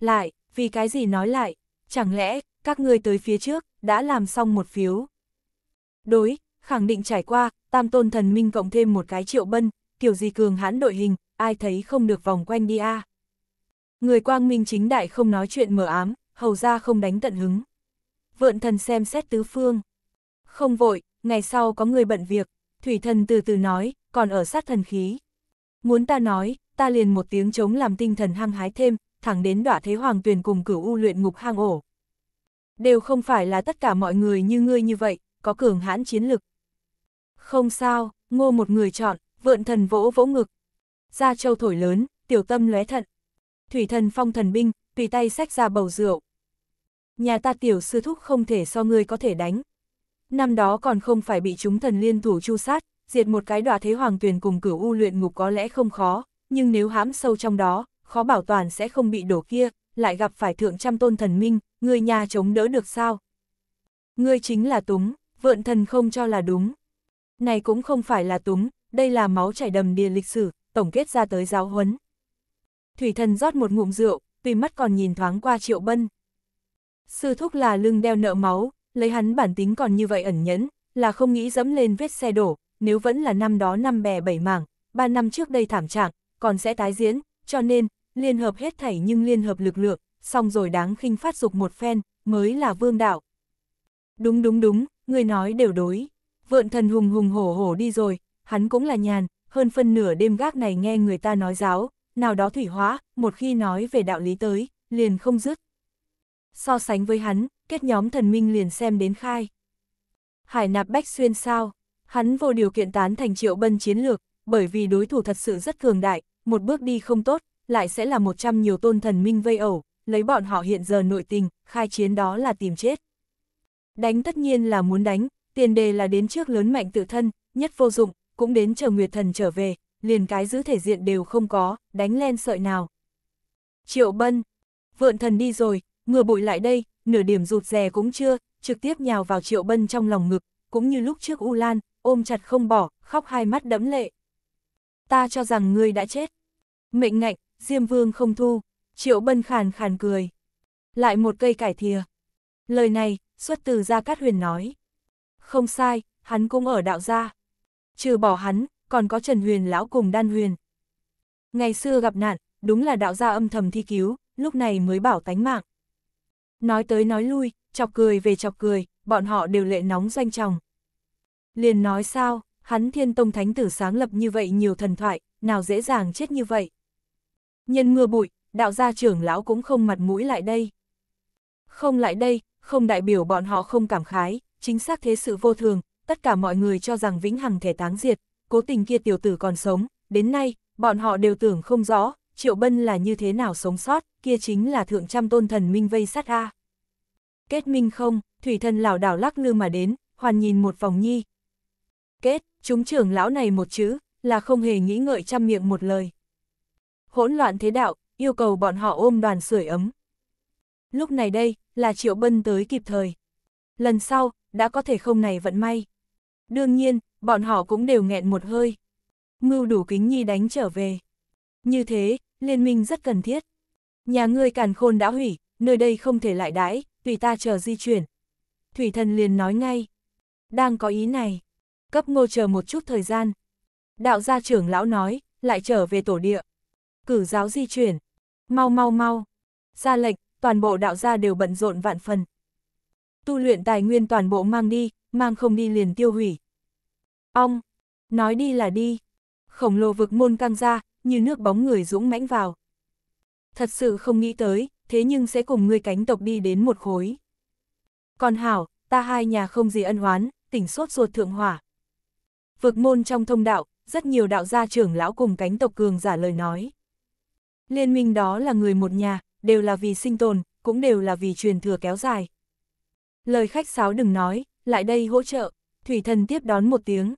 Lại, vì cái gì nói lại, chẳng lẽ, các ngươi tới phía trước, đã làm xong một phiếu. Đối, khẳng định trải qua, tam tôn thần minh cộng thêm một cái triệu bân, kiểu gì cường hãn đội hình, ai thấy không được vòng quanh đi a à. Người quang minh chính đại không nói chuyện mờ ám, hầu ra không đánh tận hứng. Vượn thần xem xét tứ phương. Không vội, ngày sau có người bận việc, thủy thần từ từ nói, còn ở sát thần khí. Muốn ta nói, ta liền một tiếng chống làm tinh thần hăng hái thêm, thẳng đến đọa thế hoàng tuyền cùng cửu u luyện ngục hang ổ. Đều không phải là tất cả mọi người như ngươi như vậy, có cường hãn chiến lực. Không sao, ngô một người chọn, vượn thần vỗ vỗ ngực. Gia châu thổi lớn, tiểu tâm lóe thận. Thủy thần phong thần binh, tùy tay xách ra bầu rượu. Nhà ta tiểu sư thúc không thể so ngươi có thể đánh. Năm đó còn không phải bị chúng thần liên thủ chu sát, diệt một cái đọa thế hoàng tuyền cùng cửu u luyện ngục có lẽ không khó, nhưng nếu hãm sâu trong đó, khó bảo toàn sẽ không bị đổ kia, lại gặp phải thượng trăm tôn thần minh, người nhà chống đỡ được sao? Ngươi chính là túng, vượn thần không cho là đúng. Này cũng không phải là túng, đây là máu chảy đầm đìa lịch sử, tổng kết ra tới giáo huấn. Thủy thần rót một ngụm rượu, tuy mắt còn nhìn thoáng qua Triệu Bân. Sư thúc là lưng đeo nợ máu, lấy hắn bản tính còn như vậy ẩn nhẫn, là không nghĩ dẫm lên vết xe đổ, nếu vẫn là năm đó năm bè bảy mảng, ba năm trước đây thảm trạng, còn sẽ tái diễn, cho nên, liên hợp hết thảy nhưng liên hợp lực lượng, xong rồi đáng khinh phát dục một phen, mới là vương đạo. Đúng đúng đúng, người nói đều đối, vượn thần hùng hùng hổ hổ đi rồi, hắn cũng là nhàn, hơn phân nửa đêm gác này nghe người ta nói giáo, nào đó thủy hóa, một khi nói về đạo lý tới, liền không dứt. So sánh với hắn, kết nhóm thần minh liền xem đến khai. Hải nạp bách xuyên sao, hắn vô điều kiện tán thành triệu bân chiến lược, bởi vì đối thủ thật sự rất cường đại, một bước đi không tốt, lại sẽ là một trăm nhiều tôn thần minh vây ẩu, lấy bọn họ hiện giờ nội tình, khai chiến đó là tìm chết. Đánh tất nhiên là muốn đánh, tiền đề là đến trước lớn mạnh tự thân, nhất vô dụng, cũng đến chờ Nguyệt Thần trở về, liền cái giữ thể diện đều không có, đánh len sợi nào. Triệu Bân, vượn thần đi rồi, ngừa bụi lại đây, nửa điểm rụt rè cũng chưa, trực tiếp nhào vào Triệu Bân trong lòng ngực, cũng như lúc trước U Lan, ôm chặt không bỏ, khóc hai mắt đẫm lệ. Ta cho rằng ngươi đã chết. Mệnh ngạnh, Diêm Vương không thu, Triệu Bân khàn khàn cười. Lại một cây cải thìa. Lời này, xuất từ Gia Cát Huyền nói. Không sai, hắn cũng ở đạo gia. Trừ bỏ hắn, còn có Trần Huyền lão cùng Đan Huyền. Ngày xưa gặp nạn, đúng là đạo gia âm thầm thi cứu, lúc này mới bảo tánh mạng. Nói tới nói lui, chọc cười về chọc cười, bọn họ đều lệ nóng doanh tròng. Liền nói sao, hắn thiên tông thánh tử sáng lập như vậy nhiều thần thoại, nào dễ dàng chết như vậy. Nhân mưa bụi, đạo gia trưởng lão cũng không mặt mũi lại đây. Không lại đây, không đại biểu bọn họ không cảm khái, chính xác thế sự vô thường, tất cả mọi người cho rằng vĩnh hằng thể táng diệt, cố tình kia tiểu tử còn sống, đến nay, bọn họ đều tưởng không rõ, Triệu Bân là như thế nào sống sót, kia chính là thượng trăm tôn thần minh vây sát a. Kết minh không, thủy thần lão đảo lắc lư mà đến, hoàn nhìn một vòng nhi. Kết, chúng trưởng lão này một chữ, là không hề nghĩ ngợi trăm miệng một lời. Hỗn loạn thế đạo, yêu cầu bọn họ ôm đoàn sưởi ấm. Lúc này đây, là Triệu Bân tới kịp thời. Lần sau, đã có thể không này vận may. Đương nhiên, bọn họ cũng đều nghẹn một hơi. Mưu đủ kính nhi đánh trở về. Như thế, liên minh rất cần thiết. Nhà ngươi càn khôn đã hủy, nơi đây không thể lại đãi, tùy ta chờ di chuyển. Thủy thần liền nói ngay. Đang có ý này. Cấp ngô chờ một chút thời gian. Đạo gia trưởng lão nói, lại trở về tổ địa. Cử giáo di chuyển. Mau mau mau. Ra lệnh, toàn bộ đạo gia đều bận rộn vạn phần. Tu luyện tài nguyên toàn bộ mang đi, mang không đi liền tiêu hủy. Ong, nói đi là đi. Khổng lồ vực môn căng ra, như nước bóng người dũng mãnh vào. Thật sự không nghĩ tới, thế nhưng sẽ cùng ngươi cánh tộc đi đến một khối. Còn hảo, ta hai nhà không gì ân oán, tỉnh sốt ruột thượng hỏa. Vực môn trong thông đạo, rất nhiều đạo gia trưởng lão cùng cánh tộc cường giả lời nói. Liên minh đó là người một nhà, đều là vì sinh tồn, cũng đều là vì truyền thừa kéo dài. Lời khách sáo đừng nói, lại đây hỗ trợ, thủy thần tiếp đón một tiếng.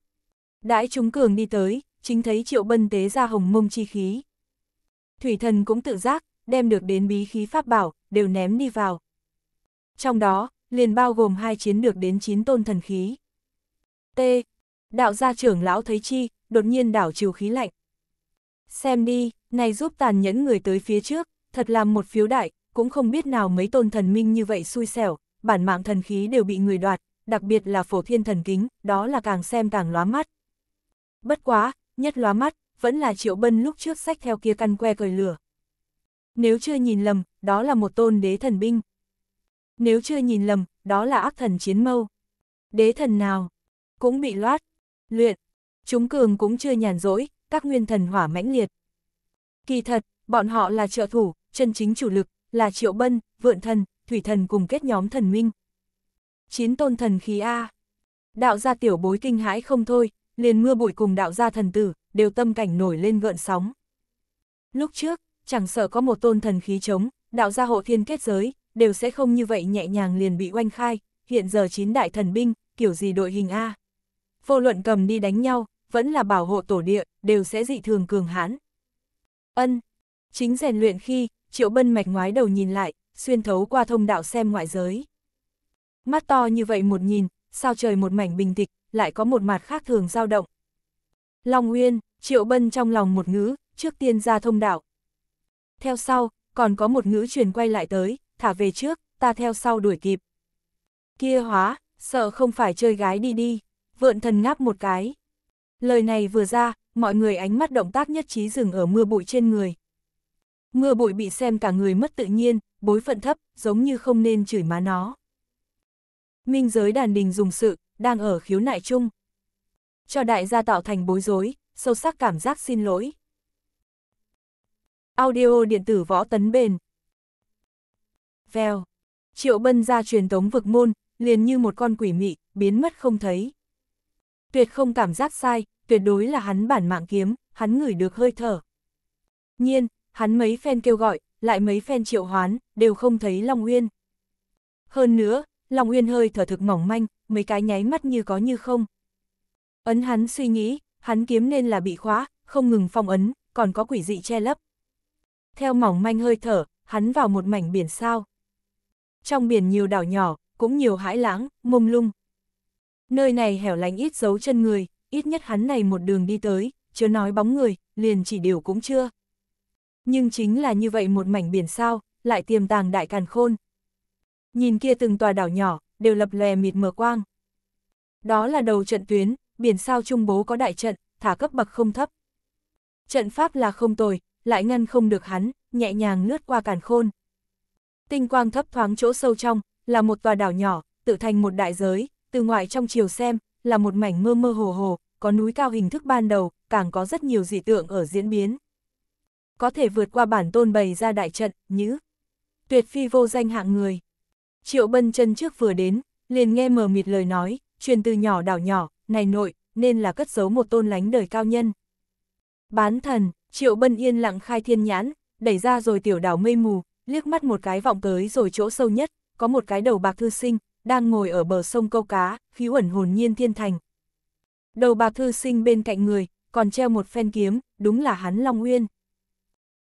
Đãi chúng cường đi tới, chính thấy triệu bân tế ra hồng mông chi khí. Thủy thần cũng tự giác, đem được đến bí khí pháp bảo, đều ném đi vào. Trong đó, liền bao gồm hai chiến được đến chín tôn thần khí. T. Đạo gia trưởng lão thấy chi, đột nhiên đảo chiều khí lạnh. Xem đi, này giúp tàn nhẫn người tới phía trước, thật làm một phiếu đại, cũng không biết nào mấy tôn thần minh như vậy xui xẻo, bản mạng thần khí đều bị người đoạt, đặc biệt là phổ thiên thần kính, đó là càng xem càng lóa mắt. Bất quá, nhất lóa mắt, vẫn là Triệu Bân lúc trước sách theo kia căn que cởi lửa. Nếu chưa nhìn lầm, đó là một tôn đế thần binh. Nếu chưa nhìn lầm, đó là ác thần chiến mâu. Đế thần nào? Cũng bị loát. Luyện. Chúng cường cũng chưa nhàn rỗi, các nguyên thần hỏa mãnh liệt. Kỳ thật, bọn họ là trợ thủ, chân chính chủ lực, là Triệu Bân, Vượn Thần, Thủy Thần cùng kết nhóm thần minh. Chín tôn thần khí A. Đạo gia tiểu bối kinh hãi không thôi, liền mưa bụi cùng đạo gia thần tử, đều tâm cảnh nổi lên gợn sóng. Lúc trước, chẳng sợ có một tôn thần khí chống, đạo gia hộ thiên kết giới, đều sẽ không như vậy nhẹ nhàng liền bị oanh khai, hiện giờ chín đại thần binh, kiểu gì đội hình A. Vô luận cầm đi đánh nhau, vẫn là bảo hộ tổ địa, đều sẽ dị thường cường hãn. Ân, chính rèn luyện khi, triệu bân mạch ngoái đầu nhìn lại, xuyên thấu qua thông đạo xem ngoại giới. Mắt to như vậy một nhìn, sao trời một mảnh bình tịch, lại có một mặt khác thường dao động. Long Uyên, Triệu Bân trong lòng một ngữ, trước tiên ra thông đạo. Theo sau, còn có một ngữ truyền quay lại tới, thả về trước, ta theo sau đuổi kịp. Kia hóa, sợ không phải chơi gái đi đi, vượn thần ngáp một cái. Lời này vừa ra, mọi người ánh mắt động tác nhất trí dừng ở mưa bụi trên người. Mưa bụi bị xem cả người mất tự nhiên, bối phận thấp, giống như không nên chửi má nó. Minh giới đàn đình dùng sự, đang ở khiếu nại chung. Cho đại gia tạo thành bối rối, sâu sắc cảm giác xin lỗi. Audio điện tử võ tấn bền. Vèo. Triệu bân ra truyền tống vực môn, liền như một con quỷ mị, biến mất không thấy. Tuyệt không cảm giác sai, tuyệt đối là hắn bản mạng kiếm, hắn ngửi được hơi thở. Nhiên, hắn mấy phen kêu gọi, lại mấy phen triệu hoán, đều không thấy Long nguyên. Hơn nữa, Long Uyên hơi thở thực mỏng manh, mấy cái nháy mắt như có như không. Ấn hắn suy nghĩ, hắn kiếm nên là bị khóa, không ngừng phong ấn, còn có quỷ dị che lấp. Theo mỏng manh hơi thở, hắn vào một mảnh biển sao. Trong biển nhiều đảo nhỏ, cũng nhiều hãi lãng, mông lung. Nơi này hẻo lánh ít dấu chân người, ít nhất hắn này một đường đi tới, chưa nói bóng người, liền chỉ điều cũng chưa. Nhưng chính là như vậy một mảnh biển sao, lại tiềm tàng đại càn khôn. Nhìn kia từng tòa đảo nhỏ, đều lập lè mịt mờ quang. Đó là đầu trận tuyến, biển sao trung bố có đại trận, thả cấp bậc không thấp. Trận pháp là không tồi, lại ngăn không được hắn, nhẹ nhàng lướt qua càn khôn. Tinh quang thấp thoáng chỗ sâu trong, là một tòa đảo nhỏ, tự thành một đại giới, từ ngoại trong chiều xem, là một mảnh mơ mơ hồ hồ, có núi cao hình thức ban đầu, càng có rất nhiều dị tượng ở diễn biến. Có thể vượt qua bản tôn bày ra đại trận, như tuyệt phi vô danh hạng người. Triệu Bân chân trước vừa đến, liền nghe mờ mịt lời nói, truyền từ nhỏ đảo nhỏ, này nội, nên là cất giấu một tôn lánh đời cao nhân. Bán thần, Triệu Bân yên lặng khai thiên nhãn, đẩy ra rồi tiểu đảo mây mù, liếc mắt một cái vọng tới rồi chỗ sâu nhất, có một cái đầu bạc thư sinh, đang ngồi ở bờ sông câu cá, khí uẩn hồn nhiên thiên thành. Đầu bạc thư sinh bên cạnh người, còn treo một phen kiếm, đúng là hắn Long Uyên.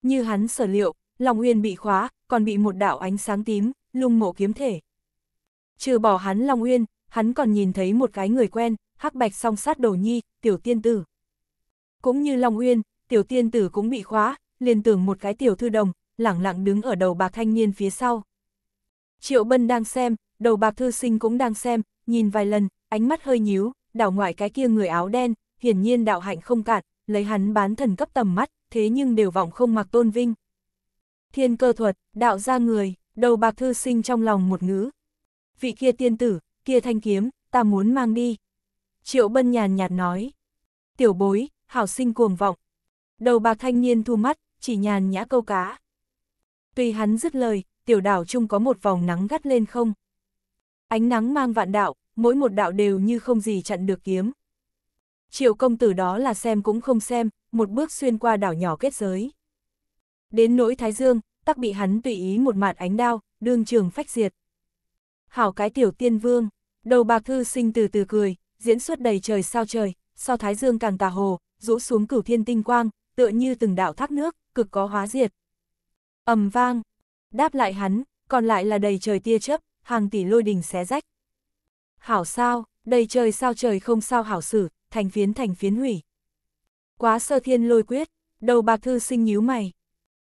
Như hắn sở liệu, Long Uyên bị khóa, còn bị một đạo ánh sáng tím, lung mộ kiếm thể. Trừ bỏ hắn Long Uyên, hắn còn nhìn thấy một cái người quen, hắc bạch song sát đầu nhi, tiểu tiên tử. Cũng như Long Uyên, tiểu tiên tử cũng bị khóa, liền tưởng một cái tiểu thư đồng, lẳng lặng đứng ở đầu bạc thanh niên phía sau. Triệu Bân đang xem, đầu bạc thư sinh cũng đang xem, nhìn vài lần, ánh mắt hơi nhíu, đảo ngoại cái kia người áo đen, hiển nhiên đạo hạnh không cạn, lấy hắn bán thần cấp tầm mắt, thế nhưng đều vọng không mặc tôn vinh. Thiên cơ thuật, đạo ra người đầu bạc thư sinh trong lòng một ngữ. Vị kia tiên tử, kia thanh kiếm, ta muốn mang đi. Triệu bân nhàn nhạt nói. Tiểu bối, hảo sinh cuồng vọng. Đầu bạc thanh niên thu mắt, chỉ nhàn nhã câu cá. Tuy hắn dứt lời, tiểu đảo chung có một vòng nắng gắt lên không. Ánh nắng mang vạn đạo, mỗi một đạo đều như không gì chặn được kiếm. Triệu công tử đó là xem cũng không xem, một bước xuyên qua đảo nhỏ kết giới. Đến nỗi Thái Dương, tắc bị hắn tùy ý một mạt ánh đao, đương trường phách diệt. Hảo cái tiểu tiên vương, đầu bạc thư sinh từ từ cười, diễn xuất đầy trời sao trời, so thái dương càng tà hồ, rũ xuống cửu thiên tinh quang, tựa như từng đạo thác nước, cực có hóa diệt. ầm vang, đáp lại hắn, còn lại là đầy trời tia chớp, hàng tỷ lôi đình xé rách. Hảo sao, đầy trời sao trời không sao hảo xử, thành phiến thành phiến hủy. Quá sơ thiên lôi quyết, đầu bạc thư sinh nhíu mày.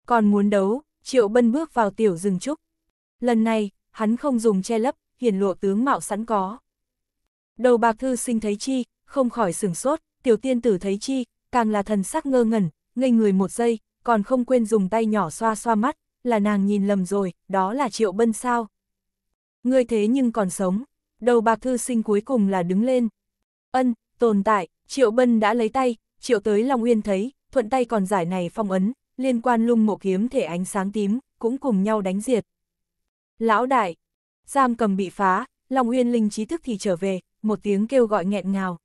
Còn muốn đấu, Triệu Bân bước vào tiểu rừng trúc. Lần này, hắn không dùng che lấp, hiển lộ tướng mạo sẵn có. Đầu bạc thư sinh thấy chi, không khỏi sửng sốt, tiểu tiên tử thấy chi, càng là thần sắc ngơ ngẩn, ngây người một giây, còn không quên dùng tay nhỏ xoa xoa mắt, là nàng nhìn lầm rồi, đó là Triệu Bân sao. Ngươi thế nhưng còn sống, đầu bạc thư sinh cuối cùng là đứng lên. Ân, tồn tại, Triệu Bân đã lấy tay, Triệu tới Long Uyên thấy, thuận tay còn giải này phong ấn, liên quan lung mộ kiếm thể ánh sáng tím, cũng cùng nhau đánh diệt. Lão đại, giam cầm bị phá, lòng Uyên Linh trí thức thì trở về, một tiếng kêu gọi nghẹn ngào.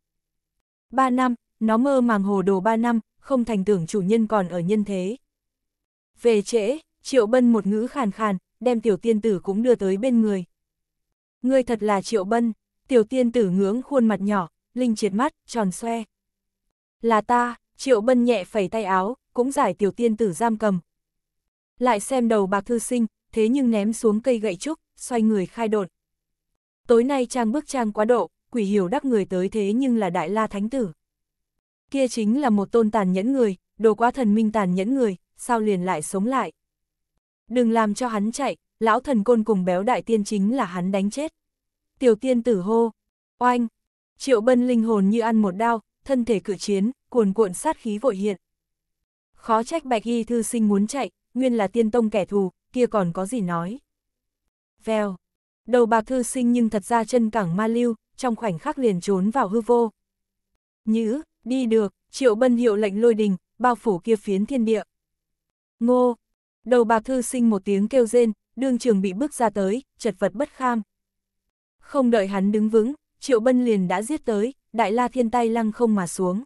Ba năm, nó mơ màng hồ đồ ba năm, không thành tưởng chủ nhân còn ở nhân thế. Về trễ, Triệu Bân một ngữ khàn khàn, đem tiểu tiên tử cũng đưa tới bên người. Ngươi thật là Triệu Bân, tiểu tiên tử ngưỡng khuôn mặt nhỏ, Linh triệt mắt, tròn xoe. Là ta, Triệu Bân nhẹ phẩy tay áo, cũng giải tiểu tiên tử giam cầm. Lại xem đầu bạc thư sinh, thế nhưng ném xuống cây gậy trúc, xoay người khai đột. Tối nay trang bước trang quá độ, quỷ hiểu đắc người tới thế nhưng là đại la thánh tử. Kia chính là một tôn tàn nhẫn người, đồ quá thần minh tàn nhẫn người, sao liền lại sống lại. Đừng làm cho hắn chạy, lão thần côn cùng béo đại tiên chính là hắn đánh chết. Tiểu tiên tử hô, oanh, triệu bân linh hồn như ăn một đao, thân thể cử chiến, cuồn cuộn sát khí vội hiện. Khó trách bạch y thư sinh muốn chạy, nguyên là tiên tông kẻ thù, kia còn có gì nói. Vèo, đầu bạc thư sinh nhưng thật ra chân cẳng ma lưu, trong khoảnh khắc liền trốn vào hư vô. Nhữ, đi được, triệu bân hiệu lệnh lôi đình, bao phủ kia phiến thiên địa. Ngô, đầu bạc thư sinh một tiếng kêu rên, đương trường bị bước ra tới, chật vật bất kham. Không đợi hắn đứng vững, triệu bân liền đã giết tới, đại la thiên Tay lăng không mà xuống.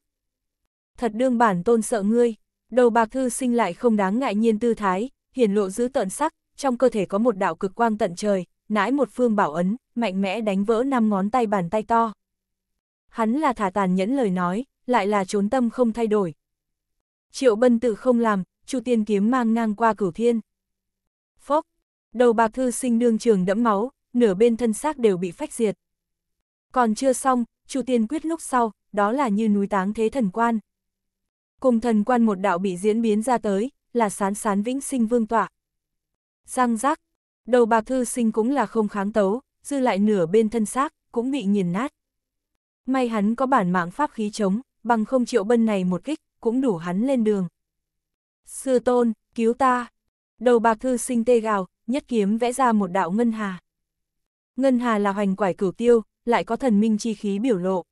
Thật đương bản tôn sợ ngươi, đầu bạc thư sinh lại không đáng ngại nhiên tư thái, hiển lộ giữ tợn sắc, trong cơ thể có một đạo cực quang tận trời, nãi một phương bảo ấn, mạnh mẽ đánh vỡ năm ngón tay bàn tay to. Hắn là thả tàn nhẫn lời nói, lại là trốn tâm không thay đổi. Triệu bân tự không làm, chu tiên kiếm mang ngang qua cửu thiên. Phốc, đầu bạc thư sinh đương trường đẫm máu, nửa bên thân xác đều bị phách diệt. Còn chưa xong, Chu Tiên quyết lúc sau, đó là như núi táng thế thần quan. Cùng thần quan một đạo bị diễn biến ra tới, là sán sán vĩnh sinh vương tọa. Giang giác, đầu bạc thư sinh cũng là không kháng tấu, dư lại nửa bên thân xác, cũng bị nghiền nát. May hắn có bản mạng pháp khí chống, bằng không triệu bân này một kích, cũng đủ hắn lên đường. Sư tôn, cứu ta. Đầu bạc thư sinh tê gào, nhất kiếm vẽ ra một đạo ngân hà. Ngân hà là hoành quải cửu tiêu, lại có thần minh chi khí biểu lộ.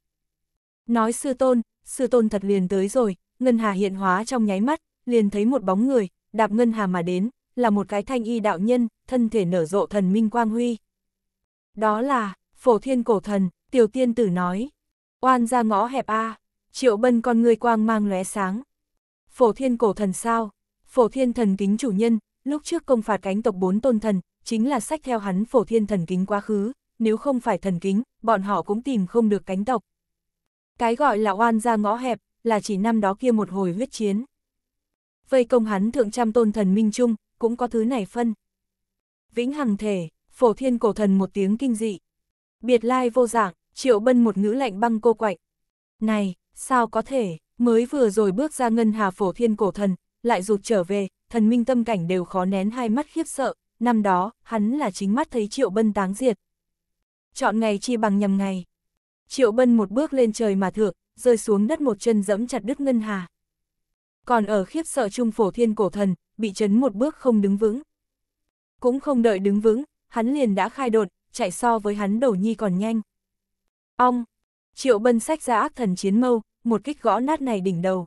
Nói sư tôn, sư tôn thật liền tới rồi, ngân hà hiện hóa trong nháy mắt, liền thấy một bóng người, đạp ngân hà mà đến, là một cái thanh y đạo nhân, thân thể nở rộ thần minh quang huy. Đó là, phổ thiên cổ thần, tiểu tiên tử nói, oan ra ngõ hẹp A, triệu bân con người quang mang lóe sáng. Phổ thiên cổ thần sao, phổ thiên thần kính chủ nhân, lúc trước công phạt cánh tộc bốn tôn thần, chính là sách theo hắn phổ thiên thần kính quá khứ, nếu không phải thần kính, bọn họ cũng tìm không được cánh tộc. Cái gọi là oan ra ngõ hẹp, là chỉ năm đó kia một hồi huyết chiến. Vây công hắn thượng trăm tôn thần minh trung, cũng có thứ này phân. Vĩnh hằng thể, phổ thiên cổ thần một tiếng kinh dị. Biệt lai vô dạng, triệu bân một ngữ lạnh băng cô quạnh. Này, sao có thể, mới vừa rồi bước ra ngân hà phổ thiên cổ thần, lại rụt trở về, thần minh tâm cảnh đều khó nén hai mắt khiếp sợ, năm đó, hắn là chính mắt thấy triệu bân táng diệt chọn ngày chi bằng nhầm ngày. Triệu Bân một bước lên trời mà thượng, rơi xuống đất một chân dẫm chặt đứt ngân hà. Còn ở khiếp sợ trung phổ thiên cổ thần, bị chấn một bước không đứng vững. Cũng không đợi đứng vững, hắn liền đã khai đột, chạy so với hắn đầu nhi còn nhanh. Ong! Triệu Bân sách ra ác thần chiến mâu, một kích gõ nát này đỉnh đầu.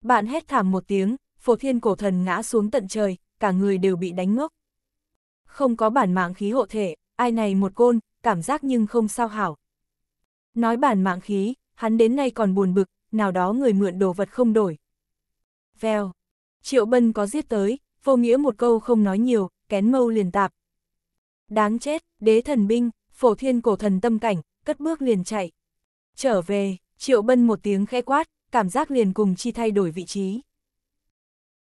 Bạn hét thảm một tiếng, phổ thiên cổ thần ngã xuống tận trời, cả người đều bị đánh ngốc. Không có bản mạng khí hộ thể, ai này một côn, cảm giác nhưng không sao hảo. Nói bản mạng khí, hắn đến nay còn buồn bực, nào đó người mượn đồ vật không đổi. Vèo, triệu bân có giết tới, vô nghĩa một câu không nói nhiều, kén mâu liền tạp. Đáng chết, đế thần binh, phổ thiên cổ thần tâm cảnh, cất bước liền chạy. Trở về, triệu bân một tiếng khẽ quát, cảm giác liền cùng chi thay đổi vị trí.